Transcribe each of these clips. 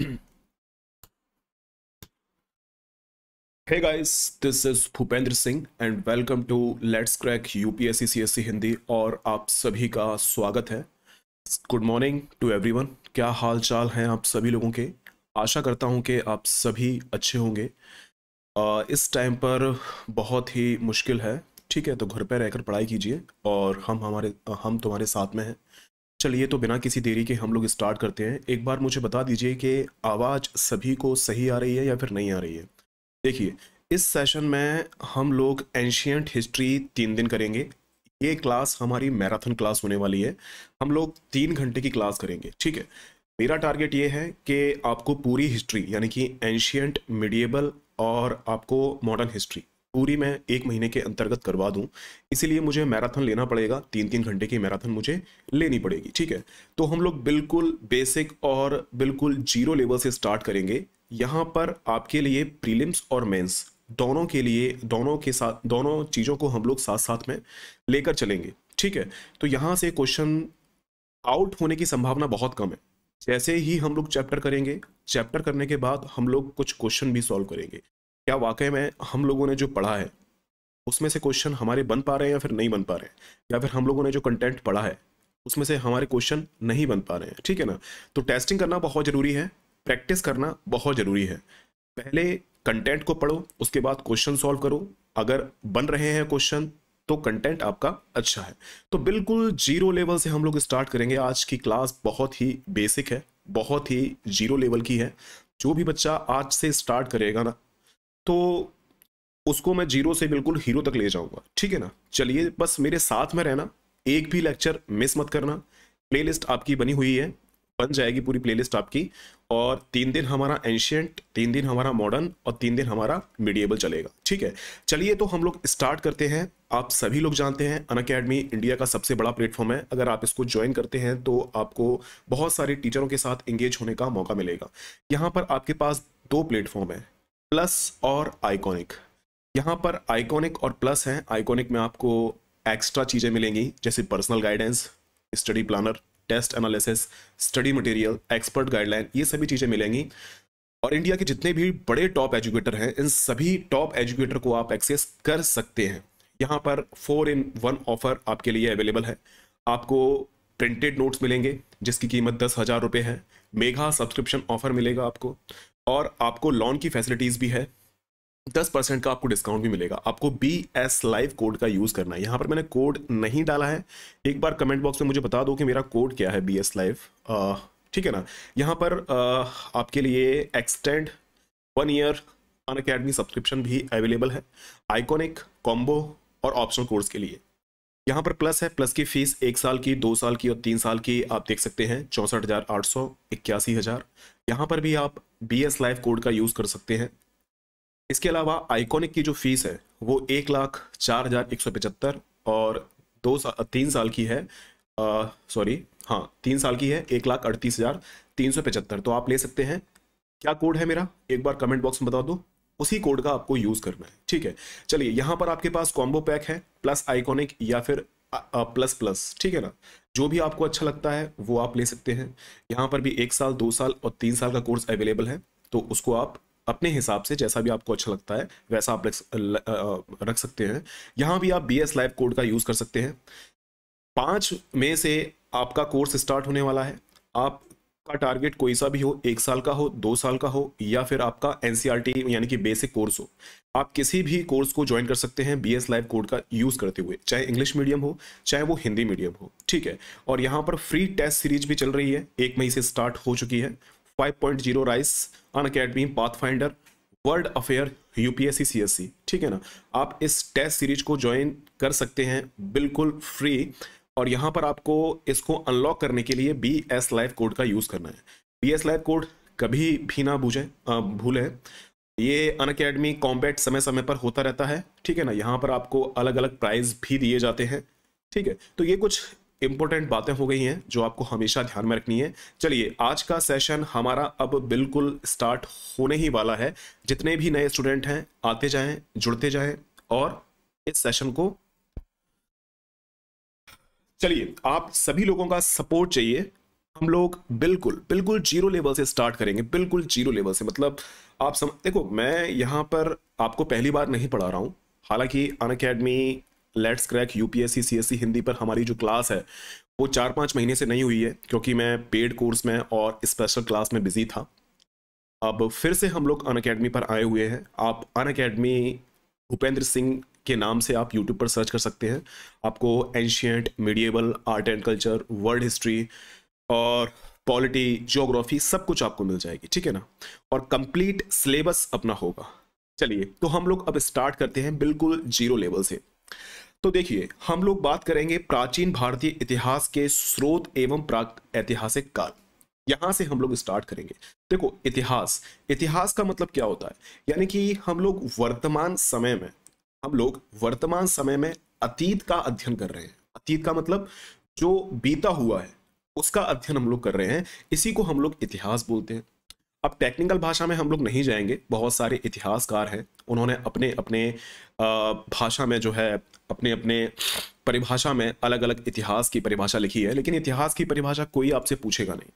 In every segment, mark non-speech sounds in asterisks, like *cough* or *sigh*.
hey guys, this is Bhupendra Singh and welcome to Let's Crack UPSC CSC Hindi और आप सभी का स्वागत है गुड मॉर्निंग टू वन क्या हाल चाल हैं आप सभी लोगों के आशा करता हूं कि आप सभी अच्छे होंगे इस टाइम पर बहुत ही मुश्किल है ठीक है तो घर पर रहकर पढ़ाई कीजिए और हम हमारे हम तुम्हारे साथ में हैं चलिए तो बिना किसी देरी के हम लोग स्टार्ट करते हैं एक बार मुझे बता दीजिए कि आवाज़ सभी को सही आ रही है या फिर नहीं आ रही है देखिए इस सेशन में हम लोग एंशियंट हिस्ट्री तीन दिन करेंगे ये क्लास हमारी मैराथन क्लास होने वाली है हम लोग तीन घंटे की क्लास करेंगे ठीक है मेरा टारगेट ये है कि आपको पूरी हिस्ट्री यानी कि एंशियंट मिडिएबल और आपको मॉडर्न हिस्ट्री पूरी मैं एक महीने के अंतर्गत करवा दूं इसीलिए मुझे मैराथन लेना पड़ेगा तीन तीन घंटे की मैराथन मुझे लेनी पड़ेगी ठीक है तो हम लोग बिल्कुल बेसिक और बिल्कुल जीरो लेवल से स्टार्ट करेंगे यहाँ पर आपके लिए प्रीलिम्स और मेंस दोनों के लिए दोनों के साथ दोनों चीज़ों को हम लोग साथ साथ में लेकर चलेंगे ठीक है तो यहाँ से क्वेश्चन आउट होने की संभावना बहुत कम है जैसे ही हम लोग चैप्टर करेंगे चैप्टर करने के बाद हम लोग कुछ क्वेश्चन भी सॉल्व करेंगे क्या वाकई में हम लोगों ने जो पढ़ा है उसमें से क्वेश्चन हमारे बन पा रहे हैं या फिर नहीं बन पा रहे हैं या फिर हम लोगों ने जो कंटेंट पढ़ा है उसमें से हमारे क्वेश्चन नहीं बन पा रहे हैं ठीक है ना तो टेस्टिंग करना बहुत ज़रूरी है प्रैक्टिस करना बहुत ज़रूरी है पहले कंटेंट को पढ़ो उसके बाद क्वेश्चन सॉल्व करो अगर बन रहे हैं क्वेश्चन तो कंटेंट आपका अच्छा है तो बिल्कुल जीरो लेवल से हम लोग स्टार्ट करेंगे आज की क्लास बहुत ही बेसिक है बहुत ही जीरो लेवल की है जो भी बच्चा आज से स्टार्ट करेगा ना तो उसको मैं जीरो से बिल्कुल हीरो तक ले जाऊंगा ठीक है ना चलिए बस मेरे साथ में रहना एक भी लेक्चर मिस मत करना प्लेलिस्ट आपकी बनी हुई है बन जाएगी पूरी प्लेलिस्ट आपकी और तीन दिन हमारा एंशियंट तीन दिन हमारा मॉडर्न और तीन दिन हमारा मीडियबल चलेगा ठीक है चलिए तो हम लोग स्टार्ट करते हैं आप सभी लोग जानते हैं अन अकेडमी इंडिया का सबसे बड़ा प्लेटफॉर्म है अगर आप इसको ज्वाइन करते हैं तो आपको बहुत सारे टीचरों के साथ एंगेज होने का मौका मिलेगा यहाँ पर आपके पास दो प्लेटफॉर्म है प्लस और आइकॉनिक यहाँ पर आइकॉनिक और प्लस हैं आइकॉनिक में आपको एक्स्ट्रा चीज़ें मिलेंगी जैसे personal guidance study planner test analysis study material expert guideline ये सभी चीज़ें मिलेंगी और इंडिया के जितने भी बड़े टॉप एजुकेटर हैं इन सभी टॉप एजुकेटर को आप एक्सेस कर सकते हैं यहाँ पर फोर इन वन ऑफर आपके लिए अवेलेबल है आपको प्रिंटेड नोट्स मिलेंगे जिसकी कीमत दस हज़ार रुपये है मेघा सब्सक्रिप्शन ऑफर मिलेगा आपको और आपको लोन की फैसिलिटीज़ भी है दस परसेंट का आपको डिस्काउंट भी मिलेगा आपको बी एस लाइव कोड का यूज़ करना है यहाँ पर मैंने कोड नहीं डाला है एक बार कमेंट बॉक्स में मुझे बता दो कि मेरा कोड क्या है बी एस लाइव ठीक है ना यहाँ पर आ, आपके लिए extend one year Unacademy subscription भी अवेलेबल है आइकॉनिक कॉम्बो और ऑप्शनल कोर्स के लिए यहाँ पर प्लस है प्लस की फीस एक साल की दो साल की और तीन साल की आप देख सकते हैं चौंसठ हज़ार आठ सौ इक्यासी हज़ार यहाँ पर भी आप बी एस लाइफ कोड का यूज़ कर सकते हैं इसके अलावा आइकॉनिक की जो फीस है वो एक लाख चार हज़ार एक सौ पचहत्तर और दो सा, तीन साल की है सॉरी हाँ तीन साल की है एक लाख अड़तीस हज़ार तीन सौ पचहत्तर तो आप ले सकते हैं क्या कोड है मेरा एक बार कमेंट बॉक्स में बता दो उसी कोड का आपको यूज़ करना है ठीक है चलिए यहाँ पर आपके पास कॉम्बो पैक है प्लस आइकॉनिक या फिर प्लस प्लस ठीक है ना जो भी आपको अच्छा लगता है वो आप ले सकते हैं यहाँ पर भी एक साल दो साल और तीन साल का कोर्स अवेलेबल है तो उसको आप अपने हिसाब से जैसा भी आपको अच्छा लगता है वैसा आप रख सकते हैं यहाँ भी आप बी एस लाइव कोड का यूज़ कर सकते हैं पाँच मई से आपका कोर्स स्टार्ट होने वाला है आप आपका टारगेट कोई सा भी हो एक साल का हो दो साल का हो या फिर आपका एनसीआर e यानी कि बेसिक कोर्स हो आप किसी भी कोर्स को ज्वाइन कर सकते हैं बी एस लाइव कोड का यूज़ करते हुए चाहे इंग्लिश मीडियम हो चाहे वो हिंदी मीडियम हो ठीक है और यहाँ पर फ्री टेस्ट सीरीज भी चल रही है एक मई से स्टार्ट हो चुकी है five point zero rise Unacademy path finder world affair UPSC C ठीक है ना आप इस टेस्ट सीरीज को ज्वाइन कर सकते हैं बिल्कुल फ्री और यहाँ पर आपको इसको अनलॉक करने के लिए बी एस लाइव कोड का यूज़ करना है बी एस लाइव कोड कभी भी ना बूझें भूलें ये अन अकेडमी कॉम्बैट समय समय पर होता रहता है ठीक है ना यहाँ पर आपको अलग अलग प्राइज भी दिए जाते हैं ठीक है तो ये कुछ इंपॉर्टेंट बातें हो गई हैं जो आपको हमेशा ध्यान में रखनी है चलिए आज का सेशन हमारा अब बिल्कुल स्टार्ट होने ही वाला है जितने भी नए स्टूडेंट हैं आते जाएं जुड़ते जाएं और इस सेशन को चलिए आप सभी लोगों का सपोर्ट चाहिए हम लोग बिल्कुल बिल्कुल जीरो लेवल से स्टार्ट करेंगे बिल्कुल जीरो लेवल से मतलब आप सम देखो मैं यहाँ पर आपको पहली बार नहीं पढ़ा रहा हूँ हालांकि Unacademy let's crack UPSC CSC Hindi पर हमारी जो क्लास है वो चार पाँच महीने से नहीं हुई है क्योंकि मैं पेड कोर्स में और स्पेशल क्लास में बिजी था अब फिर से हम लोग अन अकेडमी पर आए हुए हैं आप अन अकेडमी भूपेंद्र सिंह के नाम से आप यूट्यूब पर सर्च कर सकते हैं आपको ancient medieval art and culture world history और पॉलिटी जोग्राफी सब कुछ आपको मिल जाएगी ठीक है ना और कंप्लीट सिलेबस अपना होगा चलिए तो हम लोग अब स्टार्ट करते हैं बिल्कुल जीरो लेवल से तो देखिए हम लोग बात करेंगे प्राचीन भारतीय इतिहास के स्रोत एवं प्राक ऐतिहासिक काल यहां से हम लोग स्टार्ट करेंगे देखो इतिहास इतिहास का मतलब क्या होता है यानी कि हम लोग वर्तमान समय में हम लोग वर्तमान समय में अतीत का अध्ययन कर रहे हैं अतीत का मतलब जो बीता हुआ है उसका अध्ययन हम लोग कर रहे हैं इसी को हम लोग इतिहास बोलते हैं अब टेक्निकल भाषा में हम लोग नहीं जाएंगे बहुत सारे इतिहासकार हैं उन्होंने अपने अपने भाषा में जो है अपने अपने परिभाषा में अलग अलग इतिहास की परिभाषा लिखी है लेकिन इतिहास की परिभाषा कोई आपसे पूछेगा नहीं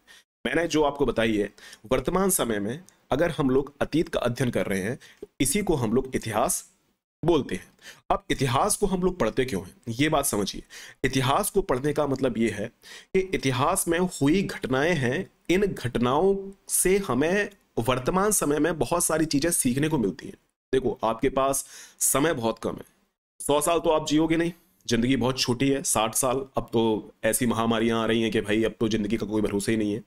मैंने जो आपको बताई है वर्तमान समय में अगर हम लोग अतीत का अध्ययन कर रहे हैं इसी को हम लोग इतिहास बोलते हैं अब इतिहास को हम लोग पढ़ते क्यों हैं ये बात समझिए इतिहास को पढ़ने का मतलब ये है कि इतिहास में हुई घटनाएं हैं इन घटनाओं से हमें वर्तमान समय में बहुत सारी चीजें सीखने को मिलती हैं देखो आपके पास समय बहुत कम है सौ साल तो आप जियोगे नहीं जिंदगी बहुत छोटी है साठ साल अब तो ऐसी महामारियां आ रही हैं कि भाई अब तो जिंदगी का कोई भरोसा ही नहीं है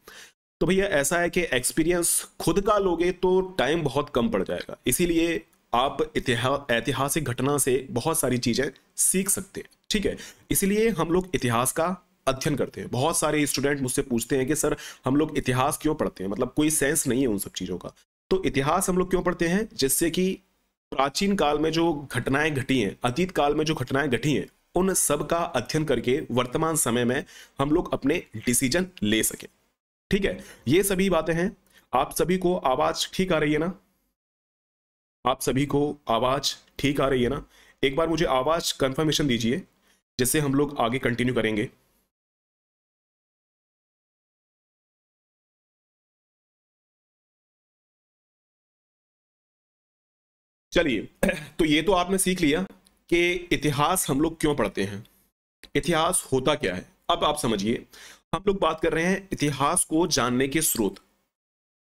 तो भैया ऐसा है कि एक्सपीरियंस खुद का लोगे तो टाइम बहुत कम पड़ जाएगा इसीलिए आप ऐतिहासिक घटना से बहुत सारी चीज़ें सीख सकते हैं ठीक है इसलिए हम लोग इतिहास का अध्ययन करते हैं बहुत सारे स्टूडेंट मुझसे पूछते हैं कि सर हम लोग इतिहास क्यों पढ़ते हैं मतलब कोई सेंस नहीं है उन सब चीज़ों का तो इतिहास हम लोग क्यों पढ़ते हैं जिससे कि प्राचीन काल में जो घटनाएं घटी हैं अतीत काल में जो घटनाएं घटी हैं उन सब का अध्ययन करके वर्तमान समय में हम लोग अपने डिसीजन ले सके ठीक है ये सभी बातें हैं आप सभी को आवाज़ ठीक आ रही है ना आप सभी को आवाज़ ठीक आ रही है ना एक बार मुझे आवाज़ कंफर्मेशन दीजिए जिससे हम लोग आगे कंटिन्यू करेंगे चलिए तो ये तो आपने सीख लिया कि इतिहास हम लोग क्यों पढ़ते हैं इतिहास होता क्या है अब आप समझिए हम लोग बात कर रहे हैं इतिहास को जानने के स्रोत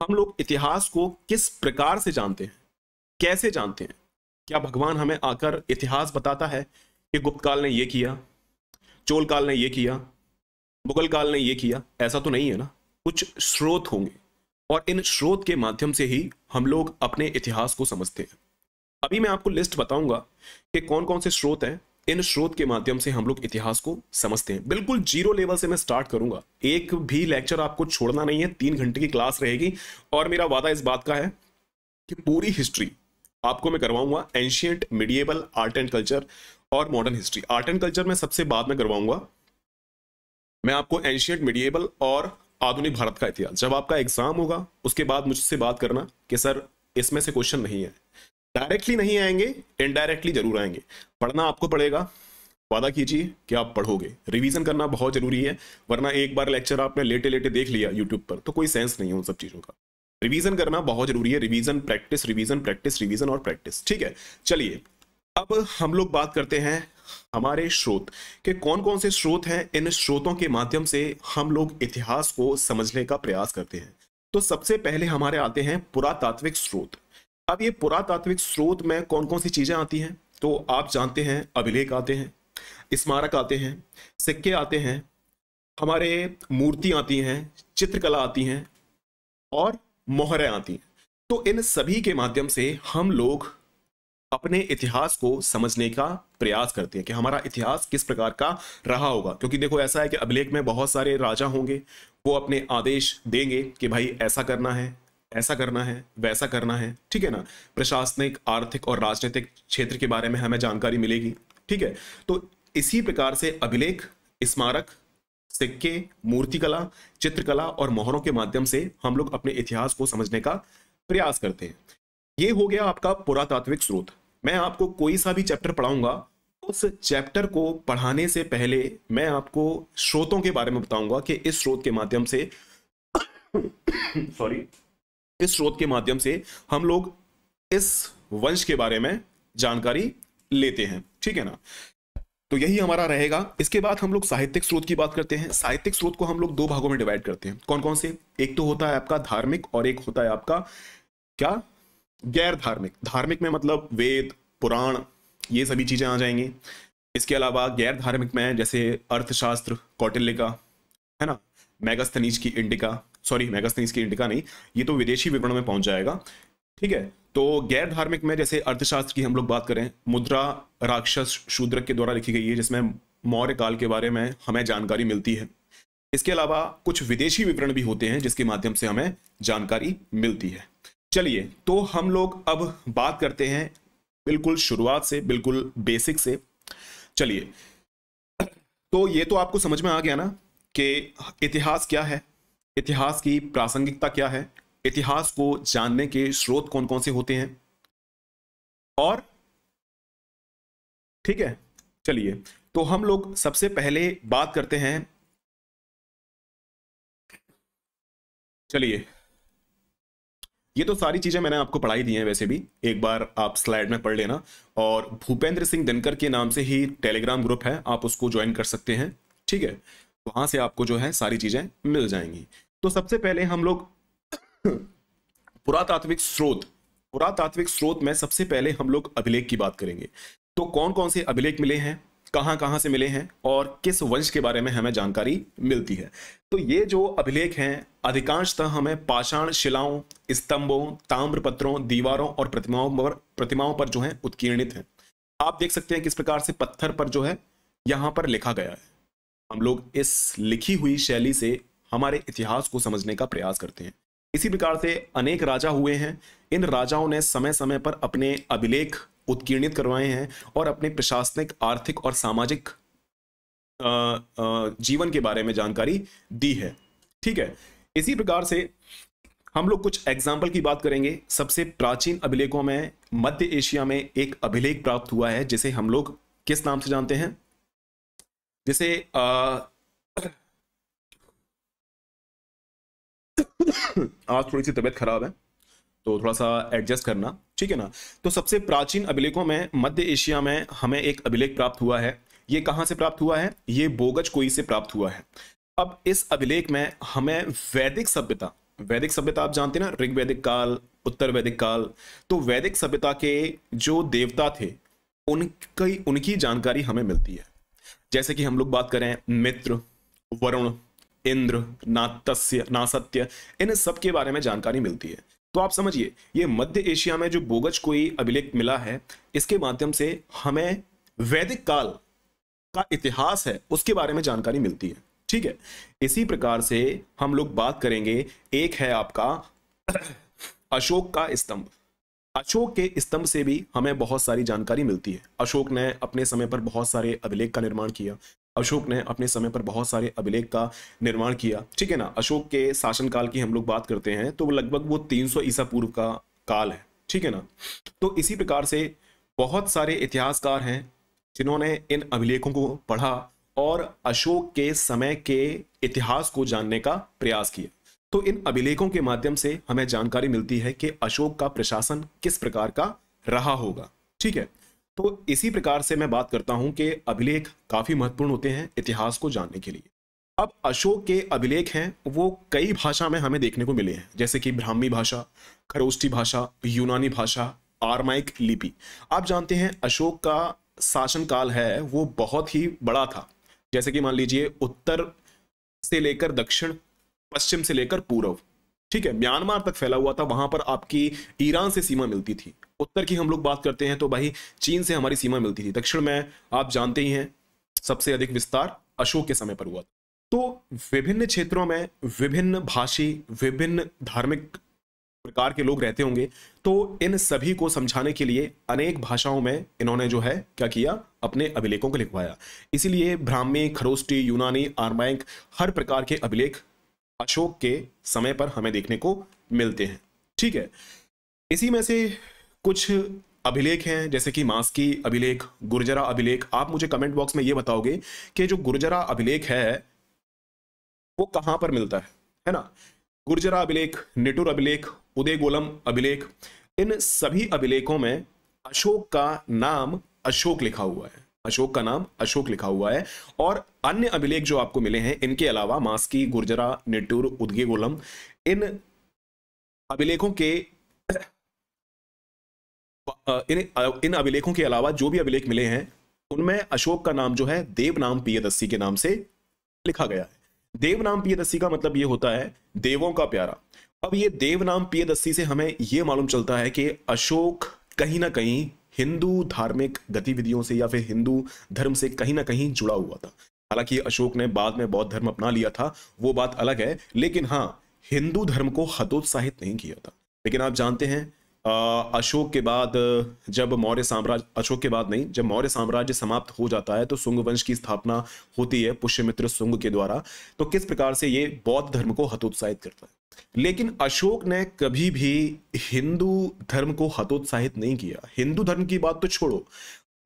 हम लोग इतिहास को किस प्रकार से जानते हैं कैसे जानते हैं क्या भगवान हमें आकर इतिहास बताता है कि गुप्त काल ने ये किया चोल काल ने ये किया मुगल काल ने ये किया ऐसा तो नहीं है ना कुछ स्रोत होंगे और इन स्रोत के माध्यम से ही हम लोग अपने इतिहास को समझते हैं अभी मैं आपको लिस्ट बताऊंगा कि कौन कौन से स्रोत हैं इन स्रोत के माध्यम से हम लोग इतिहास को समझते हैं बिल्कुल जीरो लेवल से मैं स्टार्ट करूंगा एक भी लेक्चर आपको छोड़ना नहीं है तीन घंटे की क्लास रहेगी और मेरा वादा इस बात का है कि पूरी हिस्ट्री आपको मैं करवाऊंगा ancient medieval art and culture और modern history art and culture में सबसे बाद में करवाऊंगा मैं आपको एंशियंट मीडियबल और आधुनिक भारत का इतिहास जब आपका एग्जाम होगा उसके बाद मुझसे बात करना कि सर इसमें से क्वेश्चन नहीं है डायरेक्टली नहीं आएंगे इनडायरेक्टली जरूर आएंगे पढ़ना आपको पड़ेगा वादा कीजिए कि आप पढ़ोगे रिवीजन करना बहुत जरूरी है वरना एक बार लेक्चर आपने लेटे लेटे देख लिया यूट्यूब पर तो कोई सेंस नहीं है उन सब चीज़ों का रिवीजन करना बहुत जरूरी है revision practice revision practice revision और प्रैक्टिस ठीक है चलिए अब हम लोग बात करते हैं हमारे स्रोत के कौन कौन से स्रोत हैं इन स्रोतों के माध्यम से हम लोग इतिहास को समझने का प्रयास करते हैं तो सबसे पहले हमारे आते हैं पुरातात्विक स्रोत अब ये पुरातात्विक स्रोत में कौन कौन सी चीजें आती हैं तो आप जानते हैं अभिलेख आते हैं स्मारक आते हैं सिक्के आते हैं हमारे मूर्ति आती हैं चित्रकला आती हैं और मोहरें आती हैं तो इन सभी के माध्यम से हम लोग अपने इतिहास को समझने का प्रयास करते हैं कि हमारा इतिहास किस प्रकार का रहा होगा क्योंकि देखो ऐसा है कि अभिलेख में बहुत सारे राजा होंगे वो अपने आदेश देंगे कि भाई ऐसा करना है ऐसा करना है वैसा करना है ठीक है ना प्रशासनिक आर्थिक और राजनीतिक क्षेत्र के बारे में हमें जानकारी मिलेगी ठीक है तो इसी प्रकार से अभिलेख स्मारक सिक्के मूर्तिकला चित्रकला और मोहरों के माध्यम से हम लोग अपने इतिहास को समझने का प्रयास करते हैं ये हो गया आपका पुरातात्विक स्रोत मैं आपको कोई सा भी चैप्टर पढ़ाऊंगा उस चैप्टर को पढ़ाने से पहले मैं आपको स्रोतों के बारे में बताऊंगा कि इस स्रोत के माध्यम से सॉरी *coughs* इस स्रोत के माध्यम से हम लोग इस वंश के बारे में जानकारी लेते हैं ठीक है ना तो यही हमारा रहेगा इसके बाद हम लोग साहित्यिक स्रोत की बात करते हैं साहित्यिक स्रोत को हम लोग दो भागों में डिवाइड करते हैं कौन कौन से एक तो होता है आपका धार्मिक और एक होता है आपका क्या गैर धार्मिक धार्मिक में मतलब वेद पुराण ये सभी चीज़ें आ जाएंगी इसके अलावा गैर धार्मिक में जैसे अर्थशास्त्र कौटिल्य का है ना मैगस्थनीज की इंडिका सॉरी मैगस्थनीज की इंडिका नहीं ये तो विदेशी विवरण में पहुंच जाएगा ठीक है तो गैर धार्मिक में जैसे अर्थशास्त्र की हम लोग बात करें मुद्रा राक्षस शूद्र के द्वारा लिखी गई है जिसमें मौर्य काल के बारे में हमें जानकारी मिलती है इसके अलावा कुछ विदेशी विवरण भी होते हैं जिसके माध्यम से हमें जानकारी मिलती है चलिए तो हम लोग अब बात करते हैं बिल्कुल शुरुआत से बिल्कुल बेसिक से चलिए तो ये तो आपको समझ में आ गया ना कि इतिहास क्या है इतिहास की प्रासंगिकता क्या है इतिहास को जानने के स्रोत कौन कौन से होते हैं और ठीक है चलिए तो हम लोग सबसे पहले बात करते हैं चलिए ये तो सारी चीज़ें मैंने आपको पढ़ाई दी हैं वैसे भी एक बार आप स्लाइड में पढ़ लेना और भूपेंद्र सिंह दिनकर के नाम से ही टेलीग्राम ग्रुप है आप उसको ज्वाइन कर सकते हैं ठीक है वहां से आपको जो है सारी चीज़ें मिल जाएंगी तो सबसे पहले हम लोग *laughs* पुरातात्विक स्रोत पुरातात्विक स्रोत में सबसे पहले हम लोग अभिलेख की बात करेंगे तो कौन कौन से अभिलेख मिले हैं कहाँ कहाँ से मिले हैं और किस वंश के बारे में हमें जानकारी मिलती है तो ये जो अभिलेख हैं अधिकांशतः हमें पाषाण शिलाओं स्तंभों ताम्रपत्रों दीवारों और प्रतिमाओं पर प्रतिमाओं पर जो है उत्कीर्णित हैं आप देख सकते हैं किस प्रकार से पत्थर पर जो है यहां पर लिखा गया है हम लोग इस लिखी हुई शैली से हमारे इतिहास को समझने का प्रयास करते हैं इसी प्रकार से अनेक राजा हुए हैं इन राजाओं ने समय समय पर अपने अभिलेख उत्कीर्णित करवाए हैं और अपने प्रशासनिक आर्थिक और सामाजिक जीवन के बारे में जानकारी दी है ठीक है इसी प्रकार से हम लोग कुछ एग्जाम्पल की बात करेंगे सबसे प्राचीन अभिलेखों में मध्य एशिया में एक अभिलेख प्राप्त हुआ है जिसे हम लोग किस नाम से जानते हैं जिसे आज थोड़ी सी तबीयत खराब है तो थोड़ा सा एडजस्ट करना ठीक है ना तो सबसे प्राचीन अभिलेखों में मध्य एशिया में हमें एक अभिलेख प्राप्त हुआ है ये कहाँ से प्राप्त हुआ है ये बोगज कोई से प्राप्त हुआ है अब इस अभिलेख में हमें वैदिक सभ्यता वैदिक सभ्यता आप जानते हैं ना ऋग वैदिक काल उत्तर वैदिक काल तो वैदिक सभ्यता के जो देवता थे उनकी उनकी जानकारी हमें मिलती है जैसे कि हम लोग बात करें मित्र वरुण इंद्र नातस्य नासत्य इन सब के बारे में जानकारी मिलती है तो आप समझिए ये मध्य एशिया में जो बोगज कोई अभिलेख मिला है इसके माध्यम से हमें वैदिक काल का इतिहास है उसके बारे में जानकारी मिलती है ठीक है इसी प्रकार से हम लोग बात करेंगे एक है आपका *clears throat* अशोक का स्तंभ अशोक के स्तंभ से भी हमें बहुत सारी जानकारी मिलती है अशोक ने अपने समय पर बहुत सारे अभिलेख का निर्माण किया अशोक ने अपने समय पर बहुत सारे अभिलेख का निर्माण किया ठीक है ना अशोक के शासनकाल की हम लोग बात करते हैं तो लगभग वो तीन ईसा पूर्व का काल है ठीक है ना तो इसी प्रकार से बहुत सारे इतिहासकार हैं जिन्होंने इन अभिलेखों को पढ़ा और अशोक के समय के इतिहास को जानने का प्रयास किया तो इन अभिलेखों के माध्यम से हमें जानकारी मिलती है कि अशोक का प्रशासन किस प्रकार का रहा होगा ठीक है तो इसी प्रकार से मैं बात करता हूं कि अभिलेख काफ़ी महत्वपूर्ण होते हैं इतिहास को जानने के लिए अब अशोक के अभिलेख हैं वो कई भाषा में हमें देखने को मिले हैं जैसे कि ब्राह्मी भाषा खरोष्टी भाषा यूनानी भाषा आरमाइक लिपि आप जानते हैं अशोक का शासनकाल है वो बहुत ही बड़ा था जैसे कि मान लीजिए उत्तर से लेकर दक्षिण पश्चिम से लेकर पूर्व ठीक है म्यांमार तक फैला हुआ था वहां पर आपकी ईरान से सीमा मिलती थी उत्तर की हम लोग बात करते हैं तो भाई चीन से हमारी सीमा मिलती थी दक्षिण में आप जानते ही हैं सबसे अधिक विस्तार अशोक के समय पर हुआ था तो विभिन्न क्षेत्रों में विभिन्न भाषी विभिन्न धार्मिक प्रकार के लोग रहते होंगे तो इन सभी को समझाने के लिए अनेक भाषाओं में इन्होंने जो है क्या किया अपने अभिलेखों को लिखवाया इसीलिए ब्राह्मी खरोस्टी यूनानी आर्मैंक हर प्रकार के अभिलेख अशोक के समय पर हमें देखने को मिलते हैं ठीक है इसी में से कुछ अभिलेख हैं जैसे कि मांस की अभिलेख गुर्जरा अभिलेख आप मुझे कमेंट बॉक्स में ये बताओगे कि जो गुर्जरा अभिलेख है वो कहाँ पर मिलता है है ना गुर्जरा अभिलेख निटुर अभिलेख उदय गोलम अभिलेख इन सभी अभिलेखों में अशोक का नाम अशोक लिखा हुआ है अशोक का नाम अशोक लिखा हुआ है और अन्य अभिलेख जो आपको मिले हैं इनके अलावा मास्की गुर्जरा निटूर उदगे इन अभिलेखों के इन इन अभिलेखों के अलावा जो भी अभिलेख मिले हैं उनमें अशोक का नाम जो है देवनाम पियदस्सी के नाम से लिखा गया है देवनाम पियदस्सी का मतलब ये होता है देवों का प्यारा अब ये नाम पियदस्सी से हमें ये मालूम चलता है कि अशोक कहीं ना कहीं हिंदू धार्मिक गतिविधियों से या फिर हिंदू धर्म से कहीं ना कहीं जुड़ा हुआ था हालांकि अशोक ने बाद में बौद्ध धर्म अपना लिया था वो बात अलग है लेकिन हाँ हिंदू धर्म को हतोत्साहित नहीं किया था लेकिन आप जानते हैं अशोक के बाद जब मौर्य साम्राज्य अशोक के बाद नहीं जब मौर्य साम्राज्य समाप्त हो जाता है तो सुंग वंश की स्थापना होती है पुष्यमित्र सुंग के द्वारा तो किस प्रकार से ये बौद्ध धर्म को हतोत्साहित करता है लेकिन अशोक ने कभी भी हिंदू धर्म को हतोत्साहित नहीं किया हिंदू धर्म की बात तो छोड़ो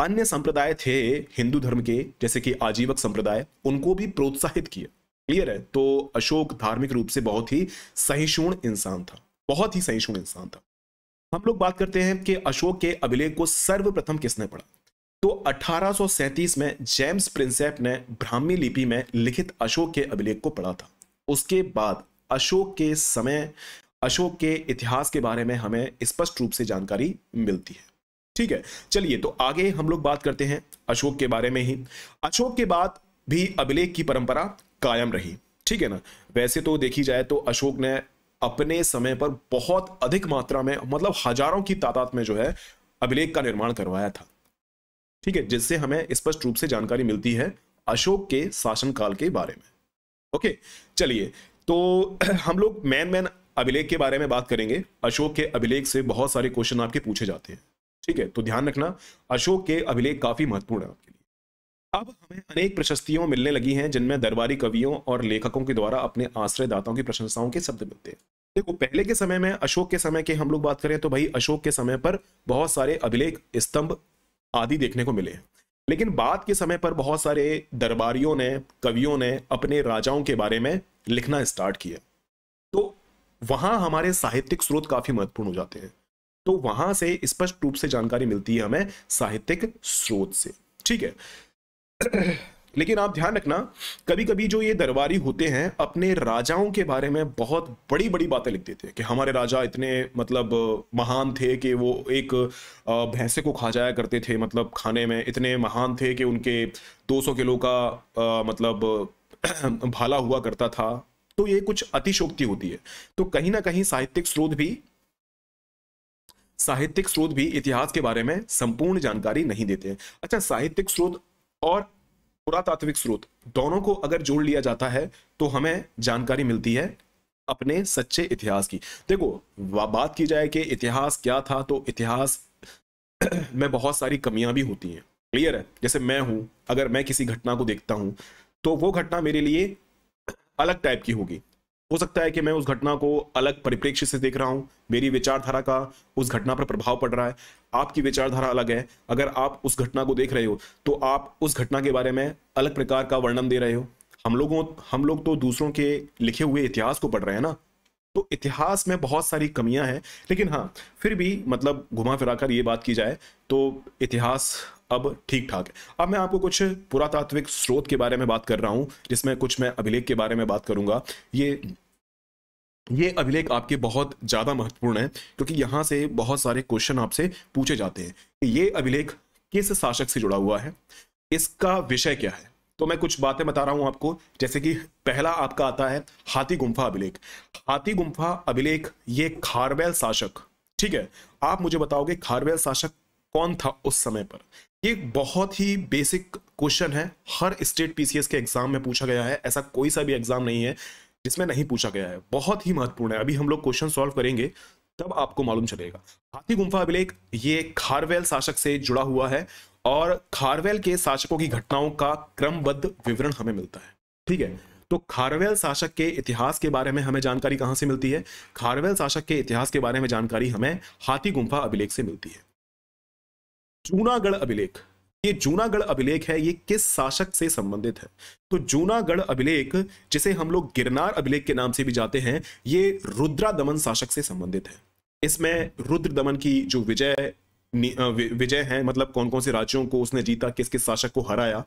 अन्य संप्रदाय थे हिंदू धर्म के जैसे कि आजीवक संप्रदाय उनको भी प्रोत्साहित किया क्लियर है तो अशोक धार्मिक रूप से बहुत ही सहिष्णु इंसान था बहुत ही सहिष्णु इंसान था हम लोग बात करते हैं कि अशोक के अभिलेख को सर्वप्रथम किसने पढ़ा तो 1837 में जेम्स प्रिंसेप ने ब्राह्मी लिपि में लिखित अशोक के अभिलेख को पढ़ा था उसके बाद अशोक के समय अशोक के इतिहास के बारे में हमें स्पष्ट रूप से जानकारी मिलती है ठीक है चलिए तो आगे हम लोग बात करते हैं अशोक के बारे में ही अशोक के बाद भी अभिलेख की परंपरा कायम रही ठीक है ना वैसे तो देखी जाए तो अशोक ने अपने समय पर बहुत अधिक मात्रा में मतलब हजारों की तादाद में जो है अभिलेख का निर्माण करवाया था ठीक है जिससे हमें स्पष्ट रूप से जानकारी मिलती है अशोक के शासनकाल के बारे में ओके चलिए तो *clears throat* हम लोग मैन मैन अभिलेख के बारे में बात करेंगे अशोक के अभिलेख से बहुत सारे क्वेश्चन आपके पूछे जाते हैं ठीक है तो ध्यान रखना अशोक के अभिलेख काफी महत्वपूर्ण है अब हमें अनेक प्रशस्तियों मिलने लगी हैं जिनमें दरबारी कवियों और लेखकों के द्वारा अपने आश्रयदाताओं की प्रशंसाओं के शब्द मिलते हैं देखो पहले के समय में अशोक के समय के हम लोग बात करें तो भाई अशोक के समय पर बहुत सारे अभिलेख स्तंभ आदि देखने को मिले लेकिन बाद के समय पर बहुत सारे दरबारियों ने कवियों ने अपने राजाओं के बारे में लिखना स्टार्ट किया तो वहां हमारे साहित्यिक स्रोत काफी महत्वपूर्ण हो जाते हैं तो वहां से स्पष्ट रूप से जानकारी मिलती है हमें साहित्यिक स्रोत से ठीक है लेकिन आप ध्यान रखना कभी कभी जो ये दरबारी होते हैं अपने राजाओं के बारे में बहुत बड़ी बड़ी बातें लिख देते हैं कि हमारे राजा इतने मतलब महान थे कि वो एक भैंसे को खा जाया करते थे मतलब खाने में इतने महान थे कि उनके 200 किलो का आ, मतलब *clears throat* भाला हुआ करता था तो ये कुछ अतिशोक्ति होती है तो कहीं ना कहीं साहित्यिक स्रोत भी साहित्यिक स्रोत भी इतिहास के बारे में संपूर्ण जानकारी नहीं देते हैं अच्छा साहित्यिक स्रोत और पुरातात्विक स्रोत दोनों को अगर जोड़ लिया जाता है तो हमें जानकारी मिलती है अपने सच्चे इतिहास की देखो बात की जाए कि इतिहास क्या था तो इतिहास *clears throat* में बहुत सारी कमियां भी होती हैं क्लियर है जैसे मैं हूं अगर मैं किसी घटना को देखता हूं तो वो घटना मेरे लिए *clears throat* अलग टाइप की होगी हो सकता है कि मैं उस घटना को अलग परिप्रेक्ष्य से देख रहा हूँ मेरी विचारधारा का उस घटना पर प्रभाव पड़ रहा है आपकी विचारधारा अलग है अगर आप उस घटना को देख रहे हो तो आप उस घटना के बारे में अलग प्रकार का वर्णन दे रहे हो हम लोगों हम लोग तो दूसरों के लिखे हुए इतिहास को पढ़ रहे हैं ना तो इतिहास में बहुत सारी कमियां हैं लेकिन हाँ फिर भी मतलब घुमा फिरा कर ये बात की जाए तो इतिहास अब ठीक ठाक है अब मैं आपको कुछ पुरातात्विक स्रोत के बारे में बात कर रहा हूँ जिसमें कुछ मैं अभिलेख के बारे में बात करूंगा ये ये अभिलेख आपके बहुत ज़्यादा महत्वपूर्ण है क्योंकि यहाँ से बहुत सारे क्वेश्चन आपसे पूछे जाते हैं कि ये अभिलेख किस शासक से जुड़ा हुआ है इसका विषय क्या है तो मैं कुछ बातें बता रहा हूँ आपको जैसे कि पहला आपका आता है हाथी गुम्फा अभिलेख हाथी गुम्फा अभिलेख ये खारवेल शासक ठीक है आप मुझे बताओगे खारवेल शासक कौन था उस समय पर ये बहुत ही बेसिक क्वेश्चन है हर स्टेट पीसीएस के एग्जाम में पूछा गया है ऐसा कोई सा भी एग्जाम नहीं है जिसमें नहीं पूछा गया है बहुत ही महत्वपूर्ण है अभी हम लोग क्वेश्चन सॉल्व करेंगे तब आपको मालूम चलेगा हाथी गुम्फा अभिलेख ये खारवेल शासक से जुड़ा हुआ है और खारवेल के शासकों की घटनाओं का क्रमबद्ध विवरण हमें मिलता है ठीक है तो खारवेल शासक के इतिहास के बारे में हमें जानकारी कहां से मिलती है खारवेल शासक के इतिहास के बारे में जानकारी हमें हाथी गुम्फा अभिलेख से मिलती है जूनागढ़ अभिलेख ये जूनागढ़ अभिलेख है ये किस शासक से संबंधित है तो जूनागढ़ अभिलेख जिसे हम लोग गिरनार अभिलेख के नाम से भी जाते हैं ये रुद्रा दमन शासक से संबंधित है इसमें रुद्र दमन की जो विजय विजय है मतलब कौन कौन से राज्यों को उसने जीता किस किस शासक को हराया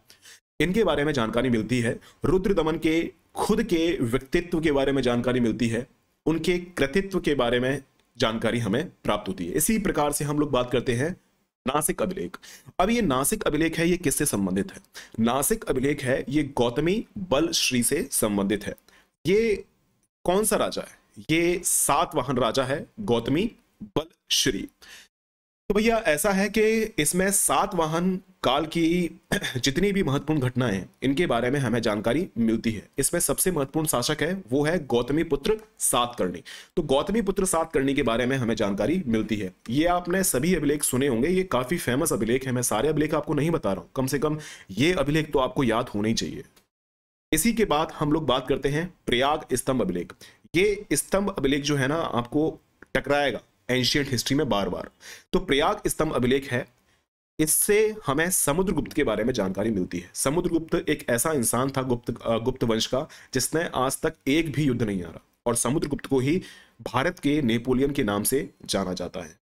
इनके बारे में जानकारी मिलती है रुद्र दमन के खुद के व्यक्तित्व के बारे में जानकारी मिलती है उनके कृतित्व के बारे में जानकारी हमें प्राप्त होती है इसी प्रकार से हम लोग बात करते हैं नासिक अभिलेख अब ये नासिक अभिलेख है ये किससे संबंधित है नासिक अभिलेख है ये गौतमी बल श्री से संबंधित है ये कौन सा राजा है ये सात वाहन राजा है गौतमी बल श्री तो भैया ऐसा है कि इसमें सात वाहन काल की जितनी भी महत्वपूर्ण घटनाएं इनके बारे में हमें जानकारी मिलती है इसमें सबसे महत्वपूर्ण शासक है वो है गौतमी पुत्र सात करनी तो गौतमी पुत्र सात के बारे में हमें जानकारी मिलती है ये आपने सभी अभिलेख सुने होंगे ये काफी फेमस अभिलेख है मैं सारे अभिलेख आपको नहीं बता रहा हूँ कम से कम ये अभिलेख तो आपको याद होना ही चाहिए इसी के बाद हम लोग बात करते हैं प्रयाग स्तंभ अभिलेख ये स्तंभ अभिलेख जो है ना आपको टकराएगा एंशियंट हिस्ट्री में बार बार तो प्रयाग स्तंभ अभिलेख है इससे हमें समुद्रगुप्त के बारे में जानकारी मिलती है समुद्रगुप्त एक ऐसा इंसान था गुप्त गुप्त वंश का जिसने आज तक एक भी युद्ध नहीं हारा और समुद्रगुप्त को ही भारत के नेपोलियन के नाम से जाना जाता है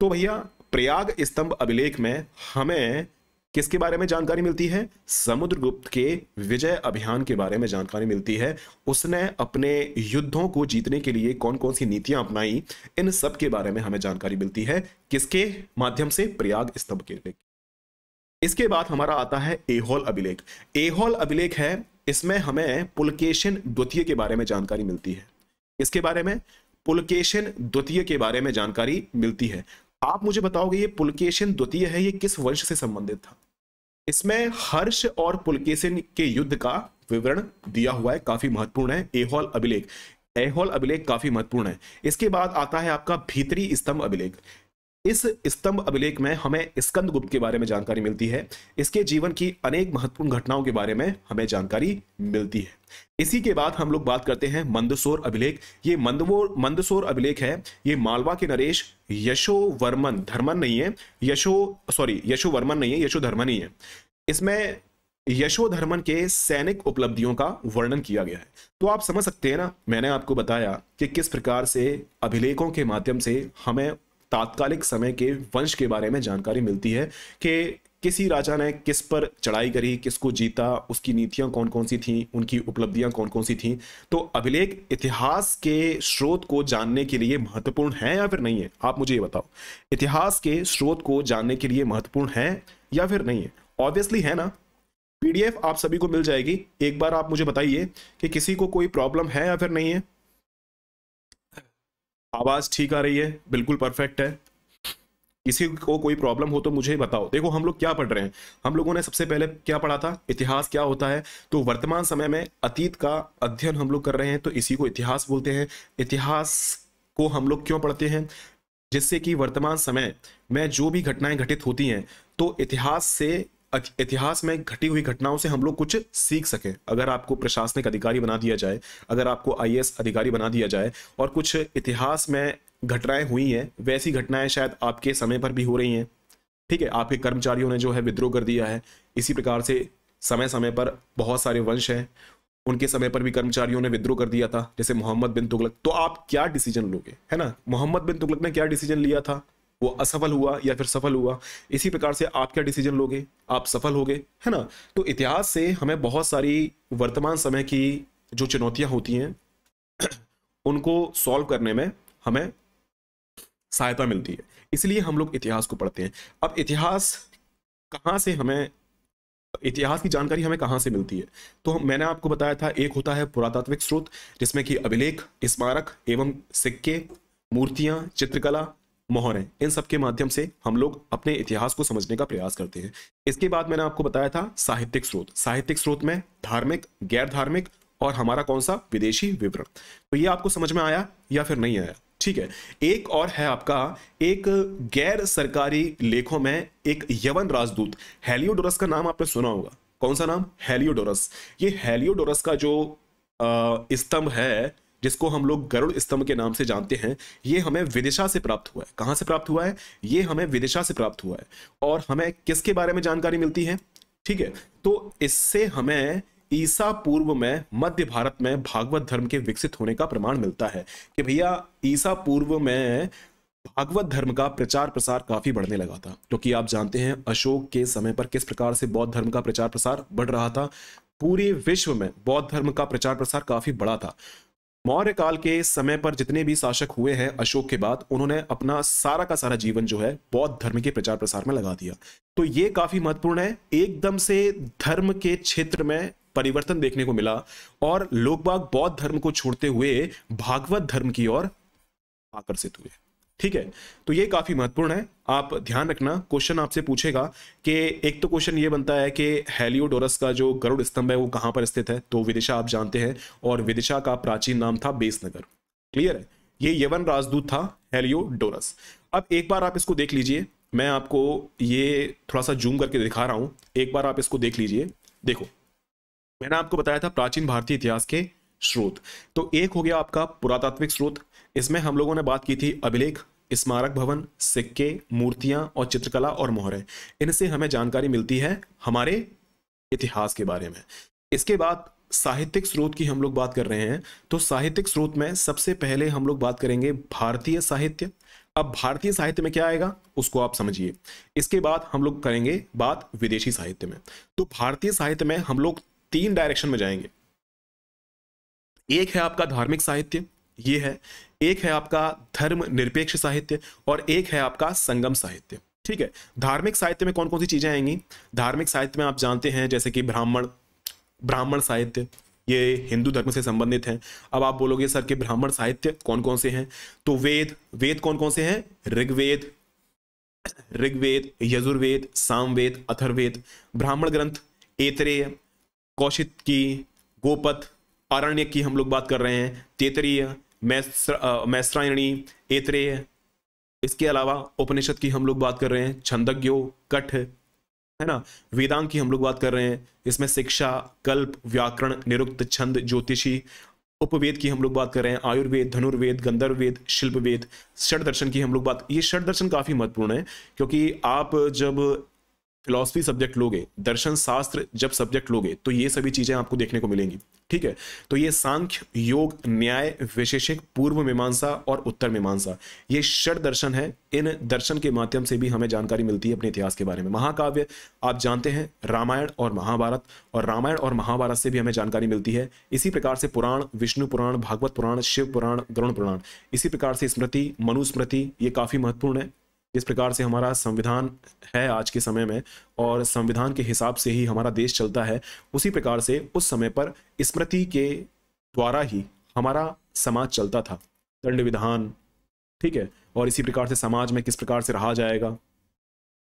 तो भैया प्रयाग स्तंभ अभिलेख में हमें किसके बारे में जानकारी मिलती है समुद्रगुप्त के विजय अभियान के बारे में जानकारी मिलती है उसने अपने युद्धों को जीतने के लिए कौन कौन सी नीतियां अपनाई इन सब के बारे में हमें जानकारी मिलती है किसके माध्यम से प्रयाग स्तंभ के इसके बाद हमारा आता है एहोल अभिलेख एहोल अभिलेख है इसमें हमें पुलकेशन द्वितीय के बारे में जानकारी मिलती है इसके बारे में पुलकेशन द्वितीय के बारे में जानकारी मिलती है आप मुझे बताओगे ये पुलकेशन द्वितीय है ये किस वंश से संबंधित था इसमें हर्ष और पुलकेशन के युद्ध का विवरण दिया हुआ है काफी महत्वपूर्ण है एहोल अभिलेख एहोल अभिलेख काफी महत्वपूर्ण है इसके बाद आता है आपका भीतरी स्तंभ अभिलेख इस स्तंभ अभिलेख में हमें स्कंद गुप्त के बारे में जानकारी मिलती है इसके जीवन की अनेक महत्वपूर्ण घटनाओं के बारे में हमें जानकारी मिलती है इसी के बाद हम लोग बात करते हैं मंदसोर अभिलेख ये मंदवोर मंदसोर अभिलेख है ये मालवा के नरेश यशो वर्मन धर्मन नहीं है यशो सॉरी यशो वर्मन नहीं है यशोधर्मन ही है इसमें यशोधर्मन के सैनिक उपलब्धियों का वर्णन किया गया है तो आप समझ सकते हैं ना मैंने आपको बताया कि किस प्रकार से अभिलेखों के माध्यम से हमें तात्कालिक समय के वंश के बारे में जानकारी मिलती है कि किसी राजा ने किस पर चढ़ाई करी किसको जीता उसकी नीतियां कौन कौन सी थीं उनकी उपलब्धियां कौन कौन सी थीं तो अभिलेख इतिहास के स्रोत को जानने के लिए महत्वपूर्ण है या फिर नहीं है आप मुझे ये बताओ इतिहास के स्रोत को जानने के लिए महत्वपूर्ण है या फिर नहीं है ऑब्वियसली है ना पीडीएफ आप सभी को मिल जाएगी एक बार आप मुझे बताइए कि किसी को कोई प्रॉब्लम है या फिर नहीं है आवाज़ ठीक आ रही है बिल्कुल परफेक्ट है किसी को कोई प्रॉब्लम हो तो मुझे बताओ देखो हम लोग क्या पढ़ रहे हैं हम लोगों ने सबसे पहले क्या पढ़ा था इतिहास क्या होता है तो वर्तमान समय में अतीत का अध्ययन हम लोग कर रहे हैं तो इसी को इतिहास बोलते हैं इतिहास को हम लोग क्यों पढ़ते हैं जिससे कि वर्तमान समय में जो भी घटनाएं घटित होती हैं तो इतिहास से इतिहास में घटी हुई घटनाओं से हम लोग कुछ सीख सकें अगर आपको प्रशासनिक अधिकारी बना दिया जाए अगर आपको आई अधिकारी बना दिया जाए और कुछ इतिहास में घटनाएं हुई हैं वैसी घटनाएं शायद आपके समय पर भी हो रही हैं ठीक है आपके कर्मचारियों ने जो है विद्रोह कर दिया है इसी प्रकार से समय समय पर बहुत सारे वंश हैं उनके समय पर भी कर्मचारियों ने विद्रोह कर दिया था जैसे मोहम्मद बिन तुगलक तो आप क्या डिसीजन लोगे है ना मोहम्मद बिन तुगलक ने क्या डिसीजन लिया था वो असफल हुआ या फिर सफल हुआ इसी प्रकार से आप क्या डिसीजन लोगे आप सफल होगे है ना तो इतिहास से हमें बहुत सारी वर्तमान समय की जो चुनौतियां होती हैं *clears throat* उनको सॉल्व करने में हमें सहायता मिलती है इसलिए हम लोग इतिहास को पढ़ते हैं अब इतिहास कहाँ से हमें इतिहास की जानकारी हमें कहाँ से मिलती है तो मैंने आपको बताया था एक होता है पुरातात्विक स्रोत जिसमें कि अभिलेख स्मारक एवं सिक्के मूर्तियाँ चित्रकला मोहर इन सबके माध्यम से हम लोग अपने इतिहास को समझने का प्रयास करते हैं इसके बाद मैंने आपको बताया था साहित्यिक स्रोत साहित्यिक स्रोत में धार्मिक गैर धार्मिक और हमारा कौन सा विदेशी विवरण तो ये आपको समझ में आया या फिर नहीं आया ठीक है एक और है आपका एक गैर सरकारी लेखों में एक यवन राजदूत हेलियोडोरस का नाम आपने सुना होगा कौन सा नाम हेलियोडोरस ये हेलियोडोरस का जो स्तंभ है जिसको हम लोग गरुड़ स्तंभ के नाम से जानते हैं ये हमें विदिशा से प्राप्त हुआ है कहाँ से प्राप्त हुआ है ये हमें विदिशा से प्राप्त हुआ है और हमें किसके बारे में जानकारी मिलती है ठीक है तो इससे हमें ईसा पूर्व में मध्य भारत में भागवत धर्म के विकसित होने का प्रमाण मिलता है कि भैया ईसा पूर्व में भागवत धर्म का प्रचार प्रसार काफी बढ़ने लगा था क्योंकि तो आप जानते हैं अशोक के समय पर किस प्रकार से बौद्ध धर्म का प्रचार प्रसार बढ़ रहा था पूरे विश्व में बौद्ध धर्म का प्रचार प्रसार काफी बड़ा था मौर्य काल के समय पर जितने भी शासक हुए हैं अशोक के बाद उन्होंने अपना सारा का सारा जीवन जो है बौद्ध धर्म के प्रचार प्रसार में लगा दिया तो ये काफी महत्वपूर्ण है एकदम से धर्म के क्षेत्र में परिवर्तन देखने को मिला और लोग बाग बौद्ध धर्म को छोड़ते हुए भागवत धर्म की ओर आकर्षित हुए ठीक है तो ये काफ़ी महत्वपूर्ण है आप ध्यान रखना क्वेश्चन आपसे पूछेगा कि एक तो क्वेश्चन ये बनता है कि हेलियोडोरस का जो गरुड़ स्तंभ है वो कहां पर स्थित है तो विदिशा आप जानते हैं और विदिशा का प्राचीन नाम था बेसनगर क्लियर है ये यवन राजदूत था हेलियोडोरस अब एक बार आप इसको देख लीजिए मैं आपको ये थोड़ा सा जूम करके दिखा रहा हूं एक बार आप इसको देख लीजिए देखो मैंने आपको बताया था प्राचीन भारतीय इतिहास के स्रोत तो एक हो गया आपका पुरातात्विक स्रोत इसमें हम लोगों ने बात की थी अभिलेख स्मारक भवन सिक्के मूर्तियां और चित्रकला और मोहरे इनसे हमें जानकारी मिलती है हमारे इतिहास के बारे में इसके बाद साहित्यिक स्रोत की हम लोग बात कर रहे हैं तो साहित्यिक स्रोत में सबसे पहले हम लोग बात करेंगे भारतीय साहित्य अब भारतीय साहित्य में क्या आएगा उसको आप समझिए इसके बाद हम लोग करेंगे बात विदेशी साहित्य में तो भारतीय साहित्य में हम लोग तीन डायरेक्शन में जाएंगे एक है आपका धार्मिक साहित्य ये है एक है आपका धर्म निरपेक्ष साहित्य और एक है आपका संगम साहित्य ठीक है धार्मिक साहित्य में कौन कौन सी चीजें आएंगी धार्मिक साहित्य में आप जानते हैं जैसे कि ब्राह्मण ब्राह्मण साहित्य ये हिंदू धर्म से संबंधित हैं अब आप बोलोगे सर के ब्राह्मण साहित्य कौन कौन से हैं तो वेद वेद कौन कौन से हैं ऋग्वेद ऋग्वेद यजुर्वेद सामवेद अथर्वेद ब्राह्मण ग्रंथ एतरेय कौशित की गोपथ अरण्य की हम लोग बात कर रहे हैं तेतरीय मैस्त्रायणी एतरेय इसके अलावा उपनिषद की हम लोग बात कर रहे हैं छंदज्ञो कठ है ना वेदांग की हम लोग बात कर रहे हैं इसमें शिक्षा कल्प व्याकरण निरुक्त छंद ज्योतिषी उपवेद की हम लोग बात कर रहे हैं आयुर्वेद धनुर्वेद शिल्प वेद षड दर्शन की हम लोग बात ये षड दर्शन काफी महत्वपूर्ण है क्योंकि आप जब फिलोसफी सब्जेक्ट लोगे दर्शन शास्त्र जब सब्जेक्ट लोगे तो ये सभी चीजें आपको देखने को मिलेंगी ठीक है तो ये सांख्य योग न्याय वैशेषिक पूर्व मीमांसा और उत्तर मीमांसा ये षड दर्शन है इन दर्शन के माध्यम से भी हमें जानकारी मिलती है अपने इतिहास के बारे में महाकाव्य आप जानते हैं रामायण और महाभारत और रामायण और महाभारत से भी हमें जानकारी मिलती है इसी प्रकार से पुराण विष्णु पुराण भागवत पुराण शिव पुराण गरुण पुराण इसी प्रकार से स्मृति मनुस्मृति ये काफी महत्वपूर्ण है जिस प्रकार से हमारा संविधान है आज के समय में और संविधान के हिसाब से ही हमारा देश चलता है उसी प्रकार से उस समय पर स्मृति के द्वारा ही हमारा समाज चलता था दंड विधान ठीक है और इसी प्रकार से समाज में किस प्रकार से रहा जाएगा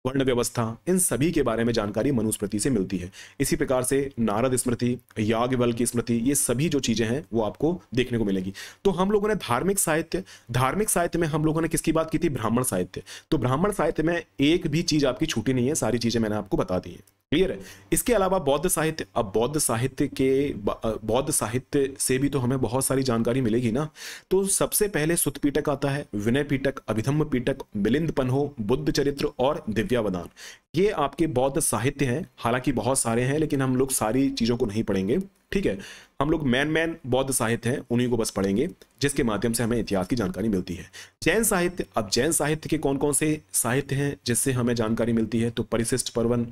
वर्ण व्यवस्था इन सभी के बारे में जानकारी मनुस्मृति से मिलती है इसी प्रकार से नारद स्मृति याग बल की स्मृति ये सभी जो चीजें हैं वो आपको देखने को मिलेगी तो हम लोगों ने धार्मिक साहित्य धार्मिक साहित्य में हम लोगों ने किसकी बात की थी ब्राह्मण साहित्य तो ब्राह्मण साहित्य में एक भी चीज आपकी छूटी नहीं है सारी चीजें मैंने आपको बता दी है क्लियर है इसके अलावा बौद्ध साहित्य अब बौद्ध साहित्य के बौद्ध साहित्य से भी तो हमें बहुत सारी जानकारी मिलेगी ना तो सबसे पहले सुतपीटक आता है विनय पीटक अभिधम्म पीटक मिलिंद पन्हो बुद्ध चरित्र और दिव्यावदान ये आपके बौद्ध साहित्य हैं हालांकि बहुत सारे हैं लेकिन हम लोग सारी चीज़ों को नहीं पढ़ेंगे ठीक है हम लोग मैन मैन बौद्ध साहित्य हैं उन्हीं को बस पढ़ेंगे जिसके माध्यम से हमें इतिहास की जानकारी मिलती है जैन साहित्य अब जैन साहित्य के कौन कौन से साहित्य हैं जिससे हमें जानकारी मिलती है तो परिशिष्ट पर्वन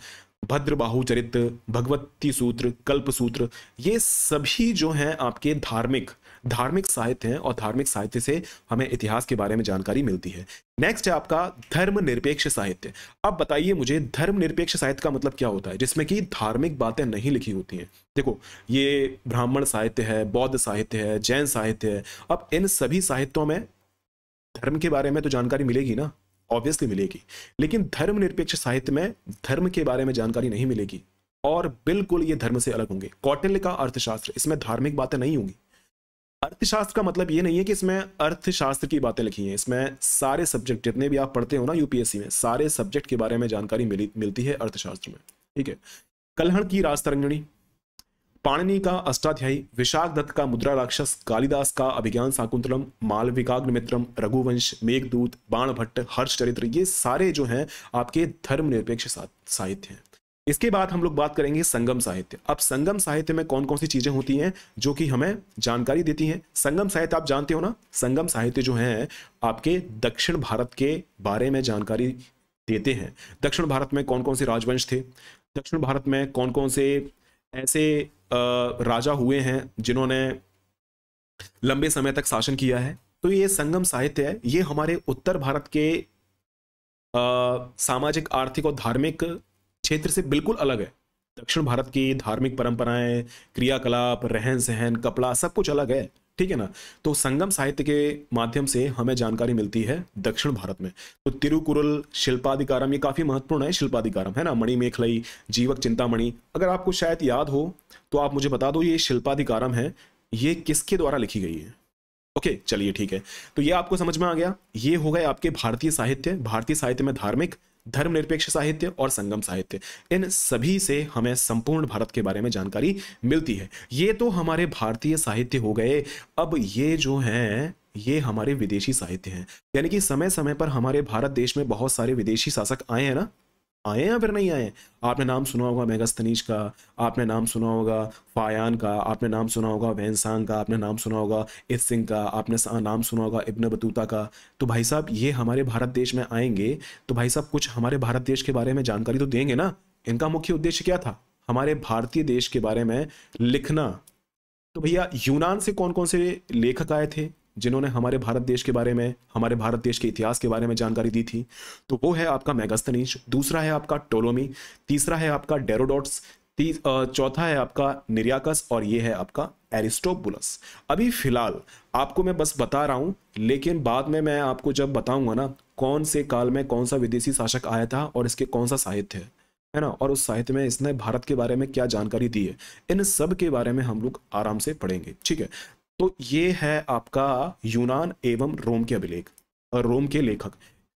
भद्रबाहु चरित्र भगवती सूत्र कल्प सूत्र ये सभी जो हैं आपके धार्मिक धार्मिक साहित्य हैं और धार्मिक साहित्य से हमें इतिहास के बारे में जानकारी मिलती है नेक्स्ट है आपका धर्मनिरपेक्ष साहित्य अब बताइए मुझे धर्मनिरपेक्ष साहित्य का मतलब क्या होता है जिसमें कि धार्मिक बातें नहीं लिखी होती हैं देखो ये ब्राह्मण साहित्य है बौद्ध साहित्य है जैन साहित्य है अब इन सभी साहित्यों में धर्म के बारे में तो जानकारी मिलेगी ना ऑब्वियसली मिलेगी लेकिन धर्मनिरपेक्ष साहित्य में धर्म के बारे में जानकारी नहीं मिलेगी और बिल्कुल ये धर्म से अलग होंगे कौटिल्य का अर्थशास्त्र इसमें धार्मिक बातें नहीं होंगी अर्थशास्त्र का मतलब ये नहीं है कि इसमें अर्थशास्त्र की बातें लिखी हैं इसमें सारे सब्जेक्ट जितने भी आप पढ़ते हो ना यूपीएससी में सारे सब्जेक्ट के बारे में जानकारी मिली मिलती है अर्थशास्त्र में ठीक है कलहण की राजतरंगणी पाणिनी का अष्टाध्यायी विशाख दत्त का मुद्रा राक्षस कालिदास का अभिज्ञान शाकुंतलम मालविकाग्न मित्रम रघुवंश मेघदूत बाण भट्ट हर्ष चरित्र ये सारे जो हैं आपके धर्मनिरपेक्ष साहित्य हैं इसके बाद हम लोग बात करेंगे संगम साहित्य अब संगम साहित्य में कौन कौन सी चीजें होती हैं जो कि हमें जानकारी देती हैं संगम साहित्य आप जानते हो ना संगम साहित्य जो है आपके दक्षिण भारत के बारे में जानकारी देते हैं दक्षिण भारत में कौन कौन से राजवंश थे दक्षिण भारत में कौन कौन से ऐसे राजा हुए हैं जिन्होंने लंबे समय तक शासन किया है तो ये संगम साहित्य है ये हमारे उत्तर भारत के सामाजिक आर्थिक और धार्मिक क्षेत्र से बिल्कुल अलग है दक्षिण भारत की धार्मिक परंपराएं क्रियाकलाप रहन सहन कपड़ा सब कुछ अलग है ठीक है ना तो संगम साहित्य के माध्यम से हमें जानकारी मिलती है दक्षिण भारत में तो तिरुकुरल शिल्पाधिकारम ये काफ़ी महत्वपूर्ण है शिल्पाधिकारम है ना मणिमेखलई जीवक चिंतामणि अगर आपको शायद याद हो तो आप मुझे बता दो ये शिल्पाधिकारम है ये किसके द्वारा लिखी गई है ओके चलिए ठीक है तो ये आपको समझ में आ गया ये हो गए आपके भारतीय साहित्य भारतीय साहित्य में धार्मिक धर्मनिरपेक्ष साहित्य और संगम साहित्य इन सभी से हमें संपूर्ण भारत के बारे में जानकारी मिलती है ये तो हमारे भारतीय साहित्य हो गए अब ये जो हैं ये हमारे विदेशी साहित्य हैं यानी कि समय समय पर हमारे भारत देश में बहुत सारे विदेशी शासक आए हैं ना आए हैं या फिर नहीं आए आपने नाम सुना होगा मेगास्तनीज का आपने नाम सुना होगा फायान का आपने नाम सुना होगा वैनसांग का आपने नाम सुना होगा इत सिंह का आपने नाम सुना होगा इब्न बतूता का तो भाई साहब ये हमारे भारत देश में आएंगे तो भाई साहब कुछ हमारे भारत देश के बारे में जानकारी तो देंगे ना इनका मुख्य उद्देश्य क्या था हमारे भारतीय देश के बारे में लिखना तो भैया यूनान से कौन कौन से लेखक आए थे जिन्होंने हमारे भारत देश के बारे में हमारे भारत देश के इतिहास के बारे में जानकारी दी थी तो वो है आपका मेगास्तनीज दूसरा है आपका टोलोमी तीसरा है आपका डेरोडोट्स चौथा है आपका निर्याकस और ये है आपका एरिस्टोबुलस अभी फिलहाल आपको मैं बस बता रहा हूँ लेकिन बाद में मैं आपको जब बताऊंगा ना कौन से काल में कौन सा विदेशी शासक आया था और इसके कौन सा साहित्य है है ना और उस साहित्य में इसने भारत के बारे में क्या जानकारी दी है इन सब के बारे में हम लोग आराम से पढ़ेंगे ठीक है तो ये है आपका यूनान एवं रोम के अभिलेख और रोम के लेखक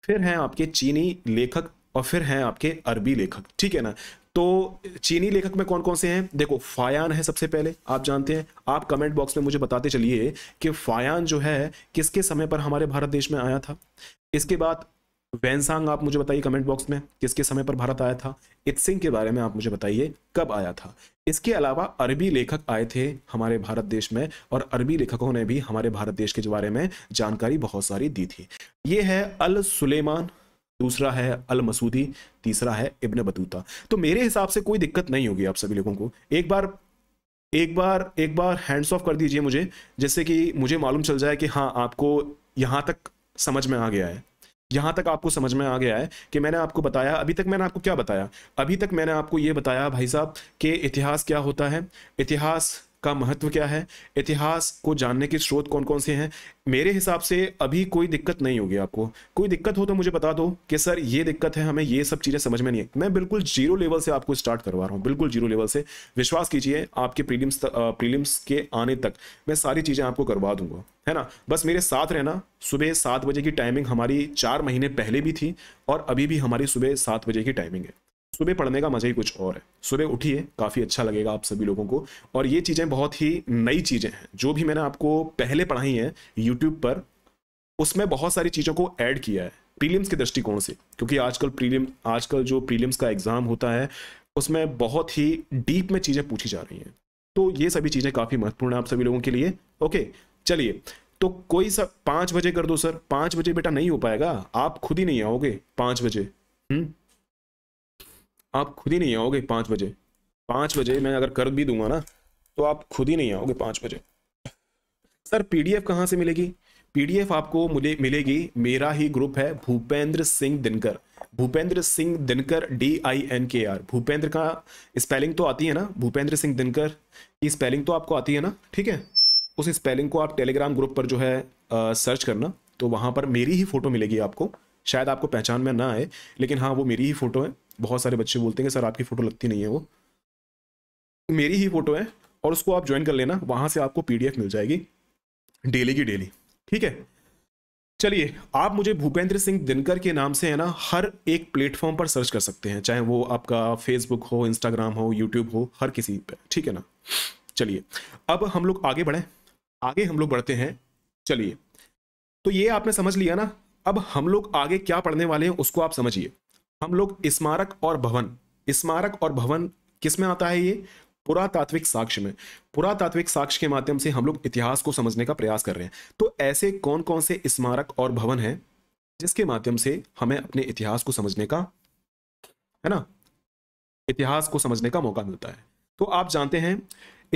फिर हैं आपके चीनी लेखक और फिर हैं आपके अरबी लेखक ठीक है ना तो चीनी लेखक में कौन कौन से हैं देखो फायान है सबसे पहले आप जानते हैं आप कमेंट बॉक्स में मुझे बताते चलिए कि फायान जो है किसके समय पर हमारे भारत देश में आया था इसके बाद वैनसांग आप मुझे बताइए कमेंट बॉक्स में किसके समय पर भारत आया था इत्सिंग के बारे में आप मुझे बताइए कब आया था इसके अलावा अरबी लेखक आए थे हमारे भारत देश में और अरबी लेखकों ने भी हमारे भारत देश के बारे में जानकारी बहुत सारी दी थी ये है अल सुलेमान दूसरा है अल मसूदी तीसरा है इब्न बतूता तो मेरे हिसाब से कोई दिक्कत नहीं होगी आप सभी लोगों को एक बार एक बार एक बार हैंड्स ऑफ कर दीजिए मुझे जिससे कि मुझे मालूम चल जाए कि हाँ आपको यहाँ तक समझ में आ गया है यहाँ तक आपको समझ में आ गया है कि मैंने आपको बताया अभी तक मैंने आपको क्या बताया अभी तक मैंने आपको ये बताया भाई साहब कि इतिहास क्या होता है इतिहास का महत्व क्या है इतिहास को जानने के स्रोत कौन कौन से हैं मेरे हिसाब से अभी कोई दिक्कत नहीं होगी आपको कोई दिक्कत हो तो मुझे बता दो कि सर ये दिक्कत है हमें ये सब चीज़ें समझ में नहीं है मैं बिल्कुल जीरो लेवल से आपको स्टार्ट करवा रहा हूँ बिल्कुल जीरो लेवल से विश्वास कीजिए आपके प्रीलिम्स प्रीलिम्स के आने तक मैं सारी चीज़ें आपको करवा दूंगा है ना बस मेरे साथ रहना सुबह सात बजे की टाइमिंग हमारी चार महीने पहले भी थी और अभी भी हमारी सुबह सात बजे की टाइमिंग है सुबह पढ़ने का मज़ा ही कुछ और है सुबह उठिए काफ़ी अच्छा लगेगा आप सभी लोगों को और ये चीज़ें बहुत ही नई चीज़ें हैं जो भी मैंने आपको पहले पढ़ाई हैं यूट्यूब पर उसमें बहुत सारी चीज़ों को ऐड किया है प्रीलियम्स के दृष्टिकोण से क्योंकि आजकल प्रीलियम आजकल जो प्रीलियम्स का एग्ज़ाम होता है उसमें बहुत ही डीप में चीज़ें पूछी जा रही हैं तो ये सभी चीज़ें काफ़ी महत्वपूर्ण है आप सभी लोगों के लिए ओके चलिए तो कोई सर पाँच बजे कर दो सर पाँच बजे बेटा नहीं हो पाएगा आप खुद ही नहीं आओगे पाँच बजे हम्म आप खुद ही नहीं आओगे पाँच बजे पाँच बजे मैं अगर कर भी दूंगा ना तो आप खुद ही नहीं आओगे पाँच बजे सर पीडीएफ कहाँ से मिलेगी पीडीएफ आपको मुझे मिलेगी मेरा ही ग्रुप है Bhupendra Singh Dinkar Bhupendra Singh Dinkar D I N K R Bhupendra का स्पेलिंग तो आती है ना भूपेंद्र सिंह दिनकर की स्पेलिंग तो आपको आती है ना ठीक है उस स्पेलिंग को आप टेलीग्राम ग्रुप पर जो है आ, सर्च करना तो वहाँ पर मेरी ही फ़ोटो मिलेगी आपको शायद आपको पहचान में ना आए लेकिन हाँ वो मेरी ही फ़ोटो है बहुत सारे बच्चे बोलते हैं कि सर आपकी फ़ोटो लगती नहीं है वो मेरी ही फ़ोटो है और उसको आप ज्वाइन कर लेना वहाँ से आपको पी मिल जाएगी डेली की डेली ठीक है चलिए आप मुझे भूपेंद्र सिंह दिनकर के नाम से है ना हर एक प्लेटफॉर्म पर सर्च कर सकते हैं चाहे वो आपका फेसबुक हो इंस्टाग्राम हो यूट्यूब हो हर किसी पे ठीक है ना चलिए अब हम लोग आगे बढ़ें आगे हम लोग बढ़ते हैं चलिए तो ये आपने समझ लिया ना अब हम लोग आगे क्या पढ़ने वाले हैं उसको आप समझिए हम लोग स्मारक और भवन स्मारक और भवन किस में आता है ये पुरातात्विक साक्ष्य में पुरातात्विक साक्ष्य के माध्यम से हम लोग इतिहास को समझने का प्रयास कर रहे हैं तो ऐसे कौन कौन से स्मारक और भवन हैं जिसके माध्यम से हमें अपने इतिहास को समझने का है ना इतिहास को समझने का मौका मिलता है तो आप जानते हैं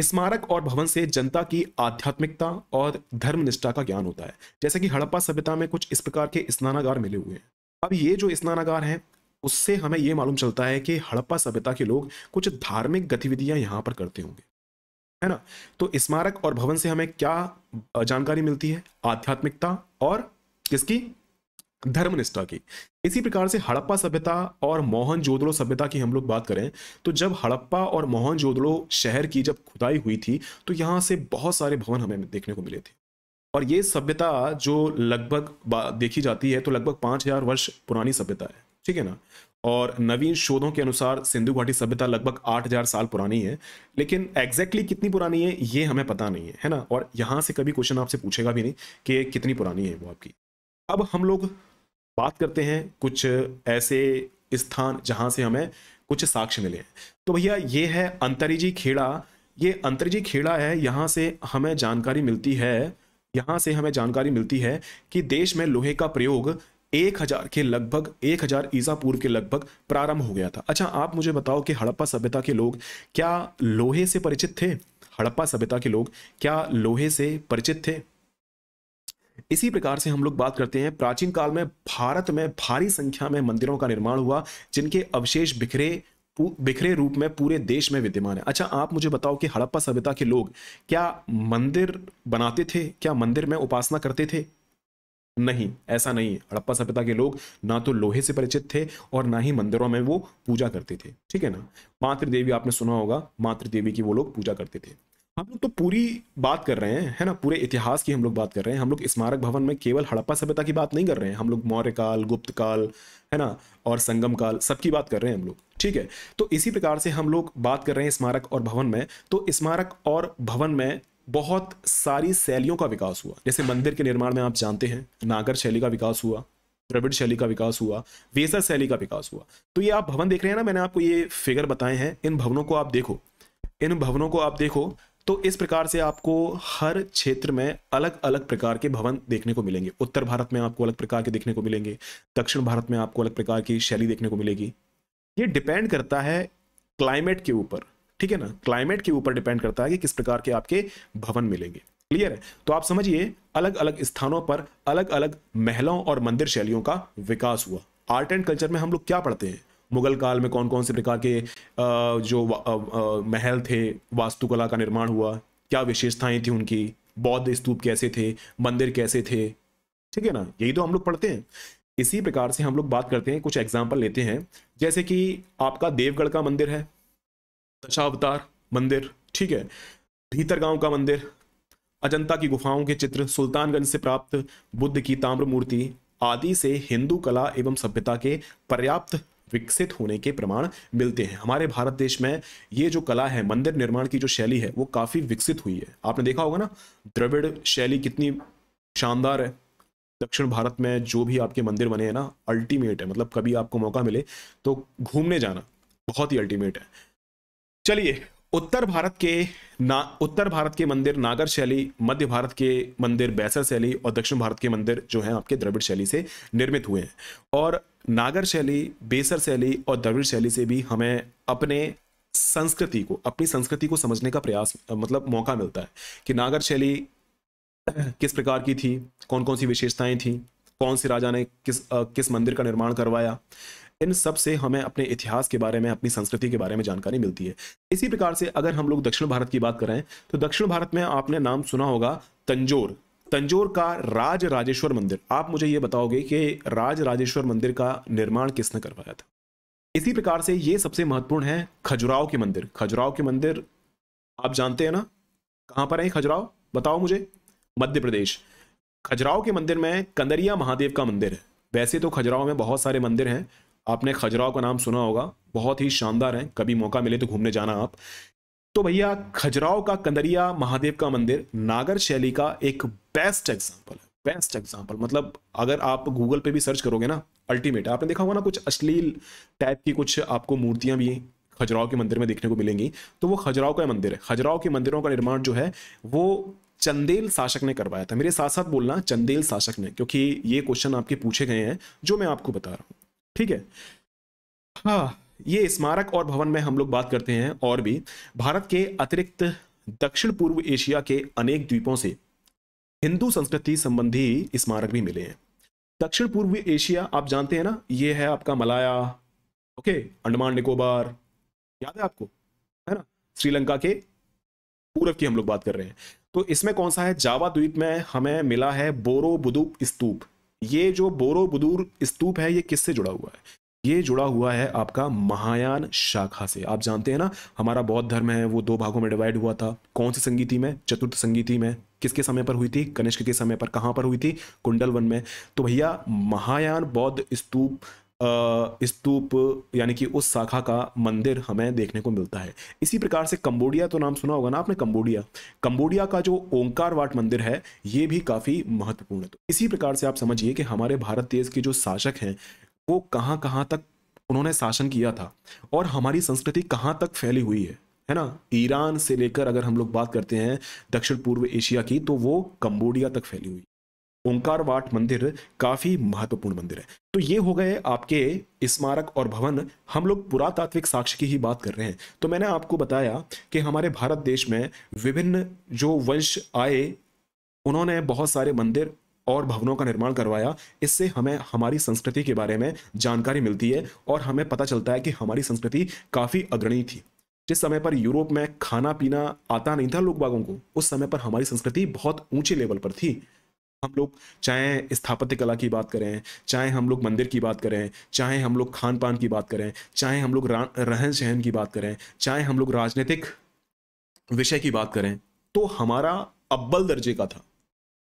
स्मारक और भवन से जनता की आध्यात्मिकता और धर्मनिष्ठा का ज्ञान होता है जैसे कि हड़प्पा सभ्यता में कुछ इस प्रकार के स्नानागार मिले हुए हैं अब ये जो स्नानागार हैं उससे हमें ये मालूम चलता है कि हड़प्पा सभ्यता के लोग कुछ धार्मिक गतिविधियां यहाँ पर करते होंगे है ना तो स्मारक और भवन से हमें क्या जानकारी मिलती है आध्यात्मिकता और किसकी धर्मनिष्ठा की इसी प्रकार से हड़प्पा सभ्यता और मोहन जोदड़ो सभ्यता की हम लोग बात करें तो जब हड़प्पा और मोहन जोदड़ो शहर की जब खुदाई हुई थी तो यहाँ से बहुत सारे भवन हमें देखने को मिले थे और ये सभ्यता जो लगभग देखी जाती है तो लगभग पाँच हजार वर्ष पुरानी सभ्यता है ठीक है ना और नवीन शोधों के अनुसार सिंधु घाटी सभ्यता लगभग 8000 साल पुरानी है लेकिन एग्जैक्टली exactly कितनी पुरानी है ये हमें पता नहीं है है ना और यहाँ से कभी क्वेश्चन आपसे पूछेगा भी नहीं कि कितनी पुरानी है वो आपकी अब हम लोग बात करते हैं कुछ ऐसे स्थान जहाँ से हमें कुछ साक्ष्य मिले हैं तो भैया ये है अंतरिजी खेड़ा ये अंतरिजी खेड़ा है यहाँ से हमें जानकारी मिलती है यहाँ से हमें जानकारी मिलती है कि देश में लोहे का प्रयोग एक हजार के लगभग एक हजार ईसा पूर्व के लगभग प्रारंभ हो गया था अच्छा आप मुझे बताओ कि हड़प्पा सभ्यता के लोग क्या लोहे से परिचित थे हड़प्पा सभ्यता के लोग क्या लोहे से परिचित थे इसी प्रकार से हम लोग बात करते हैं प्राचीन काल में भारत में भारी संख्या में मंदिरों का निर्माण हुआ जिनके अवशेष बिखरे बिखरे रूप में पूरे देश में विद्यमान है अच्छा आप मुझे बताओ कि हड़प्पा सभ्यता के लोग क्या मंदिर बनाते थे क्या मंदिर में उपासना करते थे नहीं ऐसा नहीं हड़प्पा सभ्यता के लोग ना तो लोहे से परिचित थे और ना ही मंदिरों में वो पूजा करते थे ठीक है ना मातृदेवी आपने सुना होगा मातृदेवी की वो लोग पूजा करते थे हम लोग तो पूरी बात कर रहे हैं है ना पूरे इतिहास की हम लोग बात कर रहे हैं हम लोग स्मारक भवन में केवल हड़प्पा सभ्यता की बात नहीं कर रहे हैं हम लोग मौर्य काल गुप्त काल है ना और संगम काल सबकी बात कर रहे हैं हम लोग ठीक है तो इसी प्रकार से हम लोग बात कर रहे हैं स्मारक और भवन में तो स्मारक और भवन में बहुत सारी शैलियों का विकास हुआ जैसे मंदिर के निर्माण में आप जानते हैं नागर शैली का विकास हुआ द्रविड़ शैली का विकास हुआ वेसर शैली का विकास हुआ तो ये आप भवन देख रहे हैं ना मैंने आपको ये फिगर बताए हैं इन भवनों को आप देखो इन भवनों को आप देखो तो इस प्रकार से आपको हर क्षेत्र में अलग अलग प्रकार के भवन देखने को मिलेंगे उत्तर भारत में आपको अलग प्रकार के देखने को मिलेंगे दक्षिण भारत में आपको अलग प्रकार की शैली देखने को मिलेगी ये डिपेंड करता है क्लाइमेट के ऊपर ठीक है ना क्लाइमेट के ऊपर डिपेंड करता है कि किस प्रकार के आपके भवन मिलेंगे क्लियर है तो आप समझिए अलग अलग स्थानों पर अलग अलग महलों और मंदिर शैलियों का विकास हुआ आर्ट एंड कल्चर में हम लोग क्या पढ़ते हैं मुगल काल में कौन कौन से प्रकार के जो महल थे वास्तुकला का निर्माण हुआ क्या विशेषताएं थी उनकी बौद्ध स्तूप कैसे थे मंदिर कैसे थे ठीक है ना यही तो हम लोग पढ़ते हैं इसी प्रकार से हम लोग बात करते हैं कुछ एग्जाम्पल लेते हैं जैसे कि आपका देवगढ़ का मंदिर है दशावतार मंदिर ठीक है भीतर गांव का मंदिर अजंता की गुफाओं के चित्र सुल्तानगंज से प्राप्त बुद्ध की ताम्र मूर्ति आदि से हिंदू कला एवं सभ्यता के पर्याप्त विकसित होने के प्रमाण मिलते हैं हमारे भारत देश में ये जो कला है मंदिर निर्माण की जो शैली है वो काफ़ी विकसित हुई है आपने देखा होगा ना द्रविड़ शैली कितनी शानदार है दक्षिण भारत में जो भी आपके मंदिर बने हैं ना अल्टीमेट है मतलब कभी आपको मौका मिले तो घूमने जाना बहुत ही अल्टीमेट है चलिए उत्तर भारत के ना उत्तर भारत के मंदिर नागर शैली मध्य भारत के मंदिर बैसर शैली और दक्षिण भारत के मंदिर जो हैं आपके द्रविड़ शैली से निर्मित हुए हैं और नागर शैली बेसर शैली और द्रविड़ शैली से भी हमें अपने संस्कृति को अपनी संस्कृति को समझने का प्रयास मतलब मौका मिलता है कि नागर शैली किस प्रकार की थी कौन कौन सी विशेषताएं थी कौन से राजा ने किस आ, किस मंदिर का निर्माण करवाया इन सब से हमें अपने इतिहास के बारे में अपनी संस्कृति के बारे में जानकारी मिलती है इसी प्रकार से अगर हम लोग दक्षिण भारत की बात करें तो दक्षिण भारत में आपने नाम सुना होगा तंजोर तंजोर का राज राजेश्वर मंदिर आप मुझे ये बताओगे कि राज राजेश्वर मंदिर का निर्माण किसने करवाया था इसी प्रकार से ये सबसे महत्वपूर्ण है खजुराव के मंदिर खजुराव के मंदिर आप जानते हैं ना कहाँ पर है खजुराव बताओ मुझे मध्य प्रदेश खजुराव के मंदिर में कंदरिया महादेव का मंदिर है वैसे तो खजुराव में बहुत सारे मंदिर हैं आपने खजुराहो का नाम सुना होगा बहुत ही शानदार है कभी मौका मिले तो घूमने जाना आप तो भैया खजुराहो का कंदरिया महादेव का मंदिर नागर शैली का एक बेस्ट एग्जाम्पल है बेस्ट एग्जाम्पल मतलब अगर आप गूगल पे भी सर्च करोगे ना अल्टीमेट आपने देखा होगा ना कुछ अश्लील टाइप की कुछ आपको मूर्तियां भी खजुराहो के मंदिर में देखने को मिलेंगी तो वो खजुराव का मंदिर है खजुराहो के मंदिरों का निर्माण जो है वो चंदेल शासक ने करवाया था मेरे साथ साथ बोलना चंदेल शासक ने क्योंकि ये क्वेश्चन आपके पूछे गए हैं जो मैं आपको बता रहा हूँ ठीक है हाँ ये स्मारक और भवन में हम लोग बात करते हैं और भी भारत के अतिरिक्त दक्षिण पूर्व एशिया के अनेक द्वीपों से हिंदू संस्कृति संबंधी स्मारक भी मिले हैं दक्षिण पूर्व एशिया आप जानते हैं ना ये है आपका मलाया ओके अंडमान निकोबार याद है आपको है ना श्रीलंका के पूर्व की हम लोग बात कर रहे हैं तो इसमें कौन सा है जावा द्वीप में हमें मिला है बोरो बुदुप स्तूप ये जो बोरोबुदूर स्तूप है ये किससे जुड़ा हुआ है ये जुड़ा हुआ है आपका महायान शाखा से आप जानते हैं ना हमारा बौद्ध धर्म है वो दो भागों में डिवाइड हुआ था कौन सी संगीति में चतुर्थ संगीति में किसके समय पर हुई थी कनिष्क के समय पर कहाँ पर हुई थी कुंडल वन में तो भैया महायान बौद्ध स्तूप स्तूप यानी कि उस शाखा का मंदिर हमें देखने को मिलता है इसी प्रकार से कंबोडिया तो नाम सुना होगा ना आपने कंबोडिया कंबोडिया का जो ओंकार वाट मंदिर है ये भी काफ़ी महत्वपूर्ण है तो इसी प्रकार से आप समझिए कि हमारे भारत देश के जो शासक हैं वो कहाँ कहाँ तक उन्होंने शासन किया था और हमारी संस्कृति कहाँ तक फैली हुई है है ना ईरान से लेकर अगर हम लोग बात करते हैं दक्षिण पूर्व एशिया की तो वो कंबोडिया तक फैली हुई ओंकार वाट मंदिर काफ़ी महत्वपूर्ण मंदिर है तो ये हो गए आपके स्मारक और भवन हम लोग पुरातात्विक साक्ष्य की ही बात कर रहे हैं तो मैंने आपको बताया कि हमारे भारत देश में विभिन्न जो वंश आए उन्होंने बहुत सारे मंदिर और भवनों का निर्माण करवाया इससे हमें हमारी संस्कृति के बारे में जानकारी मिलती है और हमें पता चलता है कि हमारी संस्कृति काफ़ी अग्रणी थी जिस समय पर यूरोप में खाना पीना आता नहीं था लोग बागों को उस समय पर हमारी संस्कृति बहुत ऊंचे लेवल पर थी हम लोग चाहे स्थापत्य कला की बात करें चाहे हम लोग मंदिर की बात करें चाहे हम लोग खान पान की बात करें चाहे हम लोग रहन सहन की बात करें चाहे हम लोग राजनीतिक विषय की बात करें तो हमारा अब्बल दर्जे का था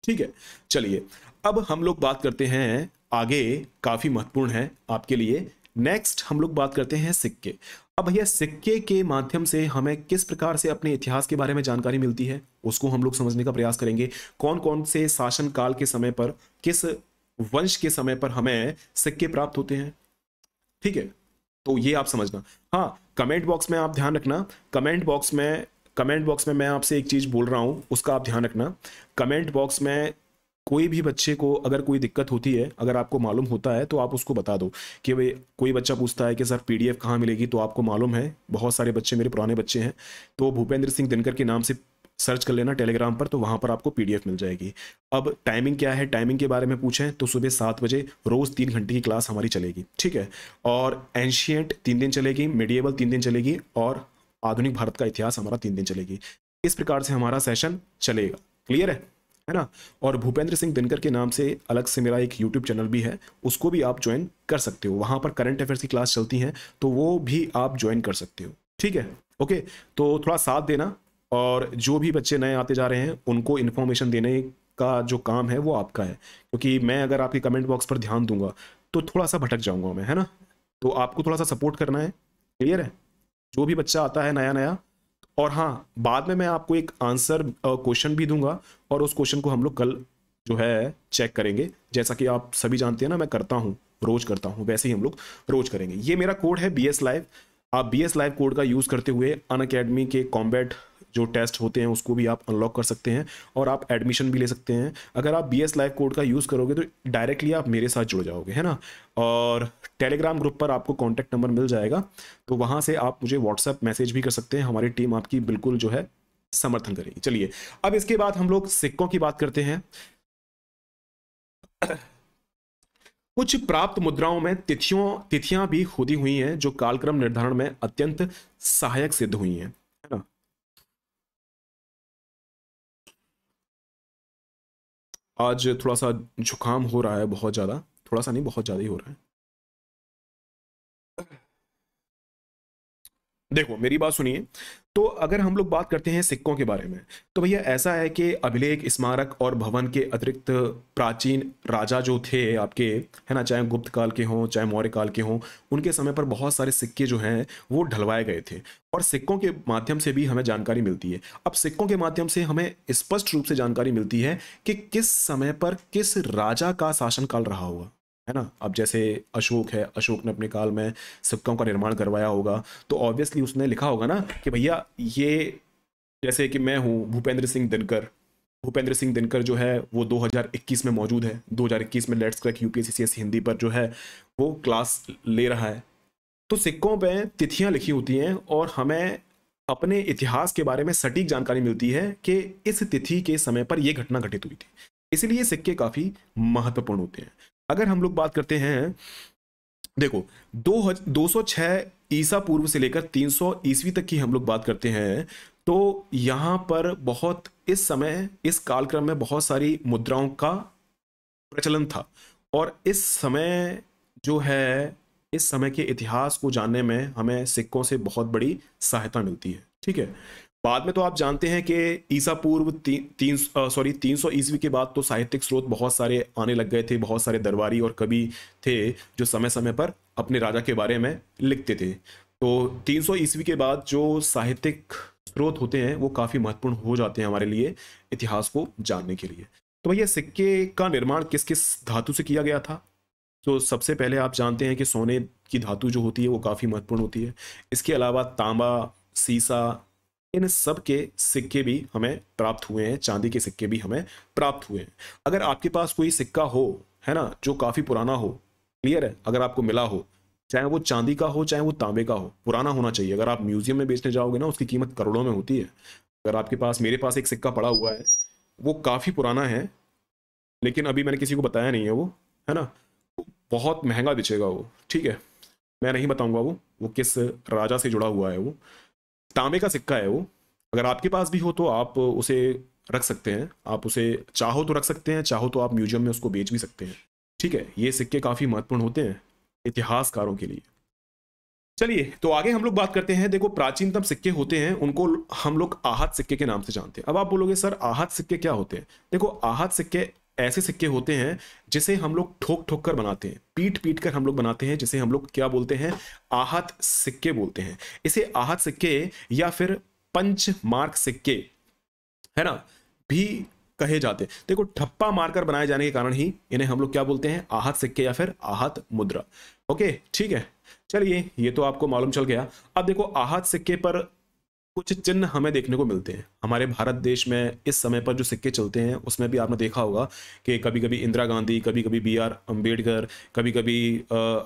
ठीक है चलिए अब हम लोग बात करते हैं आगे काफ़ी महत्वपूर्ण है आपके लिए नेक्स्ट हम लोग बात करते हैं सिक्के अब भैया सिक्के के माध्यम से हमें किस प्रकार से अपने इतिहास के बारे में जानकारी मिलती है उसको हम लोग समझने का प्रयास करेंगे कौन कौन से शासन काल के समय पर किस वंश के समय पर हमें सिक्के प्राप्त होते हैं ठीक है तो ये आप समझना हाँ कमेंट बॉक्स में आप ध्यान रखना कमेंट बॉक्स में कमेंट बॉक्स में मैं आपसे एक चीज़ बोल रहा हूँ उसका आप ध्यान रखना कमेंट बॉक्स में कोई भी बच्चे को अगर कोई दिक्कत होती है अगर आपको मालूम होता है तो आप उसको बता दो कि भाई कोई बच्चा पूछता है कि सर पी डी कहाँ मिलेगी तो आपको मालूम है बहुत सारे बच्चे मेरे पुराने बच्चे हैं तो भूपेंद्र सिंह दिनकर के नाम से सर्च कर लेना टेलीग्राम पर तो वहाँ पर आपको पीडीएफ मिल जाएगी अब टाइमिंग क्या है टाइमिंग के बारे में पूछें तो सुबह सात बजे रोज़ तीन घंटे की क्लास हमारी चलेगी ठीक है और एंशियंट तीन दिन चलेगी मीडिएबल तीन दिन चलेगी और आधुनिक भारत का इतिहास हमारा तीन दिन चलेगी इस प्रकार से हमारा सेशन चलेगा क्लियर है है ना और भूपेंद्र सिंह दिनकर के नाम से अलग से मेरा एक यूट्यूब चैनल भी है उसको भी आप ज्वाइन कर सकते हो वहाँ पर करंट अफेयर्स की क्लास चलती हैं तो वो भी आप ज्वाइन कर सकते हो ठीक है ओके तो थोड़ा साथ देना और जो भी बच्चे नए आते जा रहे हैं उनको इन्फॉर्मेशन देने का जो काम है वो आपका है क्योंकि मैं अगर आपके कमेंट बॉक्स पर ध्यान दूंगा तो थोड़ा सा भटक जाऊंगा मैं है ना तो आपको थोड़ा सा सपोर्ट करना है क्लियर है जो भी बच्चा आता है नया नया और हाँ बाद में मैं आपको एक आंसर क्वेश्चन भी दूंगा और उस क्वेश्चन को हम लोग कल जो है चेक करेंगे जैसा कि आप सभी जानते हैं ना मैं करता हूँ रोज करता हूँ वैसे ही हम लोग रोज करेंगे ये मेरा कोड है बी एस लाइव आप बी एस लाइव कोड का यूज़ करते हुए अन अकेडमी के कॉम्बैट जो टेस्ट होते हैं उसको भी आप अनलॉक कर सकते हैं और आप एडमिशन भी ले सकते हैं अगर आप बी एस लाइव कोड का यूज़ करोगे तो डायरेक्टली आप मेरे साथ जुड़ जाओगे है ना और टेलीग्राम ग्रुप पर आपको कॉन्टैक्ट नंबर मिल जाएगा तो वहाँ से आप मुझे व्हाट्सएप मैसेज भी कर सकते हैं हमारी टीम आपकी बिल्कुल जो है समर्थन करेगी चलिए अब इसके बाद हम लोग सिक्कों की बात करते हैं कुछ प्राप्त मुद्राओं में तिथियों तिथियां भी खुदी हुई हैं जो कालक्रम निर्धारण में अत्यंत सहायक सिद्ध हुई हैं आज थोड़ा सा जुकाम हो रहा है बहुत ज़्यादा थोड़ा सा नहीं बहुत ज़्यादा ही हो रहा है देखो मेरी बात सुनिए तो अगर हम लोग बात करते हैं सिक्कों के बारे में तो भैया ऐसा है कि अभिलेख स्मारक और भवन के अतिरिक्त प्राचीन राजा जो थे आपके है ना चाहे गुप्त काल के हों चाहे मौर्य काल के हों उनके समय पर बहुत सारे सिक्के जो हैं वो ढलवाए गए थे और सिक्कों के माध्यम से भी हमें जानकारी मिलती है अब सिक्कों के माध्यम से हमें स्पष्ट रूप से जानकारी मिलती है कि किस समय पर किस राजा का शासनकाल रहा हुआ है ना अब जैसे अशोक है अशोक ने अपने काल में सिक्कों का निर्माण करवाया होगा तो ऑब्वियसली उसने लिखा होगा ना कि भैया ये जैसे कि मैं हूँ भूपेंद्र सिंह दिनकर भूपेंद्र सिंह दिनकर जो है वो 2021 में मौजूद है 2021 में लेट्स क्रैक यूपीएससी हिंदी पर जो है वो क्लास ले रहा है तो सिक्कों पे तिथियां लिखी होती हैं और हमें अपने इतिहास के बारे में सटीक जानकारी मिलती है कि इस तिथि के समय पर यह घटना घटित हुई थी इसलिए सिक्के काफ़ी महत्वपूर्ण होते हैं अगर हम लोग बात करते हैं देखो दो दो सौ छः ईसा पूर्व से लेकर तीन सौ ईस्वी तक की हम लोग बात करते हैं तो यहाँ पर बहुत इस समय इस कालक्रम में बहुत सारी मुद्राओं का प्रचलन था और इस समय जो है इस समय के इतिहास को जानने में हमें सिक्कों से बहुत बड़ी सहायता मिलती है ठीक है बाद में तो आप जानते हैं कि ईसा पूर्व ती, तीन सॉरी तीन सौ ईस्वी के बाद तो साहित्यिक स्रोत बहुत सारे आने लग गए थे बहुत सारे दरबारी और कवि थे जो समय समय पर अपने राजा के बारे में लिखते थे तो 300 ईस्वी के बाद जो साहित्यिक स्रोत होते हैं वो काफ़ी महत्वपूर्ण हो जाते हैं हमारे लिए इतिहास को जानने के लिए तो भैया सिक्के का निर्माण किस किस धातु से किया गया था तो सबसे पहले आप जानते हैं कि सोने की धातु जो होती है वो काफ़ी महत्वपूर्ण होती है इसके अलावा तांबा सीसा इन सब के सिक्के भी हमें प्राप्त हुए हैं चांदी के सिक्के भी हमें प्राप्त हुए हैं अगर आपके पास कोई सिक्का हो है ना जो काफ़ी पुराना हो क्लियर है अगर आपको मिला हो चाहे वो चांदी का हो चाहे वो तांबे का हो पुराना होना चाहिए अगर आप म्यूजियम में बेचने जाओगे ना उसकी कीमत करोड़ों में होती है अगर आपके पास मेरे पास एक सिक्का पड़ा हुआ है वो काफ़ी पुराना है लेकिन अभी मैंने किसी को बताया नहीं है वो है ना बहुत महंगा बिचेगा वो ठीक है मैं नहीं बताऊंगा वो वो किस राजा से जुड़ा हुआ है वो तांबे का सिक्का है वो अगर आपके पास भी हो तो आप उसे रख सकते हैं आप उसे चाहो तो रख सकते हैं चाहो तो आप म्यूजियम में उसको बेच भी सकते हैं ठीक है ये सिक्के काफ़ी महत्वपूर्ण होते हैं इतिहासकारों के लिए चलिए तो आगे हम लोग बात करते हैं देखो प्राचीनतम सिक्के होते हैं उनको हम लोग आहत सिक्के के नाम से जानते हैं अब आप बोलोगे सर आहत सिक्के क्या होते हैं देखो आहत सिक्के ऐसे सिक्के होते हैं जिसे हम लोग ठोक ठोक कर बनाते हैं पीट पीट कर हम लोग बनाते हैं जिसे हम लोग क्या बोलते हैं आहत सिक्के बोलते हैं इसे आहत सिक्के या फिर पंच मार्क सिक्के है ना भी कहे जाते हैं देखो ठप्पा मारकर बनाए जाने के कारण ही इन्हें हम लोग क्या बोलते हैं आहत सिक्के या फिर आहत मुद्रा ओके ठीक है चलिए ये तो आपको मालूम चल गया अब देखो आहत सिक्के पर कुछ चिन्ह हमें देखने को मिलते हैं हमारे भारत देश में इस समय पर जो सिक्के चलते हैं उसमें भी आपने देखा होगा कि कभी कभी इंदिरा गांधी कभी कभी बी आर अम्बेडकर कभी कभी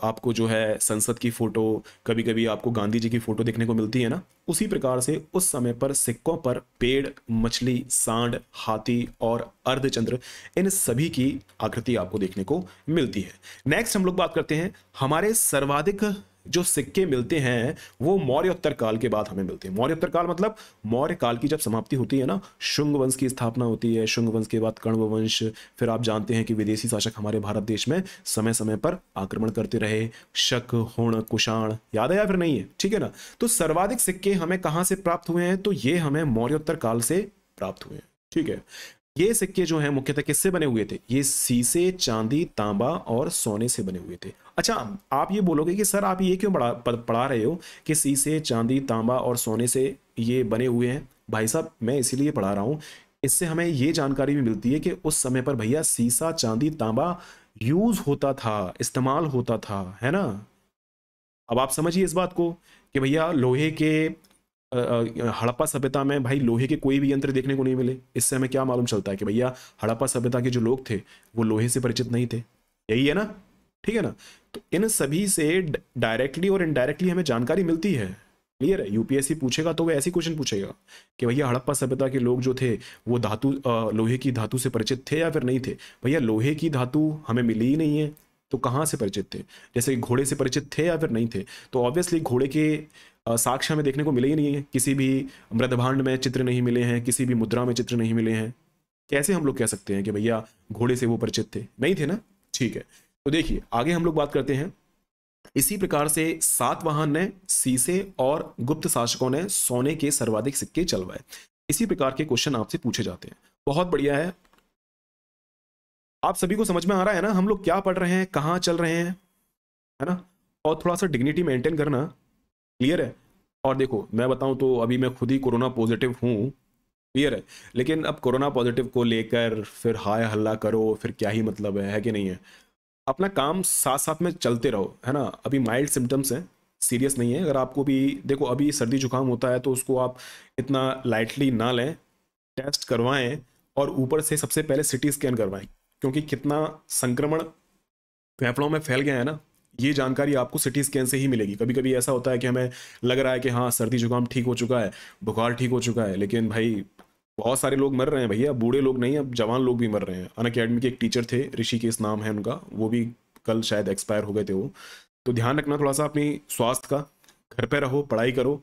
आपको जो है संसद की फ़ोटो कभी कभी आपको गांधी जी की फ़ोटो देखने को मिलती है ना उसी प्रकार से उस समय पर सिक्कों पर पेड़ मछली सांड हाथी और अर्धचंद्र इन सभी की आकृति आपको देखने को मिलती है नेक्स्ट हम लोग बात करते हैं हमारे सर्वाधिक जो सिक्के मिलते हैं वो मौर्योत्तर काल के बाद हमें मिलते हैं उत्तर काल मतलब मौर्य काल की जब समाप्ति होती है ना शुंग वंश की स्थापना होती है शुंग वंश के बाद कण्व वंश फिर आप जानते हैं कि विदेशी शासक हमारे भारत देश में समय समय पर आक्रमण करते रहे शक हुण कुषाण याद है या फिर नहीं है ठीक है ना तो सर्वाधिक सिक्के हमें कहाँ से प्राप्त हुए हैं तो ये हमें मौर्योत्तर काल से प्राप्त हुए हैं ठीक है ये सिक्के जो हैं मुख्यतः किससे बने हुए थे ये सीसे चांदी तांबा और सोने से बने हुए थे अच्छा आप ये बोलोगे कि सर आप ये क्यों पढ़ा पढ़ा रहे हो कि सीसे चांदी तांबा और सोने से ये बने हुए हैं भाई साहब मैं इसीलिए पढ़ा रहा हूँ इससे हमें ये जानकारी भी मिलती है कि उस समय पर भैया सीसा चांदी तांबा यूज होता था इस्तेमाल होता था है ना अब आप समझिए इस बात को कि भैया लोहे के हड़प्पा सभ्यता में भाई लोहे के कोई भी यंत्र देखने को नहीं मिले इससे हमें क्या मालूम चलता है कि भैया हड़प्पा सभ्यता के जो लोग थे वो लोहे से परिचित नहीं थे यही है ना ठीक है ना तो इन सभी से डायरेक्टली और इनडायरेक्टली हमें जानकारी मिलती है क्लियर है यूपीएससी पूछेगा तो वह ऐसी क्वेश्चन पूछेगा कि भैया हड़प्पा सभ्यता के लोग जो थे वो धातु लोहे की धातु से परिचित थे या फिर नहीं थे भैया लोहे की धातु हमें मिली ही नहीं है तो कहाँ से परिचित थे जैसे घोड़े से परिचित थे या फिर नहीं थे तो ऑब्वियसली घोड़े के साक्ष्य हमें देखने को मिले ही नहीं है किसी भी मृदभांड में चित्र नहीं मिले हैं किसी भी मुद्रा में चित्र नहीं मिले हैं कैसे हम लोग कह सकते हैं कि भैया घोड़े से वो परिचित थे नहीं थे ना ठीक है तो देखिए आगे हम लोग बात करते हैं इसी प्रकार से सातवाहन ने सीसे और गुप्त शासकों ने सोने के सर्वाधिक सिक्के चलवाए इसी प्रकार के क्वेश्चन आपसे पूछे जाते हैं बहुत बढ़िया है आप सभी को समझ में आ रहा है ना हम लोग क्या पढ़ रहे हैं कहाँ चल रहे हैं है ना और थोड़ा सा डिग्निटी मेंटेन करना क्लियर है और देखो मैं बताऊं तो अभी मैं खुद ही कोरोना पॉजिटिव हूँ क्लियर है लेकिन अब कोरोना पॉजिटिव को लेकर फिर हाय हल्ला करो फिर क्या ही मतलब है, है कि नहीं है अपना काम साथ साथ में चलते रहो है ना अभी माइल्ड सिम्टम्स हैं सीरियस नहीं है अगर आपको भी देखो अभी सर्दी जुकाम होता है तो उसको आप इतना लाइटली ना लें टेस्ट करवाएं और ऊपर से सबसे पहले सिटी स्कैन करवाएं क्योंकि कितना संक्रमण फेफड़ों में फैल गया है ना ये जानकारी आपको सिटी स्कैन से ही मिलेगी कभी कभी ऐसा होता है कि हमें लग रहा है कि हाँ सर्दी जुकाम ठीक हो चुका है बुखार ठीक हो चुका है लेकिन भाई बहुत सारे लोग मर रहे हैं भैया बूढ़े लोग नहीं अब जवान लोग भी मर रहे हैं अन अकेडमी के एक टीचर थे ऋषि ऋषिकेश नाम है उनका वो भी कल शायद एक्सपायर हो गए थे वो तो ध्यान रखना थोड़ा सा अपनी स्वास्थ्य का घर पर रहो पढ़ाई करो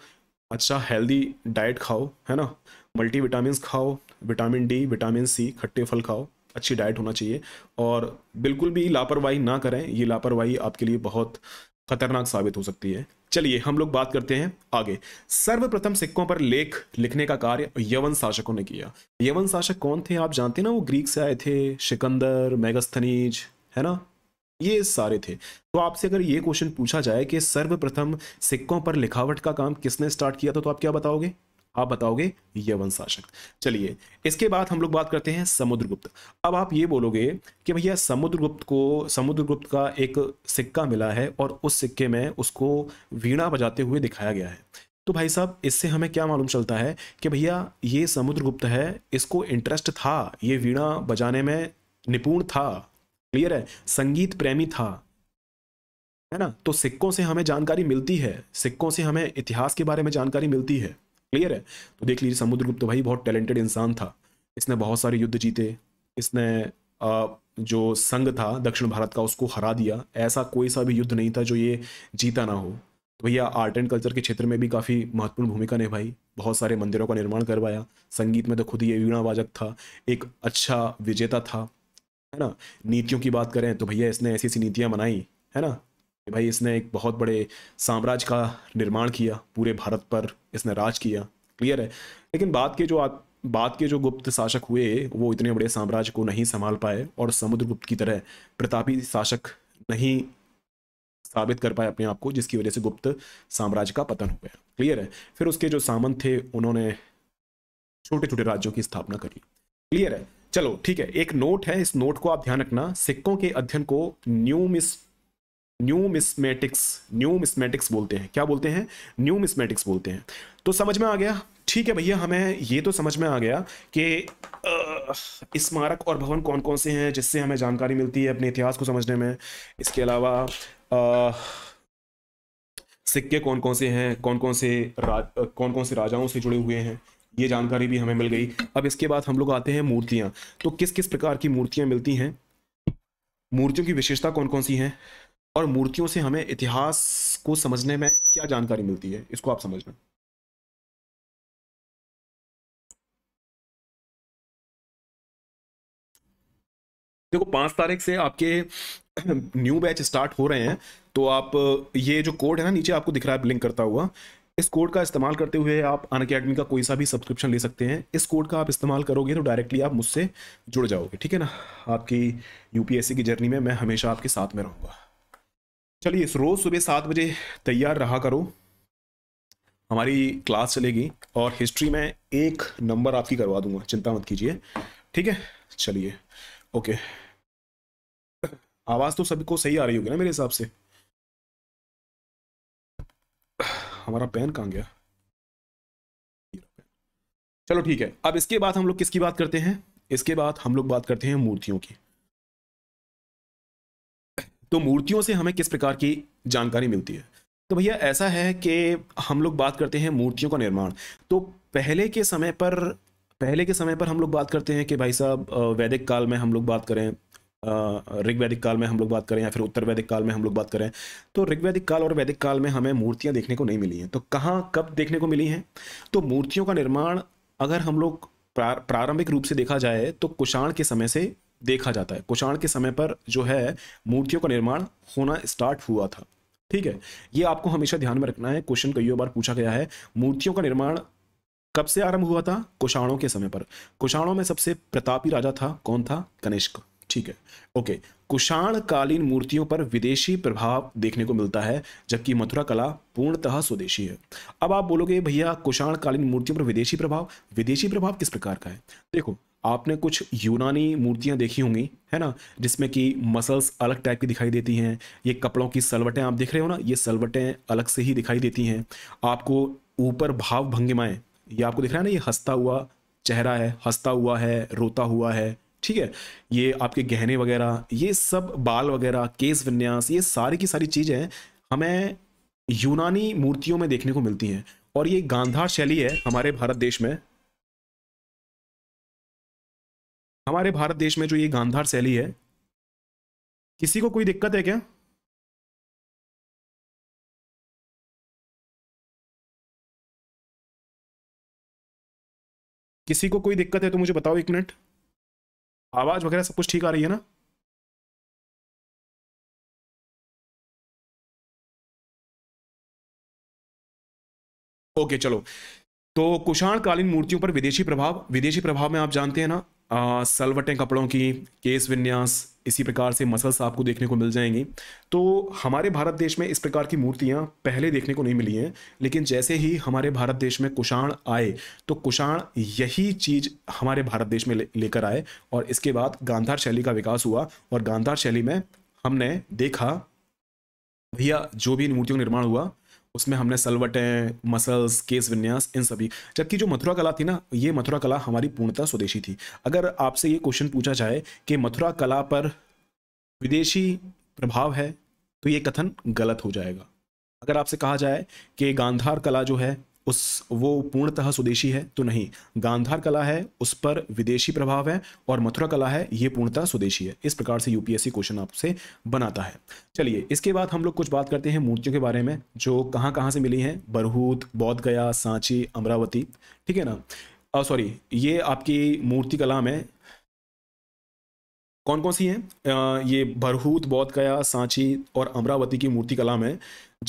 अच्छा हेल्दी डाइट खाओ है ना मल्टी विटामिन खाओ विटामिन डी विटामिन सी खट्टे फल खाओ अच्छी डाइट होना चाहिए और बिल्कुल भी लापरवाही ना करें ये लापरवाही आपके लिए बहुत खतरनाक साबित हो सकती है चलिए हम लोग बात करते हैं आगे सर्वप्रथम सिक्कों पर लेख लिखने का कार्य यवन शासकों ने किया यवन शासक कौन थे आप जानते ना वो ग्रीक से आए थे सिकंदर मेगस्थनीज है ना ये सारे थे तो आपसे अगर ये क्वेश्चन पूछा जाए कि सर्वप्रथम सिक्कों पर लिखावट का काम किसने स्टार्ट किया था तो आप क्या बताओगे आप बताओगे यवन शासक चलिए इसके बाद हम लोग बात करते हैं समुद्रगुप्त अब आप ये बोलोगे कि भैया समुद्रगुप्त को समुद्रगुप्त का एक सिक्का मिला है और उस सिक्के में उसको वीणा बजाते हुए दिखाया गया है तो भाई साहब इससे हमें क्या मालूम चलता है कि भैया ये समुद्रगुप्त है इसको इंटरेस्ट था ये वीणा बजाने में निपुण था क्लियर है संगीत प्रेमी था है ना तो सिक्कों से हमें जानकारी मिलती है सिक्कों से हमें इतिहास के बारे में जानकारी मिलती है क्लियर है तो देख लीजिए समुद्रगुप्त भाई बहुत टैलेंटेड इंसान था इसने बहुत सारे युद्ध जीते इसने जो संघ था दक्षिण भारत का उसको हरा दिया ऐसा कोई सा भी युद्ध नहीं था जो ये जीता ना हो तो भैया आर्ट एंड कल्चर के क्षेत्र में भी काफ़ी महत्वपूर्ण भूमिका निभाई बहुत सारे मंदिरों का निर्माण करवाया संगीत में तो खुद ही ये वीणा वाजक था एक अच्छा विजेता था है ना नीतियों की बात करें तो भैया इसने ऐसी ऐसी नीतियाँ बनाई है ना भाई इसने एक बहुत बड़े साम्राज्य का निर्माण किया पूरे भारत पर इसने राज किया क्लियर है लेकिन बाद के जो बाद के जो गुप्त शासक हुए वो इतने बड़े साम्राज्य को नहीं संभाल पाए और समुद्रगुप्त की तरह प्रतापी शासक नहीं साबित कर पाए अपने आप को जिसकी वजह से गुप्त साम्राज्य का पतन हो गया क्लियर है फिर उसके जो सामंत थे उन्होंने छोटे छोटे राज्यों की स्थापना करी क्लियर है चलो ठीक है एक नोट है इस नोट को आप ध्यान रखना सिक्कों के अध्ययन को न्यूमिस न्यू मिसमेटिक्स न्यू मिसमेटिक्स बोलते हैं क्या बोलते हैं न्यू मिसमेटिक्स बोलते हैं तो समझ में आ गया ठीक है भैया हमें ये तो समझ में आ गया कि स्मारक और भवन कौन कौन से हैं जिससे हमें जानकारी मिलती है अपने इतिहास को समझने में इसके अलावा आ, सिक्के कौन कौन से हैं कौन कौन से राज कौन कौन से राजाओं से जुड़े हुए हैं ये जानकारी भी हमें मिल गई अब इसके बाद हम लोग आते हैं मूर्तियाँ तो किस किस प्रकार की मूर्तियाँ मिलती हैं मूर्तियों की विशेषता कौन कौन सी हैं और मूर्तियों से हमें इतिहास को समझने में क्या जानकारी मिलती है इसको आप समझना देखो पांच तारीख से आपके न्यू बैच स्टार्ट हो रहे हैं तो आप ये जो कोड है ना नीचे आपको दिख रहा है लिंक करता हुआ इस कोड का इस्तेमाल करते हुए आप अन अकेडमी का कोई सा भी सब्सक्रिप्शन ले सकते हैं इस कोड का आप इस्तेमाल करोगे तो डायरेक्टली आप मुझसे जुड़ जाओगे ठीक है ना आपकी यूपीएससी की जर्नी में मैं हमेशा आपके साथ में रहूँगा चलिए रोज़ सुबह सात बजे तैयार रहा करो हमारी क्लास चलेगी और हिस्ट्री में एक नंबर आपकी करवा दूंगा चिंता मत कीजिए ठीक है चलिए ओके आवाज़ तो सभी को सही आ रही होगी ना मेरे हिसाब से हमारा पेन कहाँ गया चलो ठीक है अब इसके बाद हम लोग किसकी बात करते हैं इसके बाद हम लोग बात करते हैं मूर्तियों की तो मूर्तियों से हमें किस प्रकार की जानकारी मिलती है तो भैया ऐसा है कि हम लोग बात करते हैं मूर्तियों का निर्माण तो पहले के समय पर पहले के समय पर हम लोग बात करते हैं कि भाई साहब वैदिक काल में हम लोग बात करें ऋग्वैदिक काल में हम लोग बात करें या फिर उत्तर वैदिक काल में हम लोग बात करें तो ऋग्वैदिक काल और वैदिक काल में हमें मूर्तियाँ देखने को नहीं मिली हैं तो कहाँ कब देखने को मिली हैं तो मूर्तियों का निर्माण अगर हम लोग प्रारंभिक रूप से देखा जाए तो कुषाण के समय से देखा जाता है कुषाण के समय पर जो है मूर्तियों का निर्माण होना स्टार्ट हुआ था ठीक है ये आपको हमेशा ध्यान में रखना है क्वेश्चन कई बार पूछा गया है मूर्तियों का निर्माण कब से आरंभ हुआ था कुषाणों के समय पर कुषाणों में सबसे प्रतापी राजा था कौन था कनिष्क ठीक है ओके कुषाण कालीन मूर्तियों पर विदेशी प्रभाव देखने को मिलता है जबकि मथुरा कला पूर्णतः स्वदेशी है अब आप बोलोगे भैया कुषाण कालीन मूर्तियों पर विदेशी प्रभाव विदेशी प्रभाव किस प्रकार का है देखो आपने कुछ यूनानी मूर्तियाँ देखी होंगी है ना जिसमें कि मसल्स अलग टाइप की दिखाई देती हैं ये कपड़ों की सलवटें आप देख रहे हो ना ये सलवटें अलग से ही दिखाई देती हैं आपको ऊपर भाव भंगिमाएँ ये आपको दिख रहा है ना ये हंसता हुआ चेहरा है हंसता हुआ है रोता हुआ है ठीक है ये आपके गहने वगैरह ये सब बाल वगैरह केस विन्यास ये सारी की सारी चीज़ें हमें यूनानी मूर्तियों में देखने को मिलती हैं और ये गांधार शैली है हमारे भारत देश में हमारे भारत देश में जो ये गांधार शैली है किसी को कोई दिक्कत है क्या किसी को कोई दिक्कत है तो मुझे बताओ एक मिनट आवाज वगैरह सब कुछ ठीक आ रही है ना ओके चलो तो कुषाण कालीन मूर्तियों पर विदेशी प्रभाव विदेशी प्रभाव में आप जानते हैं ना सलवटें कपड़ों की केस विन्यास इसी प्रकार से मसल्स आपको देखने को मिल जाएंगी तो हमारे भारत देश में इस प्रकार की मूर्तियाँ पहले देखने को नहीं मिली हैं लेकिन जैसे ही हमारे भारत देश में कुषाण आए तो कुषाण यही चीज़ हमारे भारत देश में लेकर आए और इसके बाद गांधार शैली का विकास हुआ और गांधार शैली में हमने देखा भैया जो भी इन मूर्तियों का निर्माण हुआ उसमें हमने सलवटें मसल्स केस विन्यास इन सभी जबकि जो मथुरा कला थी ना ये मथुरा कला हमारी पूर्णतः स्वदेशी थी अगर आपसे ये क्वेश्चन पूछा जाए कि मथुरा कला पर विदेशी प्रभाव है तो ये कथन गलत हो जाएगा अगर आपसे कहा जाए कि गांधार कला जो है उस वो पूर्णतः स्वदेशी है तो नहीं गांधार कला है उस पर विदेशी प्रभाव है और मथुरा कला है ये पूर्णतः स्वदेशी है इस प्रकार से यूपीएससी क्वेश्चन आपसे बनाता है चलिए इसके बाद हम लोग कुछ बात करते हैं मूर्तियों के बारे में जो कहाँ कहाँ से मिली हैं बरहूत बौद्धगया सांची अमरावती ठीक है ना सॉरी ये आपकी मूर्ति कला में कौन कौन सी हैं ये भरहूत बौद्ध कया सांची और अमरावती की मूर्ति कला में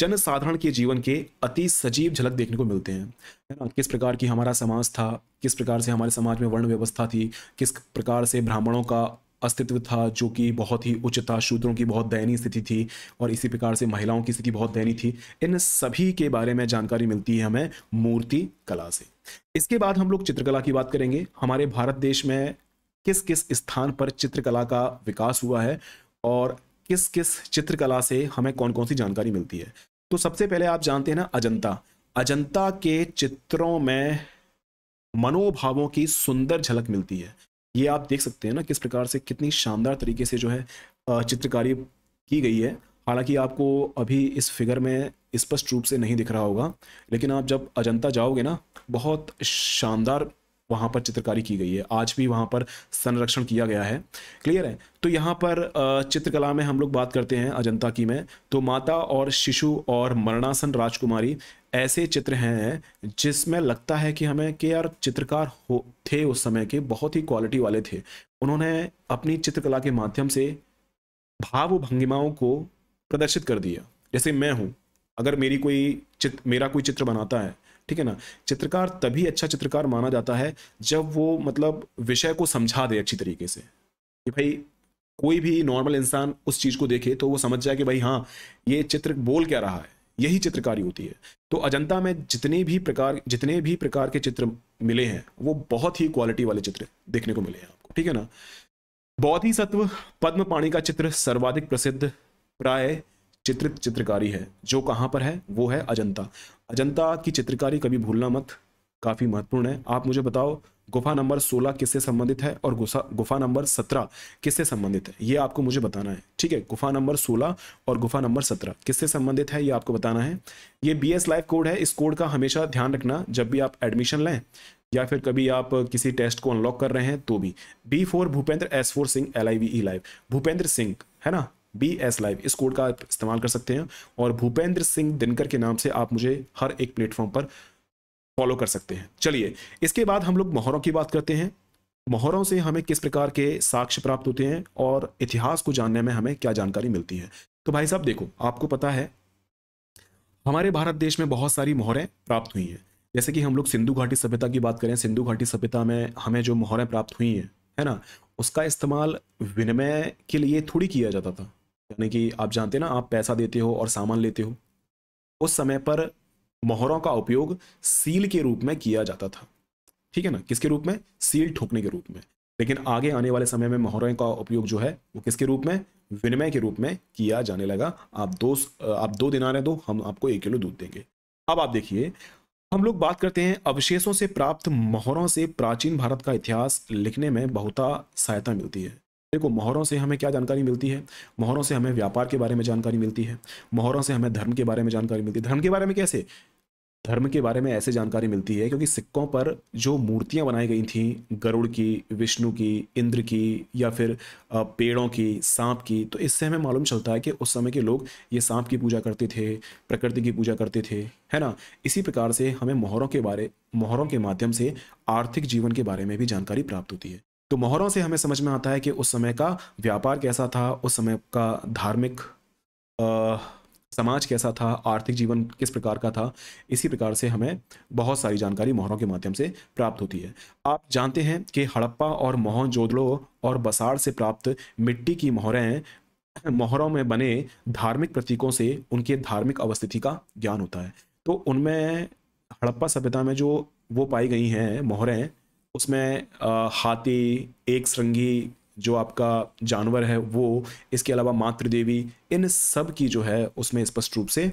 जन साधारण के जीवन के अति सजीव झलक देखने को मिलते हैं है ना किस प्रकार की हमारा समाज था किस प्रकार से हमारे समाज में वर्ण व्यवस्था थी किस प्रकार से ब्राह्मणों का अस्तित्व था जो कि बहुत ही उच्च था शूद्रों की बहुत दयनीय स्थिति थी और इसी प्रकार से महिलाओं की स्थिति बहुत दयनीय थी इन सभी के बारे में जानकारी मिलती है हमें मूर्ति कला से इसके बाद हम लोग चित्रकला की बात करेंगे हमारे भारत देश में किस किस स्थान पर चित्रकला का विकास हुआ है और किस किस चित्रकला से हमें कौन कौन सी जानकारी मिलती है तो सबसे पहले आप जानते हैं ना अजंता अजंता के चित्रों में मनोभावों की सुंदर झलक मिलती है ये आप देख सकते हैं ना किस प्रकार से कितनी शानदार तरीके से जो है चित्रकारी की गई है हालांकि आपको अभी इस फिगर में स्पष्ट रूप से नहीं दिख रहा होगा लेकिन आप जब अजंता जाओगे ना बहुत शानदार वहाँ पर चित्रकारी की गई है आज भी वहाँ पर संरक्षण किया गया है क्लियर है तो यहाँ पर चित्रकला में हम लोग बात करते हैं अजंता की में तो माता और शिशु और मरणासन राजकुमारी ऐसे चित्र हैं जिसमें लगता है कि हमें के यार चित्रकार हो थे उस समय के बहुत ही क्वालिटी वाले थे उन्होंने अपनी चित्रकला के माध्यम से भाव भंगिमाओं को प्रदर्शित कर दिया जैसे मैं हूँ अगर मेरी कोई चित्र मेरा कोई चित्र बनाता है ठीक है ना चित्रकार तभी अच्छा चित्रकार माना जाता है जब वो मतलब विषय को समझा दे अच्छी तरीके से कि भाई कोई भी नॉर्मल इंसान उस चीज़ को देखे तो वो समझ जाए कि भाई हाँ ये चित्र बोल क्या रहा है यही चित्रकारी होती है तो अजंता में जितने भी प्रकार जितने भी प्रकार के चित्र मिले हैं वो बहुत ही क्वालिटी वाले चित्र देखने को मिले हैं आपको ठीक है ना बौद्धि सत्व पद्म पाणी का चित्र सर्वाधिक प्रसिद्ध प्राय चित्रित चित्रकारी है जो कहाँ पर है वो है अजंता अजंता की चित्रकारी कभी भूलना मत काफ़ी महत्वपूर्ण है आप मुझे बताओ गुफा नंबर 16 किससे संबंधित है और गुफा गुफा नंबर 17 किससे संबंधित है ये आपको मुझे बताना है ठीक है गुफा नंबर 16 और गुफा नंबर 17 किससे संबंधित है ये आपको बताना है ये बी एस लाइफ कोड है इस कोड का हमेशा ध्यान रखना जब भी आप एडमिशन लें या फिर कभी आप किसी टेस्ट को अनलॉक कर रहे हैं तो भी B four Bhupendra S four Singh L I V E live Bhupendra Singh है ना बी एस लाइव इस कोड का आप इस्तेमाल कर सकते हैं और भूपेंद्र सिंह दिनकर के नाम से आप मुझे हर एक प्लेटफॉर्म पर फॉलो कर सकते हैं चलिए इसके बाद हम लोग मोहरों की बात करते हैं मोहरों से हमें किस प्रकार के साक्ष्य प्राप्त होते हैं और इतिहास को जानने में हमें क्या जानकारी मिलती है तो भाई साहब देखो आपको पता है हमारे भारत देश में बहुत सारी मोहरें प्राप्त हुई हैं जैसे कि हम लोग सिंधु घाटी सभ्यता की बात करें सिंधु घाटी सभ्यता में हमें जो मोहरें प्राप्त हुई हैं है ना उसका इस्तेमाल विनिमय के लिए थोड़ी किया जाता था यानी कि आप जानते हैं ना आप पैसा देते हो और सामान लेते हो उस समय पर मोहरों का उपयोग सील के रूप में किया जाता था ठीक है ना किसके रूप में सील ठोकने के रूप में लेकिन आगे आने वाले समय में मोहरों का उपयोग जो है वो किसके रूप में विनिमय के रूप में किया जाने लगा आप दो आप दो दिनारें दो हम आपको एक किलो दूध देंगे अब आप देखिए हम लोग बात करते हैं अवशेषों से प्राप्त मोहरों से प्राचीन भारत का इतिहास लिखने में बहुता सहायता मिलती है देखो मोहरों से हमें क्या जानकारी मिलती है मोहरों से हमें व्यापार के बारे में जानकारी मिलती है मोहरों से हमें धर्म के बारे में जानकारी मिलती है धर्म के बारे में कैसे धर्म के बारे में ऐसे जानकारी मिलती है क्योंकि सिक्कों पर जो मूर्तियां बनाई गई थी गरुड़ की विष्णु की इंद्र की या फिर पेड़ों की सांप की तो इससे हमें मालूम चलता है कि उस समय के लोग ये सांप की पूजा करते थे प्रकृति की पूजा करते थे है ना इसी प्रकार से हमें मोहरों के बारे मोहरों के माध्यम से आर्थिक जीवन के बारे में भी जानकारी प्राप्त होती है तो मोहरों से हमें समझ में आता है कि उस समय का व्यापार कैसा था उस समय का धार्मिक आ, समाज कैसा था आर्थिक जीवन किस प्रकार का था इसी प्रकार से हमें बहुत सारी जानकारी मोहरों के माध्यम से प्राप्त होती है आप जानते हैं कि हड़प्पा और मोहनजोदड़ो और बसाड़ से प्राप्त मिट्टी की मोहरें मोहरों में बने धार्मिक प्रतीकों से उनके धार्मिक अवस्थिति का ज्ञान होता है तो उनमें हड़प्पा सभ्यता में जो वो पाई गई हैं मोहरें उसमें हाथी एक श्रृंगी जो आपका जानवर है वो इसके अलावा मातृदेवी इन सब की जो है उसमें स्पष्ट रूप से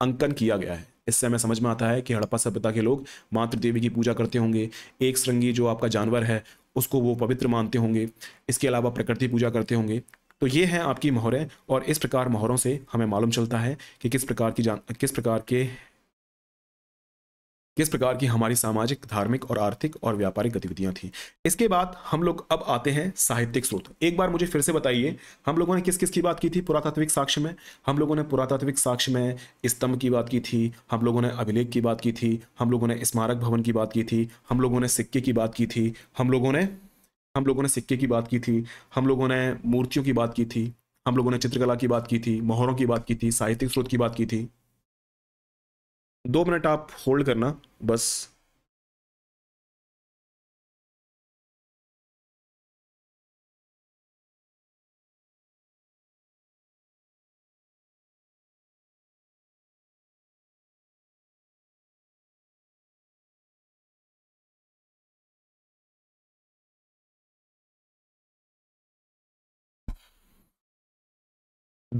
अंकन किया गया है इससे हमें समझ में आता है कि हड़प्पा सभ्यता के लोग मातृदेवी की पूजा करते होंगे एक श्रृंगी जो आपका जानवर है उसको वो पवित्र मानते होंगे इसके अलावा प्रकृति पूजा करते होंगे तो ये हैं आपकी मोहरें और इस प्रकार मोहरों से हमें मालूम चलता है कि किस प्रकार की जान किस प्रकार के किस प्रकार की हमारी सामाजिक धार्मिक और आर्थिक और व्यापारिक गतिविधियां थी इसके बाद हम लोग अब आते हैं साहित्यिक स्रोत एक बार मुझे फिर से बताइए हम लोगों ने किस किस की बात की थी पुरातात्विक साक्ष्य में हम लोगों ने पुरातात्विक साक्ष्य में स्तंभ की बात की थी हम लोगों ने अभिलेख की बात की थी हम लोगों ने स्मारक भवन की बात की थी हम लोगों ने सिक्के की बात की थी हम लोगों ने हम लोगों ने सिक्के की बात की थी हम लोगों ने मूर्तियों की बात की थी हम लोगों ने चित्रकला की बात की थी मोहरों की बात की थी साहित्यिक स्रोत की बात की थी दो मिनट आप होल्ड करना बस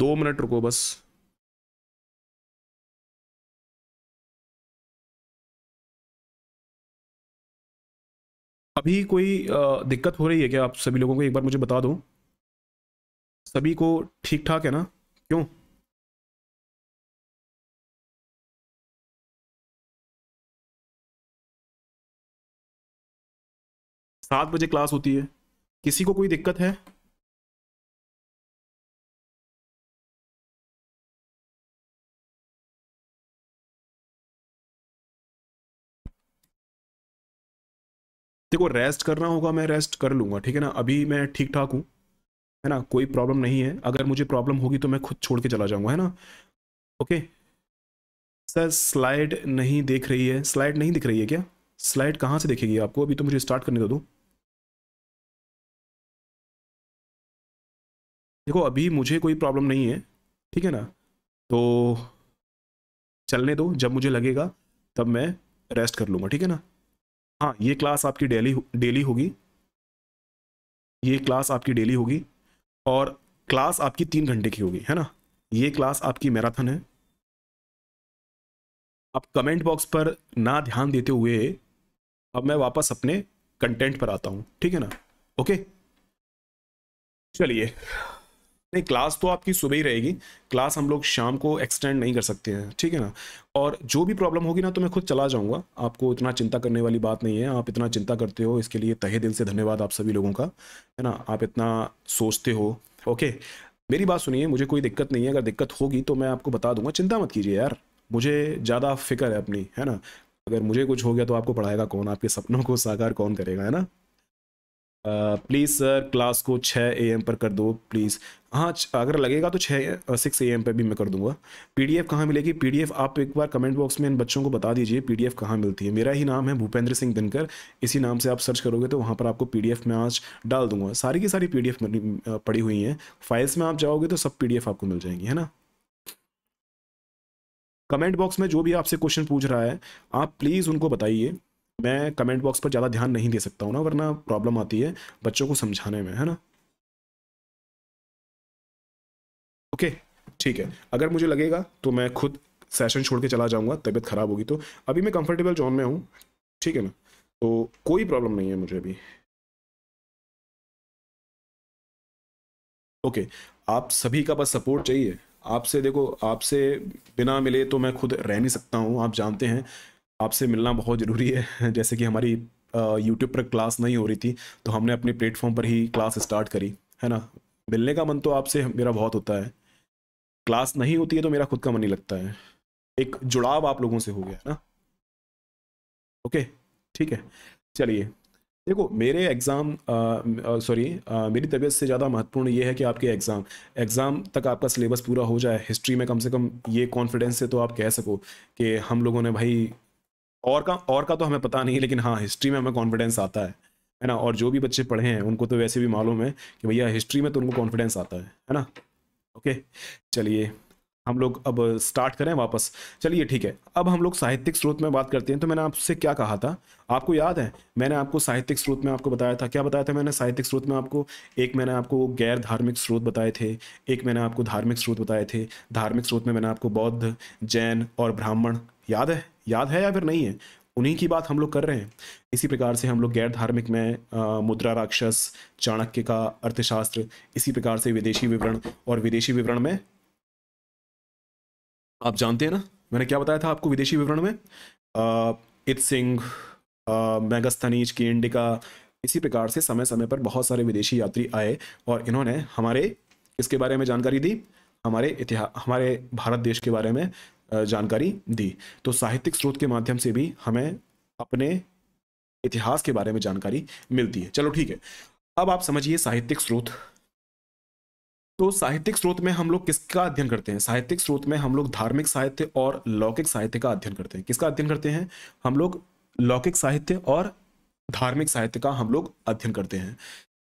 दो मिनट रुको बस अभी कोई दिक्कत हो रही है क्या आप सभी लोगों को एक बार मुझे बता दो सभी को ठीक ठाक है ना क्यों सात बजे क्लास होती है किसी को कोई दिक्कत है देखो रेस्ट करना होगा मैं रेस्ट कर लूँगा ठीक है ना अभी मैं ठीक ठाक हूँ है ना कोई प्रॉब्लम नहीं है अगर मुझे प्रॉब्लम होगी तो मैं खुद छोड़ के चला जाऊँगा है ना ओके सर स्लाइड नहीं देख रही है स्लाइड नहीं दिख रही है क्या स्लाइड कहाँ से देखेगी आपको अभी तो मुझे स्टार्ट करने दो देखो अभी मुझे कोई प्रॉब्लम नहीं है ठीक है ना तो चलने दो जब मुझे लगेगा तब मैं रेस्ट कर लूँगा ठीक है ना हाँ ये क्लास आपकी डेली डेली होगी ये क्लास आपकी डेली होगी और क्लास आपकी तीन घंटे की होगी है ना ये क्लास आपकी मैराथन है अब कमेंट बॉक्स पर ना ध्यान देते हुए अब मैं वापस अपने कंटेंट पर आता हूँ ठीक है ना ओके चलिए नहीं क्लास तो आपकी सुबह ही रहेगी क्लास हम लोग शाम को एक्सटेंड नहीं कर सकते हैं ठीक है ना और जो भी प्रॉब्लम होगी ना तो मैं खुद चला जाऊंगा आपको इतना चिंता करने वाली बात नहीं है आप इतना चिंता करते हो इसके लिए तहे दिल से धन्यवाद आप सभी लोगों का है ना आप इतना सोचते हो ओके मेरी बात सुनिए मुझे कोई दिक्कत नहीं है अगर दिक्कत होगी तो मैं आपको बता दूंगा चिंता मत कीजिए यार मुझे ज़्यादा फिक्र है अपनी है ना अगर मुझे कुछ हो गया तो आपको पढ़ाएगा कौन आपके सपनों को साकार कौन करेगा है ना प्लीज़ सर क्लास को छः ए एम पर कर दो प्लीज़ हाँ अगर लगेगा तो छः सिक्स ए एम पर भी मैं कर दूंगा पी डी एफ़ कहाँ मिलेगी पी डी एफ़ आप एक बार कमेंट बॉक्स में इन बच्चों को बता दीजिए पी डी एफ़ कहाँ मिलती है मेरा ही नाम है भूपेंद्र सिंह दिनकर इसी नाम से आप सर्च करोगे तो वहाँ पर आपको पी डी एफ़ में आज डाल दूंगा सारी की सारी पी डी एफ़ पड़ी हुई हैं फाइल्स में आप जाओगे तो सब पी डी एफ़ आपको मिल जाएंगी है ना कमेंट बॉक्स में जो भी आपसे क्वेश्चन पूछ रहा है आप प्लीज़ उनको बताइए मैं कमेंट बॉक्स पर ज़्यादा ध्यान नहीं दे सकता हूँ ना वरना प्रॉब्लम आती है बच्चों को समझाने में है ना ओके ठीक है अगर मुझे लगेगा तो मैं खुद सेशन छोड़ के चला जाऊँगा तबीयत ख़राब होगी तो अभी मैं कंफर्टेबल जोन में हूँ ठीक है ना तो कोई प्रॉब्लम नहीं है मुझे अभी ओके okay, आप सभी का बस सपोर्ट चाहिए आपसे देखो आपसे बिना मिले तो मैं खुद रह नहीं सकता हूँ आप जानते हैं आपसे मिलना बहुत ज़रूरी है *laughs* जैसे कि हमारी यूट्यूब पर क्लास नहीं हो रही थी तो हमने अपने प्लेटफॉर्म पर ही क्लास स्टार्ट करी है ना मिलने का मन तो आपसे मेरा बहुत होता है क्लास नहीं होती है तो मेरा खुद का मन नहीं लगता है एक जुड़ाव आप लोगों से हो गया ना ओके ठीक है चलिए देखो मेरे एग्ज़ाम सॉरी मेरी तबीयत से ज़्यादा महत्वपूर्ण ये है कि आपके एग्ज़ाम एग्ज़ाम तक आपका सिलेबस पूरा हो जाए हिस्ट्री में कम से कम ये कॉन्फिडेंस से तो आप कह सको कि हम लोगों ने भाई और का और का तो हमें पता नहीं लेकिन हाँ हिस्ट्री में हमें कॉन्फिडेंस आता है है ना और जो भी बच्चे पढ़े हैं उनको तो वैसे भी मालूम है कि भैया हिस्ट्री में तो उनको कॉन्फिडेंस आता है है ना ओके चलिए हम लोग अब स्टार्ट करें वापस चलिए ठीक है अब हम लोग साहित्यिक स्रोत में बात करते हैं तो मैंने आपसे क्या कहा था आपको याद है मैंने आपको साहित्यिक स्रोत में आपको बताया था क्या बताया था मैंने साहित्यिक स्रोत में आपको एक मैंने आपको गैर धार्मिक स्रोत बताए थे एक मैंने आपको धार्मिक स्रोत बताए थे धार्मिक स्रोत में मैंने आपको बौद्ध जैन और ब्राह्मण याद है याद है या फिर नहीं है उन्हीं की बात हम लोग कर रहे हैं इसी प्रकार से हम लोग गैर धार्मिक में मुद्रा राक्षस चाणक्य का अर्थशास्त्र इसी प्रकार से विदेशी विवरण और विदेशी विवरण में आप जानते हैं ना मैंने क्या बताया था आपको विदेशी विवरण में इत सिंह मैगस्थनीज की इंडिका इसी प्रकार से समय समय पर बहुत सारे विदेशी यात्री आए और इन्होंने हमारे इसके बारे में जानकारी दी हमारे इतिहास हमारे भारत देश के बारे में जानकारी दी तो साहित्यिक स्रोत के माध्यम से भी हमें अपने इतिहास के बारे में जानकारी मिलती है चलो ठीक है अब आप समझिए साहित्यिक स्रोत तो साहित्यिक स्रोत में हम लोग किसका अध्ययन करते हैं साहित्यिक स्रोत में हम लोग धार्मिक साहित्य और लौकिक साहित्य का अध्ययन करते हैं किसका अध्ययन करते हैं हम लोग लौकिक साहित्य और धार्मिक साहित्य का हम लोग अध्ययन करते हैं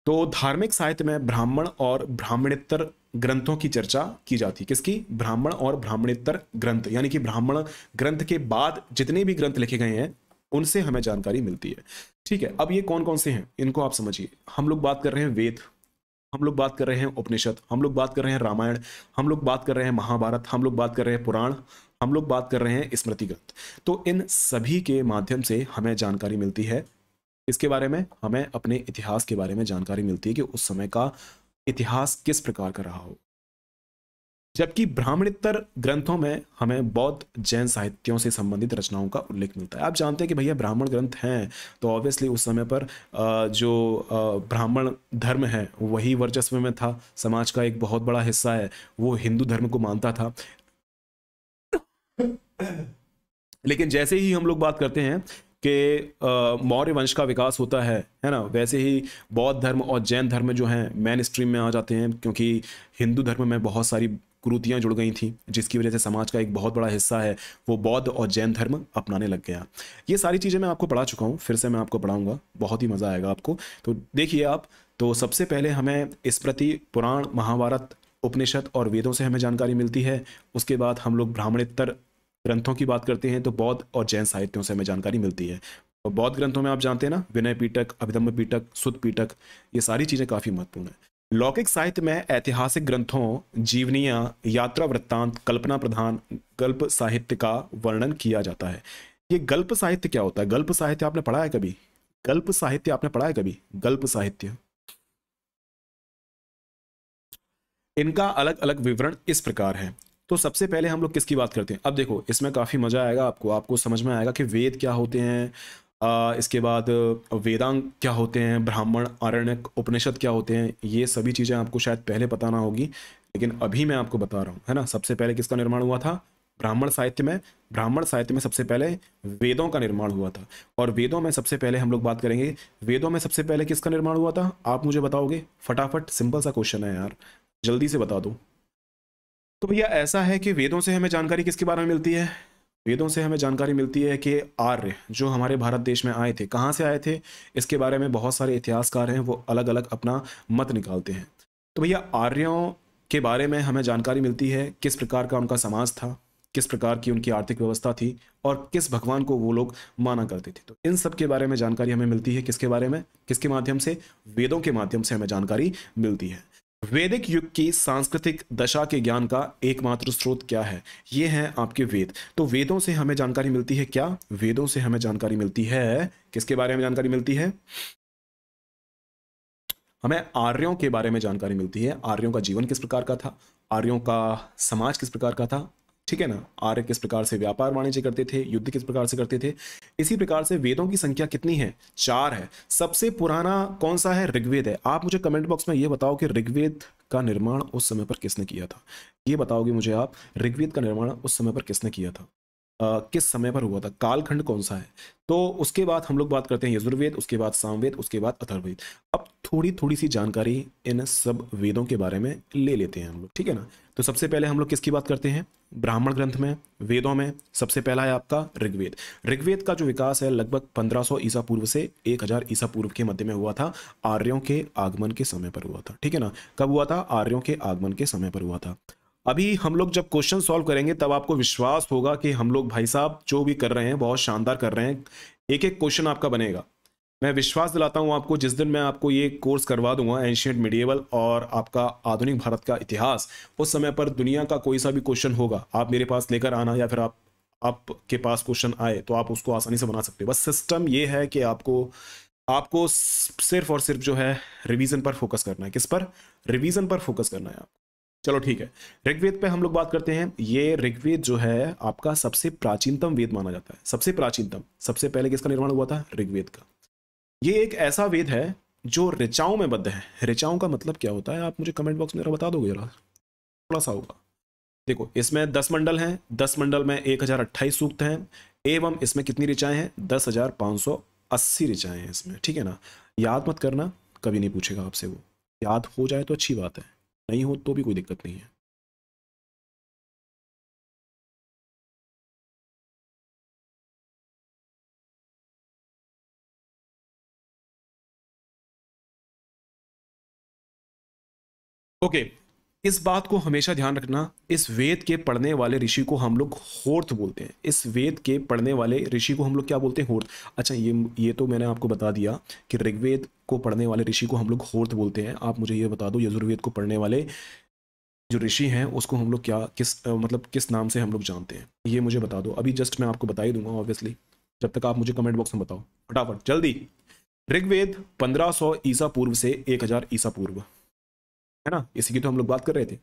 तो धार्मिक साहित्य में ब्राह्मण और ब्राह्मणेतर ग्रंथों की चर्चा की जाती है किसकी ब्राह्मण और ब्राह्मणेतर ग्रंथ यानी कि ब्राह्मण ग्रंथ के बाद जितने भी ग्रंथ लिखे गए हैं उनसे हमें जानकारी मिलती है ठीक है अब ये कौन कौन से हैं इनको आप समझिए हम लोग बात कर रहे हैं वेद हम लोग बात कर रहे हैं उपनिषद हम लोग बात कर रहे हैं रामायण हम लोग बात कर रहे हैं महाभारत हम लोग बात कर रहे हैं पुराण हम लोग बात कर रहे हैं स्मृति ग्रंथ तो इन सभी के माध्यम से हमें जानकारी मिलती है इसके बारे में हमें अपने इतिहास के बारे में जानकारी मिलती है कि उस समय का इतिहास किस प्रकार का रहा हो जबकि ब्राह्मणितर ग्रंथों में हमें बौद्ध जैन साहित्यों से संबंधित रचनाओं का उल्लेख मिलता है आप जानते हैं कि भैया ब्राह्मण ग्रंथ हैं तो ऑब्वियसली उस समय पर जो ब्राह्मण धर्म है वही वर्चस्व में था समाज का एक बहुत बड़ा हिस्सा है वो हिंदू धर्म को मानता था लेकिन जैसे ही हम लोग बात करते हैं कि मौर्य वंश का विकास होता है है ना वैसे ही बौद्ध धर्म और जैन धर्म जो हैं मेन स्ट्रीम में आ जाते हैं क्योंकि हिंदू धर्म में बहुत सारी कुरूतियाँ जुड़ गई थी जिसकी वजह से समाज का एक बहुत बड़ा हिस्सा है वो बौद्ध और जैन धर्म अपनाने लग गया ये सारी चीज़ें मैं आपको पढ़ा चुका हूँ फिर से मैं आपको पढ़ाऊँगा बहुत ही मज़ा आएगा आपको तो देखिए आप तो सबसे पहले हमें इस प्रति पुराण महाभारत उपनिषद और वेदों से हमें जानकारी मिलती है उसके बाद हम लोग ब्राह्मणेतर ग्रंथों की बात करते हैं तो बौद्ध और जैन साहित्यों से हमें जानकारी मिलती है और बौद्ध ग्रंथों में आप जानते हैं ना विनय पीटक अभिदम्ब पीटक सुद पीटक ये सारी चीज़ें काफ़ी महत्वपूर्ण है लौकिक साहित्य में ऐतिहासिक ग्रंथों जीवनियाँ यात्रा वृत्तांत कल्पना प्रधान गल्प साहित्य का वर्णन किया जाता है ये गल्प साहित्य क्या होता है गल्प साहित्य आपने पढ़ा है कभी गल्प साहित्य आपने पढ़ा है कभी गल्प साहित्य इनका अलग अलग विवरण इस प्रकार है तो सबसे पहले हम लोग किसकी बात करते हैं अब देखो इसमें काफ़ी मज़ा आएगा आपको आपको समझ में आएगा कि वेद क्या होते हैं आ, इसके बाद वेदांग क्या होते हैं ब्राह्मण आरण्यक उपनिषद क्या होते हैं ये सभी चीज़ें आपको शायद पहले पता ना होगी लेकिन अभी मैं आपको बता रहा हूँ है ना सबसे पहले किसका निर्माण हुआ था ब्राह्मण साहित्य में ब्राह्मण साहित्य में सबसे पहले वेदों का निर्माण हुआ था और वेदों में सबसे पहले हम लोग बात करेंगे वेदों में सबसे पहले किसका निर्माण हुआ था आप मुझे बताओगे फटाफट सिंपल सा क्वेश्चन है यार जल्दी से बता दो तो भैया ऐसा है कि वेदों से हमें जानकारी किसके बारे में मिलती है वेदों से हमें जानकारी मिलती है कि आर्य जो हमारे भारत देश में आए थे कहाँ से आए थे इसके बारे में बहुत सारे इतिहासकार हैं वो अलग अलग अपना मत निकालते हैं तो भैया आर्यों के बारे में हमें जानकारी मिलती है किस प्रकार का उनका समाज था किस प्रकार की उनकी आर्थिक व्यवस्था थी और किस भगवान को वो लोग माना करते थे तो इन सब के बारे में जानकारी हमें मिलती है किसके बारे में किसके माध्यम से वेदों के माध्यम से हमें जानकारी मिलती है वैदिक युग की सांस्कृतिक दशा के ज्ञान का एकमात्र स्रोत क्या है ये है आपके वेद तो वेदों से हमें जानकारी मिलती है क्या वेदों से हमें जानकारी मिलती है किसके बारे में जानकारी मिलती है हमें आर्यों के बारे में जानकारी मिलती है आर्यों का जीवन किस प्रकार का था आर्यों का समाज किस प्रकार का था ठीक है ना आर्य किस प्रकार से व्यापार वाणिज्य करते थे युद्ध किस प्रकार से करते थे इसी प्रकार से वेदों की संख्या कितनी है चार है सबसे पुराना कौन सा है ऋग्वेद है आप मुझे कमेंट बॉक्स में ये बताओ कि ऋग्वेद का निर्माण उस समय पर किसने किया था ये बताओगे मुझे आप ऋग्वेद का निर्माण उस समय पर किसने किया था आ, किस समय पर हुआ था कालखंड कौन सा है तो उसके बाद हम लोग बात करते हैं यजुर्वेद उसके बाद सामवेद उसके बाद अथर्वेद अब थोड़ी थोड़ी सी जानकारी इन सब वेदों के बारे में ले लेते हैं हम लोग ठीक है ना तो सबसे पहले हम लोग किसकी बात करते हैं ब्राह्मण ग्रंथ में वेदों में सबसे पहला है आपका ऋग्वेद ऋग्वेद का जो विकास है लगभग 1500 ईसा पूर्व से 1000 ईसा पूर्व के मध्य में हुआ था आर्यों के आगमन के समय पर हुआ था ठीक है ना कब हुआ था आर्यों के आगमन के समय पर हुआ था अभी हम लोग जब क्वेश्चन सॉल्व करेंगे तब आपको विश्वास होगा कि हम लोग भाई साहब जो भी कर रहे हैं बहुत शानदार कर रहे हैं एक एक क्वेश्चन आपका बनेगा मैं विश्वास दिलाता हूँ आपको जिस दिन मैं आपको ये कोर्स करवा दूंगा एंशियंट मीडियवल और आपका आधुनिक भारत का इतिहास उस समय पर दुनिया का कोई सा भी क्वेश्चन होगा आप मेरे पास लेकर आना या फिर आप आपके पास क्वेश्चन आए तो आप उसको आसानी से बना सकते हो बस सिस्टम ये है कि आपको आपको सिर्फ और सिर्फ जो है रिवीजन पर फोकस करना है किस पर रिवीजन पर फोकस करना है आपको चलो ठीक है ऋग्वेद पे हम लोग बात करते हैं ये ऋग्वेद जो है आपका सबसे प्राचीनतम वेद माना जाता है सबसे प्राचीनतम सबसे पहले किसका निर्माण हुआ था ऋग्वेद का ये एक ऐसा वेद है जो ऋचाओं में बद्ध है ऋचाओं का मतलब क्या होता है आप मुझे कमेंट बॉक्स में जरा बता दोगे जरा थोड़ा सा होगा देखो इसमें दस मंडल हैं दस मंडल में एक हज़ार अट्ठाईस सूक्त हैं एवं इसमें कितनी ऋचाएँ हैं दस हज़ार सौ अस्सी ऋचाएँ हैं इसमें ठीक है ना याद मत करना कभी नहीं पूछेगा आपसे वो याद हो जाए तो अच्छी बात है नहीं हो तो भी कोई दिक्कत नहीं है ओके okay. इस बात को हमेशा ध्यान रखना इस वेद के पढ़ने वाले ऋषि को हम लोग होर्थ बोलते हैं इस वेद के पढ़ने वाले ऋषि को हम लोग क्या बोलते हैं होर्थ अच्छा ये ये तो मैंने आपको बता दिया कि ऋग्वेद को पढ़ने वाले ऋषि को हम लोग होर्थ बोलते हैं आप मुझे ये बता दो यजुर्वेद को पढ़ने वाले जो ऋषि हैं उसको हम लोग क्या किस आ, मतलब किस नाम से हम लोग जानते हैं ये मुझे बता दो अभी जस्ट मैं आपको बता ही दूंगा ऑब्वियसली जब तक आप मुझे कमेंट बॉक्स में बताओ फटाफट जल्दी ऋग्वेद पंद्रह ईसा पूर्व से एक ईसा पूर्व है ना इसी की तो हम लोग बात कर रहे थे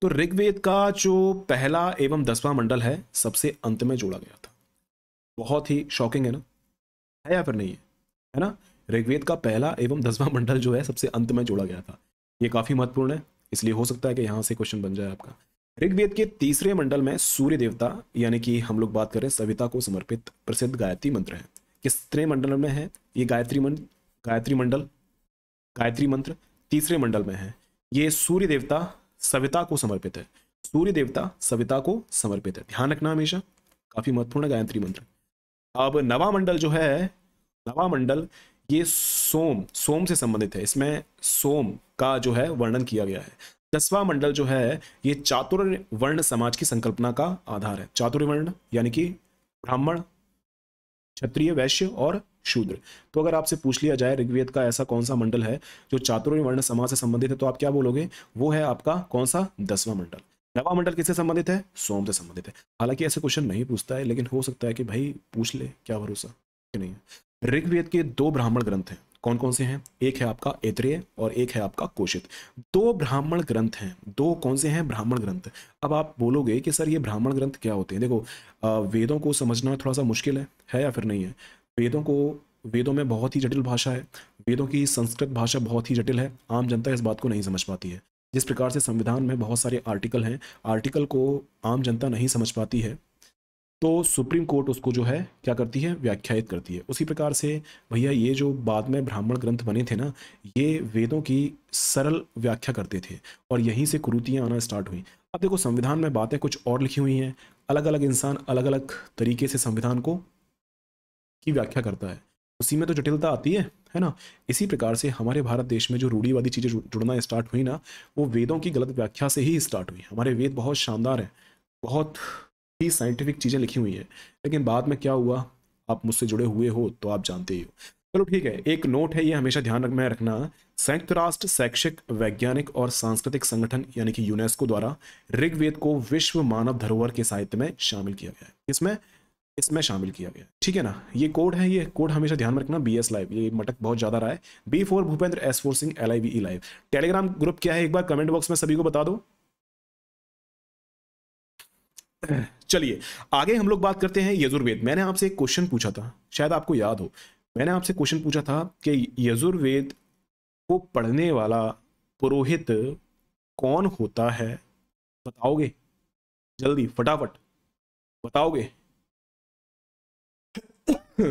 तो ऋग्वेद का जो पहला एवं दसवां मंडल है सबसे अंत में जोड़ा गया था बहुत ही शॉकिंग है ना है या फिर नहीं है है ना ऋग्वेद का पहला एवं दसवां मंडल जो है सबसे अंत में जोड़ा गया था ये काफ़ी महत्वपूर्ण है इसलिए हो सकता है कि यहाँ से क्वेश्चन बन जाए आपका ऋग्वेद के तीसरे मंडल में सूर्य देवता यानी कि हम लोग बात करें सविता को समर्पित प्रसिद्ध गायत्री मंत्र है किस मंडल में है ये गायत्री मंत्र गायत्री मंडल गायत्री मंत्र तीसरे मंडल में है ये सूर्य देवता सविता को समर्पित है सूर्य देवता सविता को समर्पित है ध्यान रखना हमेशा काफी महत्वपूर्ण गायत्री मंत्र अब नवा मंडल जो है नवा मंडल ये सोम सोम से संबंधित है इसमें सोम का जो है वर्णन किया गया है दसवा मंडल जो है ये चातुर वर्ण समाज की संकल्पना का आधार है चातुर्वर्ण यानी कि ब्राह्मण क्षत्रिय वैश्य और शूद्र तो अगर आपसे पूछ लिया जाए ऋग्वेद का ऐसा कौन सा मंडल है जो चातुर्य वर्ण समाज से संबंधित है तो आप क्या बोलोगे वो है आपका कौन सा दसवां मंडल नवा मंडल किससे संबंधित है सोम से संबंधित है हालांकि ऐसे क्वेश्चन नहीं पूछता है लेकिन हो सकता है कि भाई पूछ ले क्या भरोसा कि नहीं है ऋग्वेद के दो ब्राह्मण ग्रंथ हैं कौन कौन से हैं एक है आपका ऐत्रेय और एक है आपका कोशित दो ब्राह्मण ग्रंथ हैं दो कौन से हैं ब्राह्मण ग्रंथ अब आप बोलोगे कि सर ये ब्राह्मण ग्रंथ क्या होते हैं देखो वेदों को समझना थोड़ा सा मुश्किल है है या फिर नहीं है वेदों को वेदों में बहुत ही जटिल भाषा है वेदों की संस्कृत भाषा बहुत ही जटिल है आम जनता इस बात को नहीं समझ पाती है जिस प्रकार से संविधान में बहुत सारे आर्टिकल हैं आर्टिकल को आम जनता नहीं समझ पाती है तो सुप्रीम कोर्ट उसको जो है क्या करती है व्याख्यायित करती है उसी प्रकार से भैया ये जो बाद में ब्राह्मण ग्रंथ बने थे ना ये वेदों की सरल व्याख्या करते थे और यहीं से कुरूतियाँ आना स्टार्ट हुई अब देखो संविधान में बातें कुछ और लिखी हुई हैं अलग अलग इंसान अलग अलग तरीके से संविधान को की व्याख्या करता है उसी में तो जटिलता आती है है ना इसी प्रकार से हमारे भारत देश में जो रूढ़ीवादी चीज़ें जुड़ना स्टार्ट हुई ना वो वेदों की गलत व्याख्या से ही स्टार्ट हुई हमारे वेद बहुत शानदार हैं बहुत ही साइंटिफिक चीज़ें लिखी हुई हैं लेकिन बाद में क्या हुआ आप मुझसे जुड़े हुए हो तो आप जानते ही हो चलो ठीक है एक नोट है ये हमेशा ध्यान में रखना संयुक्त राष्ट्र शैक्षिक वैज्ञानिक और सांस्कृतिक संगठन यानी कि यूनेस्को द्वारा ऋग्वेद को विश्व मानव धरोहर के साहित्य में शामिल किया गया है इसमें इसमें शामिल किया गया ठीक है ना ये कोड है ये कोड हमेशा ध्यान में रखना बी एस लाइव ये मटक बहुत ज्यादा रहा है B four Bhupendra S four Singh L I V E live Telegram group क्या है एक बार कमेंट बॉक्स में सभी को बता दो चलिए आगे हम लोग बात करते हैं यजुर्वेद मैंने आपसे एक क्वेश्चन पूछा था शायद आपको याद हो मैंने आपसे क्वेश्चन पूछा था कि यजुर्वेद को पढ़ने वाला पुरोहित कौन होता है बताओगे जल्दी फटाफट बताओगे *laughs*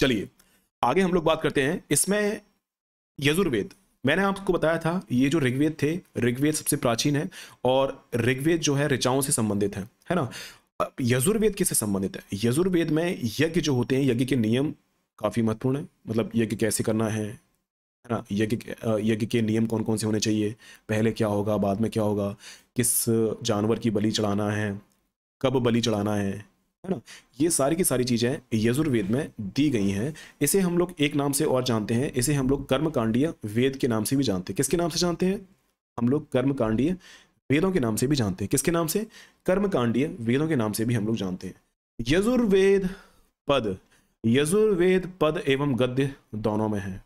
चलिए आगे हम लोग बात करते हैं इसमें यजुर्वेद मैंने आपको बताया था ये जो ऋग्वेद थे ऋग्वेद सबसे प्राचीन है और ऋग्वेद जो है ऋचाओं से संबंधित है है ना यजुर्वेद किससे संबंधित है यजुर्वेद में यज्ञ जो होते हैं यज्ञ के नियम काफ़ी महत्वपूर्ण है मतलब यज्ञ कैसे करना है है ना यज्ञ यज्ञ के नियम कौन कौन से होने चाहिए पहले क्या होगा बाद में क्या होगा किस जानवर की बलि चढ़ाना है कब बलि चढ़ाना है है ना ये सारी की सारी चीज़ें यजुर्वेद में दी गई हैं इसे हम लोग एक नाम से और जानते हैं इसे हम लोग कर्मकांडीय वेद के नाम से भी जानते हैं किसके नाम से जानते हैं हम लोग कर्मकांडीय वेदों के नाम से भी जानते हैं किसके नाम से कर्मकांडीय वेदों के नाम से भी हम लोग जानते हैं यजुर्वेद पद यजुर्वेद पद एवं गद्य दोनों में है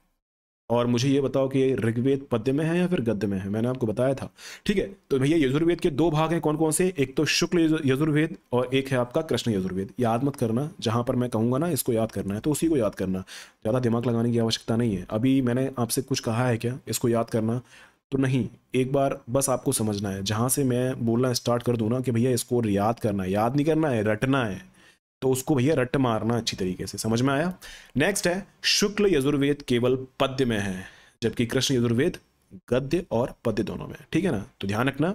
और मुझे ये बताओ कि ये ऋग्वेद पद्य में है या फिर गद्य में है मैंने आपको बताया था ठीक है तो भैया यजुर्वेद के दो भाग हैं कौन कौन से एक तो शुक्ल यजुर्वेद और एक है आपका कृष्ण यजुर्वेद याद मत करना जहाँ पर मैं कहूँगा ना इसको याद करना है तो उसी को याद करना ज़्यादा दिमाग लगाने की आवश्यकता नहीं है अभी मैंने आपसे कुछ कहा है क्या इसको याद करना तो नहीं एक बार बस आपको समझना है जहाँ से मैं बोलना स्टार्ट कर दूँ ना कि भैया इसको याद करना है याद नहीं करना है रटना है तो उसको भैया रट मारना अच्छी तरीके से समझ में आया नेक्स्ट है शुक्ल यजुर्वेद केवल पद्य में है जबकि कृष्ण यजुर्वेद गद्य और पद्य दोनों में ठीक है ना तो ध्यान रखना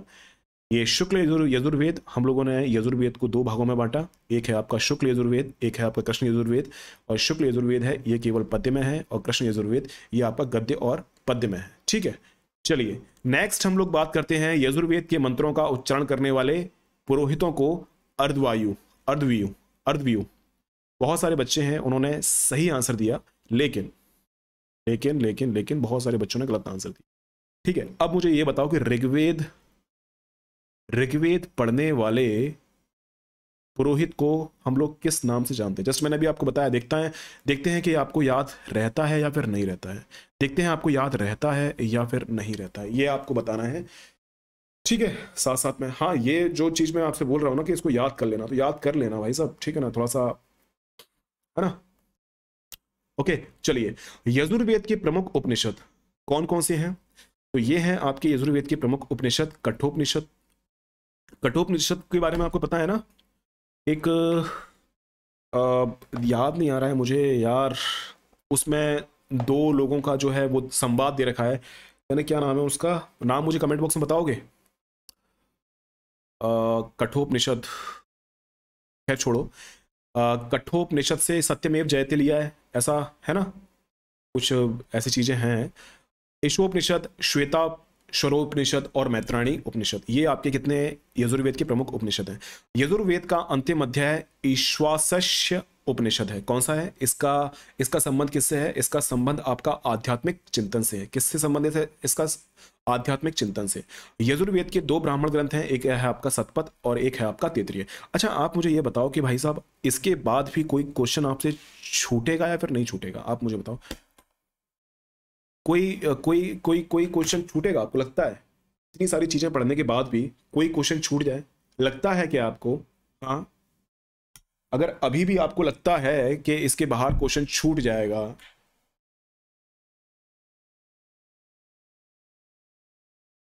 ये शुक्ल यजुर्वेद हम लोगों ने यजुर्वेद को दो भागों में बांटा एक है आपका शुक्ल यजुर्वेद एक है आपका कृष्ण यजुर्वेद और शुक्ल यजुर्वेद है ये केवल पद्य में है और कृष्ण यजुर्वेद ये आपका गद्य और पद्य में है ठीक है चलिए नेक्स्ट हम लोग बात करते हैं यजुर्वेद के मंत्रों का उच्चारण करने वाले पुरोहितों को अर्धवायु अर्धवियु अर्धव्यू बहुत सारे बच्चे हैं उन्होंने सही आंसर दिया लेकिन लेकिन लेकिन लेकिन बहुत सारे बच्चों ने गलत आंसर दिया ठीक है अब मुझे ये बताओ कि ऋग्वेद ऋग्वेद पढ़ने वाले पुरोहित को हम लोग किस नाम से जानते हैं जस्ट मैंने अभी आपको बताया देखता है देखते हैं कि आपको याद रहता है या फिर नहीं रहता है देखते हैं आपको याद रहता है या फिर नहीं रहता है ये आपको बताना है ठीक है साथ साथ में हाँ ये जो चीज़ मैं आपसे बोल रहा हूँ ना कि इसको याद कर लेना तो याद कर लेना भाई साहब ठीक है ना थोड़ा सा है ना ओके चलिए यजुर्वेद के प्रमुख उपनिषद कौन कौन से हैं तो ये हैं आपके यजुर्वेद के प्रमुख उपनिषद कठोपनिषद कठोपनिषद के बारे में आपको पता है ना एक आ, याद नहीं आ रहा है मुझे यार उसमें दो लोगों का जो है वो संवाद दे रखा है यानी क्या नाम है उसका नाम मुझे कमेंट बॉक्स में बताओगे कठोपनिषद खैर छोड़ो कठोपनिषद से सत्यमेव जयते लिया है ऐसा है ना कुछ ऐसी चीज़ें हैं ईशोपनिषद श्वेता शरोपनिषद और मैत्राणी उपनिषद ये आपके कितने यजुर्वेद के प्रमुख उपनिषद हैं यजुर्वेद का अंतिम अध्याय ईश्वास्य उपनिषद है कौन सा है इसका इसका संबंध किससे है इसका संबंध आपका आध्यात्मिक चिंतन से है किससे संबंधित है इसका आध्यात्मिक चिंतन से यजुर्वेद के दो ब्राह्मण ग्रंथ हैं एक है आपका सतपथ और एक है आपका तेतरीय अच्छा आप मुझे यह बताओ कि भाई साहब इसके बाद भी कोई क्वेश्चन आपसे छूटेगा या फिर नहीं छूटेगा आप मुझे बताओ कोई कोई कोई कोई क्वेश्चन छूटेगा आपको लगता है इतनी सारी चीज़ें पढ़ने के बाद भी कोई क्वेश्चन छूट जाए लगता है कि आपको हाँ अगर अभी भी आपको लगता है कि इसके बाहर क्वेश्चन छूट जाएगा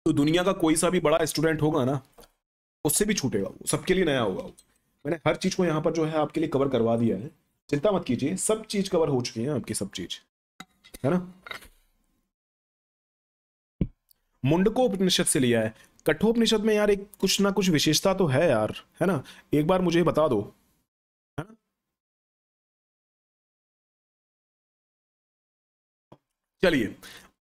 तो दुनिया का कोई सा भी बड़ा स्टूडेंट होगा ना उससे भी छूटेगा वो सबके लिए नया होगा मैंने हर चीज़ को यहाँ पर जो है आपके लिए कवर करवा दिया है चिंता मत कीजिए सब चीज़ कवर हो चुकी है आपकी सब चीज़ है ना मुंडको उपनिषद से लिया है कठोपनिषद में यार एक कुछ ना कुछ विशेषता तो है यार है ना एक बार मुझे बता दो चलिए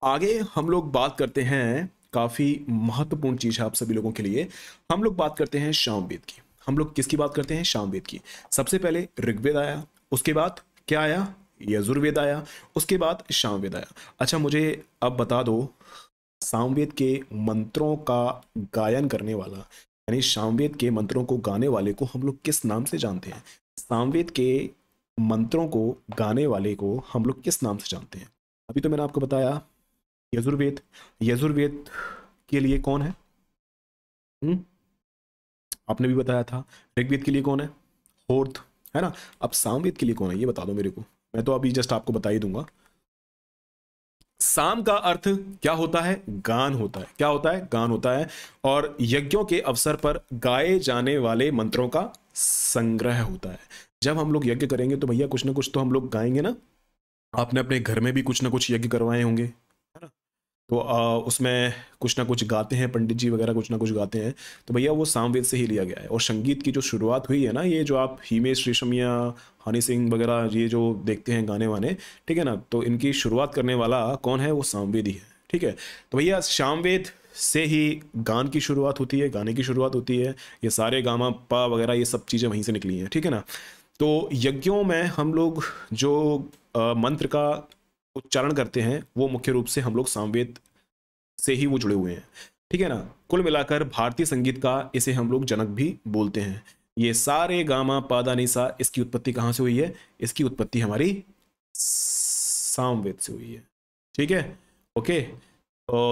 आगे हम लोग बात करते हैं काफ़ी महत्वपूर्ण चीज़ है आप सभी लोगों के लिए हम लोग बात करते हैं श्याम वेद की हम लोग किसकी बात करते हैं श्याम वेद की सबसे पहले ऋग्वेद आया उसके बाद क्या आया यजुर्वेद आया उसके बाद शामवेद आया अच्छा मुझे अब बता दो सामवेद के मंत्रों का गायन करने वाला यानी सामवेद के मंत्रों को गाने वाले को हम लोग किस नाम से जानते हैं सामवेद के मंत्रों को गाने वाले को हम लोग किस नाम से जानते हैं अभी तो मैंने आपको बताया यजुर्वेद यजुर्वेद के लिए कौन है हुँ? हम्म? आपने भी बताया था ऋग्वेद के लिए कौन है होर्थ है ना अब सामवेद के लिए कौन है ये बता दो मेरे को मैं तो अभी जस्ट आपको बता ही दूंगा साम का अर्थ क्या होता है गान होता है क्या होता है गान होता है और यज्ञों के अवसर पर गाए जाने वाले मंत्रों का संग्रह होता है जब हम लोग यज्ञ करेंगे तो भैया कुछ ना कुछ तो हम लोग गाएंगे ना आपने अपने घर में भी कुछ ना कुछ यज्ञ करवाए होंगे है ना तो आ, उसमें कुछ ना कुछ गाते हैं पंडित जी वगैरह कुछ ना कुछ गाते हैं तो भैया वो सामवेद से ही लिया गया है और संगीत की जो शुरुआत हुई है ना ये जो आप हिमेश रेशमिया हनी सिंह वगैरह ये जो देखते हैं गाने वाने ठीक है ना तो इनकी शुरुआत करने वाला कौन है वो सामवेद ही है ठीक है तो भैया सामवेद से ही गान की शुरुआत होती है गाने की शुरुआत होती है ये सारे गामा पा वगैरह ये सब चीज़ें वहीं से निकली हैं ठीक है ना तो यज्ञों में हम लोग जो मंत्र का उच्चारण करते हैं वो मुख्य रूप से हम लोग सामवेद से ही वो जुड़े हुए हैं ठीक है ना कुल मिलाकर भारतीय संगीत का इसे हम लोग जनक भी बोलते हैं ये सारे गामा पादा निशा इसकी उत्पत्ति कहाँ से हुई है इसकी उत्पत्ति हमारी सामवेद से हुई है ठीक है ओके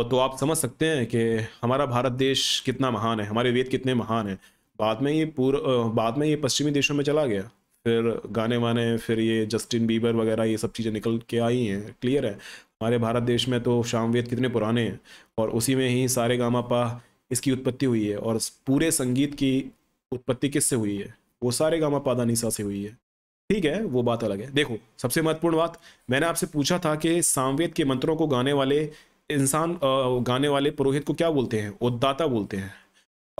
तो आप समझ सकते हैं कि हमारा भारत देश कितना महान है हमारे वेद कितने महान हैं बाद में ये पूर्व बाद में ये पश्चिमी देशों में चला गया फिर गाने वाने फिर ये जस्टिन बीबर वगैरह ये सब चीज़ें निकल के आई हैं क्लियर है हमारे भारत देश में तो शामवेद कितने पुराने हैं और उसी में ही सारे गामा पा इसकी उत्पत्ति हुई है और पूरे संगीत की उत्पत्ति किससे हुई है वो सारे गामा निशा से हुई है ठीक है वो बात अलग है देखो सबसे महत्वपूर्ण बात मैंने आपसे पूछा था कि सामवेद के मंत्रों को गाने वाले इंसान गाने वाले पुरोहित को क्या बोलते हैं उद्दाता बोलते हैं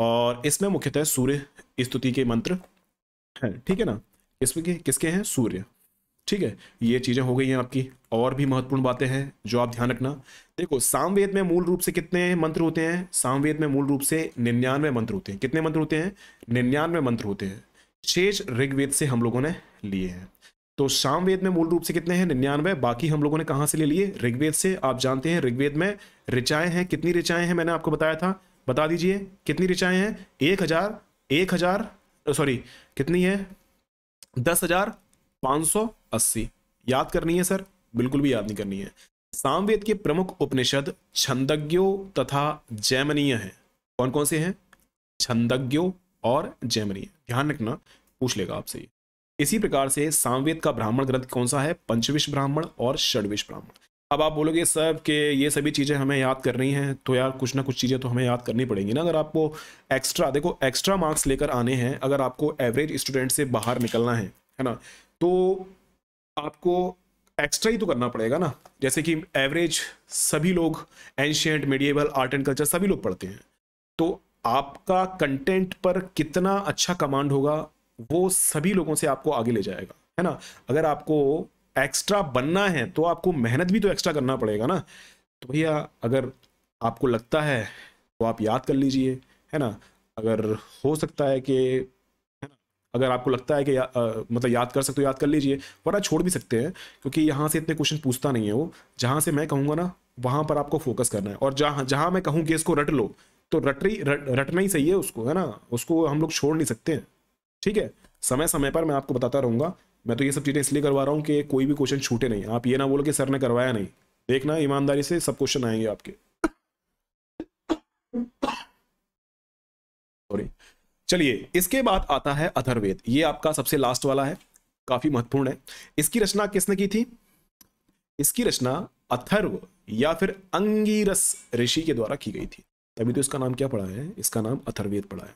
और इसमें मुख्यतः सूर्य स्तुति के मंत्र हैं ठीक है ना किसमें के किसके हैं सूर्य ठीक है ये चीज़ें हो गई हैं आपकी और भी महत्वपूर्ण बातें हैं जो आप ध्यान रखना देखो सामवेद में मूल रूप से कितने मंत्र होते हैं सामवेद में मूल रूप से निन्यानवे मंत्र होते हैं कितने मंत्र होते हैं निन्यानवे मंत्र होते हैं शेष ऋग्वेद से हम लोगों ने लिए हैं तो सामवेद में मूल रूप से कितने हैं निन्यानवे बाकी हम लोगों ने कहाँ से ले लिए ऋग्वेद से आप जानते हैं ऋग्वेद में ऋचाएं हैं कितनी ऋचाएं हैं मैंने आपको बताया था बता दीजिए कितनी ऋचाएं हैं एक हज़ार एक हज़ार सॉरी कितनी है दस हजार पाँच सौ अस्सी याद करनी है सर बिल्कुल भी याद नहीं करनी है सामवेद के प्रमुख उपनिषद छंदज्ञो तथा जैमनीय हैं कौन कौन से हैं छंदज्ञो और जैमनीय ध्यान रखना पूछ लेगा आपसे इसी प्रकार से सामवेद का ब्राह्मण ग्रंथ कौन सा है पंचविश ब्राह्मण और षडविश ब्राह्मण अब आप बोलोगे सर कि ये सभी चीज़ें हमें याद कर रही हैं तो यार कुछ ना कुछ चीज़ें तो हमें याद करनी पड़ेंगी ना अगर आपको एक्स्ट्रा देखो एक्स्ट्रा मार्क्स लेकर आने हैं अगर आपको एवरेज स्टूडेंट से बाहर निकलना है है ना तो आपको एक्स्ट्रा ही तो करना पड़ेगा ना जैसे कि एवरेज सभी लोग ancient medieval art and culture सभी लोग पढ़ते हैं तो आपका कंटेंट पर कितना अच्छा कमांड होगा वो सभी लोगों से आपको आगे ले जाएगा है ना अगर आपको एक्स्ट्रा बनना है तो आपको मेहनत भी तो एक्स्ट्रा करना पड़ेगा ना तो भैया अगर आपको लगता है तो आप याद कर लीजिए है ना अगर हो सकता है कि अगर आपको लगता है कि या, आ, मतलब याद कर सकते हो याद कर लीजिए वरना छोड़ भी सकते हैं क्योंकि यहाँ से इतने क्वेश्चन पूछता नहीं है वो जहाँ से मैं कहूँगा ना वहाँ पर आपको फोकस करना है और जहाँ जहाँ मैं कहूँ कि इसको रट लो तो रट रही रट, रटना ही सही है उसको है ना उसको हम लोग छोड़ नहीं सकते हैं ठीक है समय समय पर मैं आपको बताता रहूँगा मैं तो ये सब चीज़ें इसलिए करवा रहा हूँ कि कोई भी क्वेश्चन छूटे नहीं आप ये ना बोलो कि सर ने करवाया नहीं देखना ईमानदारी से सब क्वेश्चन आएंगे आपके सॉरी चलिए इसके बाद आता है अथर्वेद ये आपका सबसे लास्ट वाला है काफी महत्वपूर्ण है इसकी रचना किसने की थी इसकी रचना अथर्व या फिर अंगीरस ऋषि के द्वारा की गई थी तभी तो इसका नाम क्या पड़ा है इसका नाम अथर्वेद पड़ा है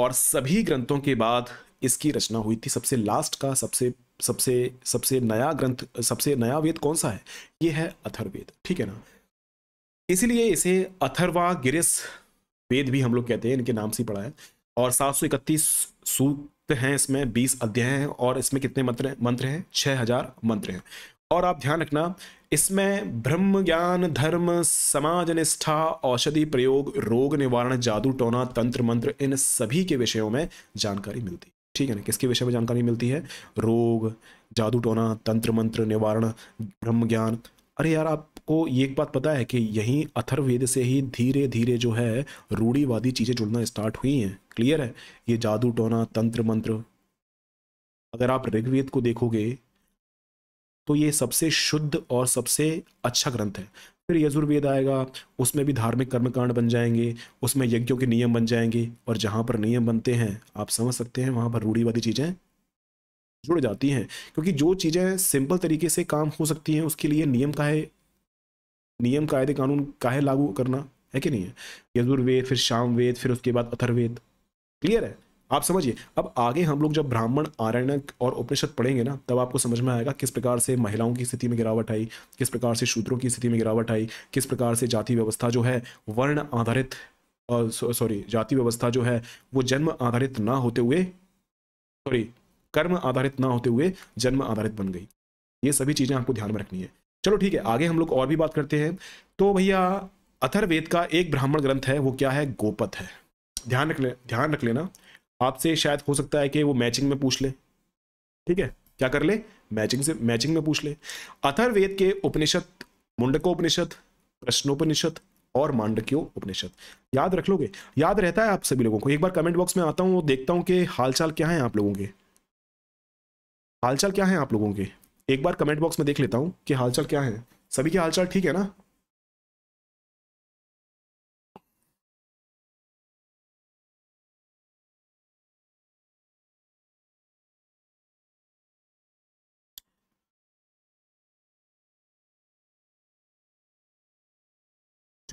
और सभी ग्रंथों के बाद इसकी रचना हुई थी सबसे लास्ट का सबसे सबसे सबसे नया ग्रंथ सबसे नया वेद कौन सा है ये है अथर्वेद ठीक है ना इसीलिए इसे अथर्वा गिरिस वेद भी हम लोग कहते हैं इनके नाम से पढ़ा है और सात सौ इकतीस सूक्त हैं इसमें बीस अध्याय हैं और इसमें कितने मंत्र मंत्र हैं छः हजार मंत्र हैं और आप ध्यान रखना इसमें ब्रह्म ज्ञान धर्म समाज निष्ठा औषधि प्रयोग रोग निवारण जादू टोना तंत्र मंत्र इन सभी के विषयों में जानकारी मिलती है ठीक है ना किसके विषय में जानकारी मिलती है रोग जादू टोना तंत्र मंत्र निवारण ब्रह्म ज्ञान अरे यार आपको ये एक बात पता है कि यहीं अथर्वेद से ही धीरे धीरे जो है रूढ़ीवादी चीज़ें जुड़ना स्टार्ट हुई हैं क्लियर है ये जादू टोना तंत्र मंत्र अगर आप ऋग्वेद को देखोगे तो ये सबसे शुद्ध और सबसे अच्छा ग्रंथ है फिर यजुर्वेद आएगा उसमें भी धार्मिक कर्मकांड बन जाएंगे उसमें यज्ञों के नियम बन जाएंगे और जहाँ पर नियम बनते हैं आप समझ सकते हैं वहाँ पर रूढ़ीवादी चीज़ें जुड़ जाती हैं क्योंकि जो चीज़ें सिंपल तरीके से काम हो सकती हैं उसके लिए नियम का है नियम कायदे कानून काहे लागू करना है कि नहीं है यजुर्वेद फिर शाम वेद फिर उसके बाद अथर्वेद क्लियर है आप समझिए अब आगे हम लोग जब ब्राह्मण आरण्यक और उपनिषद पढ़ेंगे ना तब आपको समझ में आएगा किस प्रकार से महिलाओं की स्थिति में गिरावट आई किस प्रकार से शूत्रों की स्थिति में गिरावट आई किस प्रकार से जाति व्यवस्था जो है वर्ण आधारित सॉरी जाति व्यवस्था जो है वो जन्म आधारित ना होते हुए सॉरी कर्म आधारित ना होते हुए जन्म आधारित बन गई ये सभी चीज़ें आपको ध्यान में रखनी है चलो ठीक है आगे हम लोग और भी बात करते हैं तो भैया अथर्वेद का एक ब्राह्मण ग्रंथ है वो क्या है गोपत है ध्यान रख ले ध्यान रख लेना आपसे शायद हो सकता है कि वो मैचिंग में पूछ ले ठीक है क्या कर ले मैचिंग से मैचिंग में पूछ ले अथर्वेद के उपनिषद मुंडकोपनिषद प्रश्नोपनिषद और मांडक्यो उपनिषद याद रख लोगे याद रहता है आप सभी लोगों को एक बार कमेंट बॉक्स में आता हूँ देखता हूँ कि हालचाल क्या है आप लोगों के हालचाल क्या है आप लोगों के एक बार कमेंट बॉक्स में देख लेता हूँ कि हालचाल क्या है सभी के हालचाल ठीक है ना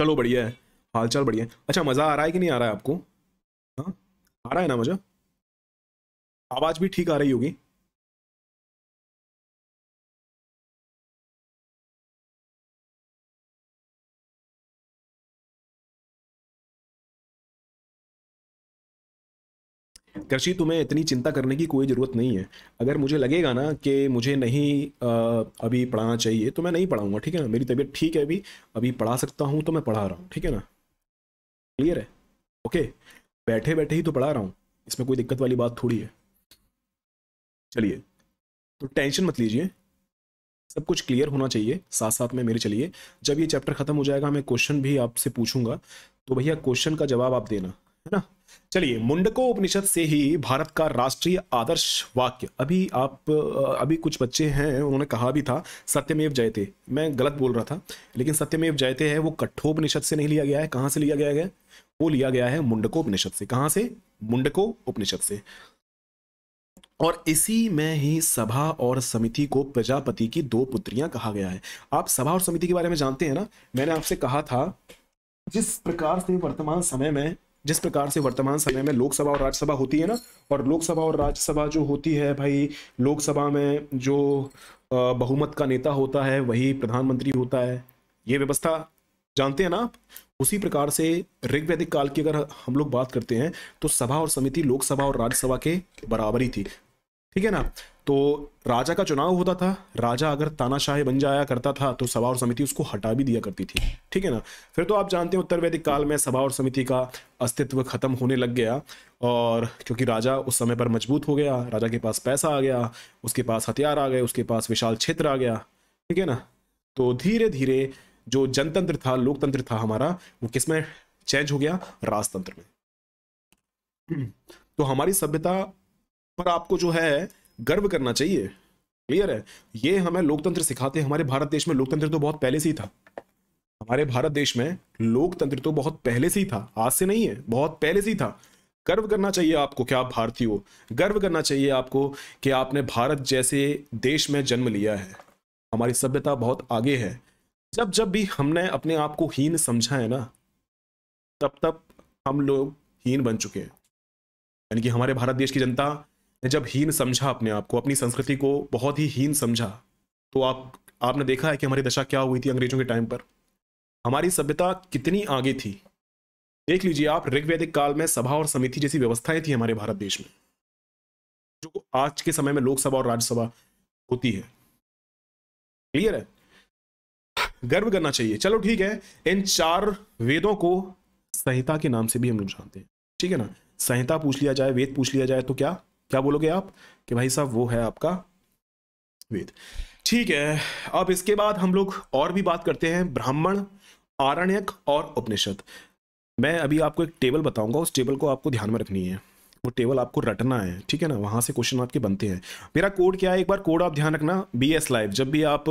चलो बढ़िया है हाल चाल बढ़िया है अच्छा मज़ा आ रहा है कि नहीं आ रहा है आपको हाँ आ रहा है ना मज़ा आवाज़ भी ठीक आ रही होगी कृषि तुम्हें इतनी चिंता करने की कोई ज़रूरत नहीं है अगर मुझे लगेगा ना कि मुझे नहीं अभी पढ़ाना चाहिए तो मैं नहीं पढ़ाऊँगा ठीक है ना मेरी तबीयत ठीक है अभी अभी पढ़ा सकता हूँ तो मैं पढ़ा रहा हूँ ठीक है ना क्लियर है ओके बैठे बैठे ही तो पढ़ा रहा हूँ इसमें कोई दिक्कत वाली बात थोड़ी है चलिए तो टेंशन मत लीजिए सब कुछ क्लियर होना चाहिए साथ साथ में मेरे चलिए जब ये चैप्टर खत्म हो जाएगा मैं क्वेश्चन भी आपसे पूछूंगा तो भैया क्वेश्चन का जवाब आप देना है ना चलिए मुंडको उपनिषद से ही भारत का राष्ट्रीय आदर्श वाक्य अभी आप अभी कुछ बच्चे हैं उन्होंने कहा भी था सत्यमेव जयते मैं गलत बोल रहा था लेकिन सत्यमेव जयते है वो कठोपनिषद से नहीं लिया गया है कहाँ से लिया गया है वो लिया गया है मुंडको उपनिषद से कहाँ से मुंडको उपनिषद से और इसी में ही सभा और समिति को प्रजापति की दो पुत्रियां कहा गया है आप सभा और समिति के बारे में जानते हैं ना मैंने आपसे कहा था जिस प्रकार से वर्तमान समय में जिस प्रकार से वर्तमान समय में लोकसभा और राज्यसभा होती है ना और लोकसभा और राज्यसभा जो होती है भाई लोकसभा में जो बहुमत का नेता होता है वही प्रधानमंत्री होता है ये व्यवस्था जानते हैं ना आप उसी प्रकार से ऋग्वैदिक काल की अगर हम लोग बात करते हैं तो सभा और समिति लोकसभा और राज्यसभा के बराबर ही थी ठीक है ना तो राजा का चुनाव होता था राजा अगर तानाशाह बन जाया करता था तो सभा और समिति उसको हटा भी दिया करती थी ठीक है ना फिर तो आप जानते हैं उत्तर वैदिक काल में सभा और समिति का अस्तित्व खत्म होने लग गया और क्योंकि राजा उस समय पर मजबूत हो गया राजा के पास पैसा आ गया उसके पास हथियार आ गए उसके पास विशाल क्षेत्र आ गया ठीक है ना तो धीरे धीरे जो जनतंत्र था लोकतंत्र था हमारा वो किसमें चेंज हो गया राजतंत्र में तो हमारी सभ्यता पर आपको जो है गर्व करना चाहिए क्लियर है ये हमें लोकतंत्र सिखाते हैं हमारे भारत देश में लोकतंत्र तो बहुत पहले से ही था हमारे भारत देश में लोकतंत्र तो बहुत पहले से ही था आज से नहीं है बहुत पहले से ही था गर्व करना चाहिए आपको कि आप भारतीय हो गर्व करना चाहिए आपको कि आपने भारत जैसे देश में जन्म लिया है हमारी सभ्यता बहुत आगे है जब जब भी हमने अपने आप को हीन समझा है ना तब तब हम लोग हीन बन चुके हैं यानी कि हमारे भारत देश की जनता ने जब हीन समझा अपने आप को अपनी संस्कृति को बहुत ही हीन समझा तो आप आपने देखा है कि हमारी दशा क्या हुई थी अंग्रेजों के टाइम पर हमारी सभ्यता कितनी आगे थी देख लीजिए आप ऋग्वैदिक काल में सभा और समिति जैसी व्यवस्थाएं थी हमारे भारत देश में जो आज के समय में लोकसभा और राज्यसभा होती है क्लियर है गर्व करना चाहिए चलो ठीक है इन चार वेदों को संहिता के नाम से भी हम लोग जानते हैं ठीक है ना संहिता पूछ लिया जाए वेद पूछ लिया जाए तो क्या क्या बोलोगे आप कि भाई साहब वो है आपका वेद ठीक है अब इसके बाद हम लोग और भी बात करते हैं ब्राह्मण आरण्यक और उपनिषद मैं अभी आपको एक टेबल बताऊंगा उस टेबल को आपको ध्यान में रखनी है वो टेबल आपको रटना है ठीक है ना वहाँ से क्वेश्चन आपके बनते हैं मेरा कोड क्या है एक बार कोड आप ध्यान रखना बी एस लाइव जब भी आप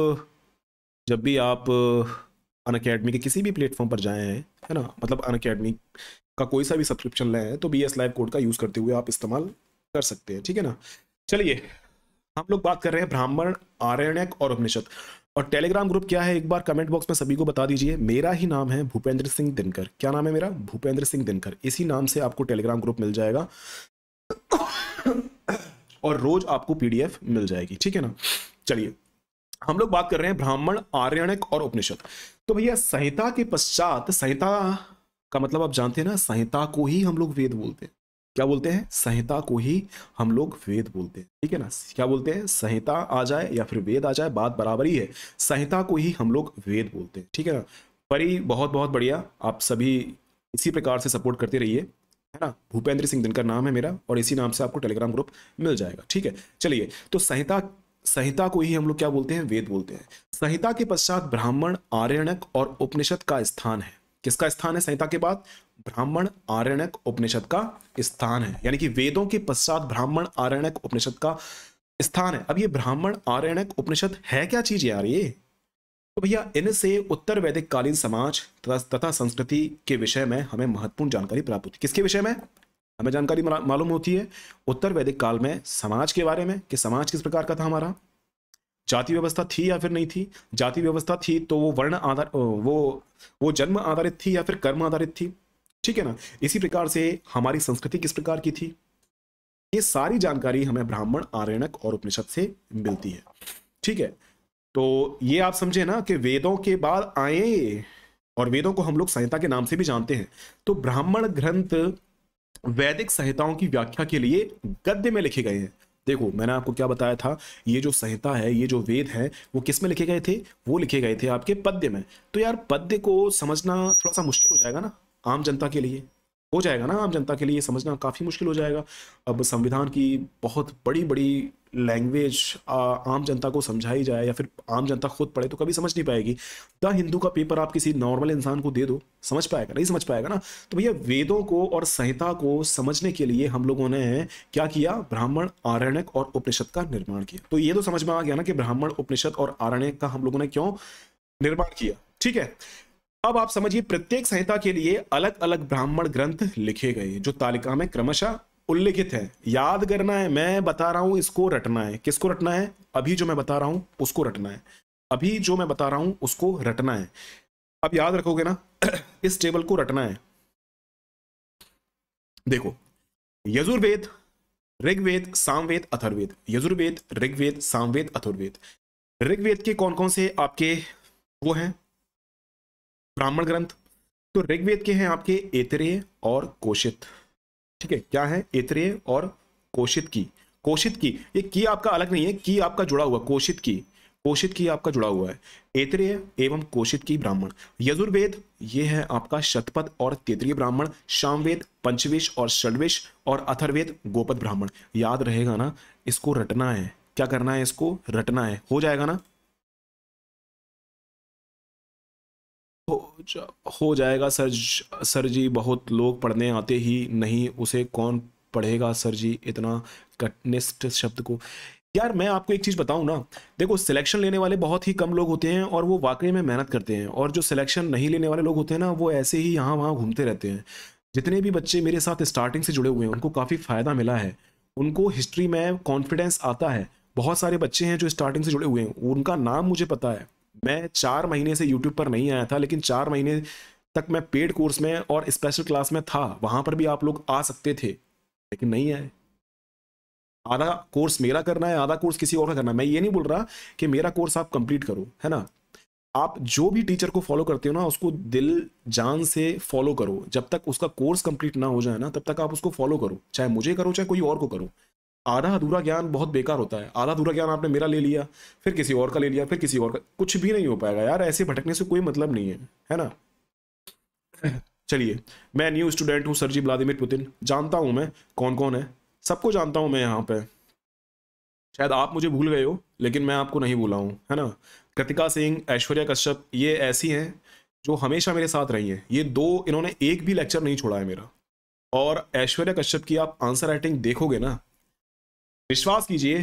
जब भी आप अन अकेडमी के किसी भी प्लेटफॉर्म पर जाए हैं है ना मतलब अन अकेडमी का कोई सा भी सब्सक्रिप्शन लें तो बी एस लाइव कोड का यूज़ करते हुए आप इस्तेमाल कर सकते हैं ठीक है ना चलिए हम लोग बात कर रहे हैं ब्राह्मण आरण्यक और उपनिषद और टेलीग्राम ग्रुप क्या है एक बार कमेंट बॉक्स में सभी को बता दीजिए मेरा ही नाम है भूपेंद्र सिंह दिनकर क्या नाम है मेरा भूपेंद्र सिंह दिनकर इसी नाम से आपको टेलीग्राम ग्रुप मिल जाएगा और रोज आपको पीडीएफ मिल जाएगी ठीक है ना चलिए हम लोग बात कर रहे हैं ब्राह्मण आर्यणक और उपनिषद तो भैया संहिता के पश्चात संहिता का मतलब आप जानते हैं ना संहिता को ही हम लोग वेद बोलते हैं क्या बोलते हैं संहिता को ही हम लोग वेद बोलते हैं ठीक है ना क्या बोलते हैं संहिता आ जाए या फिर वेद आ जाए बात बराबर ही है संहिता को ही हम लोग वेद बोलते हैं ठीक है ना परी बहुत बहुत बढ़िया आप सभी इसी प्रकार से सपोर्ट करते रहिए है ना भूपेंद्र सिंह दिनकर नाम है मेरा और इसी नाम से आपको टेलीग्राम ग्रुप मिल जाएगा ठीक है चलिए तो संहिता संहिता को ही हम लोग क्या बोलते हैं वेद बोलते हैं संहिता के पश्चात ब्राह्मण आर्यणक और उपनिषद का स्थान है किसका स्थान है संहिता के बाद ब्राह्मण आरण्यक उपनिषद का स्थान है यानी कि वेदों के पश्चात ब्राह्मण आरण्यक उपनिषद का स्थान है अब ये ब्राह्मण आरण्यक उपनिषद है क्या चीज यार ये तो भैया इनसे उत्तर वैदिक कालीन समाज तथा संस्कृति के विषय में हमें महत्वपूर्ण जानकारी प्राप्त होती है किसके विषय में हमें जानकारी मालूम होती है उत्तर वैदिक काल में समाज के बारे में कि समाज किस प्रकार का था हमारा जाति व्यवस्था थी या फिर नहीं थी जाति व्यवस्था थी तो वो वर्ण आधार वो वो जन्म आधारित थी या फिर कर्म आधारित थी ठीक है ना इसी प्रकार से हमारी संस्कृति किस प्रकार की थी ये सारी जानकारी हमें ब्राह्मण आरणक और उपनिषद से मिलती है ठीक है तो ये आप समझे ना कि वेदों के बाद आए और वेदों को हम लोग संहिता के नाम से भी जानते हैं तो ब्राह्मण ग्रंथ वैदिक संहिताओं की व्याख्या के लिए गद्य में लिखे गए हैं देखो मैंने आपको क्या बताया था ये जो संहिता है ये जो वेद है वो किस में लिखे गए थे वो लिखे गए थे आपके पद्य में तो यार पद्य को समझना थोड़ा सा मुश्किल हो जाएगा ना आम जनता के लिए हो जाएगा ना आम जनता के लिए समझना काफ़ी मुश्किल हो जाएगा अब संविधान की बहुत बड़ी बड़ी लैंग्वेज आम जनता को समझाई जाए या फिर आम जनता खुद पढ़े तो कभी समझ नहीं पाएगी द हिंदू का पेपर आप किसी नॉर्मल इंसान को दे दो समझ पाएगा नहीं समझ पाएगा ना तो भैया वेदों को और संहिता को समझने के लिए हम लोगों ने क्या किया ब्राह्मण आरण्यक और उपनिषद का निर्माण किया तो ये तो समझ में आ गया ना कि ब्राह्मण उपनिषद और आरण्यक का हम लोगों ने क्यों निर्माण किया ठीक है अब आप समझिए प्रत्येक संहिता के लिए अलग अलग ब्राह्मण ग्रंथ लिखे गए जो तालिका में क्रमशः उल्लिखित है याद करना है मैं बता रहा हूं इसको रटना है किसको रटना है अभी जो मैं बता रहा हूं उसको रटना है अभी जो मैं बता रहा हूं उसको रटना है अब याद रखोगे ना *clears throat* इस टेबल को रटना है देखो यजुर्वेद ऋग्वेद सामवेद अथर्वेद यजुर्वेद ऋग्वेद सामवेद अथुर्वेद ऋग्वेद के कौन कौन से आपके वो हैं ब्राह्मण ग्रंथ तो ऋग्वेद के हैं आपके एतरेय और कोशित ठीक है क्या है एतरेय और कोशित की कोशित की ये की आपका अलग नहीं है की आपका जुड़ा हुआ कोशित की कोशित की आपका जुड़ा हुआ है एतरेय एवं कोशित की ब्राह्मण यजुर्वेद ये है आपका शतपद और तेतरीय ब्राह्मण शामवेद पंचवेश और षडवेश और अथर्वेद गोपद ब्राह्मण याद रहेगा ना इसको रटना है क्या करना है इसको रटना है हो जाएगा ना हो, जा, हो जाएगा सर सर जी बहुत लोग पढ़ने आते ही नहीं उसे कौन पढ़ेगा सर जी इतना कटनिस्ट शब्द को यार मैं आपको एक चीज़ बताऊं ना देखो सिलेक्शन लेने वाले बहुत ही कम लोग होते हैं और वो वाकई में मेहनत करते हैं और जो सिलेक्शन नहीं लेने वाले लोग होते हैं ना वो ऐसे ही यहाँ वहाँ घूमते रहते हैं जितने भी बच्चे मेरे साथ स्टार्टिंग से जुड़े हुए हैं उनको काफ़ी फ़ायदा मिला है उनको हिस्ट्री में कॉन्फिडेंस आता है बहुत सारे बच्चे हैं जो स्टार्टिंग से जुड़े हुए हैं उनका नाम मुझे पता है मैं चार महीने से यूट्यूब पर नहीं आया था लेकिन चार महीने तक मैं पेड कोर्स में और स्पेशल क्लास में था वहां पर भी आप लोग आ सकते थे लेकिन नहीं आए आधा कोर्स मेरा करना है आधा कोर्स किसी और का करना है मैं ये नहीं बोल रहा कि मेरा कोर्स आप कंप्लीट करो है ना आप जो भी टीचर को फॉलो करते हो ना उसको दिल जान से फॉलो करो जब तक उसका कोर्स कंप्लीट ना हो जाए ना तब तक आप उसको फॉलो करो चाहे मुझे करो चाहे कोई और को करो आधा अधूरा ज्ञान बहुत बेकार होता है आधा अधूरा ज्ञान आपने मेरा ले लिया फिर किसी और का ले लिया फिर किसी और का कुछ भी नहीं हो पाएगा यार ऐसे भटकने से कोई मतलब नहीं है है ना चलिए मैं न्यू स्टूडेंट हूँ सर जी व्लादिमिर पुतिन जानता हूँ मैं कौन कौन है सबको जानता हूँ मैं यहाँ पर शायद आप मुझे भूल गए हो लेकिन मैं आपको नहीं भूला हूँ है ना कृतिका सिंह ऐश्वर्या कश्यप ये ऐसी हैं जो हमेशा मेरे साथ रही हैं ये दो इन्होंने एक भी लेक्चर नहीं छोड़ा है मेरा और ऐश्वर्या कश्यप की आप आंसर राइटिंग देखोगे ना विश्वास कीजिए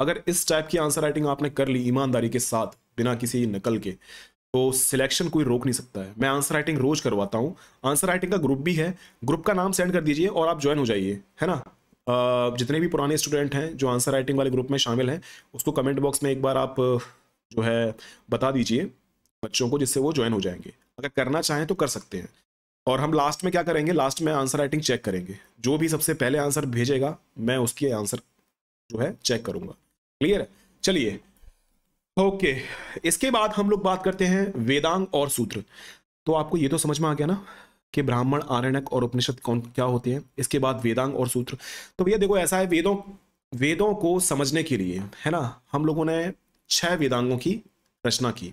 अगर इस टाइप की आंसर राइटिंग आपने कर ली ईमानदारी के साथ बिना किसी नकल के तो सिलेक्शन कोई रोक नहीं सकता है मैं आंसर राइटिंग रोज करवाता हूँ आंसर राइटिंग का ग्रुप भी है ग्रुप का नाम सेंड कर दीजिए और आप ज्वाइन हो जाइए है ना जितने भी पुराने स्टूडेंट हैं जो आंसर राइटिंग वाले ग्रुप में शामिल हैं उसको कमेंट बॉक्स में एक बार आप जो है बता दीजिए बच्चों को जिससे वो ज्वाइन हो जाएंगे अगर करना चाहें तो कर सकते हैं और हम लास्ट में क्या करेंगे लास्ट में आंसर राइटिंग चेक करेंगे जो भी सबसे पहले आंसर भेजेगा मैं उसकी आंसर जो है चेक करूंगा क्लियर है चलिए ओके इसके बाद हम लोग बात करते हैं वेदांग और सूत्र तो आपको ये तो समझ में आ गया ना कि ब्राह्मण आरण्यक और उपनिषद कौन क्या होते हैं इसके बाद वेदांग और सूत्र तो भैया देखो ऐसा है वेदों वेदों को समझने के लिए है ना हम लोगों ने छह वेदांगों की रचना की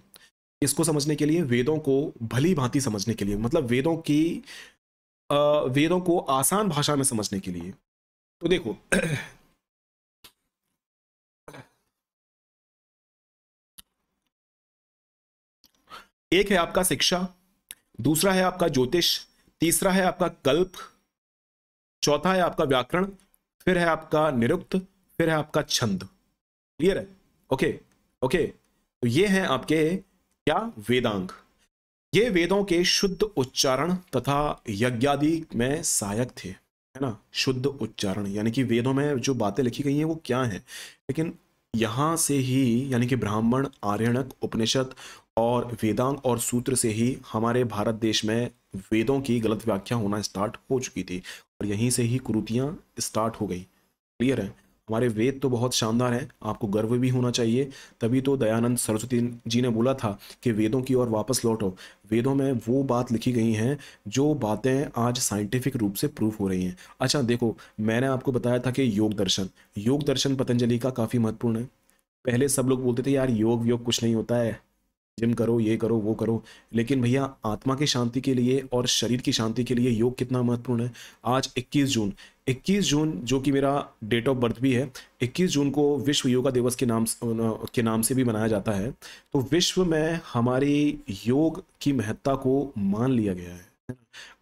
इसको समझने के लिए वेदों को भली भांति समझने के लिए मतलब वेदों की वेदों को आसान भाषा में समझने के लिए तो देखो एक है आपका शिक्षा दूसरा है आपका ज्योतिष तीसरा है आपका कल्प चौथा है आपका व्याकरण फिर है आपका निरुक्त फिर है आपका छंद क्लियर है ओके ओके तो ये हैं आपके क्या वेदांग ये वेदों के शुद्ध उच्चारण तथा यज्ञादि में सहायक थे है ना शुद्ध उच्चारण यानी कि वेदों में जो बातें लिखी गई हैं वो क्या हैं लेकिन यहाँ से ही यानी कि ब्राह्मण आर्यणक उपनिषद और वेदांग और सूत्र से ही हमारे भारत देश में वेदों की गलत व्याख्या होना स्टार्ट हो चुकी थी और यहीं से ही कुरुतियाँ स्टार्ट हो गई क्लियर है हमारे वेद तो बहुत शानदार हैं आपको गर्व भी होना चाहिए तभी तो दयानंद सरस्वती जी ने बोला था कि वेदों की ओर वापस लौटो वेदों में वो बात लिखी गई हैं जो बातें आज साइंटिफिक रूप से प्रूव हो रही हैं अच्छा देखो मैंने आपको बताया था कि योग दर्शन योग दर्शन पतंजलि का काफ़ी महत्वपूर्ण है पहले सब लोग बोलते थे यार योग योग कुछ नहीं होता है जिम करो ये करो वो करो लेकिन भैया आत्मा की शांति के लिए और शरीर की शांति के लिए योग कितना महत्वपूर्ण है आज 21 जून 21 जून जो कि मेरा डेट ऑफ बर्थ भी है 21 जून को विश्व योगा दिवस के नाम के नाम से भी मनाया जाता है तो विश्व में हमारे योग की महत्ता को मान लिया गया है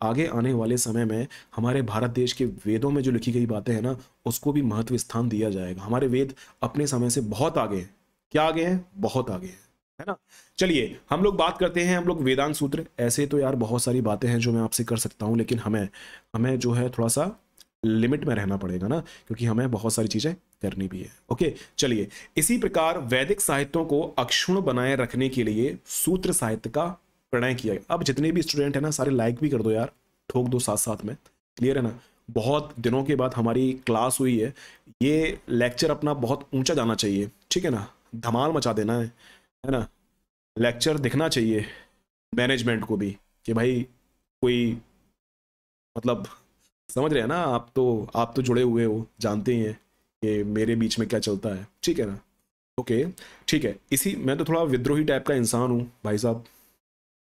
आगे आने वाले समय में हमारे भारत देश के वेदों में जो लिखी गई बातें हैं ना उसको भी महत्व स्थान दिया जाएगा हमारे वेद अपने समय से बहुत आगे हैं क्या आगे हैं बहुत आगे हैं है ना चलिए हम लोग बात करते हैं हम लोग वेदांत सूत्र ऐसे तो यार बहुत सारी बातें हैं जो मैं आपसे कर सकता हूँ लेकिन हमें हमें जो है थोड़ा सा लिमिट में रहना पड़ेगा ना क्योंकि हमें बहुत सारी चीज़ें करनी भी है ओके चलिए इसी प्रकार वैदिक साहित्यों को अक्षुण बनाए रखने के लिए सूत्र साहित्य का प्रणय किया गया अब जितने भी स्टूडेंट है ना सारे लाइक भी कर दो यार ठोक दो साथ साथ में क्लियर है ना बहुत दिनों के बाद हमारी क्लास हुई है ये लेक्चर अपना बहुत ऊंचा जाना चाहिए ठीक है ना धमाल मचा देना है है ना लेक्चर दिखना चाहिए मैनेजमेंट को भी कि भाई कोई मतलब समझ रहे हैं ना आप तो आप तो जुड़े हुए हो जानते ही हैं कि मेरे बीच में क्या चलता है ठीक है ना ओके ठीक है इसी मैं तो थोड़ा विद्रोही टाइप का इंसान हूँ भाई साहब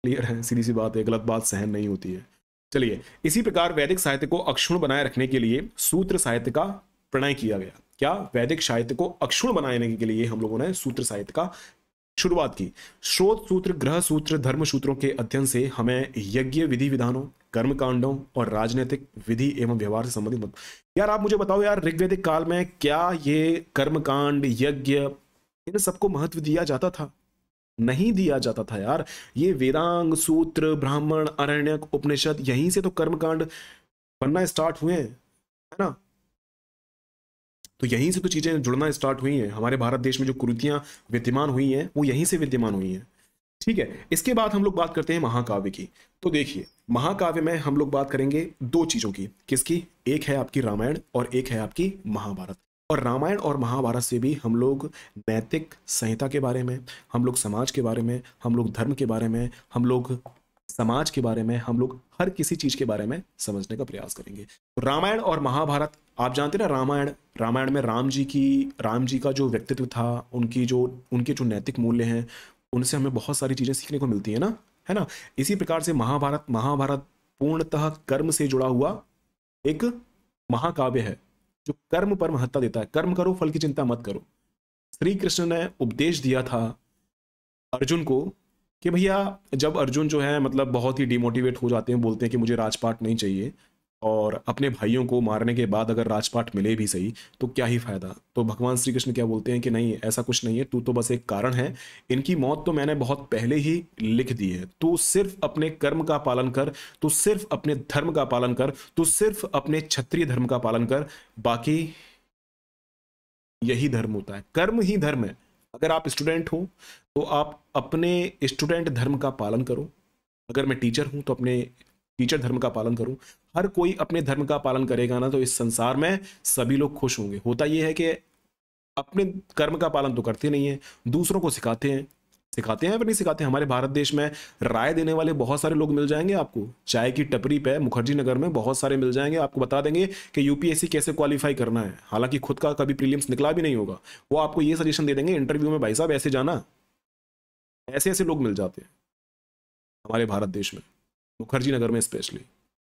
क्लियर है सीधी सी बात है गलत बात सहन नहीं होती है चलिए इसी प्रकार वैदिक साहित्य को अक्षुण बनाए रखने के लिए सूत्र साहित्य का प्रणय किया गया क्या वैदिक साहित्य को अक्षुण बनाने के लिए हम लोगों ने सूत्र साहित्य का शुरुआत की श्रोत सूत्र ग्रह सूत्र धर्म सूत्रों के अध्ययन से हमें यज्ञ विधि विधानों कर्म कांडों और राजनीतिक विधि एवं व्यवहार से संबंधित यार आप मुझे बताओ यार ऋग्वेदिक काल में क्या ये कर्म कांड यज्ञ इन सबको महत्व दिया जाता था नहीं दिया जाता था यार ये वेदांग सूत्र ब्राह्मण अरण्यक उपनिषद यहीं से तो कर्मकांड बनना स्टार्ट हुए हैं है ना तो यहीं से तो चीज़ें जुड़ना स्टार्ट हुई हैं हमारे भारत देश में जो कुरुतियाँ विद्यमान हुई हैं वो यहीं से विद्यमान हुई हैं ठीक है इसके बाद हम लोग बात करते हैं महाकाव्य की तो देखिए महाकाव्य में हम लोग बात करेंगे दो चीज़ों की किसकी एक है आपकी रामायण और एक है आपकी महाभारत और रामायण और महाभारत से भी हम लोग नैतिक संहिता के बारे में हम लोग समाज के बारे में हम लोग धर्म के बारे में हम लोग समाज के बारे में हम लोग हर किसी चीज के बारे में समझने का प्रयास करेंगे तो रामायण और महाभारत आप जानते ना रामायण रामायण में राम जी की राम जी का जो व्यक्तित्व था उनकी जो उनके जो नैतिक मूल्य हैं उनसे हमें बहुत सारी चीज़ें सीखने को मिलती है ना है ना इसी प्रकार से महाभारत महाभारत पूर्णतः कर्म से जुड़ा हुआ एक महाकाव्य है जो कर्म पर महत्ता देता है कर्म करो फल की चिंता मत करो श्री कृष्ण ने उपदेश दिया था अर्जुन को कि भैया जब अर्जुन जो है मतलब बहुत ही डिमोटिवेट हो जाते हैं बोलते हैं कि मुझे राजपाट नहीं चाहिए और अपने भाइयों को मारने के बाद अगर राजपाट मिले भी सही तो क्या ही फायदा तो भगवान श्री कृष्ण क्या बोलते हैं कि नहीं ऐसा कुछ नहीं है तू तो बस एक कारण है इनकी मौत तो मैंने बहुत पहले ही लिख दी है तू सिर्फ अपने कर्म का पालन कर तू सिर्फ अपने धर्म का पालन कर तू सिर्फ अपने क्षत्रिय धर्म का पालन कर बाकी यही धर्म होता है कर्म ही धर्म है अगर आप स्टूडेंट हो तो आप अपने स्टूडेंट धर्म का पालन करो अगर मैं टीचर हूँ तो अपने टीचर धर्म का पालन करूँ हर कोई अपने धर्म का पालन करेगा ना तो इस संसार में सभी लोग खुश होंगे होता यह है कि अपने कर्म का पालन तो करते नहीं है दूसरों को सिखाते हैं सिखाते हैं पर नहीं सिखाते हैं हमारे भारत देश में राय देने वाले बहुत सारे लोग मिल जाएंगे आपको चाय की टपरी पे मुखर्जी नगर में बहुत सारे मिल जाएंगे आपको बता देंगे कि यूपीएससी कैसे क्वालिफाई करना है हालांकि खुद का कभी प्रीलियम्स निकला भी नहीं होगा वो आपको ये सजेशन दे देंगे इंटरव्यू में भाई साहब ऐसे जाना ऐसे ऐसे लोग मिल जाते हैं हमारे भारत देश में मुखर्जी नगर में स्पेशली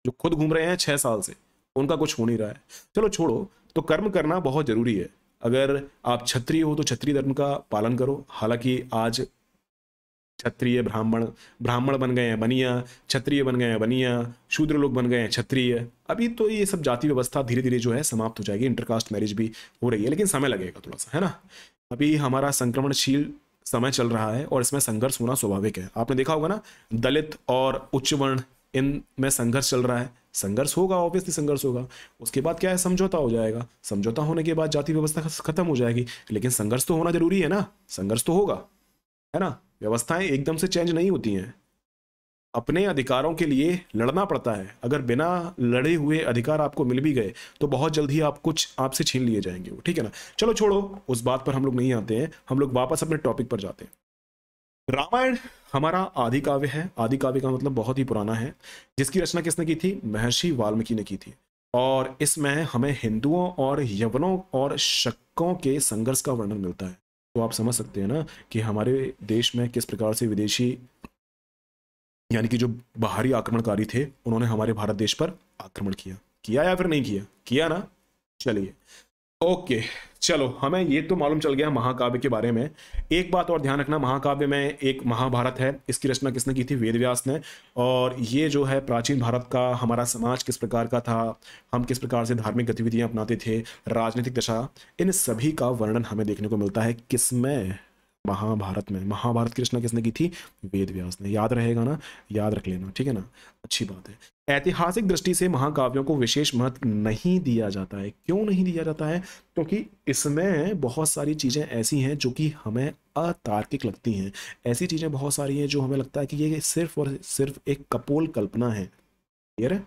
जो खुद घूम रहे हैं छह साल से उनका कुछ हो नहीं रहा है चलो छोड़ो तो कर्म करना बहुत ज़रूरी है अगर आप क्षत्रिय हो तो क्षत्रिय धर्म का पालन करो हालांकि आज क्षत्रिय ब्राह्मण ब्राह्मण बन गए हैं बनिया क्षत्रिय बन गए हैं बनिया शूद्र लोग बन गए हैं क्षत्रिय अभी तो ये सब जाति व्यवस्था धीरे धीरे जो है समाप्त हो जाएगी इंटरकास्ट मैरिज भी हो रही है लेकिन समय लगेगा थोड़ा सा है ना अभी हमारा संक्रमणशील समय चल रहा है और इसमें संघर्ष होना स्वाभाविक है आपने देखा होगा ना दलित और उच्च वर्ण इन में संघर्ष चल रहा है संघर्ष होगा ऑब्वियसली संघर्ष होगा उसके बाद क्या है समझौता हो जाएगा समझौता होने के बाद जाति व्यवस्था खत्म हो जाएगी लेकिन संघर्ष तो होना जरूरी है ना संघर्ष तो होगा है ना व्यवस्थाएं एकदम से चेंज नहीं होती हैं अपने अधिकारों के लिए लड़ना पड़ता है अगर बिना लड़े हुए अधिकार आपको मिल भी गए तो बहुत जल्द ही आप कुछ आपसे छीन लिए जाएंगे वो ठीक है ना चलो छोड़ो उस बात पर हम लोग नहीं आते हैं हम लोग वापस अपने टॉपिक पर जाते हैं रामायण हमारा आदि काव्य है आदि काव्य का मतलब बहुत ही पुराना है जिसकी रचना किसने की थी महर्षि वाल्मीकि ने की थी और इसमें हमें हिंदुओं और यवनों और शक्कों के संघर्ष का वर्णन मिलता है तो आप समझ सकते हैं ना कि हमारे देश में किस प्रकार से विदेशी यानी कि जो बाहरी आक्रमणकारी थे उन्होंने हमारे भारत देश पर आक्रमण किया किया या फिर नहीं किया किया ना चलिए ओके चलो हमें ये तो मालूम चल गया महाकाव्य के बारे में एक बात और ध्यान रखना महाकाव्य में एक महाभारत है इसकी रचना किसने की थी वेदव्यास ने और ये जो है प्राचीन भारत का हमारा समाज किस प्रकार का था हम किस प्रकार से धार्मिक गतिविधियां अपनाते थे राजनीतिक दशा इन सभी का वर्णन हमें देखने को मिलता है किसमें महाभारत में महाभारत कृष्णा किसने की थी वेद व्यास ने याद रहेगा ना याद रख लेना ठीक है ना अच्छी बात है ऐतिहासिक दृष्टि से महाकाव्यों को विशेष महत्व नहीं दिया जाता है क्यों नहीं दिया जाता है क्योंकि तो इसमें बहुत सारी चीज़ें ऐसी हैं जो कि हमें अतार्किक लगती हैं ऐसी चीज़ें बहुत सारी हैं जो हमें लगता है कि ये सिर्फ और सिर्फ एक कपोल कल्पना है क्लियर है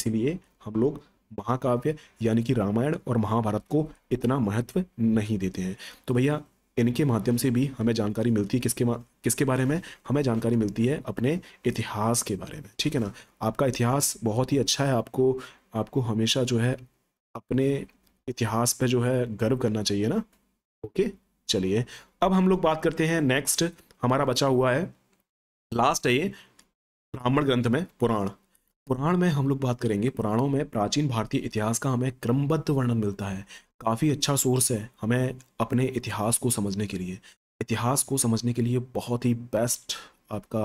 इसीलिए हम लोग महाकाव्य यानी कि रामायण और महाभारत को इतना महत्व नहीं देते हैं तो भैया इनके माध्यम से भी हमें जानकारी मिलती है किसके किसके बारे में हमें जानकारी मिलती है अपने इतिहास के बारे में ठीक है ना आपका इतिहास बहुत ही अच्छा है आपको आपको हमेशा जो है अपने इतिहास पे जो है गर्व करना चाहिए ना ओके चलिए अब हम लोग बात करते हैं नेक्स्ट हमारा बचा हुआ है लास्ट है ये ब्राह्मण ग्रंथ में पुराण पुराण में हम लोग बात करेंगे पुराणों में प्राचीन भारतीय इतिहास का हमें क्रमबद्ध वर्णन मिलता है काफ़ी अच्छा सोर्स है हमें अपने इतिहास को समझने के लिए इतिहास को समझने के लिए बहुत ही बेस्ट आपका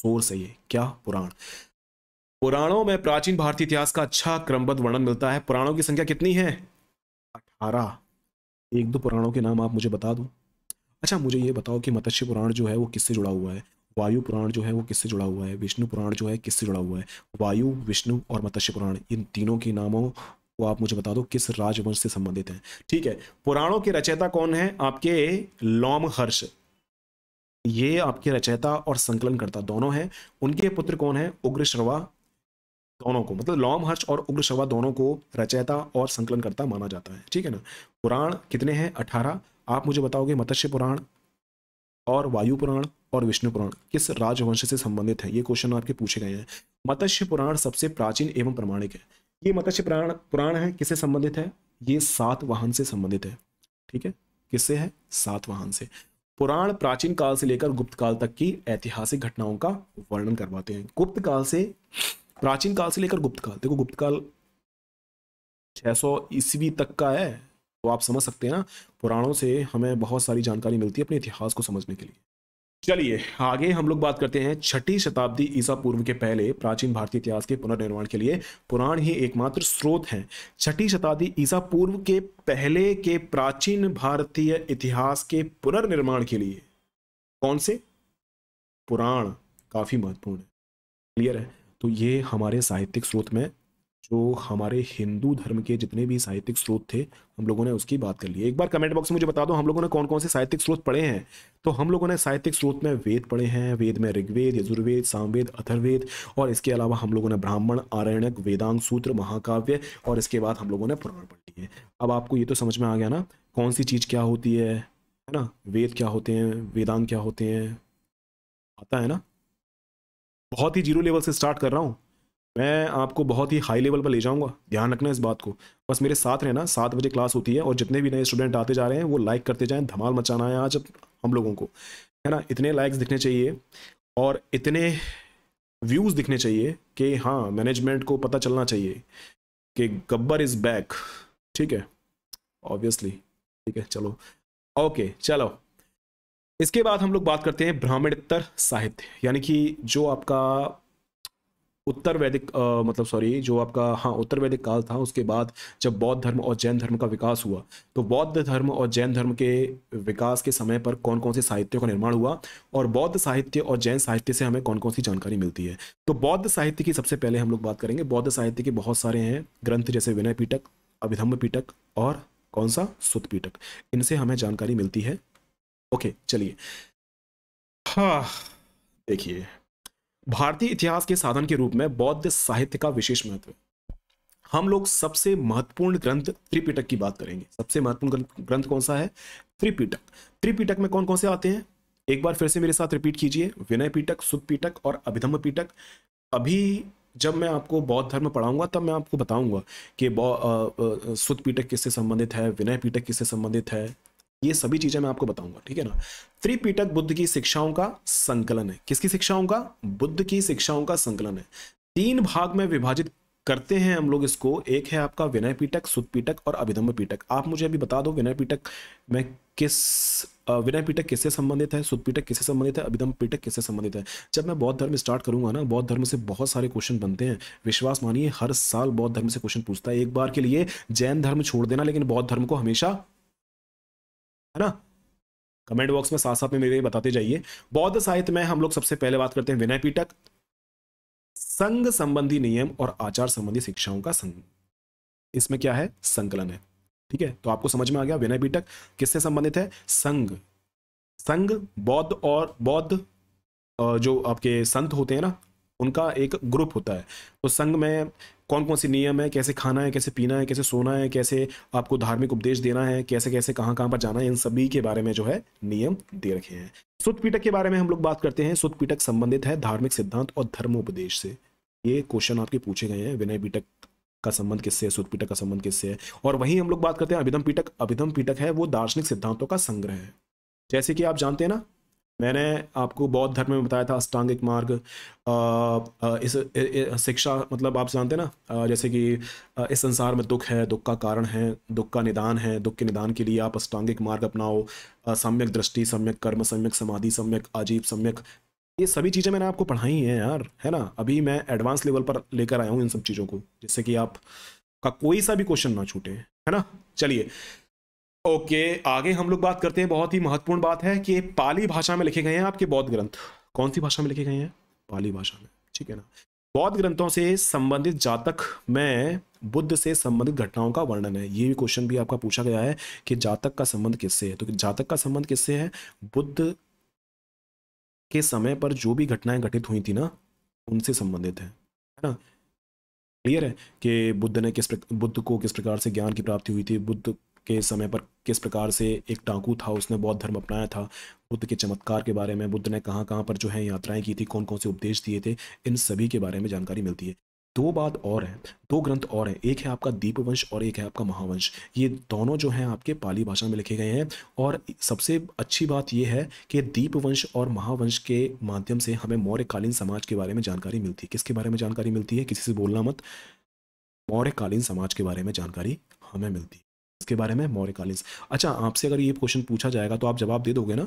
सोर्स है ये क्या पुराण पुराणों में प्राचीन भारतीय इतिहास का अच्छा क्रमबद्ध वर्णन मिलता है पुराणों की संख्या कितनी है अठारह एक दो पुराणों के नाम आप मुझे बता दो अच्छा मुझे ये बताओ कि मत्स्य पुराण जो है वो किससे जुड़ा हुआ है वायु पुराण जो है वो किससे जुड़ा हुआ है विष्णु पुराण जो है किससे जुड़ा हुआ है वायु विष्णु और मत्स्य पुराण इन तीनों के नामों वो आप मुझे बता दो किस राजवंश से संबंधित हैं ठीक है पुराणों के रचयिता कौन है आपके लोम हर्ष ये आपके रचयिता और संकलन करता दोनों हैं उनके पुत्र कौन है उग्र शर्वा दोनों को मतलब लोम हर्ष और उग्र शर्वा दोनों को रचयिता और संकलन करता माना जाता है ठीक है ना पुराण कितने हैं अठारह आप मुझे बताओगे मत्स्य पुराण और वायु पुराण और विष्णु पुराण किस राजवंश से संबंधित है ये क्वेश्चन आपके पूछे गए हैं मत्स्य पुराण सबसे प्राचीन एवं प्रमाणिक है ये मत्स्य पुराण पुराण है किससे संबंधित है ये सात वाहन से संबंधित है ठीक है किससे है सात वाहन से पुराण प्राचीन काल से लेकर गुप्त काल तक की ऐतिहासिक घटनाओं का वर्णन करवाते हैं गुप्त काल से प्राचीन काल से लेकर गुप्त काल देखो गुप्त काल 600 ईस्वी तक का है तो आप समझ सकते हैं ना पुराणों से हमें बहुत सारी जानकारी मिलती है अपने इतिहास को समझने के लिए चलिए आगे हम लोग बात करते हैं छठी शताब्दी ईसा पूर्व के पहले प्राचीन भारतीय इतिहास के पुनर्निर्माण के लिए पुराण ही एकमात्र स्रोत हैं छठी शताब्दी ईसा पूर्व के पहले के प्राचीन भारतीय इतिहास के पुनर्निर्माण के लिए कौन से पुराण काफी महत्वपूर्ण है क्लियर है तो ये हमारे साहित्यिक स्रोत में जो हमारे हिंदू धर्म के जितने भी साहित्यिक स्रोत थे हम लोगों ने उसकी बात कर ली एक बार कमेंट बॉक्स में मुझे बता दो हम लोगों ने कौन कौन से साहित्यिक स्रोत पढ़े हैं तो हम लोगों ने साहित्यिक स्रोत में वेद पढ़े हैं वेद में ऋग्वेद यजुर्वेद सामवेद अथर्वेद और इसके अलावा हम लोगों ने ब्राह्मण आरण्यक वेदांग सूत्र महाकाव्य और इसके बाद हम लोगों ने पुराण पढ़ लिए अब आपको ये तो समझ में आ गया ना कौन सी चीज़ क्या होती है है ना वेद क्या होते हैं वेदांग क्या होते हैं आता है ना बहुत ही जीरो लेवल से स्टार्ट कर रहा हूँ मैं आपको बहुत ही हाई लेवल पर ले जाऊंगा ध्यान रखना इस बात को बस मेरे साथ रहना सात बजे क्लास होती है और जितने भी नए स्टूडेंट आते जा रहे हैं वो लाइक करते जाएं धमाल मचाना है आज हम लोगों को है ना इतने लाइक्स दिखने चाहिए और इतने व्यूज़ दिखने चाहिए कि हाँ मैनेजमेंट को पता चलना चाहिए कि गब्बर इज़ बैक ठीक है ऑब्वियसली ठीक है चलो ओके चलो इसके बाद हम लोग बात करते हैं ब्राह्मणोत्तर साहित्य यानी कि जो आपका उत्तर वैदिक आ, मतलब सॉरी जो आपका हाँ उत्तर वैदिक काल था उसके बाद जब बौद्ध धर्म और जैन धर्म का विकास हुआ तो बौद्ध धर्म और जैन धर्म के विकास के समय पर कौन कौन से साहित्यों का निर्माण हुआ और बौद्ध साहित्य और जैन साहित्य से हमें कौन कौन सी जानकारी मिलती है तो बौद्ध साहित्य की सबसे पहले हम लोग बात करेंगे बौद्ध साहित्य के बहुत सारे हैं ग्रंथ जैसे विनय पीटक अभिधम्भ पीटक और कौन सा सुत पीटक इनसे हमें जानकारी मिलती है ओके चलिए हाँ देखिए भारतीय इतिहास के साधन के रूप में बौद्ध साहित्य का विशेष महत्व है हम लोग सबसे महत्वपूर्ण ग्रंथ त्रिपिटक की बात करेंगे सबसे महत्वपूर्ण ग्रंथ कौन सा है त्रिपिटक त्रिपिटक में कौन कौन से आते हैं एक बार फिर से मेरे साथ रिपीट कीजिए विनय पीटक सुद पीटक और अभिधम पीटक अभी जब मैं आपको बौद्ध धर्म पढ़ाऊंगा तब मैं आपको बताऊंगा कि सुद पीटक किससे संबंधित है विनय पीटक किससे संबंधित है ये सभी चीजें मैं आपको बताऊंगा ठीक है ना त्रिपीटक बुद्ध की शिक्षाओं का संकलन है किसकी शिक्षाओं का बुद्ध की शिक्षाओं का संकलन है तीन भाग में विभाजित करते हैं हम लोग इसको एक है आपका विनय पीटक सुत पीटक और अभिधम पीटक आप मुझे अभी बता दो विनय पीटक में किस विनय पीटक किससे संबंधित है सुत पीटक किससे संबंधित है अभिधम पीटक किससे संबंधित है जब मैं बौद्ध धर्म स्टार्ट करूंगा ना बौद्ध धर्म से बहुत सारे क्वेश्चन बनते हैं विश्वास मानिए हर साल बौद्ध धर्म से क्वेश्चन पूछता है एक बार के लिए जैन धर्म छोड़ देना लेकिन बौद्ध धर्म को हमेशा है ना कमेंट बॉक्स में साथ साथ में मेरे बताते जाइए बौद्ध साहित्य में हम लोग सबसे पहले बात करते हैं विनय पीटक संघ संबंधी नियम और आचार संबंधी शिक्षाओं का संघ इसमें क्या है संकलन है ठीक है तो आपको समझ में आ गया विनय पीटक किससे संबंधित है संघ संघ बौद्ध और बौद्ध जो आपके संत होते हैं ना उनका एक ग्रुप होता है तो संघ में कौन कौन से नियम है कैसे खाना है कैसे पीना है कैसे सोना है कैसे आपको धार्मिक उपदेश देना है कैसे कैसे कहाँ कहाँ पर जाना है इन सभी के बारे में जो है नियम दे रखे हैं सुत पीटक के बारे में हम लोग बात करते हैं सुत पीटक संबंधित है धार्मिक सिद्धांत और धर्मोपदेश से ये क्वेश्चन आपके पूछे गए हैं विनय पीटक का संबंध किससे है सुत पीटक का संबंध किससे है और वहीं हम लोग बात करते हैं अभिधम पीटक अभिधम पीटक है वो दार्शनिक सिद्धांतों का संग्रह है जैसे कि आप जानते हैं ना मैंने आपको बौद्ध धर्म में बताया था अष्टांगिक मार्ग इस शिक्षा मतलब आप जानते ना जैसे कि इस संसार में दुख है दुख का कारण है दुख का निदान है दुख के निदान के लिए आप अष्टांगिक मार्ग अपनाओ सम्यक दृष्टि सम्यक कर्म सम्यक समाधि सम्यक आजीव सम्यक ये सभी चीज़ें मैंने आपको पढ़ाई हैं यार है ना अभी मैं एडवांस लेवल पर लेकर आया हूँ इन सब चीज़ों को जिससे कि आप का कोई सा भी क्वेश्चन ना छूटे है ना चलिए ओके okay, आगे हम लोग बात करते हैं बहुत ही महत्वपूर्ण बात है कि पाली भाषा में लिखे गए हैं आपके बौद्ध ग्रंथ कौन सी भाषा में लिखे गए हैं पाली भाषा में ठीक है ना बौद्ध ग्रंथों से संबंधित जातक में बुद्ध से संबंधित घटनाओं का वर्णन है ये भी क्वेश्चन भी आपका पूछा गया है कि जातक का संबंध किससे है तो जातक का संबंध किससे है बुद्ध के समय पर जो भी घटनाएं घटित हुई थी ना उनसे संबंधित है है ना क्लियर है कि बुद्ध ने किस बुद्ध को किस प्रकार से ज्ञान की प्राप्ति हुई थी बुद्ध के समय पर किस प्रकार से एक टाकू था उसने बौद्ध धर्म अपनाया था बुद्ध के चमत्कार के बारे में बुद्ध ने कहाँ कहाँ पर जो है यात्राएं की थी कौन कौन से उपदेश दिए थे इन सभी के बारे में जानकारी मिलती है दो बात और है दो ग्रंथ और हैं एक है आपका दीपवंश और एक है आपका महावंश ये दोनों जो हैं आपके पाली भाषा में लिखे गए हैं और सबसे अच्छी बात ये है कि दीपवंश और महावंश के माध्यम से हमें मौर्यकालीन समाज के बारे में जानकारी मिलती है किसके बारे में जानकारी मिलती है किसी से बोलना मत मौर्यकालीन समाज के बारे में जानकारी हमें मिलती है इसके बारे में मौर्य कॉलेज अच्छा आपसे अगर ये क्वेश्चन पूछा जाएगा तो आप जवाब दे दोगे ना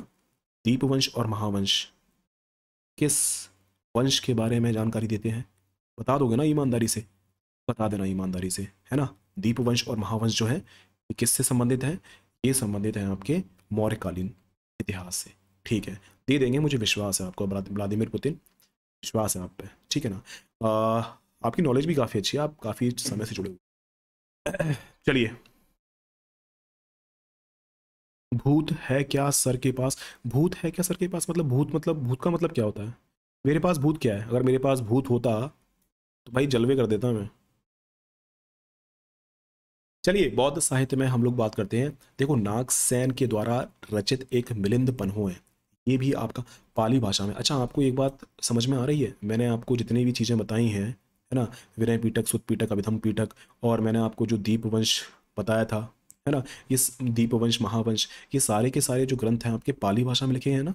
दीपवंश और महावंश किस वंश के बारे में जानकारी देते हैं बता दोगे ना ईमानदारी से बता देना ईमानदारी से है ना दीपवंश और महावंश जो है ये किससे संबंधित है ये संबंधित है आपके मौर्यकालीन इतिहास से ठीक है दे देंगे मुझे विश्वास है आपको व्लादिमिर पुतिन विश्वास है आप पे ठीक है ना आ, आपकी नॉलेज भी काफ़ी अच्छी है आप काफ़ी समय से जुड़े हुए चलिए भूत है क्या सर के पास भूत है क्या सर के पास मतलब भूत मतलब भूत का मतलब क्या होता है मेरे पास भूत क्या है अगर मेरे पास भूत होता तो भाई जलवे कर देता मैं चलिए बौद्ध साहित्य में हम लोग बात करते हैं देखो नागसेन के द्वारा रचित एक मिलिंद पन्हो है ये भी आपका पाली भाषा में अच्छा आपको एक बात समझ में आ रही है मैंने आपको जितनी भी चीज़ें बताई हैं है ना विनय पीटक सुत पीटक अभिधम पीटक और मैंने आपको जो दीप वंश बताया था है ना ये दीपवंश महावंश ये सारे के सारे जो ग्रंथ हैं आपके पाली भाषा में लिखे हैं ना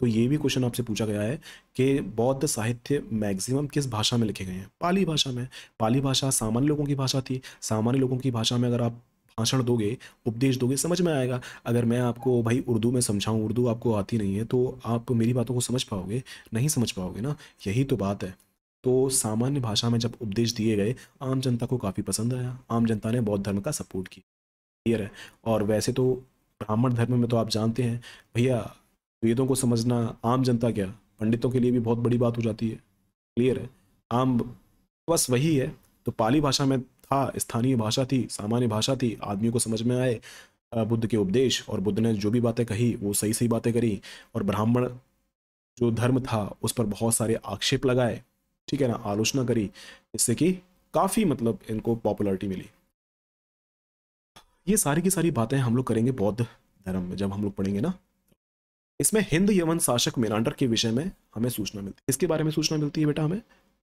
तो ये भी क्वेश्चन आपसे पूछा गया है कि बौद्ध साहित्य मैक्सिमम किस भाषा में लिखे गए हैं पाली भाषा में पाली भाषा सामान्य लोगों की भाषा थी सामान्य लोगों की भाषा में अगर आप भाषण दोगे उपदेश दोगे समझ में आएगा अगर मैं आपको भाई उर्दू में समझाऊँ उर्दू आपको आती नहीं है तो आप मेरी बातों को समझ पाओगे नहीं समझ पाओगे ना यही तो बात है तो सामान्य भाषा में जब उपदेश दिए गए आम जनता को काफ़ी पसंद आया आम जनता ने बौद्ध धर्म का सपोर्ट किया क्लियर है और वैसे तो ब्राह्मण धर्म में तो आप जानते हैं भैया वेदों को समझना आम जनता क्या पंडितों के लिए भी बहुत बड़ी बात हो जाती है क्लियर है आम बस वही है तो पाली भाषा में था स्थानीय भाषा थी सामान्य भाषा थी आदमियों को समझ में आए बुद्ध के उपदेश और बुद्ध ने जो भी बातें कही वो सही सही बातें करी और ब्राह्मण जो धर्म था उस पर बहुत सारे आक्षेप लगाए ठीक है ना आलोचना करी जिससे कि काफ़ी मतलब इनको पॉपुलरिटी मिली ये सारी की सारी बातें हम लोग करेंगे बौद्ध धर्म में जब हम लोग पढ़ेंगे ना इसमें हिंद यवन शासक मिनांडर के विषय में हमें सूचना मिलती है इसके बारे में सूचना मिलती है बेटा हमें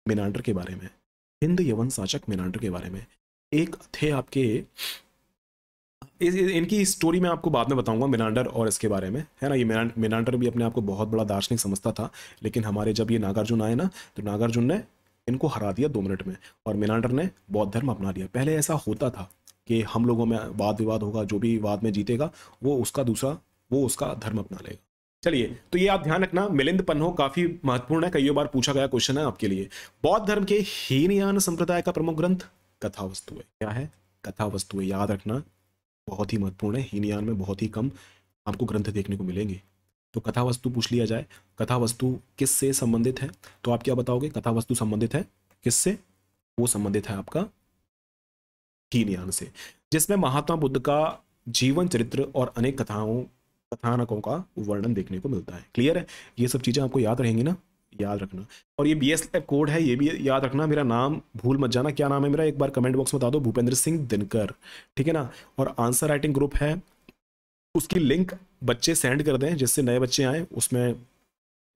मिनांडर के बारे में हिंद यवन शासक मिनांडर के बारे में एक थे आपके इस, इनकी स्टोरी मैं आपको बाद में बताऊंगा मिनांडर और इसके बारे में है ना ये मिनांडर भी अपने आप को बहुत बड़ा दार्शनिक समझता था लेकिन हमारे जब ये नागार्जुन आए ना तो नागार्जुन ने इनको हरा दिया दो मिनट में और मिनांडर ने बौद्ध धर्म अपना लिया पहले ऐसा होता था कि हम लोगों में वाद विवाद होगा जो भी वाद में जीतेगा वो उसका दूसरा वो उसका धर्म अपना लेगा चलिए तो ये आप ध्यान रखना मिलिंद पन्हो काफी महत्वपूर्ण है कई बार पूछा गया क्वेश्चन है आपके लिए बौद्ध धर्म के हीनयान संप्रदाय का प्रमुख ग्रंथ कथा वस्तु है क्या है कथा वस्तु है याद रखना बहुत ही महत्वपूर्ण है हीनयान में बहुत ही कम आपको ग्रंथ देखने को मिलेंगे तो कथा वस्तु पूछ लिया जाए कथा वस्तु किस से संबंधित है तो आप क्या बताओगे कथा वस्तु संबंधित है किससे वो संबंधित है आपका ही से जिसमें महात्मा बुद्ध का जीवन चरित्र और अनेक कथाओं कथानकों का वर्णन देखने को मिलता है क्लियर है ये सब चीज़ें आपको याद रहेंगी ना याद रखना और ये बी एस कोड है ये भी याद रखना मेरा नाम भूल मत जाना क्या नाम है मेरा एक बार कमेंट बॉक्स में बता दो भूपेंद्र सिंह दिनकर ठीक है ना और आंसर राइटिंग ग्रुप है उसकी लिंक बच्चे सेंड कर दें जिससे नए बच्चे आएँ उसमें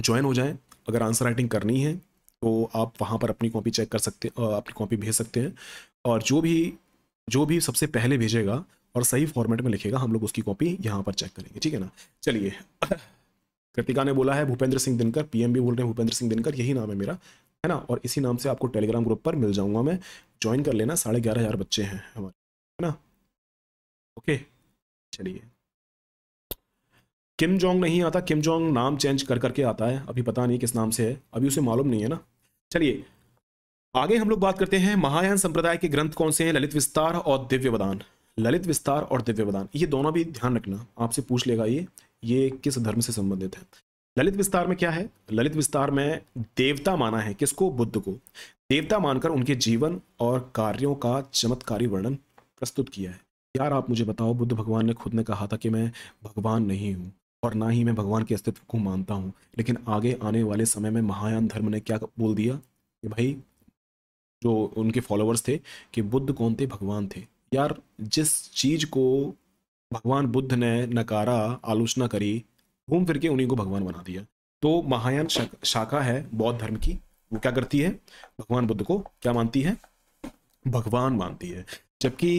ज्वाइन हो जाए अगर आंसर राइटिंग करनी है तो आप वहाँ पर अपनी कॉपी चेक कर सकते हैं अपनी कॉपी भेज सकते हैं और जो भी जो भी सबसे पहले भेजेगा और सही फॉर्मेट में लिखेगा हम लोग उसकी कॉपी यहाँ पर चेक करेंगे ठीक है ना चलिए कृतिका ने बोला है भूपेंद्र सिंह दिनकर पीएम भी बोल रहे हैं भूपेंद्र सिंह दिनकर यही नाम है मेरा है ना और इसी नाम से आपको टेलीग्राम ग्रुप पर मिल जाऊंगा मैं ज्वाइन कर लेना साढ़े ग्यारह हज़ार बच्चे हैं हमारे है ना ओके चलिए किम जोंग नहीं आता किम जोंग नाम चेंज कर करके आता है अभी पता नहीं किस नाम से है अभी उसे मालूम नहीं है ना चलिए आगे हम लोग बात करते हैं महायान संप्रदाय के ग्रंथ कौन से हैं ललित विस्तार और दिव्य वदान ललित विस्तार और दिव्य वदान ये दोनों भी ध्यान रखना आपसे पूछ लेगा ये ये किस धर्म से संबंधित है ललित विस्तार में क्या है ललित विस्तार में देवता माना है किसको बुद्ध को देवता मानकर उनके जीवन और कार्यों का चमत्कारी वर्णन प्रस्तुत किया है यार आप मुझे बताओ बुद्ध भगवान ने खुद ने कहा था कि मैं भगवान नहीं हूँ और ना ही मैं भगवान के अस्तित्व को मानता हूँ लेकिन आगे आने वाले समय में महायान धर्म ने क्या बोल दिया कि भाई जो उनके फॉलोअर्स थे कि बुद्ध कौन थे भगवान थे यार जिस चीज को भगवान बुद्ध ने नकारा आलोचना करी घूम फिर के उन्हीं को भगवान बना दिया तो महायान शाखा है बौद्ध धर्म की वो क्या करती है भगवान बुद्ध को क्या मानती है भगवान मानती है जबकि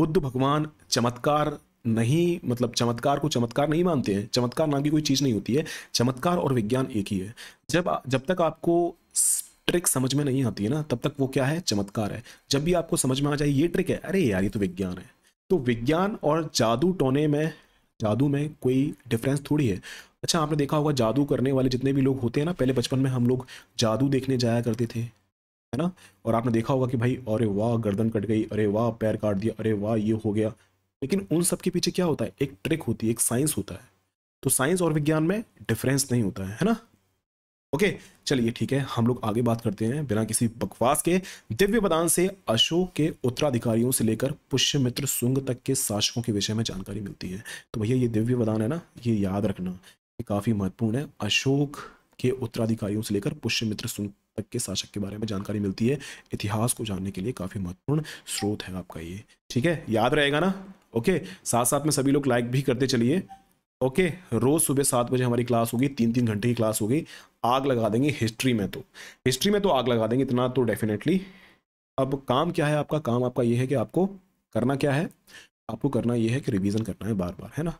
बुद्ध भगवान चमत्कार नहीं मतलब चमत्कार को चमत्कार नहीं मानते हैं चमत्कार नाम की कोई चीज़ नहीं होती है चमत्कार और विज्ञान एक ही है जब जब तक आपको ट्रिक समझ में नहीं आती है ना तब तक वो क्या है चमत्कार है जब भी आपको समझ में आ जाए ये ट्रिक है अरे यार ये तो विज्ञान है तो विज्ञान और जादू टोने में जादू में कोई डिफरेंस थोड़ी है अच्छा आपने देखा होगा जादू करने वाले जितने भी लोग होते हैं ना पहले बचपन में हम लोग जादू देखने जाया करते थे है ना और आपने देखा होगा कि भाई अरे वाह गर्दन कट गई अरे वाह पैर काट दिया अरे वाह ये हो गया लेकिन उन सब के पीछे क्या होता है एक ट्रिक होती है एक साइंस होता है तो साइंस और विज्ञान में डिफरेंस नहीं होता है है ना ओके चलिए ठीक है हम लोग आगे बात करते हैं बिना किसी बकवास के दिव्य बदान से अशोक के उत्तराधिकारियों से लेकर पुष्यमित्र सुंग तक के शासकों के विषय में जानकारी मिलती है तो भैया ये दिव्य बदान है ना ये याद रखना ये काफ़ी महत्वपूर्ण है अशोक के उत्तराधिकारियों से लेकर पुष्यमित्र सुंग तक के शासक के बारे में जानकारी मिलती है इतिहास को जानने के लिए काफ़ी महत्वपूर्ण स्रोत है आपका ये ठीक है याद रहेगा ना ओके साथ साथ में सभी लोग लाइक भी करते चलिए ओके रोज़ सुबह सात बजे हमारी क्लास होगी तीन तीन घंटे की क्लास होगी आग लगा देंगे हिस्ट्री में तो हिस्ट्री में तो आग लगा देंगे इतना तो डेफिनेटली अब काम क्या है आपका काम आपका ये है कि आपको करना क्या है आपको करना ये है कि रिवीजन करना है बार बार है ना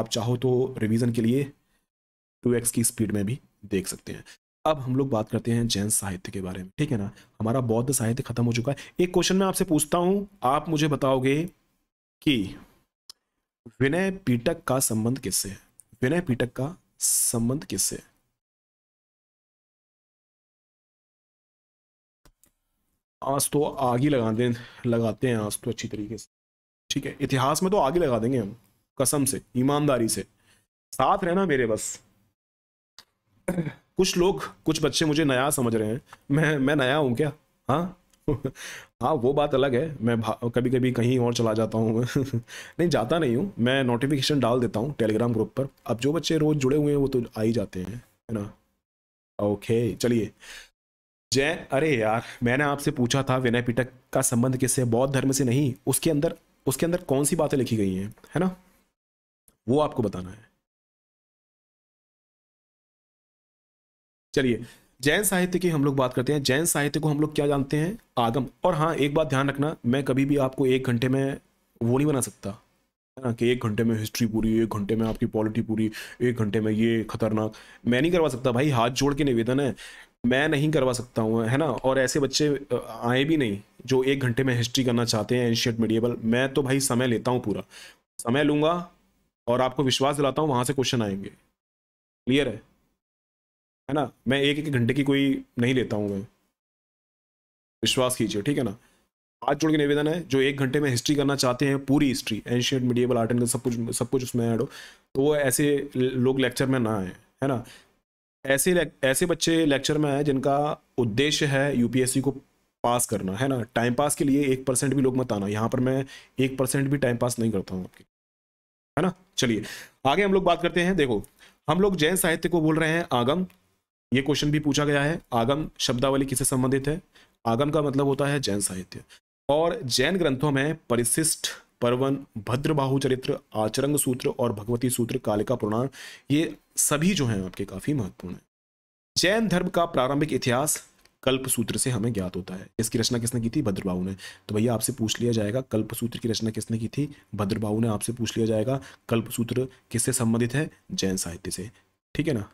आप चाहो तो रिवीजन के लिए टू एक्स की स्पीड में भी देख सकते हैं अब हम लोग बात करते हैं जैन साहित्य के बारे में ठीक है ना हमारा बौद्ध साहित्य खत्म हो चुका है एक क्वेश्चन मैं आपसे पूछता हूँ आप मुझे बताओगे कि विनय पीटक का संबंध किससे है विनय पीटक का संबंध किससे है आज तो आगे लगा दें लगाते हैं आज तो अच्छी तरीके से ठीक है इतिहास में तो आगे लगा देंगे हम कसम से ईमानदारी से साथ रहना मेरे बस कुछ लोग कुछ बच्चे मुझे नया समझ रहे हैं मैं मैं नया हूं क्या हाँ *laughs* हाँ वो बात अलग है मैं कभी कभी कहीं और चला जाता हूँ *laughs* नहीं जाता नहीं हूँ मैं नोटिफिकेशन डाल देता हूँ टेलीग्राम ग्रुप पर अब जो बच्चे रोज़ जुड़े हुए हैं वो तो आ ही जाते हैं है ना ओके चलिए जय अरे यार मैंने आपसे पूछा था विनय पिटक का संबंध किससे बौद्ध धर्म से नहीं उसके अंदर उसके अंदर कौन सी बातें लिखी गई हैं है ना वो आपको बताना है चलिए जैन साहित्य की हम लोग बात करते हैं जैन साहित्य को हम लोग क्या जानते हैं आगम और हाँ एक बात ध्यान रखना मैं कभी भी आपको एक घंटे में वो नहीं बना सकता है ना कि एक घंटे में हिस्ट्री पूरी एक घंटे में आपकी पॉलिटी पूरी एक घंटे में ये खतरनाक मैं नहीं करवा सकता भाई हाथ जोड़ के निवेदन है मैं नहीं करवा सकता हूँ है ना और ऐसे बच्चे आए भी नहीं जो एक घंटे में हिस्ट्री करना चाहते हैं एंशियट मीडियबल मैं तो भाई समय लेता हूँ पूरा समय लूँगा और आपको विश्वास दिलाता हूँ वहाँ से क्वेश्चन आएंगे क्लियर है है ना मैं एक एक घंटे की कोई नहीं लेता हूँ मैं विश्वास कीजिए ठीक है ना आज जोड़ के निवेदन है जो एक घंटे में हिस्ट्री करना चाहते हैं पूरी history ancient medieval art and सब कुछ सब कुछ उसमें ऐड हो तो वो ऐसे लोग लेक्चर में ना आए है ना ऐसे ऐसे बच्चे लेक्चर में आए जिनका उद्देश्य है यूपीएससी को पास करना है ना टाइम पास के लिए एक परसेंट भी लोग मत आना यहाँ पर मैं एक परसेंट भी टाइम पास नहीं करता हूँ आपके है ना चलिए आगे हम लोग बात करते हैं देखो हम लोग जैन साहित्य को बोल रहे हैं आगम ये क्वेश्चन भी पूछा गया है आगम शब्दावली किससे संबंधित है आगम का मतलब होता है जैन साहित्य और जैन ग्रंथों में परिशिष्ट परवन भद्रबाहु चरित्र आचरंग सूत्र और भगवती सूत्र कालिका पुराण ये सभी जो हैं आपके काफ़ी महत्वपूर्ण हैं जैन धर्म का प्रारंभिक इतिहास कल्प सूत्र से हमें ज्ञात होता है इसकी रचना किसने की थी भद्रबाहू ने तो भैया आपसे पूछ लिया जाएगा कल्प सूत्र की रचना किसने की थी भद्रबाहू ने आपसे पूछ लिया जाएगा कल्प सूत्र किससे संबंधित है जैन साहित्य से ठीक है ना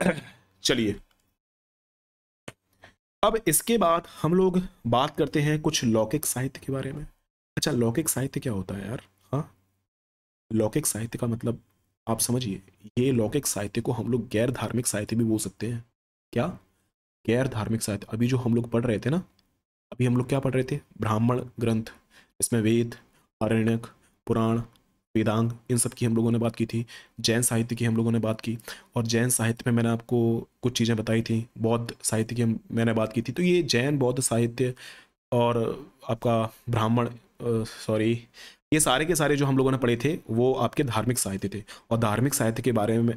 *coughs* चलिए अब इसके बाद हम लोग बात करते हैं कुछ लौकिक साहित्य के बारे में अच्छा लौकिक साहित्य क्या होता है यार हाँ लौकिक साहित्य का मतलब आप समझिए ये लौकिक साहित्य को हम लोग गैर धार्मिक साहित्य भी बोल सकते हैं क्या गैर धार्मिक साहित्य अभी जो हम लोग पढ़ रहे थे ना अभी हम लोग क्या पढ़ रहे थे ब्राह्मण ग्रंथ इसमें वेद आरण्यक पुराण वेदांग इन सब की हम लोगों ने बात की थी जैन साहित्य की हम लोगों ने बात की और जैन साहित्य में मैंने आपको कुछ चीज़ें बताई थी बौद्ध साहित्य की मैंने बात की थी तो ये जैन बौद्ध साहित्य और आपका ब्राह्मण सॉरी ये सारे के सारे जो हम लोगों ने पढ़े थे वो आपके धार्मिक साहित्य थे और धार्मिक साहित्य के बारे में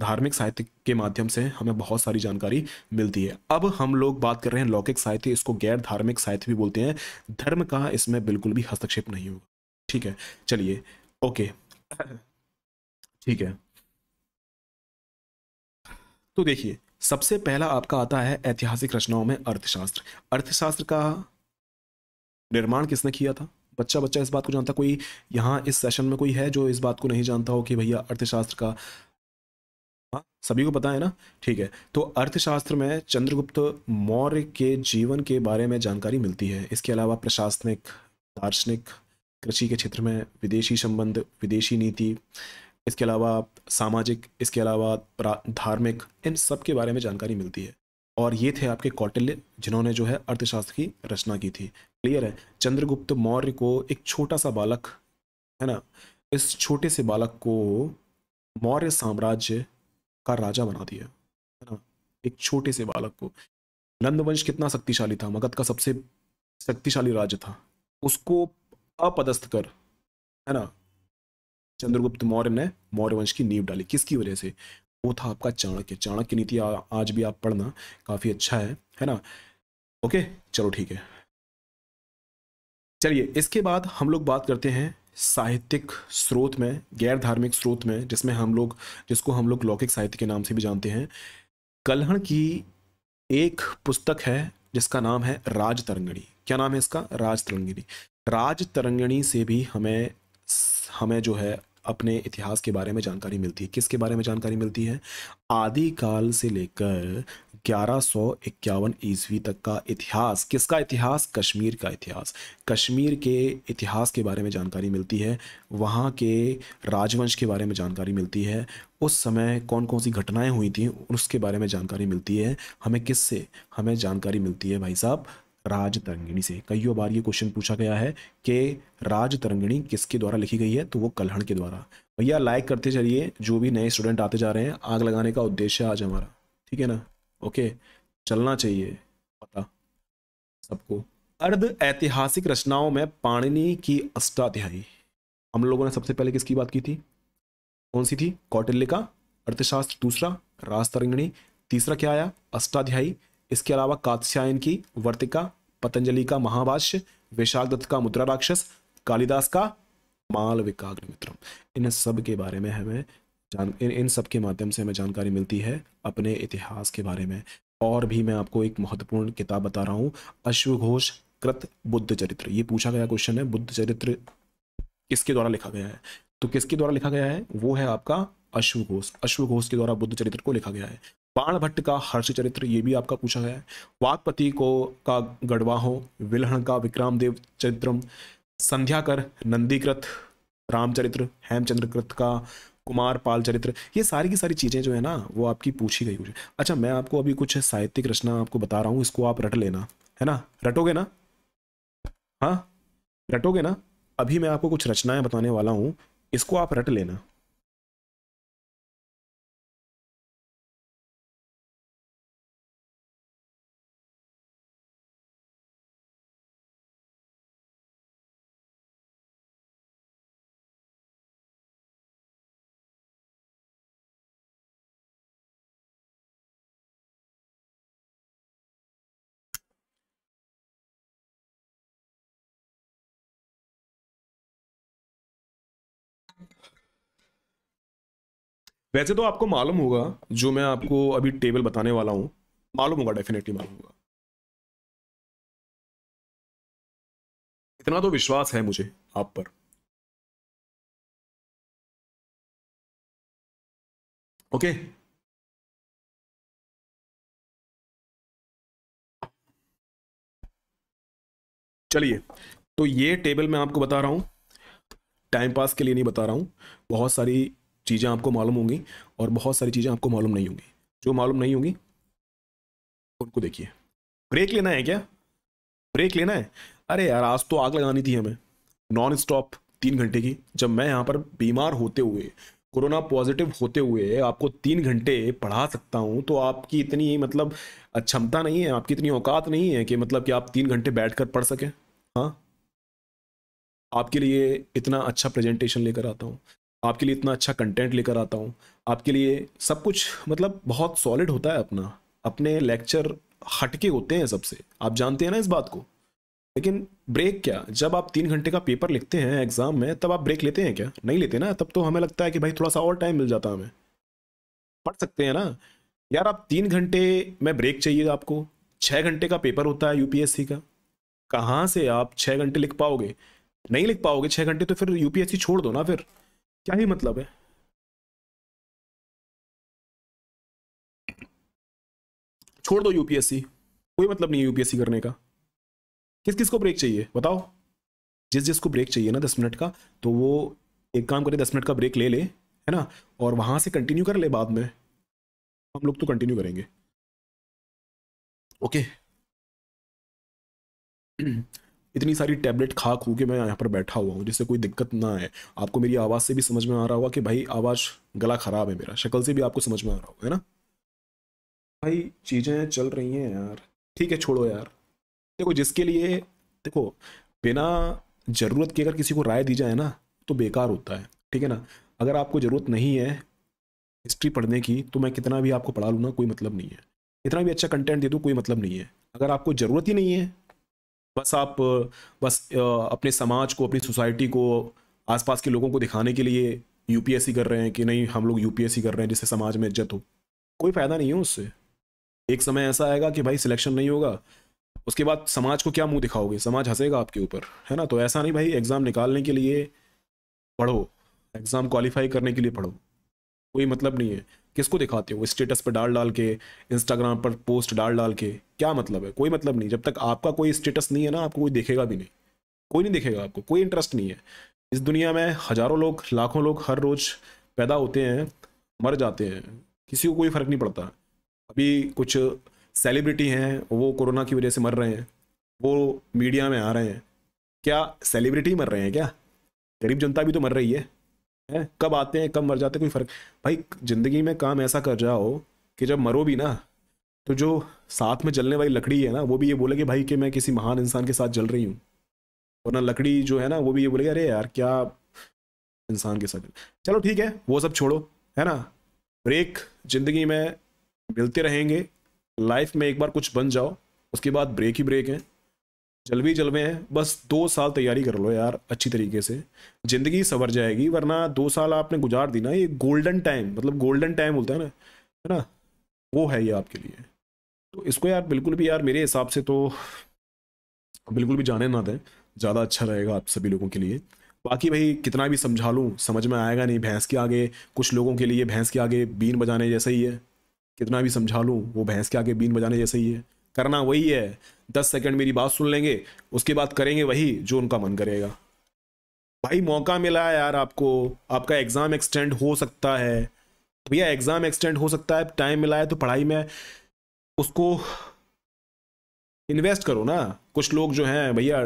धार्मिक साहित्य के माध्यम से हमें बहुत सारी जानकारी मिलती है अब हम लोग बात कर रहे हैं लौकिक साहित्य इसको गैर धार्मिक साहित्य भी बोलते हैं धर्म का इसमें बिल्कुल भी हस्तक्षेप नहीं होगा ठीक है चलिए ओके *clears throat* ठीक है तो देखिए सबसे पहला आपका आता है ऐतिहासिक रचनाओं में अर्थशास्त्र अर्थशास्त्र का निर्माण किसने किया था बच्चा बच्चा इस बात को जानता कोई यहां इस सेशन में कोई है जो इस बात को नहीं जानता हो कि भैया अर्थशास्त्र का हाँ सभी को पता है ना ठीक है तो अर्थशास्त्र में चंद्रगुप्त मौर्य के जीवन के बारे में जानकारी मिलती है इसके अलावा प्रशासनिक दार्शनिक कृषि के क्षेत्र में विदेशी संबंध विदेशी नीति इसके अलावा सामाजिक इसके अलावा धार्मिक इन सब के बारे में जानकारी मिलती है और ये थे आपके कौटिल्य जिन्होंने जो है अर्थशास्त्र की रचना की थी क्लियर है चंद्रगुप्त मौर्य को एक छोटा सा बालक है ना इस छोटे से बालक को मौर्य साम्राज्य का राजा बना दिया है ना एक छोटे से बालक को नंदवंश कितना शक्तिशाली था मगध का सबसे शक्तिशाली राज्य था उसको अपदस्थ कर है ना चंद्रगुप्त मौर्य ने मौर्य वंश की नींव डाली किसकी वजह से वो था आपका चाणक्य चाणक्य नीति आज भी आप पढ़ना काफ़ी अच्छा है है ना ओके चलो ठीक है चलिए इसके बाद हम लोग बात करते हैं साहित्यिक स्रोत में गैर धार्मिक स्रोत में जिसमें हम लोग जिसको हम लोग लौकिक साहित्य के नाम से भी जानते हैं कलहण की एक पुस्तक है जिसका नाम है राजतरंगणी क्या नाम है इसका राजतरंगिणी राज तरंगिणी से भी हमें हमें जो है अपने इतिहास के बारे में जानकारी मिलती है किसके बारे में जानकारी मिलती है आदिकाल से लेकर ग्यारह सौ इक्यावन ईस्वी तक का इतिहास किसका इतिहास कश्मीर का इतिहास कश्मीर के इतिहास के बारे में जानकारी मिलती है वहाँ के राजवंश के बारे में जानकारी मिलती है उस समय कौन कौन सी घटनाएं हुई थी उसके बारे में जानकारी मिलती है हमें किससे हमें जानकारी मिलती है भाई साहब राजतरंगिणी से कईयों बार ये क्वेश्चन पूछा गया है कि राजतरंगिणी किसके द्वारा लिखी गई है तो वो कलहण के द्वारा भैया लाइक करते चलिए जो भी नए स्टूडेंट आते जा रहे हैं आग लगाने का उद्देश्य आज हमारा ठीक है ना ओके चलना चाहिए पता सबको अर्ध ऐतिहासिक रचनाओं में पाणिनि की अष्टाध्यायी हम लोगों ने सबसे पहले किसकी बात की थी कौन सी थी कौटिल्य का अर्थशास्त्र दूसरा राजतरंगिणी तीसरा क्या आया अष्टाध्यायी इसके अलावा कात्स्यायन की वर्तिका पतंजलि का महाभाष्य विशाख दत्त का मुद्रा राक्षस कालिदास का मालविकाग्र मित्र इन सब के बारे में हमें जान इन इन सब के माध्यम से हमें जानकारी मिलती है अपने इतिहास के बारे में और भी मैं आपको एक महत्वपूर्ण किताब बता रहा हूँ अश्वघोष कृत बुद्ध चरित्र ये पूछा गया क्वेश्चन है बुद्ध चरित्र किसके द्वारा लिखा गया है तो किसके द्वारा लिखा गया है वो है आपका अश्वघोष अश्वघोष के द्वारा बुद्ध चरित्र को लिखा गया है बाणभट्ट का हर्ष चरित्र ये भी आपका पूछा गया है वाकपति को का गढ़वाहो विलहण का देव चरित्रम संध्या कर नंदीकृत रामचरित्र हेमचंद्रकृत का कुमार पाल चरित्र ये सारी की सारी चीज़ें जो है ना वो आपकी पूछी गई कुछ अच्छा मैं आपको अभी कुछ साहित्यिक रचना आपको बता रहा हूँ इसको आप रट लेना है ना रटोगे ना हाँ रटोगे ना अभी मैं आपको कुछ रचनाएं बताने वाला हूँ इसको आप रट लेना वैसे तो आपको मालूम होगा जो मैं आपको अभी टेबल बताने वाला हूँ मालूम होगा डेफिनेटली मालूम होगा इतना तो विश्वास है मुझे आप पर ओके चलिए तो ये टेबल मैं आपको बता रहा हूँ टाइम पास के लिए नहीं बता रहा हूँ बहुत सारी चीज़ें आपको मालूम होंगी और बहुत सारी चीज़ें आपको मालूम नहीं होंगी जो मालूम नहीं होंगी उनको देखिए ब्रेक लेना है क्या ब्रेक लेना है अरे यार आज तो आग लगानी थी हमें नॉन स्टॉप तीन घंटे की जब मैं यहाँ पर बीमार होते हुए कोरोना पॉजिटिव होते हुए आपको तीन घंटे पढ़ा सकता हूँ तो आपकी इतनी मतलब क्षमता नहीं है आपकी इतनी औकात नहीं है कि मतलब कि आप तीन घंटे बैठ कर पढ़ सकें हाँ आपके लिए इतना अच्छा प्रेजेंटेशन लेकर आता हूँ आपके लिए इतना अच्छा कंटेंट लेकर आता हूँ आपके लिए सब कुछ मतलब बहुत सॉलिड होता है अपना अपने लेक्चर हटके होते हैं सबसे आप जानते हैं ना इस बात को लेकिन ब्रेक क्या जब आप तीन घंटे का पेपर लिखते हैं एग्जाम में तब आप ब्रेक लेते हैं क्या नहीं लेते ना तब तो हमें लगता है कि भाई थोड़ा सा और टाइम मिल जाता हमें पढ़ सकते हैं ना यार आप तीन घंटे में ब्रेक चाहिए आपको छः घंटे का पेपर होता है यूपीएससी का कहाँ से आप छः घंटे लिख पाओगे नहीं लिख पाओगे छः घंटे तो फिर यूपीएससी छोड़ दो ना फिर क्या ही मतलब है छोड़ दो यूपीएससी कोई मतलब नहीं है यूपीएससी करने का किस किस को ब्रेक चाहिए बताओ जिस जिस को ब्रेक चाहिए ना दस मिनट का तो वो एक काम करे दस मिनट का ब्रेक ले ले है ना और वहां से कंटिन्यू कर ले बाद में हम लोग तो कंटिन्यू करेंगे ओके *clears throat* इतनी सारी टैबलेट खा खू के मैं यहाँ पर बैठा हुआ हूँ जिससे कोई दिक्कत ना आए आपको मेरी आवाज़ से भी समझ में आ रहा होगा कि भाई आवाज़ गला ख़राब है मेरा शक्ल से भी आपको समझ में आ रहा होगा है ना भाई चीज़ें चल रही हैं यार ठीक है छोड़ो यार देखो जिसके लिए देखो बिना ज़रूरत के अगर किसी को राय दी जाए ना तो बेकार होता है ठीक है ना अगर आपको ज़रूरत नहीं है हिस्ट्री पढ़ने की तो मैं कितना भी आपको पढ़ा लूँ ना कोई मतलब नहीं है इतना भी अच्छा कंटेंट दे दूँ कोई मतलब नहीं है अगर आपको ज़रूरत ही नहीं है बस आप बस अपने समाज को अपनी सोसाइटी को आसपास के लोगों को दिखाने के लिए यूपीएससी कर रहे हैं कि नहीं हम लोग यूपीएससी कर रहे हैं जिससे समाज में इज्जत हो कोई फ़ायदा नहीं है उससे एक समय ऐसा आएगा कि भाई सिलेक्शन नहीं होगा उसके बाद समाज को क्या मुंह दिखाओगे समाज हंसेगा आपके ऊपर है ना तो ऐसा नहीं भाई एग्ज़ाम निकालने के लिए पढ़ो एग्ज़ाम क्वालिफाई करने के लिए पढ़ो कोई मतलब नहीं है किसको दिखाते हो स्टेटस पर डाल डाल के इंस्टाग्राम पर पोस्ट डाल डाल के क्या मतलब है कोई मतलब नहीं जब तक आपका कोई स्टेटस नहीं है ना आपको कोई देखेगा भी नहीं कोई नहीं देखेगा आपको कोई इंटरेस्ट नहीं है इस दुनिया में हजारों लोग लाखों लोग हर रोज पैदा होते हैं मर जाते हैं किसी को कोई फ़र्क नहीं पड़ता अभी कुछ सेलिब्रिटी हैं वो कोरोना की वजह से मर रहे हैं वो मीडिया में आ रहे हैं क्या सेलिब्रिटी मर रहे हैं क्या गरीब जनता भी तो मर रही है है कब आते हैं कब मर जाते हैं कोई फ़र्क भाई ज़िंदगी में काम ऐसा कर जाओ कि जब मरो भी ना तो जो साथ में जलने वाली लकड़ी है ना वो भी ये बोले कि भाई कि मैं किसी महान इंसान के साथ जल रही हूँ वरना लकड़ी जो है ना वो भी ये बोले अरे यार क्या इंसान के साथ चलो ठीक है वो सब छोड़ो है ना ब्रेक ज़िंदगी में मिलते रहेंगे लाइफ में एक बार कुछ बन जाओ उसके बाद ब्रेक ही ब्रेक है जलवे जलवे हैं बस दो साल तैयारी कर लो यार अच्छी तरीके से ज़िंदगी सवर जाएगी वरना दो साल आपने गुजार दी ना ये गोल्डन टाइम मतलब गोल्डन टाइम बोलते हैं ना है ना वो है ये आपके लिए तो इसको यार बिल्कुल भी यार मेरे हिसाब से तो बिल्कुल भी जाने ना दें ज़्यादा अच्छा रहेगा आप सभी लोगों के लिए बाकी भाई कितना भी समझा लूँ समझ में आएगा नहीं भैंस के आगे कुछ लोगों के लिए भैंस के आगे बीन बजाने जैसा ही है कितना भी समझा लूँ वो भैंस के आगे बीन बजाने जैसा ही है करना वही है दस सेकंड मेरी बात सुन लेंगे उसके बाद करेंगे वही जो उनका मन करेगा भाई मौका मिला है यार आपको आपका एग्ज़ाम एक्सटेंड हो सकता है भैया एग्ज़ाम एक्सटेंड हो सकता है टाइम मिला है तो पढ़ाई में उसको इन्वेस्ट करो ना कुछ लोग जो हैं भैया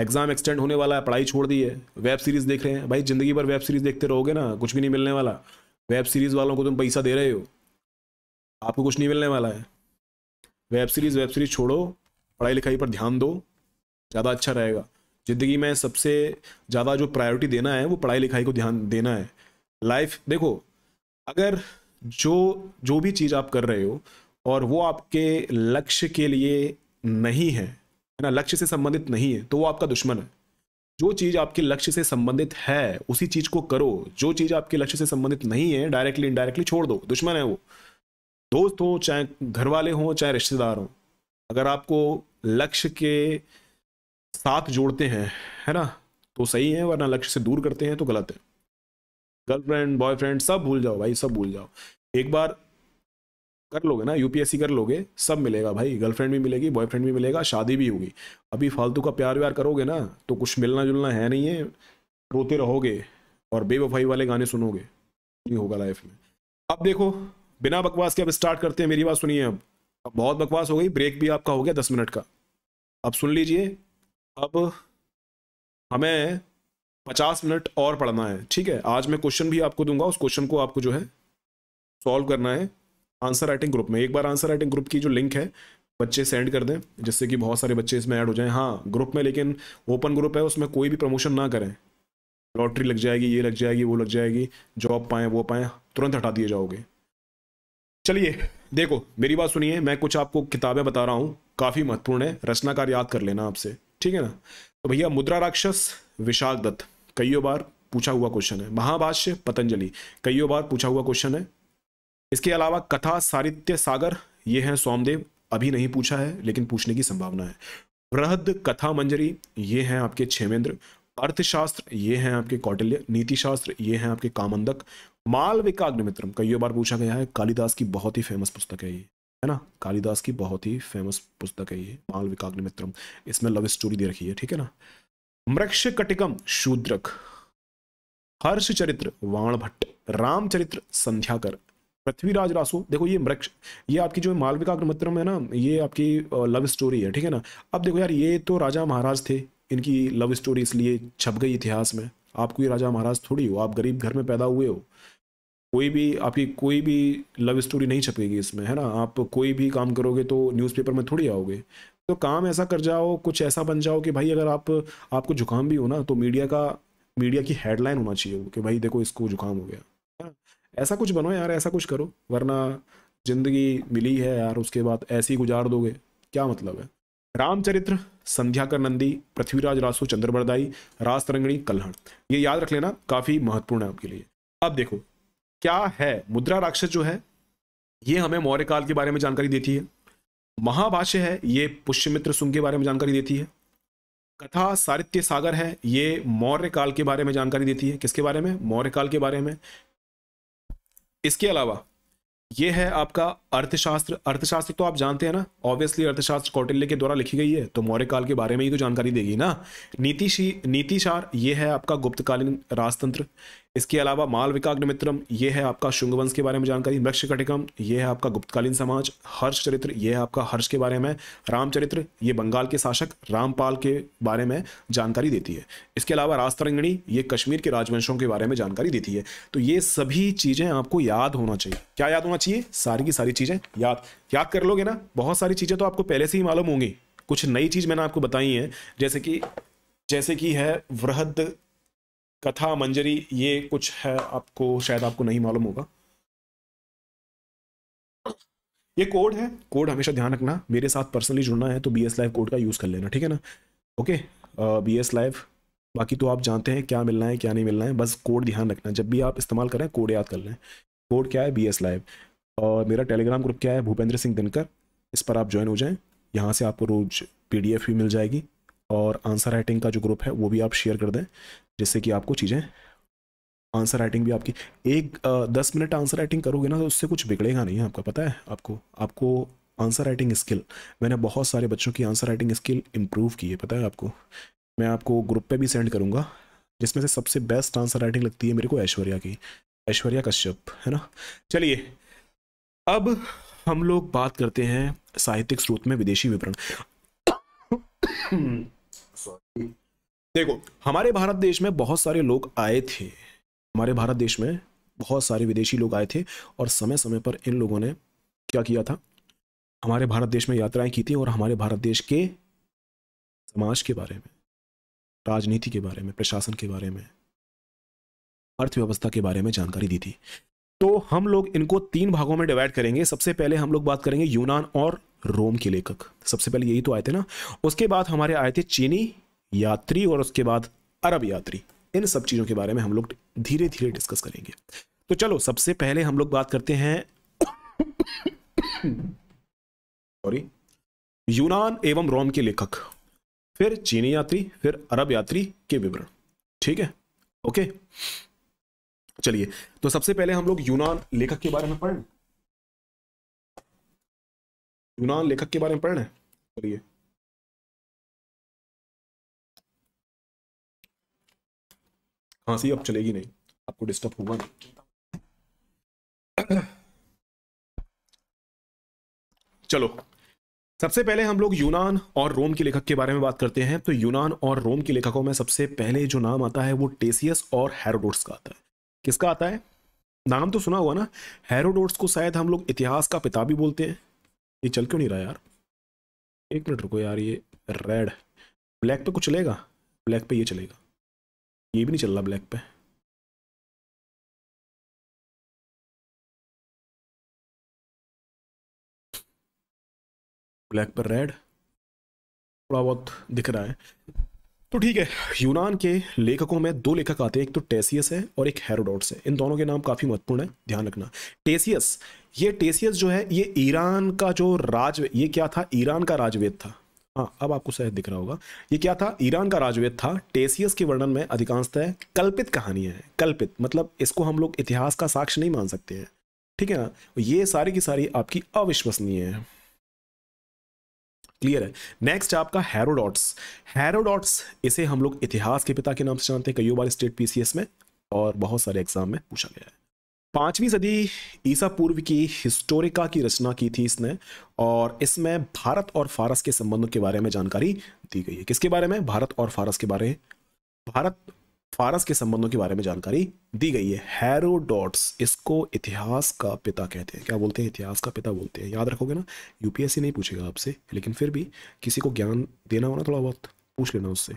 एग्ज़ाम एक्सटेंड होने वाला है पढ़ाई छोड़ दी है वेब सीरीज़ देख रहे हैं भाई ज़िंदगी भर वेब सीरीज़ देखते रहोगे ना कुछ भी नहीं मिलने वाला वेब सीरीज़ वालों को तुम पैसा दे रहे हो आपको कुछ नहीं मिलने वाला है वेब सीरीज़ वेब सीरीज़ छोड़ो पढ़ाई लिखाई पर ध्यान दो ज़्यादा अच्छा रहेगा ज़िंदगी में सबसे ज़्यादा जो प्रायोरिटी देना है वो पढ़ाई लिखाई को ध्यान देना है लाइफ देखो अगर जो जो भी चीज़ आप कर रहे हो और वो आपके लक्ष्य के लिए नहीं है है ना लक्ष्य से संबंधित नहीं है तो वो आपका दुश्मन है जो चीज़ आपके लक्ष्य से संबंधित है उसी चीज़ को करो जो चीज़ आपके लक्ष्य से संबंधित नहीं है डायरेक्टली इनडायरेक्टली छोड़ दो दुश्मन है वो दोस्त हो चाहे घर वाले हों चाहे रिश्तेदार हों अगर आपको लक्ष्य के साथ जोड़ते हैं है ना तो सही है वरना लक्ष्य से दूर करते हैं तो गलत है गर्लफ्रेंड बॉयफ्रेंड सब भूल जाओ भाई सब भूल जाओ एक बार कर लोगे ना यूपीएससी कर लोगे सब मिलेगा भाई गर्लफ्रेंड भी मिलेगी बॉयफ्रेंड भी मिलेगा शादी भी होगी अभी फालतू का प्यार व्यार करोगे ना तो कुछ मिलना जुलना है नहीं है रोते रहोगे और बेवफाई वाले गाने सुनोगे नहीं होगा लाइफ में अब देखो बिना बकवास के अब स्टार्ट करते हैं मेरी बात सुनिए अब अब बहुत बकवास हो गई ब्रेक भी आपका हो गया दस मिनट का अब सुन लीजिए अब हमें पचास मिनट और पढ़ना है ठीक है आज मैं क्वेश्चन भी आपको दूंगा उस क्वेश्चन को आपको जो है सॉल्व करना है आंसर राइटिंग ग्रुप में एक बार आंसर राइटिंग ग्रुप की जो लिंक है बच्चे सेंड कर दें जिससे कि बहुत सारे बच्चे इसमें ऐड हो जाएं हाँ ग्रुप में लेकिन ओपन ग्रुप है उसमें कोई भी प्रमोशन ना करें लॉटरी लग जाएगी ये लग जाएगी वो लग जाएगी जॉब पाएँ वो पाएँ तुरंत हटा दिए जाओगे चलिए देखो मेरी बात सुनिए मैं कुछ आपको किताबें बता रहा हूँ काफ़ी महत्वपूर्ण है रचनाकार याद कर लेना आपसे ठीक है ना तो भैया मुद्रा राक्षस विशाख दत्त कईयों बार पूछा हुआ क्वेश्चन है महाभाष्य पतंजलि कईयों बार पूछा हुआ क्वेश्चन है इसके अलावा कथा सारित्य सागर ये है सोमदेव अभी नहीं पूछा है लेकिन पूछने की संभावना है वृहद कथा मंजरी ये हैं आपके छेमेंद्र अर्थशास्त्र ये हैं आपके कौटिल्य नीतिशास्त्र ये हैं आपके कामंदक मालविका मित्र कई बार पूछा गया है कालिदास की बहुत ही फेमस पुस्तक है ये है ना कालिदास की बहुत ही फेमस पुस्तक है ये मालविका इसमें लव स्टोरी दे रखी है ठीक है ना मृक्ष कटिकम शूद्रक हर्ष चरित्र वाण भट्ट रामचरित्र संध्याकर पृथ्वीराज रासो देखो ये मृक्ष ये आपकी जो मालविका अग्निमित्रम है ना ये आपकी लव स्टोरी है ठीक है ना अब देखो यार ये तो राजा महाराज थे इनकी लव स्टोरी इसलिए छप गई इतिहास में आप कोई राजा महाराज थोड़ी हो आप गरीब घर में पैदा हुए हो कोई भी आपकी कोई भी लव स्टोरी नहीं छपेगी इसमें है ना आप कोई भी काम करोगे तो न्यूज़पेपर में थोड़ी आओगे तो काम ऐसा कर जाओ कुछ ऐसा बन जाओ कि भाई अगर आप आपको जुकाम भी हो ना तो मीडिया का मीडिया की हेडलाइन होना चाहिए कि भाई देखो इसको जुकाम हो गया ऐसा कुछ बनो यार ऐसा कुछ करो वरना ज़िंदगी मिली है यार उसके बाद ऐसी गुजार दोगे क्या मतलब है रामचरित्र संध्याकर नंदी पृथ्वीराज रासु चंद्रबरदाई रास तरंगणी कल्हण ये याद रख लेना काफी महत्वपूर्ण है आपके लिए अब देखो क्या है मुद्रा राक्षस जो है ये हमें मौर्य काल के बारे में जानकारी देती है महाभाष्य है ये पुष्यमित्र सुंग के बारे में जानकारी देती है कथा साहित्य सागर है ये मौर्य काल के बारे में जानकारी देती है किसके बारे में मौर्य काल के बारे में इसके अलावा ये है आपका अर्थशास्त्र अर्थशास्त्र तो आप जानते हैं ना ऑब्वियसली अर्थशास्त्र कौटिल्य के द्वारा लिखी गई है तो मौर्य काल के बारे में ही तो जानकारी देगी ना नीतिशी नीतिशार ये है आपका गुप्तकालीन राजतंत्र इसके अलावा माल मित्रम ये है आपका शुंगवंश के बारे में जानकारी वृक्ष कटिकम ये है आपका गुप्तकालीन समाज हर्ष चरित्र ये है आपका हर्ष के बारे में रामचरित्र ये बंगाल के शासक रामपाल के बारे में जानकारी देती है इसके अलावा रास्तरंगणी ये कश्मीर के राजवंशों के बारे में जानकारी देती है तो ये सभी चीज़ें आपको याद होना चाहिए क्या याद होना चाहिए सारी की सारी चीज़ें याद याद कर लोगे ना बहुत सारी चीज़ें तो आपको पहले से ही मालूम होंगी कुछ नई चीज़ मैंने आपको बताई है जैसे कि जैसे कि है वृहद कथा मंजरी ये कुछ है आपको शायद आपको नहीं मालूम होगा ये कोड है कोड हमेशा ध्यान रखना मेरे साथ पर्सनली जुड़ना है तो बी एस लाइव कोड का यूज़ कर लेना ठीक है ना ओके बी एस लाइव बाकी तो आप जानते हैं क्या मिलना है क्या नहीं मिलना है बस कोड ध्यान रखना जब भी आप इस्तेमाल करें कोड याद कर लें कोड क्या है बी एस लाइव और मेरा टेलीग्राम ग्रुप क्या है भूपेंद्र सिंह दिनकर इस पर आप ज्वाइन हो जाएँ यहाँ से आपको रोज़ पी डी एफ भी मिल जाएगी और आंसर राइटिंग का जो ग्रुप है वो भी आप शेयर कर दें जिससे कि आपको चीज़ें आंसर राइटिंग भी आपकी एक आ, दस मिनट आंसर राइटिंग करोगे ना तो उससे कुछ बिगड़ेगा नहीं आपका पता है आपको आपको आंसर राइटिंग स्किल मैंने बहुत सारे बच्चों की आंसर राइटिंग स्किल इम्प्रूव की है पता है आपको मैं आपको ग्रुप पे भी सेंड करूँगा जिसमें से सबसे बेस्ट आंसर राइटिंग लगती है मेरे को ऐश्वर्या की ऐश्वर्या कश्यप है ना चलिए अब हम लोग बात करते हैं साहित्यिक स्रोत में विदेशी विवरण देखो हमारे भारत देश में बहुत सारे लोग आए थे हमारे भारत देश में बहुत सारे विदेशी लोग आए थे और समय समय पर इन लोगों ने क्या किया था हमारे भारत देश में यात्राएं की थी और हमारे भारत देश के समाज के बारे में राजनीति के बारे में प्रशासन के बारे में अर्थव्यवस्था के बारे में जानकारी दी थी तो हम लोग इनको तीन भागों में डिवाइड करेंगे सबसे पहले हम लोग बात करेंगे यूनान और रोम के लेखक सबसे पहले यही तो आए थे ना उसके बाद हमारे आए थे चीनी यात्री और उसके बाद अरब यात्री इन सब चीज़ों के बारे में हम लोग धीरे धीरे डिस्कस करेंगे तो चलो सबसे पहले हम लोग बात करते हैं सॉरी यूनान एवं रोम के लेखक फिर चीनी यात्री फिर अरब यात्री के विवरण ठीक है ओके चलिए तो सबसे पहले हम लोग यूनान लेखक के बारे में पढ़ यूनान लेखक के बारे में पढ़ रहे हैं चलिए हाँ सी अब चलेगी नहीं आपको डिस्टर्ब होगा नहीं चलो सबसे पहले हम लोग यूनान और रोम के लेखक के बारे में बात करते हैं तो यूनान और रोम के लेखकों में सबसे पहले जो नाम आता है वो टेसियस और हेरोडोट्स का आता है किसका आता है नाम तो सुना हुआ ना हेरोडोट्स को शायद हम लोग इतिहास का पिता भी बोलते हैं ये चल क्यों नहीं रहा यार एक मिनट रुको यार ये रेड ब्लैक पे कुछ चलेगा ब्लैक पे ये चलेगा ये भी नहीं चल रहा ब्लैक पे ब्लैक पर रेड थोड़ा बहुत दिख रहा है तो ठीक है यूनान के लेखकों में दो लेखक आते हैं एक तो टेसियस है और एक हेरोडोट्स है इन दोनों के नाम काफ़ी महत्वपूर्ण है ध्यान रखना टेसियस ये टेसियस जो है ये ईरान का जो राज ये क्या था ईरान का राजवेद था हाँ अब आपको शायद दिख रहा होगा ये क्या था ईरान का राजवेद था टेसियस के वर्णन में अधिकांशतः कल्पित कहानियां हैं कल्पित मतलब इसको हम लोग इतिहास का साक्ष्य नहीं मान सकते हैं ठीक है ना ये सारी की सारी आपकी अविश्वसनीय है क्लियर है नेक्स्ट आपका हैरोडॉट्स हेरोडॉट्स इसे हम लोग इतिहास के पिता के नाम से जानते हैं कई बार स्टेट पीसीएस में और बहुत सारे एग्जाम में पूछा गया है पाँचवीं सदी ईसा पूर्व की हिस्टोरिका की रचना की थी इसने और इसमें भारत और फारस के संबंधों के बारे में जानकारी दी गई है किसके बारे में भारत और फारस के बारे भारत फारस के संबंधों के बारे में जानकारी दी गई है हैरोडोट्स इसको इतिहास का पिता कहते हैं क्या बोलते हैं इतिहास का पिता बोलते हैं याद रखोगे ना यूपीएससी नहीं पूछेगा आपसे लेकिन फिर भी किसी को ज्ञान देना हो ना थोड़ा बहुत पूछ लेना उससे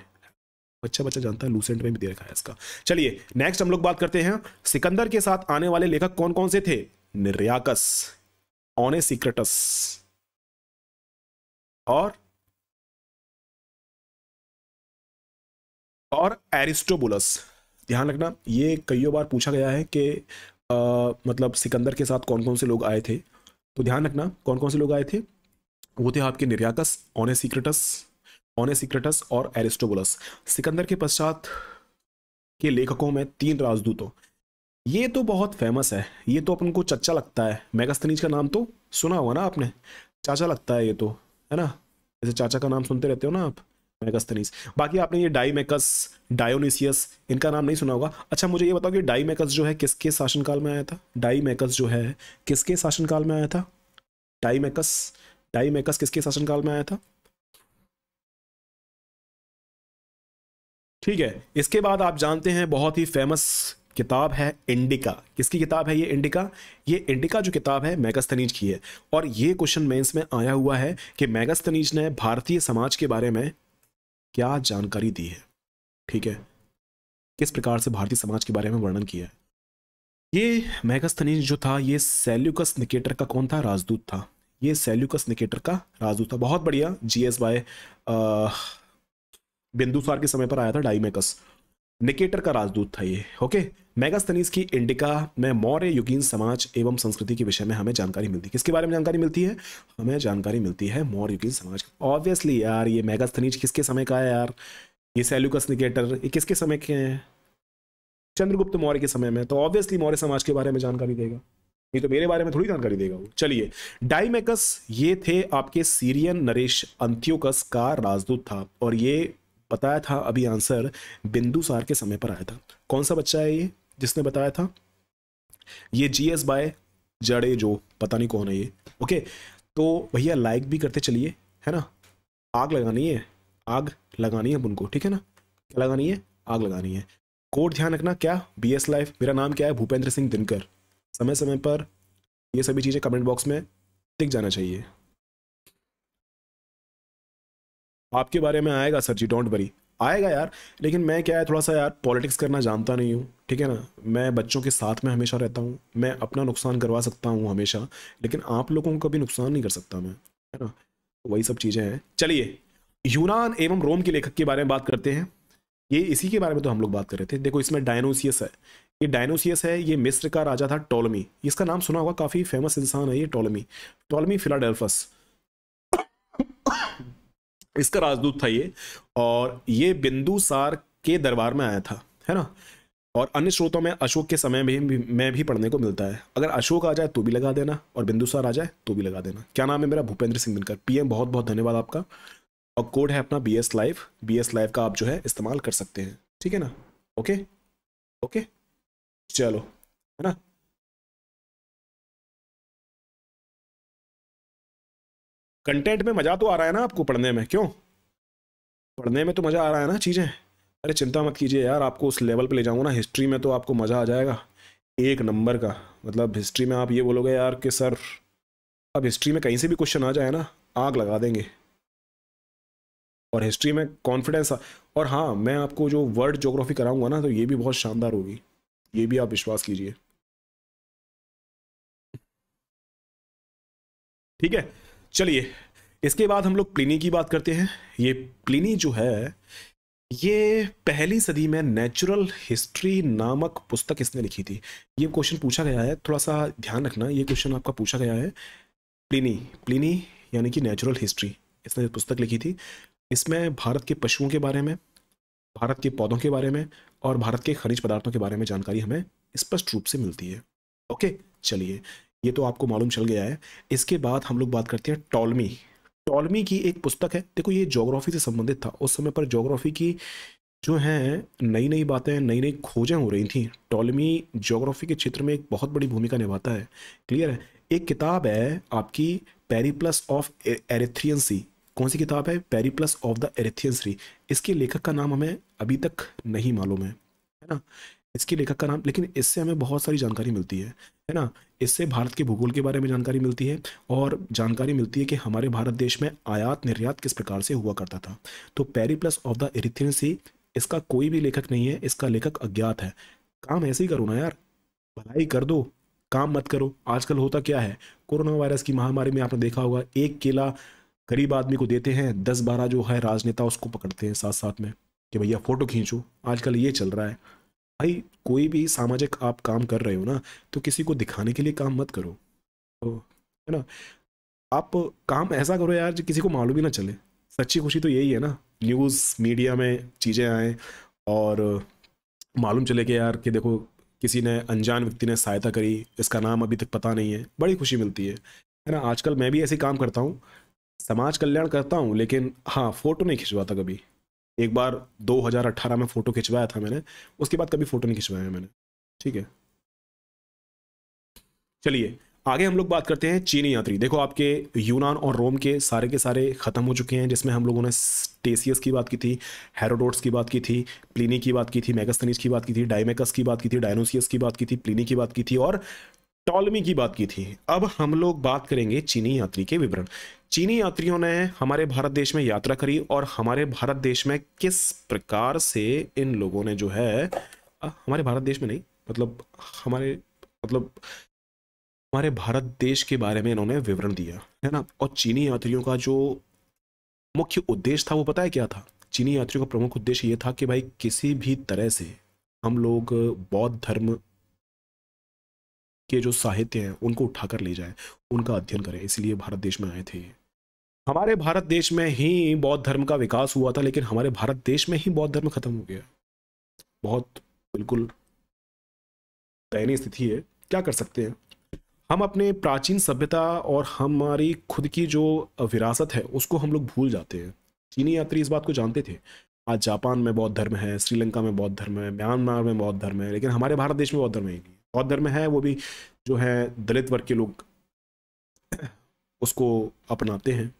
बच्चा बच्चा जानता है लूसेंट में भी दे रखा है इसका चलिए नेक्स्ट हम लोग बात करते हैं सिकंदर के साथ आने वाले लेखक कौन कौन से थे निर्याकस ऑने सीक्रेटस और और एरिस्टोबुलस ध्यान रखना ये कईयों बार पूछा गया है कि मतलब सिकंदर के साथ कौन कौन से लोग आए थे तो ध्यान रखना कौन कौन से लोग आए थे वो थे आपके निर्याकस ऑने सीक्रेटस ऑनेसिक्रेटस और एरिस्टोबुलस सिकंदर के पश्चात के लेखकों में तीन राजदूतों ये तो बहुत फेमस है ये तो अपन को चच्चा लगता है मेगास्तनीज का नाम तो सुना होगा ना आपने चाचा लगता है ये तो है ना जैसे चाचा का नाम सुनते रहते हो ना आप मेगास्तनीज बाकी आपने ये डाईमेकस डायोनिसियस इनका नाम नहीं सुना होगा अच्छा मुझे ये बताओ कि डाईमेकस जो है किसके शासनकाल में आया था डाईमेकस जो है किसके शासनकाल में आया था डाईमेकस डाईमेकस किसके शासनकाल में आया था ठीक है इसके बाद आप जानते हैं बहुत ही फेमस किताब है इंडिका किसकी किताब है ये इंडिका ये इंडिका जो किताब है मैगस्तनीज की है और ये क्वेश्चन मेंस में आया हुआ है कि मैगस्तनीज ने भारतीय समाज के बारे में क्या जानकारी दी है ठीक है किस प्रकार से भारतीय समाज के बारे में वर्णन किया है ये मैगस्तनीज जो था ये सेल्युकस निकेटर का कौन था राजदूत था ये सेल्युकस निकेटर का राजदूत था बहुत बढ़िया जी एस बाय बिंदुसार के समय पर आया था डाइमेकस निकेटर का राजदूत था ये ओके मेगास्थनीस की इंडिका में मौर्य युगीन समाज एवं संस्कृति के विषय में हमें जानकारी मिलती है किसके बारे में जानकारी मिलती है हमें जानकारी मिलती है मौर्य युगीन समाज ऑब्वियसली यार ये मेगास्थनीज किसके समय का है यार ये सेल्यूकस निकेटर ये किसके समय के हैं चंद्रगुप्त मौर्य के समय में तो ऑब्वियसली मौर्य समाज के बारे में जानकारी देगा ये तो मेरे बारे में थोड़ी जानकारी देगा वो चलिए डाइमेकस ये थे आपके सीरियन नरेश अंत्योकस का राजदूत था और ये बताया था अभी आंसर बिंदुसार के समय पर आया था कौन सा बच्चा है ये जिसने बताया था ये जी एस बाय जड़े जो पता नहीं कौन है ये ओके तो भैया लाइक भी करते चलिए है ना आग लगानी है आग लगानी है उनको ठीक है ना क्या लगानी है आग लगानी है कोड ध्यान रखना क्या बी एस लाइफ मेरा नाम क्या है भूपेंद्र सिंह दिनकर समय समय पर ये सभी चीज़ें कमेंट बॉक्स में दिख जाना चाहिए आपके बारे में आएगा सर जी डोंट वरी आएगा यार लेकिन मैं क्या है थोड़ा सा यार पॉलिटिक्स करना जानता नहीं हूँ ठीक है ना मैं बच्चों के साथ में हमेशा रहता हूँ मैं अपना नुकसान करवा सकता हूँ हमेशा लेकिन आप लोगों को भी नुकसान नहीं कर सकता मैं है ना तो वही सब चीज़ें हैं चलिए यूनान एवं रोम के लेखक के बारे में बात करते हैं ये इसी के बारे में तो हम लोग बात कर रहे थे देखो इसमें डायनोसियस है ये डायनोसियस है ये मिस्र का राजा था टोलमी इसका नाम सुना होगा काफ़ी फेमस इंसान है ये टोलमी टोलमी फिलाडेल्फस इसका राजदूत था ये और ये बिंदुसार के दरबार में आया था है ना और अन्य स्रोतों में अशोक के समय में भी मैं भी पढ़ने को मिलता है अगर अशोक आ जाए तो भी लगा देना और बिंदुसार आ जाए तो भी लगा देना क्या नाम है मेरा भूपेंद्र सिंह दिनकर पीएम बहुत बहुत धन्यवाद आपका और कोड है अपना B S live B S live का आप जो है इस्तेमाल कर सकते हैं ठीक है ना ओके ओके चलो है ना कंटेंट में मज़ा तो आ रहा है ना आपको पढ़ने में क्यों पढ़ने में तो मज़ा आ रहा है ना चीज़ें अरे चिंता मत कीजिए यार आपको उस लेवल पे ले जाऊंगा ना हिस्ट्री में तो आपको मज़ा आ जाएगा एक नंबर का मतलब हिस्ट्री में आप ये बोलोगे यार कि सर अब हिस्ट्री में कहीं से भी क्वेश्चन आ जाए ना आग लगा देंगे और हिस्ट्री में कॉन्फिडेंस और हाँ मैं आपको जो वर्ल्ड जोग्राफी कराऊंगा ना तो ये भी बहुत शानदार होगी ये भी आप विश्वास कीजिए ठीक है चलिए इसके बाद हम लोग प्लिनी की बात करते हैं ये प्लिनी जो है ये पहली सदी में नेचुरल हिस्ट्री नामक पुस्तक इसने लिखी थी ये क्वेश्चन पूछा गया है थोड़ा सा ध्यान रखना ये क्वेश्चन आपका पूछा गया है प्लिनी प्लिनी यानी कि नेचुरल हिस्ट्री इसने पुस्तक लिखी थी इसमें भारत के पशुओं के बारे में भारत के पौधों के बारे में और भारत के खनिज पदार्थों के बारे में जानकारी हमें स्पष्ट रूप से मिलती है ओके चलिए ये तो आपको मालूम चल गया है इसके बाद हम लोग बात करते हैं टॉलमी टॉलमी की एक पुस्तक है देखो ये जोग्राफी से संबंधित था उस समय पर जोग्राफी की जो है नई नई बातें नई नई खोजें हो रही थी टॉलमी जोग्राफी के क्षेत्र में एक बहुत बड़ी भूमिका निभाता है क्लियर है एक किताब है आपकी पेरीप्लस ऑफ एरिथ्रियन सी कौन सी किताब है Periplus of the Erythraean Sea इसके लेखक का नाम हमें अभी तक नहीं मालूम है है ना इसके लेखक का नाम लेकिन इससे हमें बहुत सारी जानकारी मिलती है है ना इससे भारत के भूगोल के बारे में जानकारी मिलती है और जानकारी मिलती है कि हमारे भारत देश में आयात निर्यात किस प्रकार से हुआ करता था तो Periplus of the Erythraean Sea इसका कोई भी लेखक नहीं है इसका लेखक अज्ञात है काम ऐसे ही करो ना यार भलाई कर दो काम मत करो आजकल होता क्या है कोरोना वायरस की महामारी में आपने देखा होगा एक केला गरीब आदमी को देते हैं दस बारह जो है राजनेता उसको पकड़ते हैं साथ साथ में कि भैया फ़ोटो खींचो आजकल ये चल रहा है भाई कोई भी सामाजिक आप काम कर रहे हो ना तो किसी को दिखाने के लिए काम मत करो तो है ना आप काम ऐसा करो यार जो किसी को मालूम ही ना चले सच्ची खुशी तो यही है ना न्यूज़ मीडिया में चीज़ें आएँ और मालूम चले कि यार कि देखो किसी ने अनजान व्यक्ति ने सहायता करी इसका नाम अभी तक पता नहीं है बड़ी खुशी मिलती है है ना आजकल मैं भी ऐसे काम करता हूँ समाज कल्याण करता हूँ लेकिन हाँ फ़ोटो नहीं खिंचवाता कभी एक बार 2018 में फ़ोटो खिंचवाया था मैंने उसके बाद कभी फ़ोटो नहीं खिंचवाया मैंने ठीक है चलिए आगे हम लोग बात करते हैं चीनी यात्री देखो आपके यूनान और रोम के सारे के सारे ख़त्म हो चुके हैं जिसमें हम लोगों ने स्टेसियस की बात की थी हेरोडोट्स की बात की थी प्लिनी की बात की थी मैगस्थनीज की बात की थी डायमेकस की बात की थी डायनोसियस की बात की थी प्लिनी की बात की थी और टॉलमी की बात की थी अब हम लोग बात करेंगे चीनी यात्री के विवरण चीनी यात्रियों ने हमारे भारत देश में यात्रा करी और हमारे भारत देश में किस प्रकार से इन लोगों ने जो है हमारे भारत देश में नहीं मतलब हमारे मतलब हमारे भारत देश के बारे में इन्होंने विवरण दिया है ना और चीनी यात्रियों का जो मुख्य उद्देश्य था वो पता है क्या था चीनी यात्रियों का प्रमुख उद्देश्य ये था कि भाई किसी भी तरह से हम लोग बौद्ध धर्म के जो साहित्य हैं उनको उठाकर ले जाएं उनका अध्ययन करें इसलिए भारत देश में आए थे हमारे भारत देश में ही बौद्ध धर्म का विकास हुआ था लेकिन हमारे भारत देश में ही बौद्ध धर्म खत्म हो गया बहुत बिल्कुल दयनीय स्थिति है क्या कर सकते हैं हम अपने प्राचीन सभ्यता और हमारी खुद की जो विरासत है उसको हम लोग भूल जाते हैं चीनी यात्री इस बात को जानते थे आज जापान में बौद्ध धर्म है श्रीलंका में बौद्ध धर्म है म्यांमार में बौद्ध धर्म है लेकिन हमारे भारत देश में बौद्ध धर्म है ही नहीं बौद्ध धर्म है वो भी जो है दलित वर्ग के लोग उसको अपनाते हैं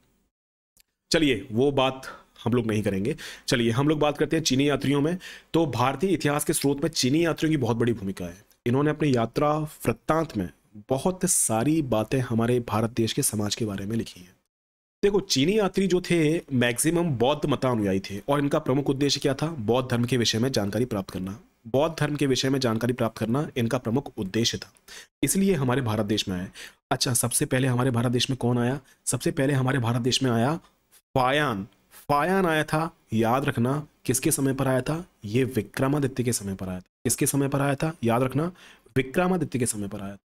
चलिए वो बात हम लोग नहीं करेंगे चलिए हम लोग बात करते हैं चीनी यात्रियों में तो भारतीय इतिहास के स्रोत में चीनी यात्रियों की बहुत बड़ी भूमिका है इन्होंने अपनी यात्रा वृत्तांत में बहुत सारी बातें हमारे भारत देश के समाज के बारे में लिखी हैं देखो चीनी यात्री जो थे मैक्सिमम बौद्ध मतानुयायी थे और इनका प्रमुख उद्देश्य क्या था बौद्ध धर्म के विषय में जानकारी प्राप्त करना बौद्ध धर्म के विषय में जानकारी प्राप्त करना इनका प्रमुख उद्देश्य था इसलिए हमारे भारत देश में आए अच्छा सबसे पहले हमारे भारत देश में कौन आया सबसे पहले हमारे भारत देश में आया फायान फायान आया था याद रखना किसके समय पर आया था ये विक्रमादित्य के समय पर आया था किसके समय पर आया था याद रखना विक्रमादित्य के समय पर आया था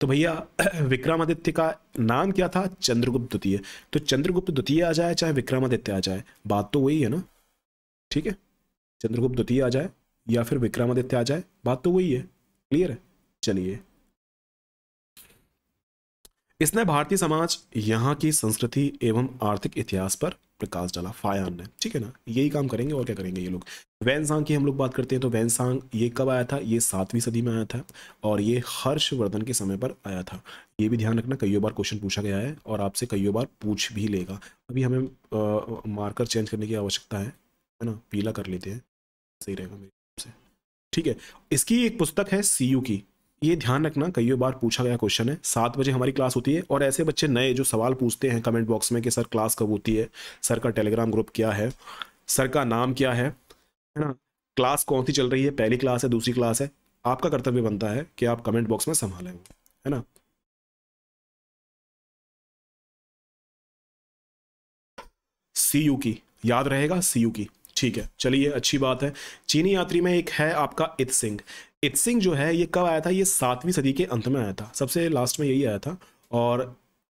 तो भैया *clears throat* विक्रमादित्य का नाम क्या था चंद्रगुप्त द्वितीय तो चंद्रगुप्त द्वितीय आ जाए चाहे विक्रमादित्य आ जाए बात तो वही है ना ठीक है चंद्रगुप्त द्वितीय आ जाए या फिर विक्रमादित्य आ जाए बात तो वही है क्लियर है चलिए इसने भारतीय समाज यहाँ की संस्कृति एवं आर्थिक इतिहास पर प्रकाश डाला फायान ने ठीक है ना यही काम करेंगे और क्या करेंगे ये लोग वैन सांग की हम लोग बात करते हैं तो वैन सांग ये कब आया था ये सातवीं सदी में आया था और ये हर्षवर्धन के समय पर आया था ये भी ध्यान रखना कईयों बार क्वेश्चन पूछा गया है और आपसे कईयों बार पूछ भी लेगा अभी हमें आ, मार्कर चेंज करने की आवश्यकता है है ना पीला कर लेते हैं सही रहेगा मेरे ठीक है इसकी एक पुस्तक है सी की ये ध्यान रखना कई बार पूछा गया क्वेश्चन है सात बजे हमारी क्लास होती है और ऐसे बच्चे नए जो सवाल पूछते हैं कमेंट बॉक्स में कि सर क्लास कब होती है सर का टेलीग्राम ग्रुप क्या है सर का नाम क्या है है ना क्लास कौन सी चल रही है पहली क्लास है दूसरी क्लास है आपका कर्तव्य बनता है कि आप कमेंट बॉक्स में संभालें है ना सी यू की याद रहेगा सी यू की ठीक है चलिए अच्छी बात है चीनी यात्री में एक है आपका इत सिंह इत सिंह जो है ये कब आया था ये सातवीं सदी के अंत में आया था सबसे लास्ट में यही आया था और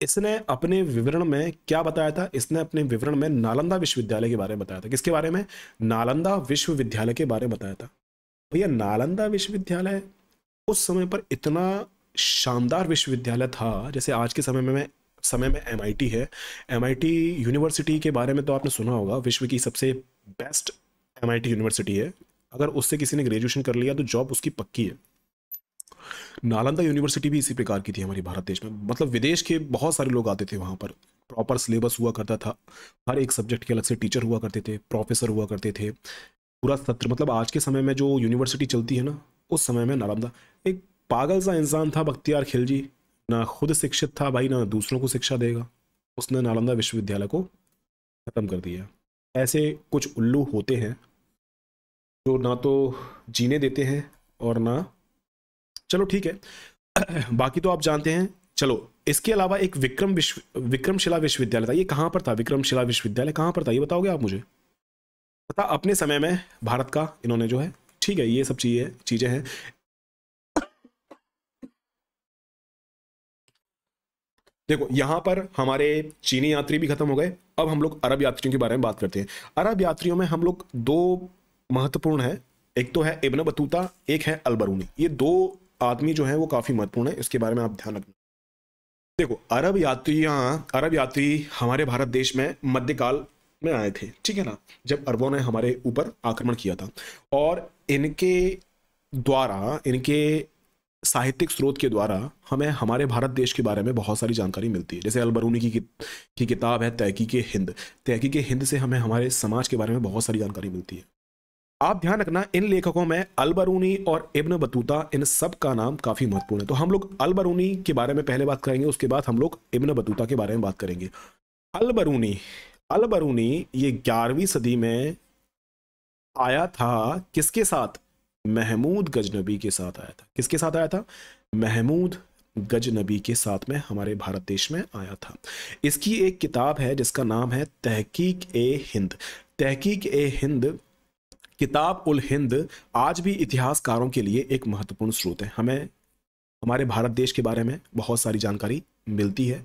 इसने अपने विवरण में क्या बताया था इसने अपने विवरण में नालंदा विश्वविद्यालय के बारे में बताया था किसके बारे में नालंदा विश्वविद्यालय के बारे में बताया था भैया नालंदा विश्वविद्यालय उस समय पर इतना शानदार विश्वविद्यालय था जैसे आज के समय में समय में एम है एम यूनिवर्सिटी के बारे में तो आपने सुना होगा विश्व की सबसे बेस्ट एम यूनिवर्सिटी है अगर उससे किसी ने ग्रेजुएशन कर लिया तो जॉब उसकी पक्की है नालंदा यूनिवर्सिटी भी इसी प्रकार की थी हमारे भारत देश में मतलब विदेश के बहुत सारे लोग आते थे वहाँ पर प्रॉपर सिलेबस हुआ करता था हर एक सब्जेक्ट के अलग से टीचर हुआ करते थे प्रोफेसर हुआ करते थे पूरा सत्र मतलब आज के समय में जो यूनिवर्सिटी चलती है ना उस समय में नालंदा एक पागल सा इंसान था बख्तियार खिलजी ना खुद शिक्षित था भाई ना दूसरों को शिक्षा देगा उसने नालंदा विश्वविद्यालय को ख़त्म कर दिया ऐसे कुछ उल्लू होते हैं जो ना तो जीने देते हैं और ना चलो ठीक है *clears throat* बाकी तो आप जानते हैं चलो इसके अलावा एक विक्रम विश्व विक्रमशिला विश्वविद्यालय था ये कहाँ पर था विक्रमशिला विश्वविद्यालय कहाँ पर था ये बताओगे आप मुझे पता अपने समय में भारत का इन्होंने जो है ठीक है ये सब चीज़ें चीज़ें हैं देखो यहाँ पर हमारे चीनी यात्री भी खत्म हो गए अब हम लोग अरब यात्रियों के बारे में बात करते हैं अरब यात्रियों में हम लोग दो महत्वपूर्ण है एक तो है इब्न बतूता एक है अलबरूनी ये दो आदमी जो है वो काफ़ी महत्वपूर्ण है इसके बारे में आप ध्यान रखना देखो अरब यात्रिया अरब यात्री हमारे भारत देश में मध्यकाल में आए थे ठीक है ना जब अरबों ने हमारे ऊपर आक्रमण किया था और इनके द्वारा इनके साहित्यिक स्रोत के द्वारा हमें हमारे भारत देश के बारे में बहुत सारी जानकारी मिलती है जैसे अलबरूनी की की किताब है तहकीक हिंद तहकीक हिंद से हमें हमारे समाज के बारे में बहुत सारी जानकारी मिलती है आप ध्यान रखना इन लेखकों में अलबरूनी और इब्न बतूता इन सब का नाम काफ़ी महत्वपूर्ण है तो हम लोग अलबरूनी के बारे में पहले बात करेंगे उसके बाद हम लोग इब्न बतूता के बारे में बात करेंगे अलबरूनी अलबरूनी ये ग्यारहवीं सदी में आया था किसके साथ महमूद गजनबी के साथ आया था किसके साथ आया था महमूद गजनबी के साथ में हमारे भारत देश में आया था इसकी एक किताब है जिसका नाम है तहकीक ए हिंद तहकीक ए हिंद किताब उल हिंद आज भी इतिहासकारों के लिए एक महत्वपूर्ण स्रोत है हमें हमारे भारत देश के बारे में बहुत सारी जानकारी मिलती है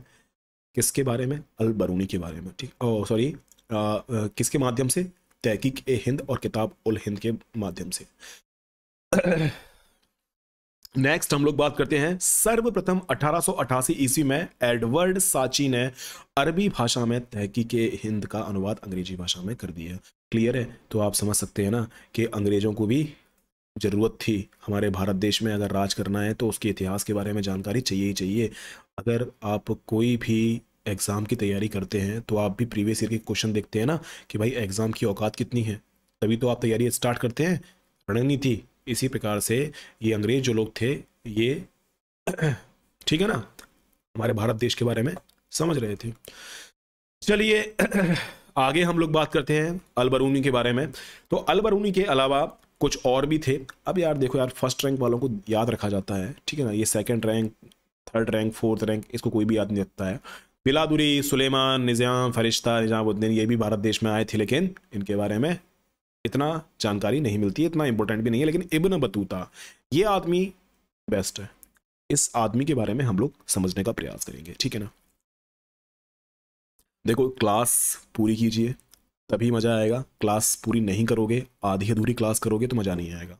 किसके बारे में अल बरूनी के बारे में ठीक ओह सॉरी किसके माध्यम से तहकीक ए हिंद और किताब उल हिंद के माध्यम से नेक्स्ट *coughs* हम लोग बात करते हैं सर्वप्रथम 1888 ईस्वी में एडवर्ड साची ने अरबी भाषा में तहकीक हिंद का अनुवाद अंग्रेजी भाषा में कर दिया क्लियर है तो आप समझ सकते हैं ना कि अंग्रेजों को भी ज़रूरत थी हमारे भारत देश में अगर राज करना है तो उसके इतिहास के बारे में जानकारी चाहिए ही चाहिए अगर आप कोई भी एग्ज़ाम की तैयारी करते हैं तो आप भी प्रीवियस ईयर के क्वेश्चन देखते हैं ना कि भाई एग्ज़ाम की औकात कितनी है तभी तो आप तैयारी स्टार्ट करते हैं रणनीति इसी प्रकार से ये अंग्रेज जो लोग थे ये *clears throat* ठीक है ना हमारे भारत देश के बारे में समझ रहे थे चलिए *clears throat* आगे हम लोग बात करते हैं अलबरूनी के बारे में तो अलबरूनी के अलावा कुछ और भी थे अब यार देखो यार फर्स्ट रैंक वालों को याद रखा जाता है ठीक है ना ये second rank third rank fourth rank इसको कोई भी याद नहीं रखता है बिलादुरी सुलेमान निज़ाम फरिश्ता निज़ामुद्दीन ये भी भारत देश में आए थे लेकिन इनके बारे में इतना जानकारी नहीं मिलती इतना इंपॉर्टेंट भी नहीं है लेकिन इब्न बतूता ये आदमी बेस्ट है इस आदमी के बारे में हम लोग समझने का प्रयास करेंगे ठीक है ना देखो क्लास पूरी कीजिए तभी मज़ा आएगा क्लास पूरी नहीं करोगे आधी अधूरी क्लास करोगे तो मज़ा नहीं आएगा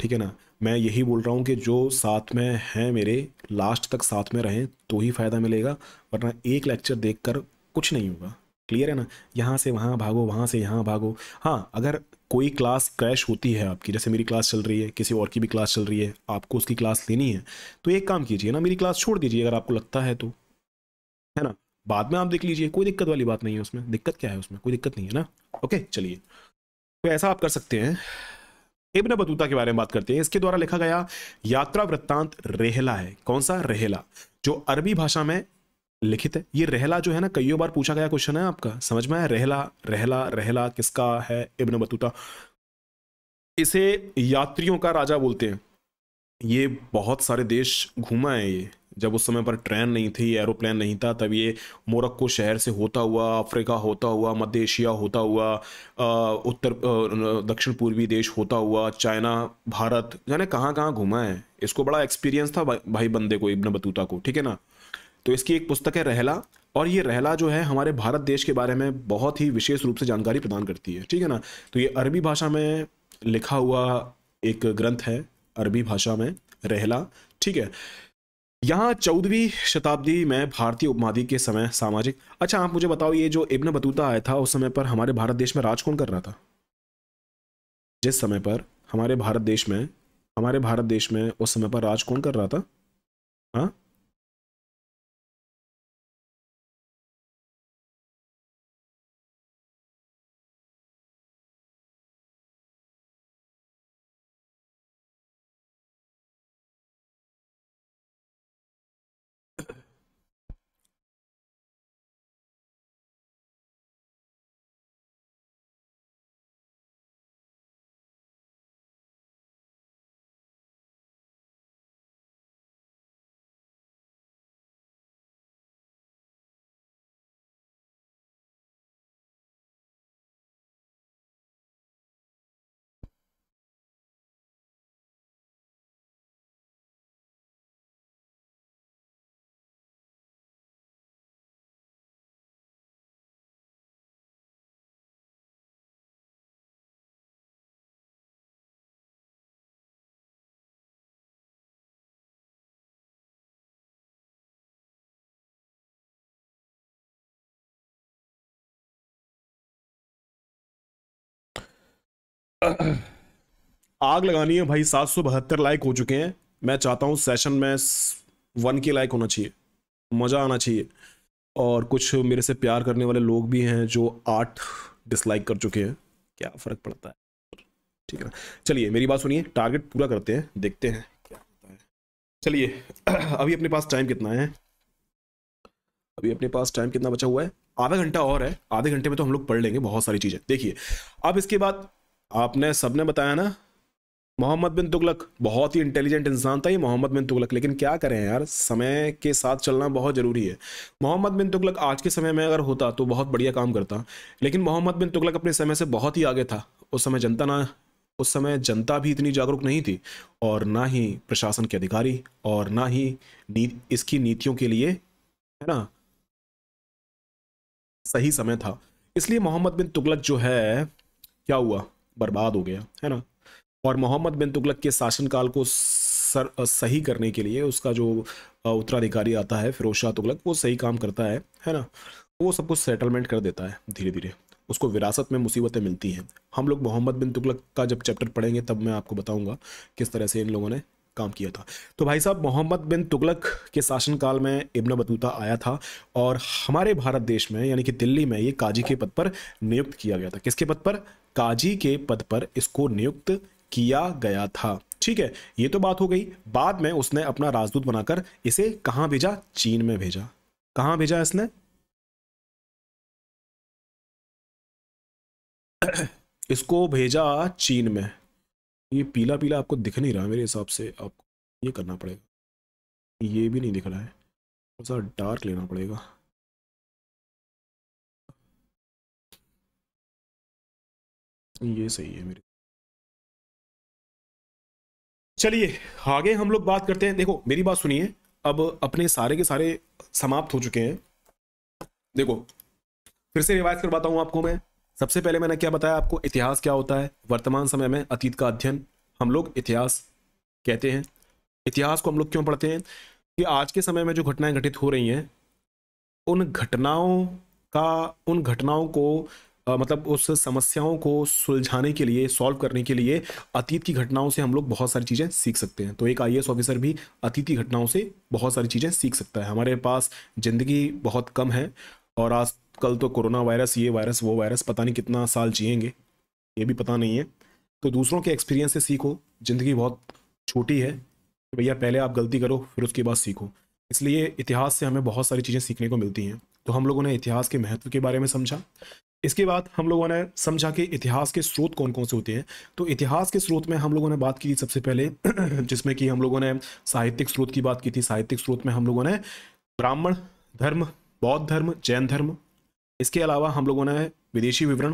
ठीक है ना मैं यही बोल रहा हूँ कि जो साथ में हैं मेरे लास्ट तक साथ में रहें तो ही फ़ायदा मिलेगा वरना एक लेक्चर देखकर कुछ नहीं होगा क्लियर है ना यहाँ से वहाँ भागो वहाँ से यहाँ भागो हाँ अगर कोई क्लास क्रैश होती है आपकी जैसे मेरी क्लास चल रही है किसी और की भी क्लास चल रही है आपको उसकी क्लास लेनी है तो एक काम कीजिए ना मेरी क्लास छोड़ दीजिए अगर आपको लगता है तो है ना बाद में आप देख लीजिए कोई दिक्कत वाली बात नहीं है उसमें दिक्कत क्या है उसमें कोई दिक्कत नहीं है ना ओके चलिए तो ऐसा आप कर सकते हैं इब्न बतूता के बारे में बात करते हैं इसके द्वारा लिखा गया यात्रा वृत्तांत रेहला है कौन सा रेहला जो अरबी भाषा में लिखित है ये रहला जो है ना कईयों बार पूछा गया क्वेश्चन है आपका समझ में आया रहला रहला रहला किसका है इब्न बतूता इसे यात्रियों का राजा बोलते हैं ये बहुत सारे देश घूमा है ये जब उस समय पर ट्रेन नहीं थी एरोप्लेन नहीं था तब ये मोरक्को शहर से होता हुआ अफ्रीका होता हुआ मध्य एशिया होता हुआ उत्तर दक्षिण पूर्वी देश होता हुआ चाइना भारत यानी कहाँ कहाँ घूमा है इसको बड़ा एक्सपीरियंस था भाई बंदे को इब्न बतूता को ठीक है ना तो इसकी एक पुस्तक है रहला और ये रहला जो है हमारे भारत देश के बारे में बहुत ही विशेष रूप से जानकारी प्रदान करती है ठीक है ना तो ये अरबी भाषा में लिखा हुआ एक ग्रंथ है अरबी भाषा में रहला ठीक है यहाँ चौदहवीं शताब्दी में भारतीय उपमादी के समय सामाजिक अच्छा आप मुझे बताओ ये जो इब्न बतूता आया था उस समय पर हमारे भारत देश में राज कौन कर रहा था जिस समय पर हमारे भारत देश में हमारे भारत देश में उस समय पर राज कौन कर रहा था हाँ आग लगानी है भाई सात सौ बहत्तर लाइक हो चुके हैं मैं चाहता हूँ सेशन में वन के लाइक होना चाहिए मज़ा आना चाहिए और कुछ मेरे से प्यार करने वाले लोग भी हैं जो आठ डिसलाइक कर चुके हैं क्या फ़र्क पड़ता है ठीक है चलिए मेरी बात सुनिए टारगेट पूरा करते हैं देखते हैं क्या चलिए *clears throat* अभी अपने पास टाइम कितना है अभी अपने पास टाइम कितना बचा हुआ है आधा घंटा और है आधे घंटे में तो हम लोग पढ़ लेंगे बहुत सारी चीज़ें देखिए अब इसके बाद आपने सबने बताया ना मोहम्मद बिन तुगलक बहुत ही इंटेलिजेंट इंसान था ये मोहम्मद बिन तुगलक लेकिन क्या करें यार समय के साथ चलना बहुत ज़रूरी है मोहम्मद बिन तुगलक आज के समय में अगर होता तो बहुत बढ़िया काम करता लेकिन मोहम्मद बिन तुगलक अपने समय से बहुत ही आगे था उस समय जनता ना उस समय जनता भी इतनी जागरूक नहीं थी और ना ही प्रशासन के अधिकारी और ना ही नी, इसकी नीतियों के लिए है ना सही समय था इसलिए मोहम्मद बिन तुगलक जो है क्या हुआ बर्बाद हो गया है ना और मोहम्मद बिन तुगलक के शासनकाल को सर सही करने के लिए उसका जो उत्तराधिकारी आता है फिरोज शाह तुगलक वो सही काम करता है है ना वो सब कुछ सेटलमेंट कर देता है धीरे धीरे उसको विरासत में मुसीबतें मिलती हैं हम लोग मोहम्मद बिन तुगलक का जब चैप्टर पढ़ेंगे तब मैं आपको बताऊंगा किस तरह से इन लोगों ने काम किया था तो भाई साहब मोहम्मद बिन तुगलक के शासनकाल में इब्न बतूता आया था और हमारे भारत देश में यानी कि दिल्ली में ये काजी के पद पर नियुक्त किया गया था किसके पद पर काजी के पद पर इसको नियुक्त किया गया था ठीक है ये तो बात हो गई बाद में उसने अपना राजदूत बनाकर इसे कहाँ भेजा चीन में भेजा कहाँ भेजा इसने इसको भेजा चीन में ये पीला पीला आपको दिख नहीं रहा मेरे हिसाब से आपको ये करना पड़ेगा ये भी नहीं दिख रहा है थोड़ा सा डार्क लेना पड़ेगा ये सही है मेरे चलिए आगे हम लोग बात करते हैं देखो मेरी बात सुनिए अब अपने सारे के सारे समाप्त हो चुके हैं देखो फिर से रिवाइज करवाता हूं आपको मैं सबसे पहले मैंने क्या बताया आपको इतिहास क्या होता है वर्तमान समय में अतीत का अध्ययन हम लोग इतिहास कहते हैं इतिहास को हम लोग क्यों पढ़ते हैं कि आज के समय में जो घटनाएं घटित हो रही हैं उन घटनाओं का उन घटनाओं को आ, मतलब उस समस्याओं को सुलझाने के लिए सॉल्व करने के लिए अतीत की घटनाओं से हम लोग बहुत सारी चीज़ें सीख सकते हैं तो एक आई ऑफिसर भी अतीत की घटनाओं से बहुत सारी चीज़ें सीख सकता है हमारे पास ज़िंदगी बहुत कम है और आज कल तो कोरोना वायरस ये वायरस वो वायरस पता नहीं कितना साल जियेंगे ये भी पता नहीं है तो दूसरों के एक्सपीरियंस से सीखो ज़िंदगी बहुत छोटी है कि भैया पहले आप गलती करो फिर उसके बाद सीखो इसलिए इतिहास से हमें बहुत सारी चीज़ें सीखने को मिलती हैं तो हम लोगों ने इतिहास के महत्व के बारे में समझा इसके बाद हम लोगों ने समझा कि इतिहास के स्रोत कौन कौन से होते हैं तो इतिहास के स्रोत में हम लोगों ने बात की सबसे पहले *clears throat* जिसमें कि हम लोगों ने साहित्यिक स्रोत की बात की थी साहित्यिक स्रोत में हम लोगों ने ब्राह्मण धर्म बौद्ध धर्म जैन धर्म इसके अलावा हम लोगों ने विदेशी विवरण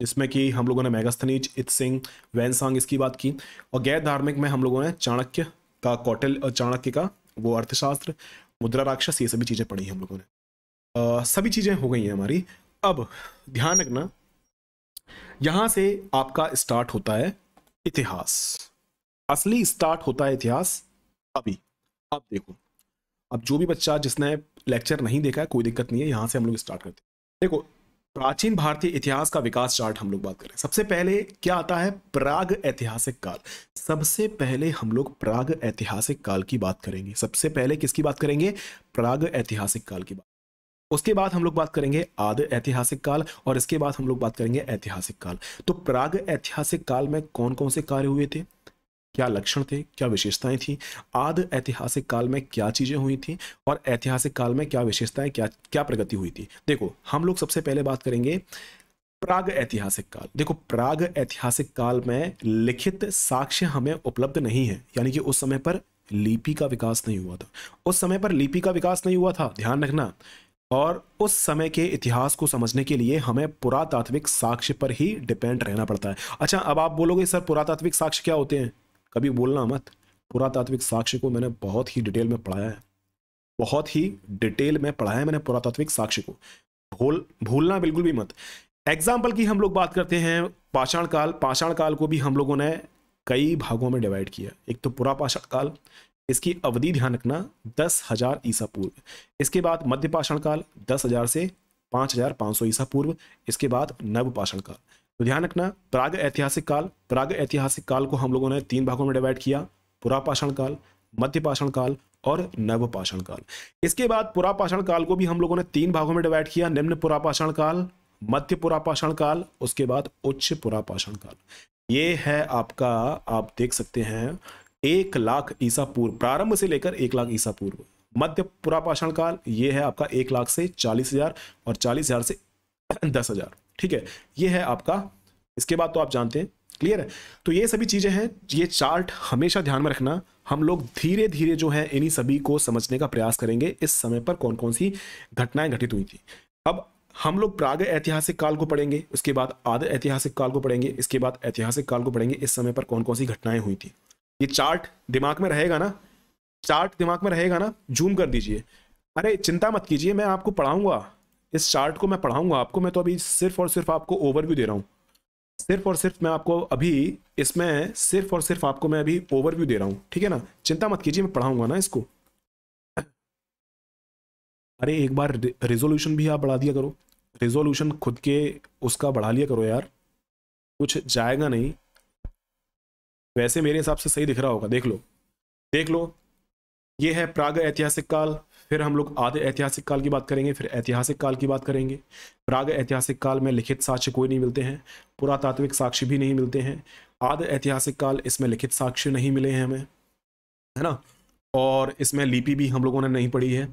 जिसमें कि हम लोगों ने मेगास्थनीज इत सिंह वैनसांग इसकी बात की और गैर धार्मिक में हम लोगों ने चाणक्य का कौटिल चाणक्य का वो अर्थशास्त्र मुद्रा राक्षस ये सभी चीज़ें पढ़ी हम लोगों ने सभी चीज़ें हो गई हैं हमारी अब ध्यान रखना यहाँ से आपका स्टार्ट होता है इतिहास असली स्टार्ट होता है इतिहास अभी अब देखो अब जो भी बच्चा जिसने लेक्चर नहीं देखा है कोई दिक्कत नहीं है यहाँ से हम लोग स्टार्ट करते हैं देखो प्राचीन भारतीय इतिहास का विकास चार्ट हम लोग बात करें सबसे पहले क्या आता है प्राग ऐतिहासिक काल सबसे पहले हम लोग प्राग ऐतिहासिक काल की बात करेंगे सबसे पहले किसकी बात करेंगे प्राग ऐतिहासिक काल की बात उसके बाद हम लोग बात करेंगे आद ऐतिहासिक काल और इसके बाद हम लोग बात करेंगे ऐतिहासिक काल तो प्राग ऐतिहासिक काल में कौन कौन से कार्य हुए थे क्या लक्षण थे क्या विशेषताएं थी आद ऐतिहासिक काल में क्या चीज़ें हुई थी और ऐतिहासिक काल में क्या विशेषताएं क्या क्या प्रगति हुई थी देखो हम लोग सबसे पहले बात करेंगे प्राग ऐतिहासिक काल देखो प्राग ऐतिहासिक काल में लिखित साक्ष्य हमें उपलब्ध नहीं है यानी कि उस समय पर लिपि का विकास नहीं हुआ था उस समय पर लिपि का विकास नहीं हुआ था ध्यान रखना और उस समय के इतिहास को समझने के लिए हमें पुरातात्विक साक्ष्य पर ही डिपेंड रहना पड़ता है अच्छा अब आप बोलोगे सर पुरातात्विक साक्ष्य क्या होते हैं कभी बोलना मत पुरातात्विक साक्ष्य को मैंने बहुत ही डिटेल में पढ़ाया है बहुत ही डिटेल में पढ़ाया है मैंने पुरातात्विक साक्ष्य को भूल भूलना बिल्कुल भी मत एग्जाम्पल की हम लोग बात करते हैं पाषाण काल पाषाण काल को भी हम लोगों ने कई भागों में डिवाइड किया एक तो पूरा पाषाण काल इसकी अवधि ध्यान रखना दस हजार ईसा पूर्व इसके बाद मध्य पाषाण काल दस हजार से पांच हजार पाँच सौ ईसा पूर्व इसके बाद नव पाषाण काल तो ध्यान रखना प्राग ऐतिहासिक काल प्राग ऐतिहासिक काल को हम लोगों ने तीन भागों में डिवाइड किया पुरापाषाण काल मध्य पाषाण काल और नवपाषाण काल इसके बाद पुरापाषाण काल को भी हम लोगों ने तीन भागों में डिवाइड किया निम्न पुरापाषाण काल मध्य पुरापाषाण काल उसके बाद उच्च पुरापाषाण काल ये है आपका आप देख सकते हैं एक लाख ईसा पूर्व प्रारंभ से लेकर एक लाख ईसा पूर्व मध्य पुरापाषाण काल ये है आपका एक लाख से चालीस हजार और चालीस हजार से दस हजार ठीक है ये है आपका इसके बाद तो आप जानते हैं क्लियर है तो ये सभी चीज़ें हैं ये चार्ट हमेशा ध्यान में रखना हम लोग धीरे धीरे जो है इन्हीं सभी को समझने का प्रयास करेंगे इस समय पर कौन कौन सी घटनाएं घटित हुई थी अब हम लोग प्राग ऐतिहासिक काल को पढ़ेंगे उसके बाद आद ऐतिहासिक काल को पढ़ेंगे इसके बाद ऐतिहासिक काल को पढ़ेंगे इस समय पर कौन कौन सी घटनाएं हुई थी ये चार्ट दिमाग में रहेगा ना चार्ट दिमाग में रहेगा ना जूम कर दीजिए अरे चिंता मत कीजिए मैं आपको पढ़ाऊंगा इस चार्ट को मैं पढ़ाऊंगा आपको मैं तो अभी सिर्फ और सिर्फ आपको ओवरव्यू दे रहा हूँ सिर्फ और सिर्फ मैं आपको अभी इसमें सिर्फ और सिर्फ आपको मैं अभी ओवरव्यू दे रहा हूँ ठीक है ना चिंता मत कीजिए मैं पढ़ाऊंगा ना इसको अरे एक बार रेजोल्यूशन भी आप बढ़ा दिया करो रेजोल्यूशन खुद के उसका बढ़ा लिया करो यार कुछ जाएगा नहीं वैसे मेरे हिसाब से सही दिख रहा होगा देख लो देख लो ये है प्राग ऐतिहासिक काल फिर हम लोग आधे ऐतिहासिक काल की बात करेंगे फिर ऐतिहासिक काल की बात करेंगे प्राग ऐतिहासिक काल में लिखित साक्ष्य कोई नहीं मिलते हैं पुरातात्विक साक्ष्य भी नहीं मिलते हैं आधे ऐतिहासिक काल इसमें लिखित साक्ष्य नहीं मिले हैं हमें है ना और इसमें लिपि भी हम लोगों ने नहीं पढ़ी है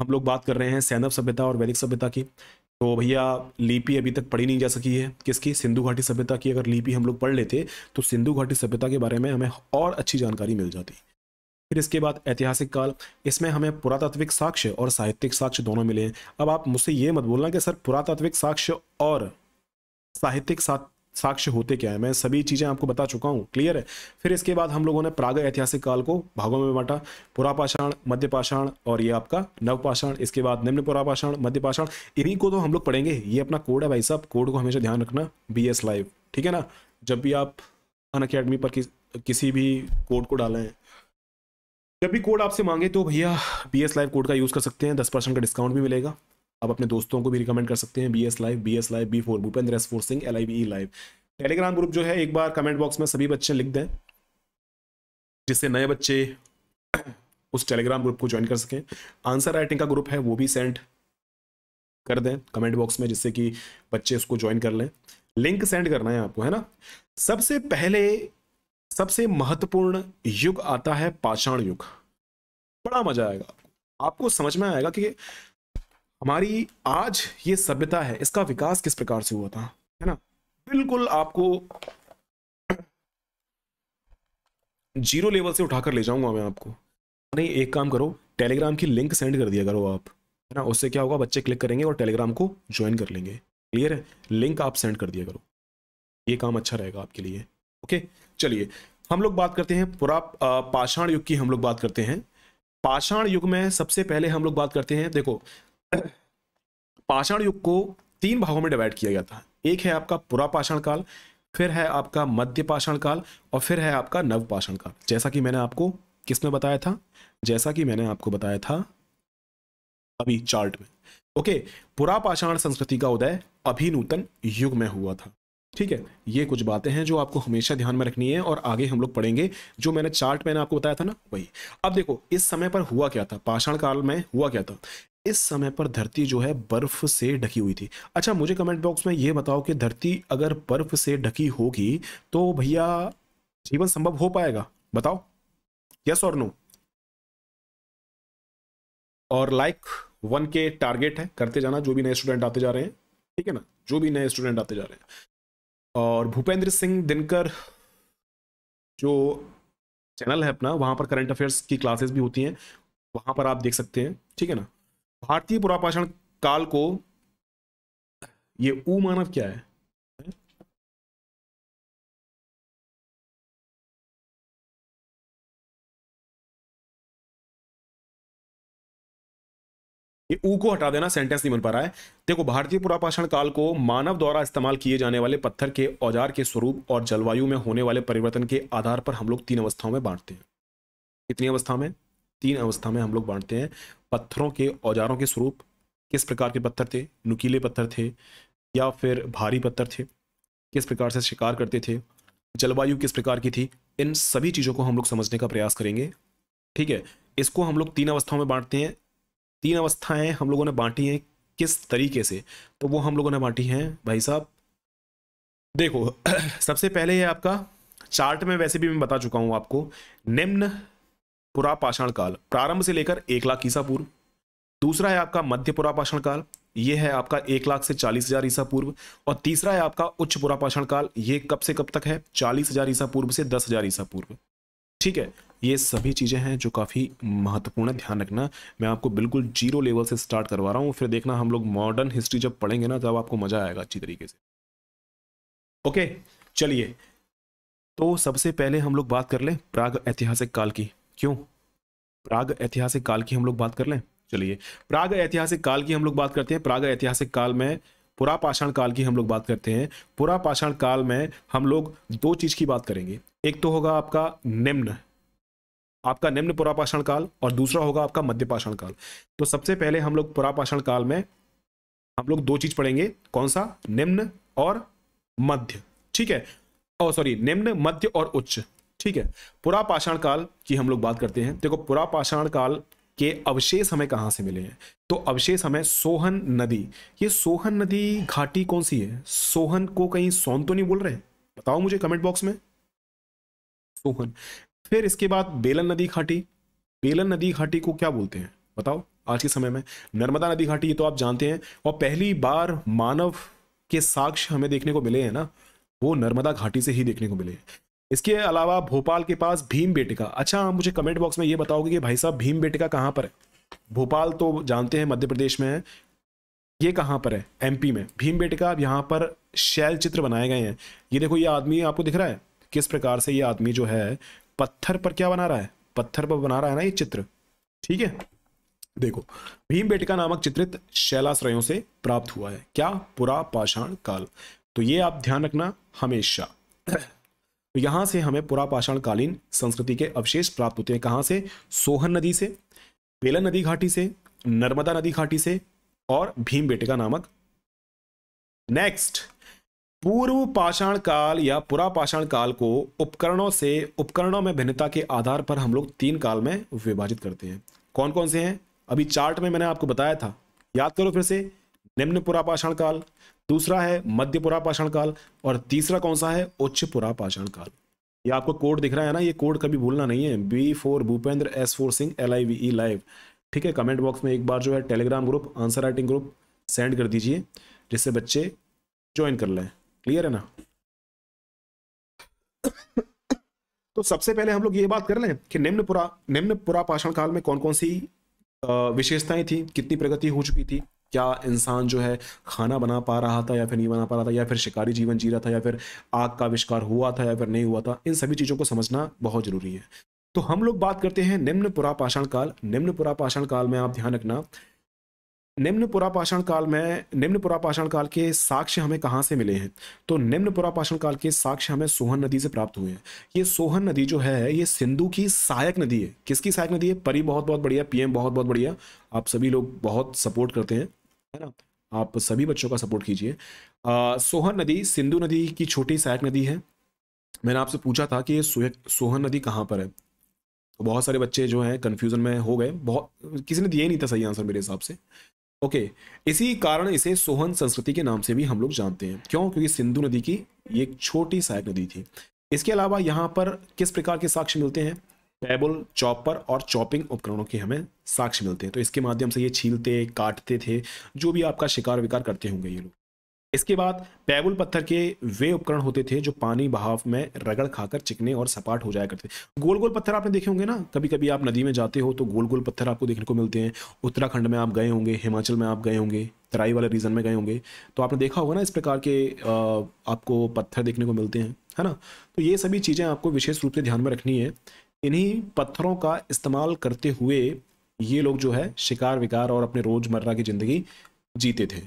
हम लोग बात कर रहे हैं सैनव सभ्यता और वैदिक सभ्यता की तो भैया लिपि अभी तक पढ़ी नहीं जा सकी है किसकी सिंधु घाटी सभ्यता की अगर लिपि हम लोग पढ़ लेते तो सिंधु घाटी सभ्यता के बारे में हमें और अच्छी जानकारी मिल जाती फिर इसके बाद ऐतिहासिक काल इसमें हमें पुरातात्विक साक्ष्य और साहित्यिक साक्ष्य दोनों मिले हैं अब आप मुझसे ये मत बोलना कि सर पुरातात्विक साक्ष्य और साहित्यिक साक्ष्य होते क्या है मैं सभी चीज़ें आपको बता चुका हूँ क्लियर है फिर इसके बाद हम लोगों ने प्राग ऐतिहासिक काल को भागों में बांटा पुरापाषाण मध्यपाषाण और ये आपका नवपाषाण इसके बाद निम्न पुरापाषाण मध्यपाषाण इन्हीं को तो हम लोग पढ़ेंगे ये अपना कोड है भाई साहब कोड को हमेशा ध्यान रखना बी एस लाइव ठीक है ना जब भी आप अन अकेडमी पर कि, किसी भी कोड को डालें जब भी कोड आपसे मांगे तो भैया बी एस लाइव कोड का यूज़ कर सकते हैं दस परसेंट का डिस्काउंट भी मिलेगा आप अपने दोस्तों को भी रिकमेंड कर सकते हैं B S live B S live B four Bhupendra S four Singh L I V E live Telegram group जो है एक बार कमेंट बॉक्स में सभी बच्चे लिख दें जिससे नए बच्चे उस टेलीग्राम ग्रुप को ज्वाइन कर सकें आंसर राइटिंग का ग्रुप है वो भी सेंड कर दें कमेंट बॉक्स में जिससे कि बच्चे उसको ज्वाइन कर लें लिंक सेंड करना है आपको है ना सबसे पहले सबसे महत्वपूर्ण युग आता है पाषाण युग बड़ा मजा आएगा आपको समझ में आएगा कि हमारी आज ये सभ्यता है इसका विकास किस प्रकार से हुआ था है ना बिल्कुल आपको जीरो लेवल से उठाकर ले जाऊंगा मैं आपको नहीं एक काम करो टेलीग्राम की लिंक सेंड कर दिया करो आप है ना उससे क्या होगा बच्चे क्लिक करेंगे और टेलीग्राम को ज्वाइन कर लेंगे क्लियर है लिंक आप सेंड कर दिया करो ये काम अच्छा रहेगा आपके लिए ओके चलिए हम लोग बात करते हैं पूरा पाषाण युग की हम लोग बात करते हैं पाषाण युग में सबसे पहले हम लोग बात करते हैं देखो पाषाण युग को तीन भागों में डिवाइड किया गया था एक है आपका पूरा पाषाण काल फिर है आपका मध्य पाषाण काल और फिर है आपका नव पाषाण काल जैसा कि मैंने आपको किस में बताया था जैसा कि मैंने आपको बताया था अभी चार्ट में ओके पुरापाषाण संस्कृति का उदय अभिनूतन युग में हुआ था ठीक है ये कुछ बातें हैं जो आपको हमेशा ध्यान में रखनी है और आगे हम लोग पढ़ेंगे जो मैंने चार्ट मैंने आपको बताया था ना वही अब देखो इस समय पर हुआ क्या था पाषाण काल में हुआ क्या था इस समय पर धरती जो है बर्फ से ढकी हुई थी अच्छा मुझे कमेंट बॉक्स में ये बताओ कि धरती अगर बर्फ से ढकी होगी तो भैया जीवन संभव हो पाएगा बताओ यस और नो और लाइक वन के टारगेट है करते जाना जो भी नए स्टूडेंट आते जा रहे हैं ठीक है ना जो भी नए स्टूडेंट आते जा रहे हैं और भूपेंद्र सिंह दिनकर जो चैनल है अपना वहाँ पर करंट अफेयर्स की क्लासेस भी होती हैं वहाँ पर आप देख सकते हैं ठीक है ना भारतीय पुरापाषाण काल को ये ऊ मानव क्या है ये ऊ को हटा देना सेंटेंस नहीं बन पा रहा है देखो भारतीय पुरापाषाण काल को मानव द्वारा इस्तेमाल किए जाने वाले पत्थर के औजार के स्वरूप और जलवायु में होने वाले परिवर्तन के आधार पर हम लोग तीन अवस्थाओं में बांटते हैं कितनी अवस्था में तीन अवस्था में हम लोग बांटते हैं पत्थरों के औजारों के स्वरूप किस प्रकार के पत्थर थे नुकीले पत्थर थे या फिर भारी पत्थर थे किस प्रकार से शिकार करते थे जलवायु किस प्रकार की थी इन सभी चीज़ों को हम लोग समझने का प्रयास करेंगे ठीक है इसको हम लोग तीन अवस्थाओं में बांटते हैं तीन अवस्थाएं हम लोगों ने बांटी हैं किस तरीके से तो वो हम लोगों ने बांटी हैं भाई साहब देखो *clears throat* सबसे पहले ये आपका चार्ट में वैसे भी मैं बता चुका हूं आपको निम्न पुरापाषाण काल प्रारंभ से लेकर एक लाख ईसा पूर्व दूसरा है आपका मध्य पुरापाषाण काल ये है आपका एक लाख से चालीस हजार ईसा पूर्व और तीसरा है आपका उच्च पुरापाषाण काल ये कब से कब तक है चालीस हजार ईसा पूर्व से दस हजार ईसा पूर्व ठीक है ये सभी चीज़ें हैं जो काफ़ी महत्वपूर्ण है ध्यान रखना मैं आपको बिल्कुल जीरो लेवल से स्टार्ट करवा रहा हूँ फिर देखना हम लोग मॉडर्न हिस्ट्री जब पढ़ेंगे ना तब आपको मज़ा आएगा अच्छी तरीके से ओके चलिए तो सबसे पहले हम लोग बात कर लें प्राग ऐतिहासिक काल की क्यों प्राग ऐतिहासिक काल की हम लोग बात कर लें चलिए प्राग ऐतिहासिक काल की हम लोग बात करते हैं प्राग ऐतिहासिक काल में पुरापाषाण काल की हम लोग बात करते हैं पुरापाषाण काल में हम लोग दो चीज़ की बात करेंगे एक तो होगा आपका निम्न आपका निम्न पुरापाषाण काल और दूसरा होगा आपका मध्य काल तो सबसे पहले हम लोग पुरापाषाण काल में हम लोग दो चीज पढ़ेंगे कौन सा निम्न और मध्य ठीक है और सॉरी निम्न मध्य और उच्च ठीक है पुरापाषाण काल की हम लोग बात करते हैं देखो पुरापाषाण काल के अवशेष हमें कहाँ से मिले हैं तो अवशेष हमें सोहन नदी ये सोहन नदी घाटी कौन सी है सोहन को कहीं सोन तो नहीं बोल रहे बताओ मुझे कमेंट बॉक्स में सोहन फिर इसके बाद बेलन नदी घाटी बेलन नदी घाटी को क्या बोलते हैं बताओ आज के समय में नर्मदा नदी घाटी ये तो आप जानते हैं और पहली बार मानव के साक्ष्य हमें देखने को मिले हैं ना वो नर्मदा घाटी से ही देखने को मिले हैं इसके अलावा भोपाल के पास भीम बेटिका अच्छा आप मुझे कमेंट बॉक्स में ये बताओगे कि भाई साहब भीम बेटिका कहाँ पर है भोपाल तो जानते हैं मध्य प्रदेश में है ये कहाँ पर है एमपी में भीम बेटिका अब यहाँ पर शैल चित्र बनाए गए हैं ये देखो ये आदमी आपको दिख रहा है किस प्रकार से ये आदमी जो है पत्थर पर क्या बना रहा है पत्थर पर बना रहा है ना ये चित्र ठीक है देखो भीम बेटिका नामक चित्रित शैलाश्रयों से प्राप्त हुआ है क्या पुरा पाषाण काल तो ये आप ध्यान रखना हमेशा तो यहां से हमें पुरा पाषाण कालीन संस्कृति के अवशेष प्राप्त होते हैं कहां से सोहन नदी से बेलन नदी घाटी से नर्मदा नदी घाटी से और भीम बेटिका नामक नेक्स्ट पूर्व पाषाण काल या पुरा पाषाण काल को उपकरणों से उपकरणों में भिन्नता के आधार पर हम लोग तीन काल में विभाजित करते हैं कौन कौन से हैं अभी चार्ट में मैंने आपको बताया था याद करो फिर से निम्न पुरा पाषाण काल दूसरा है मध्य पुरा पाषाण काल और तीसरा कौन सा है उच्च पुरा पाषाण काल ये आपको कोड दिख रहा है ना ये कोड कभी भूलना नहीं है B four Bhupendra S four Singh L I V E live ठीक है कमेंट बॉक्स में एक बार जो है Telegram group answer writing group send कर दीजिए जिससे बच्चे ज्वाइन कर लें क्लियर है ना तो सबसे पहले हम लोग ये बात कर लें कि निम्न पुरा निम्न पुरा पाषाण काल में कौन कौन सी विशेषताएं थी कितनी प्रगति हो चुकी थी क्या इंसान जो है खाना बना पा रहा था या फिर नहीं बना पा रहा था या फिर शिकारी जीवन जी रहा था या फिर आग का आविष्कार हुआ था या फिर नहीं हुआ था इन सभी चीज़ों को समझना बहुत ज़रूरी है तो हम लोग बात करते हैं निम्न पुरा पाषाण काल निम्न पुरा पाषाण काल में आप ध्यान रखना निम्न पुरापाषाण काल में निम्न पुरापाषाण काल के साक्ष्य हमें कहाँ से मिले हैं तो निम्न पुरापाषाण काल के साक्ष्य हमें सोहन नदी से प्राप्त हुए हैं ये सोहन नदी जो है ये सिंधु की सहायक नदी है किसकी सहायक नदी है परी बहुत बहुत बढ़िया पीएम बहुत बहुत बढ़िया आप सभी लोग बहुत सपोर्ट करते हैं है ना आप सभी बच्चों का सपोर्ट कीजिए सोहन नदी सिंधु नदी की छोटी सहायक नदी है मैंने आपसे पूछा था कि ये सोहन नदी कहाँ पर है तो बहुत सारे बच्चे जो हैं कन्फ्यूजन में हो गए बहुत किसी ने दिया ही नहीं था सही आंसर मेरे हिसाब से ओके okay. इसी कारण इसे सोहन संस्कृति के नाम से भी हम लोग जानते हैं क्यों क्योंकि सिंधु नदी की ये एक छोटी सहायक नदी थी इसके अलावा यहाँ पर किस प्रकार के साक्ष्य मिलते हैं पैबल चॉपर और चॉपिंग उपकरणों के हमें साक्ष्य मिलते हैं तो इसके माध्यम से ये छीलते काटते थे जो भी आपका शिकार विकार करते होंगे ये लोग इसके बाद पैबुल पत्थर के वे उपकरण होते थे जो पानी बहाव में रगड़ खाकर चिकने और सपाट हो जाया करते गोल गोल पत्थर आपने देखे होंगे ना कभी कभी आप नदी में जाते हो तो गोल गोल पत्थर आपको देखने को मिलते हैं उत्तराखंड में आप गए होंगे हिमाचल में आप गए होंगे तराई वाले रीजन में गए होंगे तो आपने देखा होगा ना इस प्रकार के आपको पत्थर देखने को मिलते हैं है ना तो ये सभी चीज़ें आपको विशेष रूप से ध्यान में रखनी है इन्हीं पत्थरों का इस्तेमाल करते हुए ये लोग जो है शिकार विकार और अपने रोज़मर्रा की ज़िंदगी जीते थे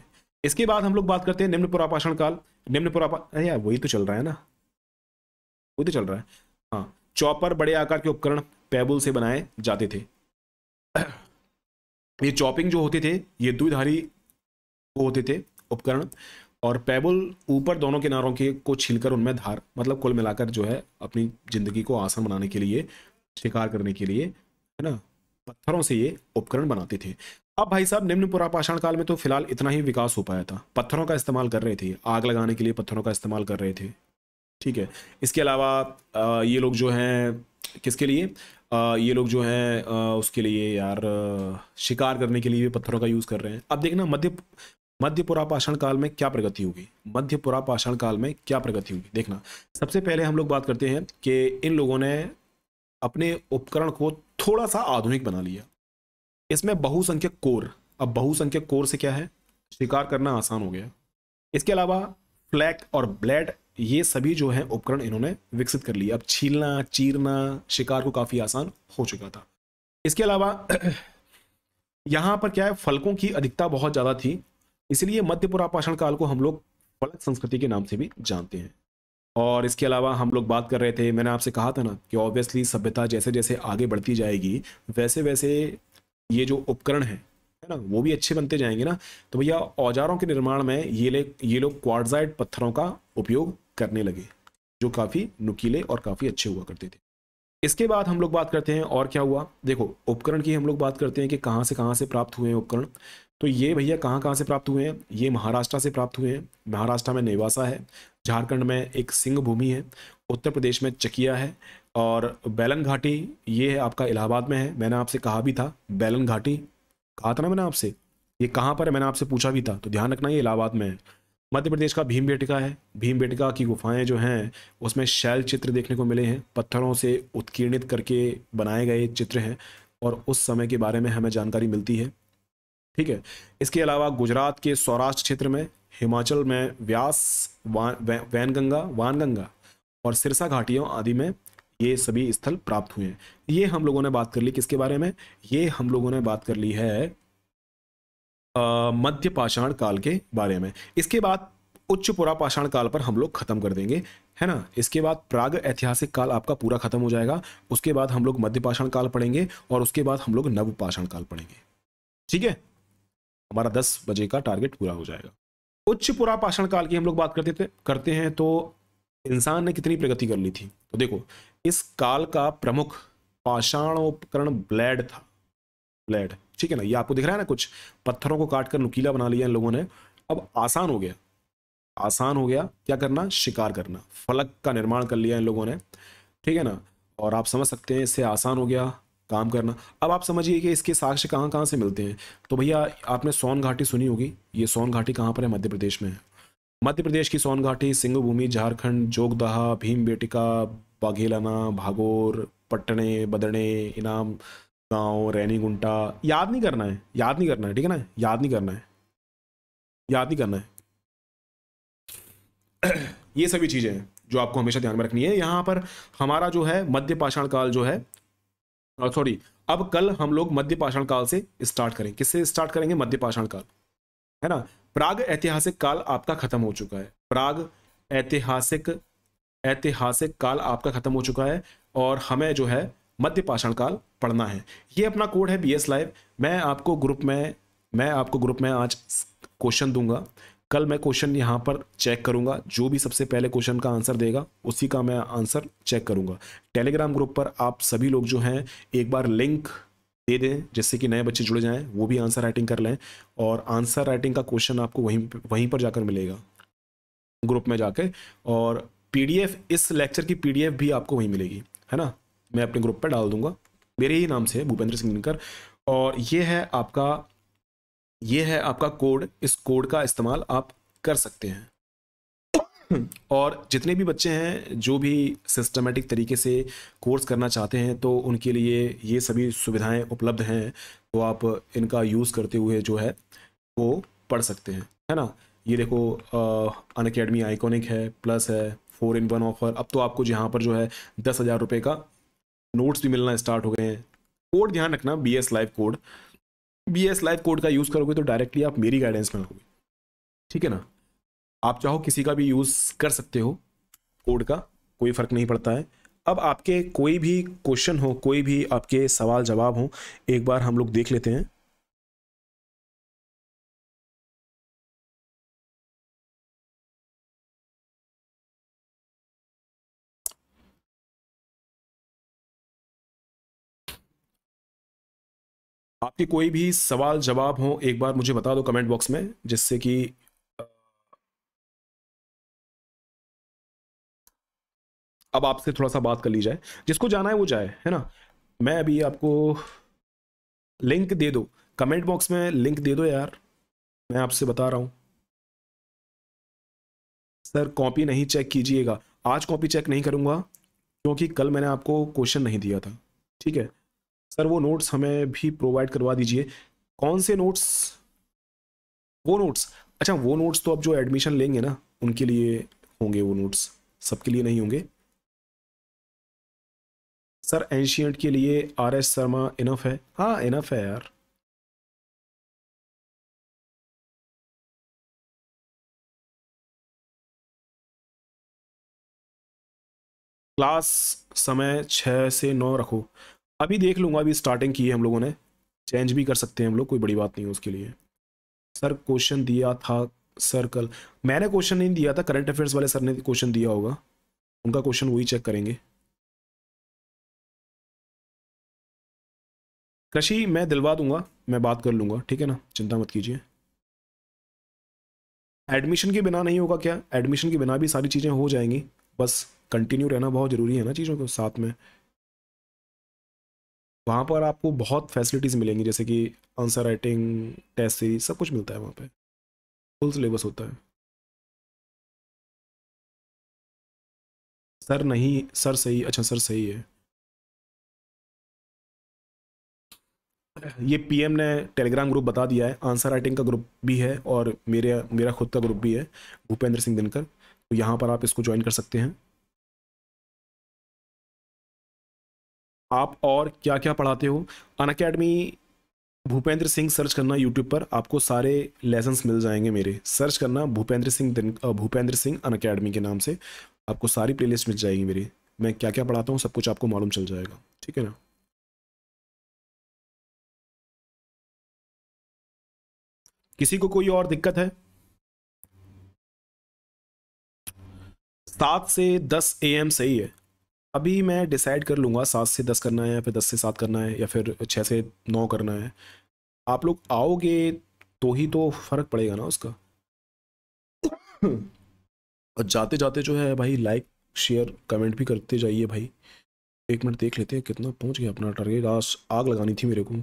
इसके बाद हम लोग बात करते हैं निम्न पुरापाषण काल निम्न पुरापा यार वही तो चल रहा है ना वही तो चल रहा है हाँ चौपर बड़े आकार के उपकरण पैबुल से बनाए जाते थे *clears throat* ये चॉपिंग जो होते थे ये द्विधारी होते थे उपकरण और पैबुल ऊपर दोनों किनारों के को छीलकर उनमें धार मतलब कुल मिलाकर जो है अपनी जिंदगी को आसान बनाने के लिए शिकार करने के लिए है ना पत्थरों से ये उपकरण बनाते थे अब भाई साहब निम्न पुरापाषाण काल में तो फिलहाल इतना ही विकास हो पाया था पत्थरों का इस्तेमाल कर रहे थे आग लगाने के लिए पत्थरों का इस्तेमाल कर रहे थे ठीक है इसके अलावा ये लोग जो हैं किसके लिए आ, ये लोग जो हैं उसके लिए यार शिकार करने के लिए भी पत्थरों का यूज़ कर रहे हैं अब देखना मध्य मध्य पुरापाषाण काल में क्या प्रगति होगी मध्य पुरापाषाण काल में क्या प्रगति होगी देखना सबसे पहले हम लोग बात करते हैं कि इन लोगों ने अपने उपकरण को थोड़ा सा आधुनिक बना लिया इसमें बहुसंख्यक कोर अब बहुसंख्यक कोर से क्या है शिकार करना आसान हो गया इसके अलावा फ्लैक और ब्लेड ये सभी जो है उपकरण इन्होंने विकसित कर लिए अब छीलना चीरना शिकार को काफ़ी आसान हो चुका था इसके अलावा *clears throat* यहाँ पर क्या है फलकों की अधिकता बहुत ज़्यादा थी इसलिए मध्य पुरापाषण काल को हम लोग फलक संस्कृति के नाम से भी जानते हैं और इसके अलावा हम लोग बात कर रहे थे मैंने आपसे कहा था ना कि ऑब्वियसली सभ्यता जैसे जैसे आगे बढ़ती जाएगी वैसे वैसे ये जो उपकरण है है ना वो भी अच्छे बनते जाएंगे ना तो भैया औजारों के निर्माण में ये ले ये लोग क्वारजाइड पत्थरों का उपयोग करने लगे जो काफ़ी नुकीले और काफ़ी अच्छे हुआ करते थे इसके बाद हम लोग बात करते हैं और क्या हुआ देखो उपकरण की हम लोग बात करते हैं कि कहाँ से कहाँ से प्राप्त हुए हैं उपकरण तो ये भैया कहाँ कहाँ से प्राप्त हुए हैं ये महाराष्ट्र से प्राप्त हुए हैं महाराष्ट्र में नेवासा है झारखंड में एक सिंह भूमि है उत्तर प्रदेश में चकिया है और बैलन घाटी ये है आपका इलाहाबाद में है मैंने आपसे कहा भी था बैलन घाटी कहा था ना मैंने आपसे ये कहाँ पर है मैंने आपसे पूछा भी था तो ध्यान रखना ये इलाहाबाद में है मध्य प्रदेश का भीम बेटिका है भीम बेटिका की गुफाएं जो हैं उसमें शैल चित्र देखने को मिले हैं पत्थरों से उत्कीर्णित करके बनाए गए चित्र हैं और उस समय के बारे में हमें जानकारी मिलती है ठीक है इसके अलावा गुजरात के सौराष्ट्र क्षेत्र में हिमाचल में व्यास वान वैनगंगा वानगंगा और सिरसा घाटियों आदि में ये सभी स्थल प्राप्त हुए हैं ये हम लोगों ने बात कर ली किसके बारे में ये हम लोगों ने बात कर ली है मध्य पाषाण काल के बारे में इसके बाद उच्च पुरा पाषाण काल पर हम लोग खत्म कर देंगे है ना इसके बाद प्राग ऐतिहासिक काल आपका पूरा खत्म हो जाएगा उसके बाद हम लोग मध्य पाषाण काल पढ़ेंगे और उसके बाद हम लोग नव पाषाण काल पढ़ेंगे ठीक है हमारा दस बजे का टारगेट पूरा हो जाएगा उच्च पुरा पाषाण काल की हम लोग बात करते थे करते हैं तो इंसान ने कितनी प्रगति कर ली थी तो देखो इस काल का प्रमुख पाषाण उपकरण ब्लेड था ब्लेड ठीक है ना ये आपको दिख रहा है ना कुछ पत्थरों को काट कर नुकीला बना लिया इन लोगों ने अब आसान हो गया आसान हो गया क्या करना शिकार करना फलक का निर्माण कर लिया इन लोगों ने ठीक है ना और आप समझ सकते हैं इससे आसान हो गया काम करना अब आप समझिए कि इसके साक्ष्य कहाँ कहाँ से मिलते हैं तो भैया आपने सोन घाटी सुनी होगी ये सोन घाटी कहाँ पर है मध्य प्रदेश में है मध्य प्रदेश की सोनघाटी सिंहभूमि झारखंड जोगदहा भीम बेटिका बाघेलाना भागोर पटने बदने इनाम गांव रैनी गुंटा याद नहीं करना है याद नहीं करना है ठीक है ना याद नहीं करना है याद नहीं करना है *clears throat* ये सभी चीज़ें हैं जो आपको हमेशा ध्यान में रखनी है यहाँ पर हमारा जो है मध्य पाषाण काल जो है सॉरी अब कल हम लोग मध्य पाषाण काल से स्टार्ट करें किससे स्टार्ट करेंगे मध्य पाषाण काल है ना प्राग ऐतिहासिक काल आपका खत्म हो चुका है प्राग ऐतिहासिक ऐतिहासिक काल आपका खत्म हो चुका है और हमें जो है मध्य पाषाण काल पढ़ना है ये अपना कोड है बी एस लाइव मैं आपको ग्रुप में मैं आपको ग्रुप में आज क्वेश्चन दूंगा कल मैं क्वेश्चन यहाँ पर चेक करूँगा जो भी सबसे पहले क्वेश्चन का आंसर देगा उसी का मैं आंसर चेक करूँगा टेलीग्राम ग्रुप पर आप सभी लोग जो हैं एक बार लिंक दे दें जिससे कि नए बच्चे जुड़ जाएँ वो भी आंसर राइटिंग कर लें और आंसर राइटिंग का क्वेश्चन आपको वहीं वहीं पर जाकर मिलेगा ग्रुप में जाके और पीडीएफ इस लेक्चर की पीडीएफ भी आपको वहीं मिलेगी है ना मैं अपने ग्रुप पर डाल दूंगा मेरे ही नाम से है भूपेंद्र सिंह दिनकर और ये है आपका ये है आपका कोड इस कोड का इस्तेमाल आप कर सकते हैं और जितने भी बच्चे हैं जो भी सिस्टमेटिक तरीके से कोर्स करना चाहते हैं तो उनके लिए ये सभी सुविधाएं उपलब्ध हैं तो आप इनका यूज़ करते हुए जो है वो पढ़ सकते हैं है ना ये देखो अन अकेडमी आइकॉनिक है प्लस है फोर इन वन ऑफर अब तो आपको यहाँ पर जो है दस हज़ार रुपये का नोट्स भी मिलना स्टार्ट हो गए हैं कोड ध्यान रखना B S live code B S live code का यूज़ करोगे तो डायरेक्टली आप मेरी गाइडेंस में रहोगे ठीक है ना आप चाहो किसी का भी यूज़ कर सकते हो कोड का कोई फ़र्क नहीं पड़ता है अब आपके कोई भी क्वेश्चन हो कोई भी आपके सवाल जवाब हो एक बार हम लोग देख लेते हैं आपके कोई भी सवाल जवाब हो एक बार मुझे बता दो कमेंट बॉक्स में जिससे कि अब आपसे थोड़ा सा बात कर ली जाए जिसको जाना है वो जाए है ना मैं अभी आपको लिंक दे दो कमेंट बॉक्स में लिंक दे दो यार मैं आपसे बता रहा हूँ सर कॉपी नहीं चेक कीजिएगा आज कॉपी चेक नहीं करूँगा क्योंकि कल मैंने आपको क्वेश्चन नहीं दिया था ठीक है सर वो नोट्स हमें भी प्रोवाइड करवा दीजिए कौन से नोट्स वो नोट्स अच्छा वो नोट्स तो अब जो एडमिशन लेंगे ना उनके लिए होंगे वो नोट्स सबके लिए नहीं होंगे सर एंशियंट के लिए आर एस शर्मा इनफ है हाँ इनफ है यार क्लास समय छः से नौ रखो अभी देख लूँगा अभी स्टार्टिंग की है हम लोगों ने चेंज भी कर सकते हैं हम लोग कोई बड़ी बात नहीं है उसके लिए सर क्वेश्चन दिया था सर कल मैंने क्वेश्चन नहीं दिया था करंट अफेयर्स वाले सर ने क्वेश्चन दिया होगा उनका क्वेश्चन वही चेक करेंगे कृषि मैं दिलवा दूंगा मैं बात कर लूँगा ठीक है ना चिंता मत कीजिए एडमिशन के बिना नहीं होगा क्या एडमिशन के बिना भी सारी चीज़ें हो जाएंगी बस कंटिन्यू रहना बहुत ज़रूरी है ना चीज़ों के साथ में वहाँ पर आपको बहुत फैसिलिटीज़ मिलेंगी जैसे कि आंसर राइटिंग टेस्ट सीरीज सब कुछ मिलता है वहाँ पे फुल सिलेबस होता है सर नहीं सर सही अच्छा सर सही है ये पीएम ने टेलीग्राम ग्रुप बता दिया है आंसर राइटिंग का ग्रुप भी है और मेरे मेरा खुद का ग्रुप भी है भूपेंद्र सिंह दिनकर तो यहाँ पर आप इसको ज्वाइन कर सकते हैं आप और क्या क्या पढ़ाते हो Unacademy Bhupendra Singh search करना यूट्यूब पर आपको सारे लेसन्स मिल जाएंगे मेरे सर्च करना भूपेंद्र सिंह भूपेंद्र सिंह अन अकेडमी के नाम से आपको सारी प्लेलिस्ट मिल जाएगी मेरी मैं क्या क्या पढ़ाता हूँ सब कुछ आपको मालूम चल जाएगा ठीक है ना किसी को कोई और दिक्कत है सात से दस ए एम सही है अभी मैं डिसाइड कर लूंगा सात से दस करना है या फिर दस से सात करना है या फिर छह से नौ करना है आप लोग आओगे तो ही तो फ़र्क पड़ेगा ना उसका और जाते जाते जो है भाई लाइक शेयर कमेंट भी करते जाइए भाई एक मिनट देख लेते हैं कितना पहुंच गया अपना टारगेट आज आग लगानी थी मेरे को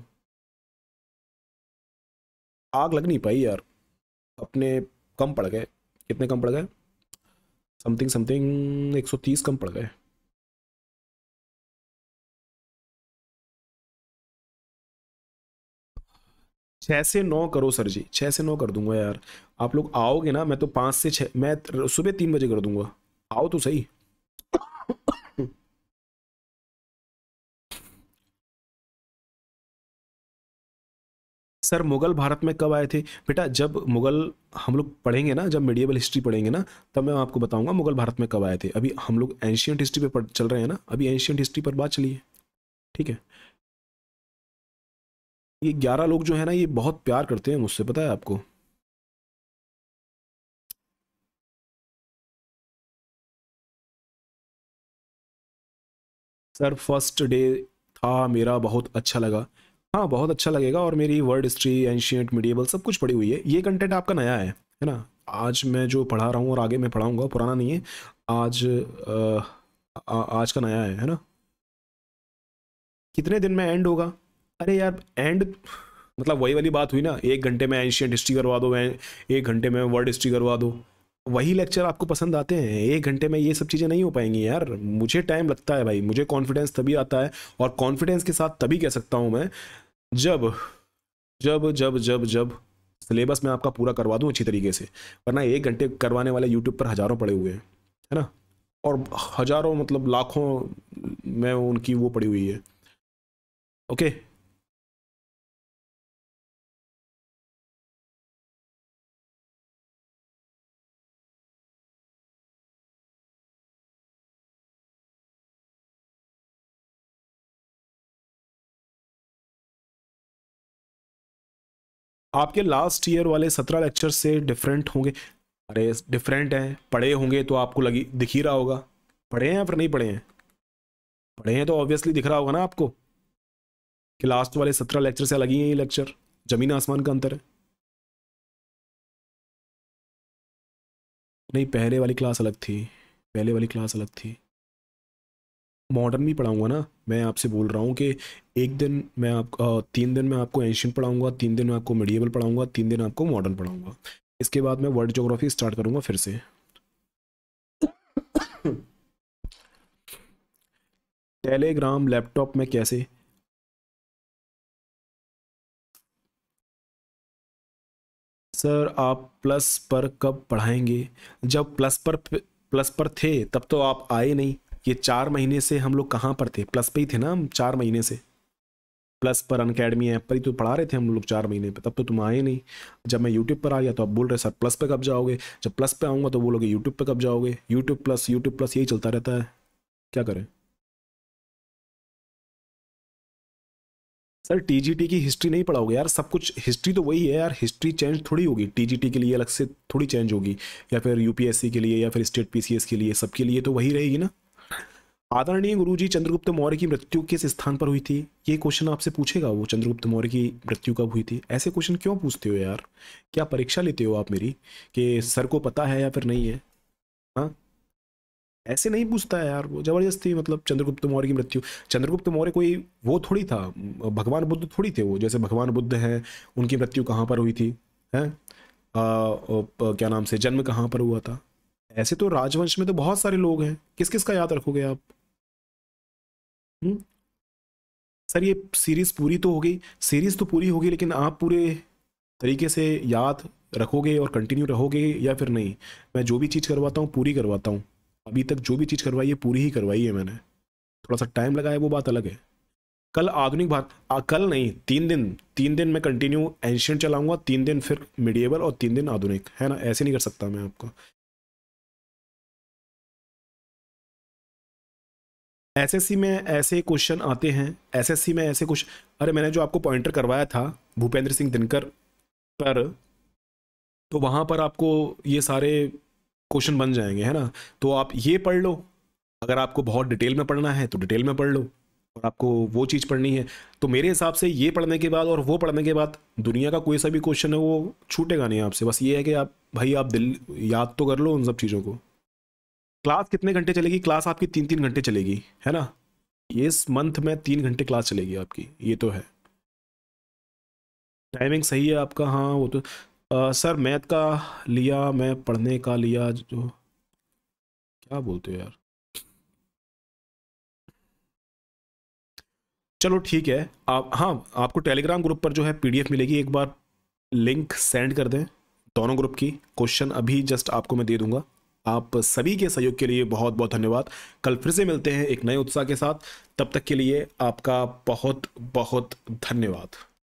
आग लग नहीं पाई यार अपने कम पड़ गए कितने कम पड़ गए समथिंग समथिंग 130 कम पड़ गए छः से नौ करो सर जी छः से नौ कर दूंगा यार आप लोग आओगे ना मैं तो पाँच से छः मैं सुबह तीन बजे कर दूंगा आओ तो सही सर मुगल भारत में कब आए थे बेटा जब मुगल हम लोग पढ़ेंगे ना जब मीडियबल हिस्ट्री पढ़ेंगे ना तब मैं आपको बताऊंगा मुगल भारत में कब आए थे अभी हम लोग एंशियंट हिस्ट्री पर चल रहे हैं ना अभी एंशियंट हिस्ट्री पर बात चलिए ठीक है ये ग्यारह लोग जो है ना ये बहुत प्यार करते हैं मुझसे पता है आपको सर फर्स्ट डे था मेरा बहुत अच्छा लगा हाँ बहुत अच्छा लगेगा और मेरी वर्ल्ड हिस्ट्री एंशियंट मीडियबल सब कुछ पड़ी हुई है ये कंटेंट आपका नया है है ना आज मैं जो पढ़ा रहा हूँ और आगे मैं पढ़ाऊँगा पुराना नहीं है आज आ, आज का नया है है ना कितने दिन में एंड होगा अरे यार एंड मतलब वही वाली बात हुई ना एक घंटे में एंशियंट हिस्ट्री करवा दो एक घंटे में वर्ल्ड हिस्ट्री करवा दो वही लेक्चर आपको पसंद आते हैं एक घंटे में ये सब चीज़ें नहीं हो पाएंगी यार मुझे टाइम लगता है भाई मुझे कॉन्फिडेंस तभी आता है और कॉन्फिडेंस के साथ तभी कह सकता हूँ मैं जब जब जब जब जब सिलेबस मैं आपका पूरा करवा दूँ अच्छी तरीके से वरना एक घंटे करवाने वाले यूट्यूब पर हज़ारों पड़े हुए हैं है ना और हज़ारों मतलब लाखों में उनकी वो पड़ी हुई है ओके आपके लास्ट ईयर वाले सत्रह लेक्चर से डिफरेंट होंगे अरे डिफरेंट हैं पढ़े होंगे तो आपको लगी दिख ही रहा होगा पढ़े हैं या फिर नहीं पढ़े हैं पढ़े हैं तो ऑब्वियसली दिख रहा होगा ना आपको कि लास्ट वाले सत्रह लेक्चर से अलग ही हैं ये लेक्चर जमीन आसमान का अंतर है नहीं पहले वाली क्लास अलग थी पहले वाली क्लास अलग थी मॉडर्न भी पढ़ाऊंगा ना मैं आपसे बोल रहा हूँ कि एक दिन मैं आप तीन दिन मैं आपको एंशियंट पढ़ाऊंगा तीन दिन मैं आपको मेडिएबल पढ़ाऊंगा तीन दिन आपको मॉडर्न पढ़ाऊंगा इसके बाद मैं वर्ल्ड जोग्राफी स्टार्ट करूँगा फिर से टेलीग्राम लैपटॉप में कैसे सर आप प्लस पर कब पढ़ाएंगे जब प्लस पर प्लस पर थे तब तो आप आए नहीं ये चार महीने से हम लोग कहाँ पर थे प्लस पे ही थे ना हम चार महीने से प्लस पर अनकेडमी ऐप पर ही तो पढ़ा रहे थे हम लोग चार महीने पे तब तो तुम आए नहीं जब मैं यूट्यूब पर आ गया तो आप बोल रहे सर प्लस पे कब जाओगे जब प्लस पे आऊँगा तो बोलोगे यूट्यूब पे कब जाओगे यूट्यूब प्लस यूट्यूब प्लस यही चलता रहता है क्या करें सर टीजीटी की हिस्ट्री नहीं पढ़ाओगे यार सब कुछ हिस्ट्री तो वही है यार हिस्ट्री चेंज थोड़ी होगी टीजीटी के लिए अलग से थोड़ी चेंज होगी या फिर यूपीएससी के लिए या फिर स्टेट पीसीएस के लिए सबके लिए तो वही रहेगी ना आदरणीय गुरुजी चंद्रगुप्त मौर्य की मृत्यु किस स्थान पर हुई थी ये क्वेश्चन आपसे पूछेगा वो चंद्रगुप्त मौर्य की मृत्यु कब हुई थी ऐसे क्वेश्चन क्यों पूछते हो यार क्या परीक्षा लेते हो आप मेरी कि सर को पता है या फिर नहीं है हाँ ऐसे नहीं पूछता है यार वो जबरदस्ती मतलब चंद्रगुप्त मौर्य की मृत्यु चंद्रगुप्त मौर्य कोई वो थोड़ी था भगवान बुद्ध थोड़ी थे वो जैसे भगवान बुद्ध हैं उनकी मृत्यु कहाँ पर हुई थी है क्या नाम से जन्म कहाँ पर हुआ था ऐसे तो राजवंश में तो बहुत सारे लोग हैं किस किस का याद रखोगे आप हुँ? हम्म? सर ये सीरीज पूरी तो हो गई सीरीज तो पूरी होगी लेकिन आप पूरे तरीके से याद रखोगे और कंटिन्यू रहोगे या फिर नहीं मैं जो भी चीज़ करवाता हूँ पूरी करवाता हूँ अभी तक जो भी चीज़ करवाई है पूरी ही करवाई है मैंने थोड़ा सा टाइम लगाया वो बात अलग है कल आधुनिक भारत कल नहीं तीन दिन तीन दिन मैं कंटिन्यू एंशियंट चलाऊंगा तीन दिन फिर मिडिएबल और तीन दिन आधुनिक है ना ऐसे नहीं कर सकता मैं आपका एसएससी में ऐसे क्वेश्चन आते हैं एसएससी में ऐसे कुछ अरे मैंने जो आपको पॉइंटर करवाया था भूपेंद्र सिंह दिनकर पर तो वहाँ पर आपको ये सारे क्वेश्चन बन जाएंगे है ना तो आप ये पढ़ लो अगर आपको बहुत डिटेल में पढ़ना है तो डिटेल में पढ़ लो और आपको वो चीज़ पढ़नी है तो मेरे हिसाब से ये पढ़ने के बाद और वो पढ़ने के बाद दुनिया का कोई सा भी क्वेश्चन है वो छूटेगा नहीं आपसे बस ये है कि आप भाई आप दिल याद तो कर लो उन सब चीज़ों को क्लास कितने घंटे चलेगी क्लास आपकी तीन तीन घंटे चलेगी है ना इस मंथ में तीन घंटे क्लास चलेगी आपकी ये तो है टाइमिंग सही है आपका हाँ वो तो आ, सर मैथ का लिया मैं पढ़ने का लिया जो क्या बोलते हो यार चलो ठीक है आप हाँ आपको टेलीग्राम ग्रुप पर जो है पीडीएफ मिलेगी एक बार लिंक सेंड कर दें दोनों ग्रुप की क्वेश्चन अभी जस्ट आपको मैं दे दूंगा आप सभी के सहयोग के लिए बहुत बहुत धन्यवाद कल फिर से मिलते हैं एक नए उत्साह के साथ तब तक के लिए आपका बहुत बहुत धन्यवाद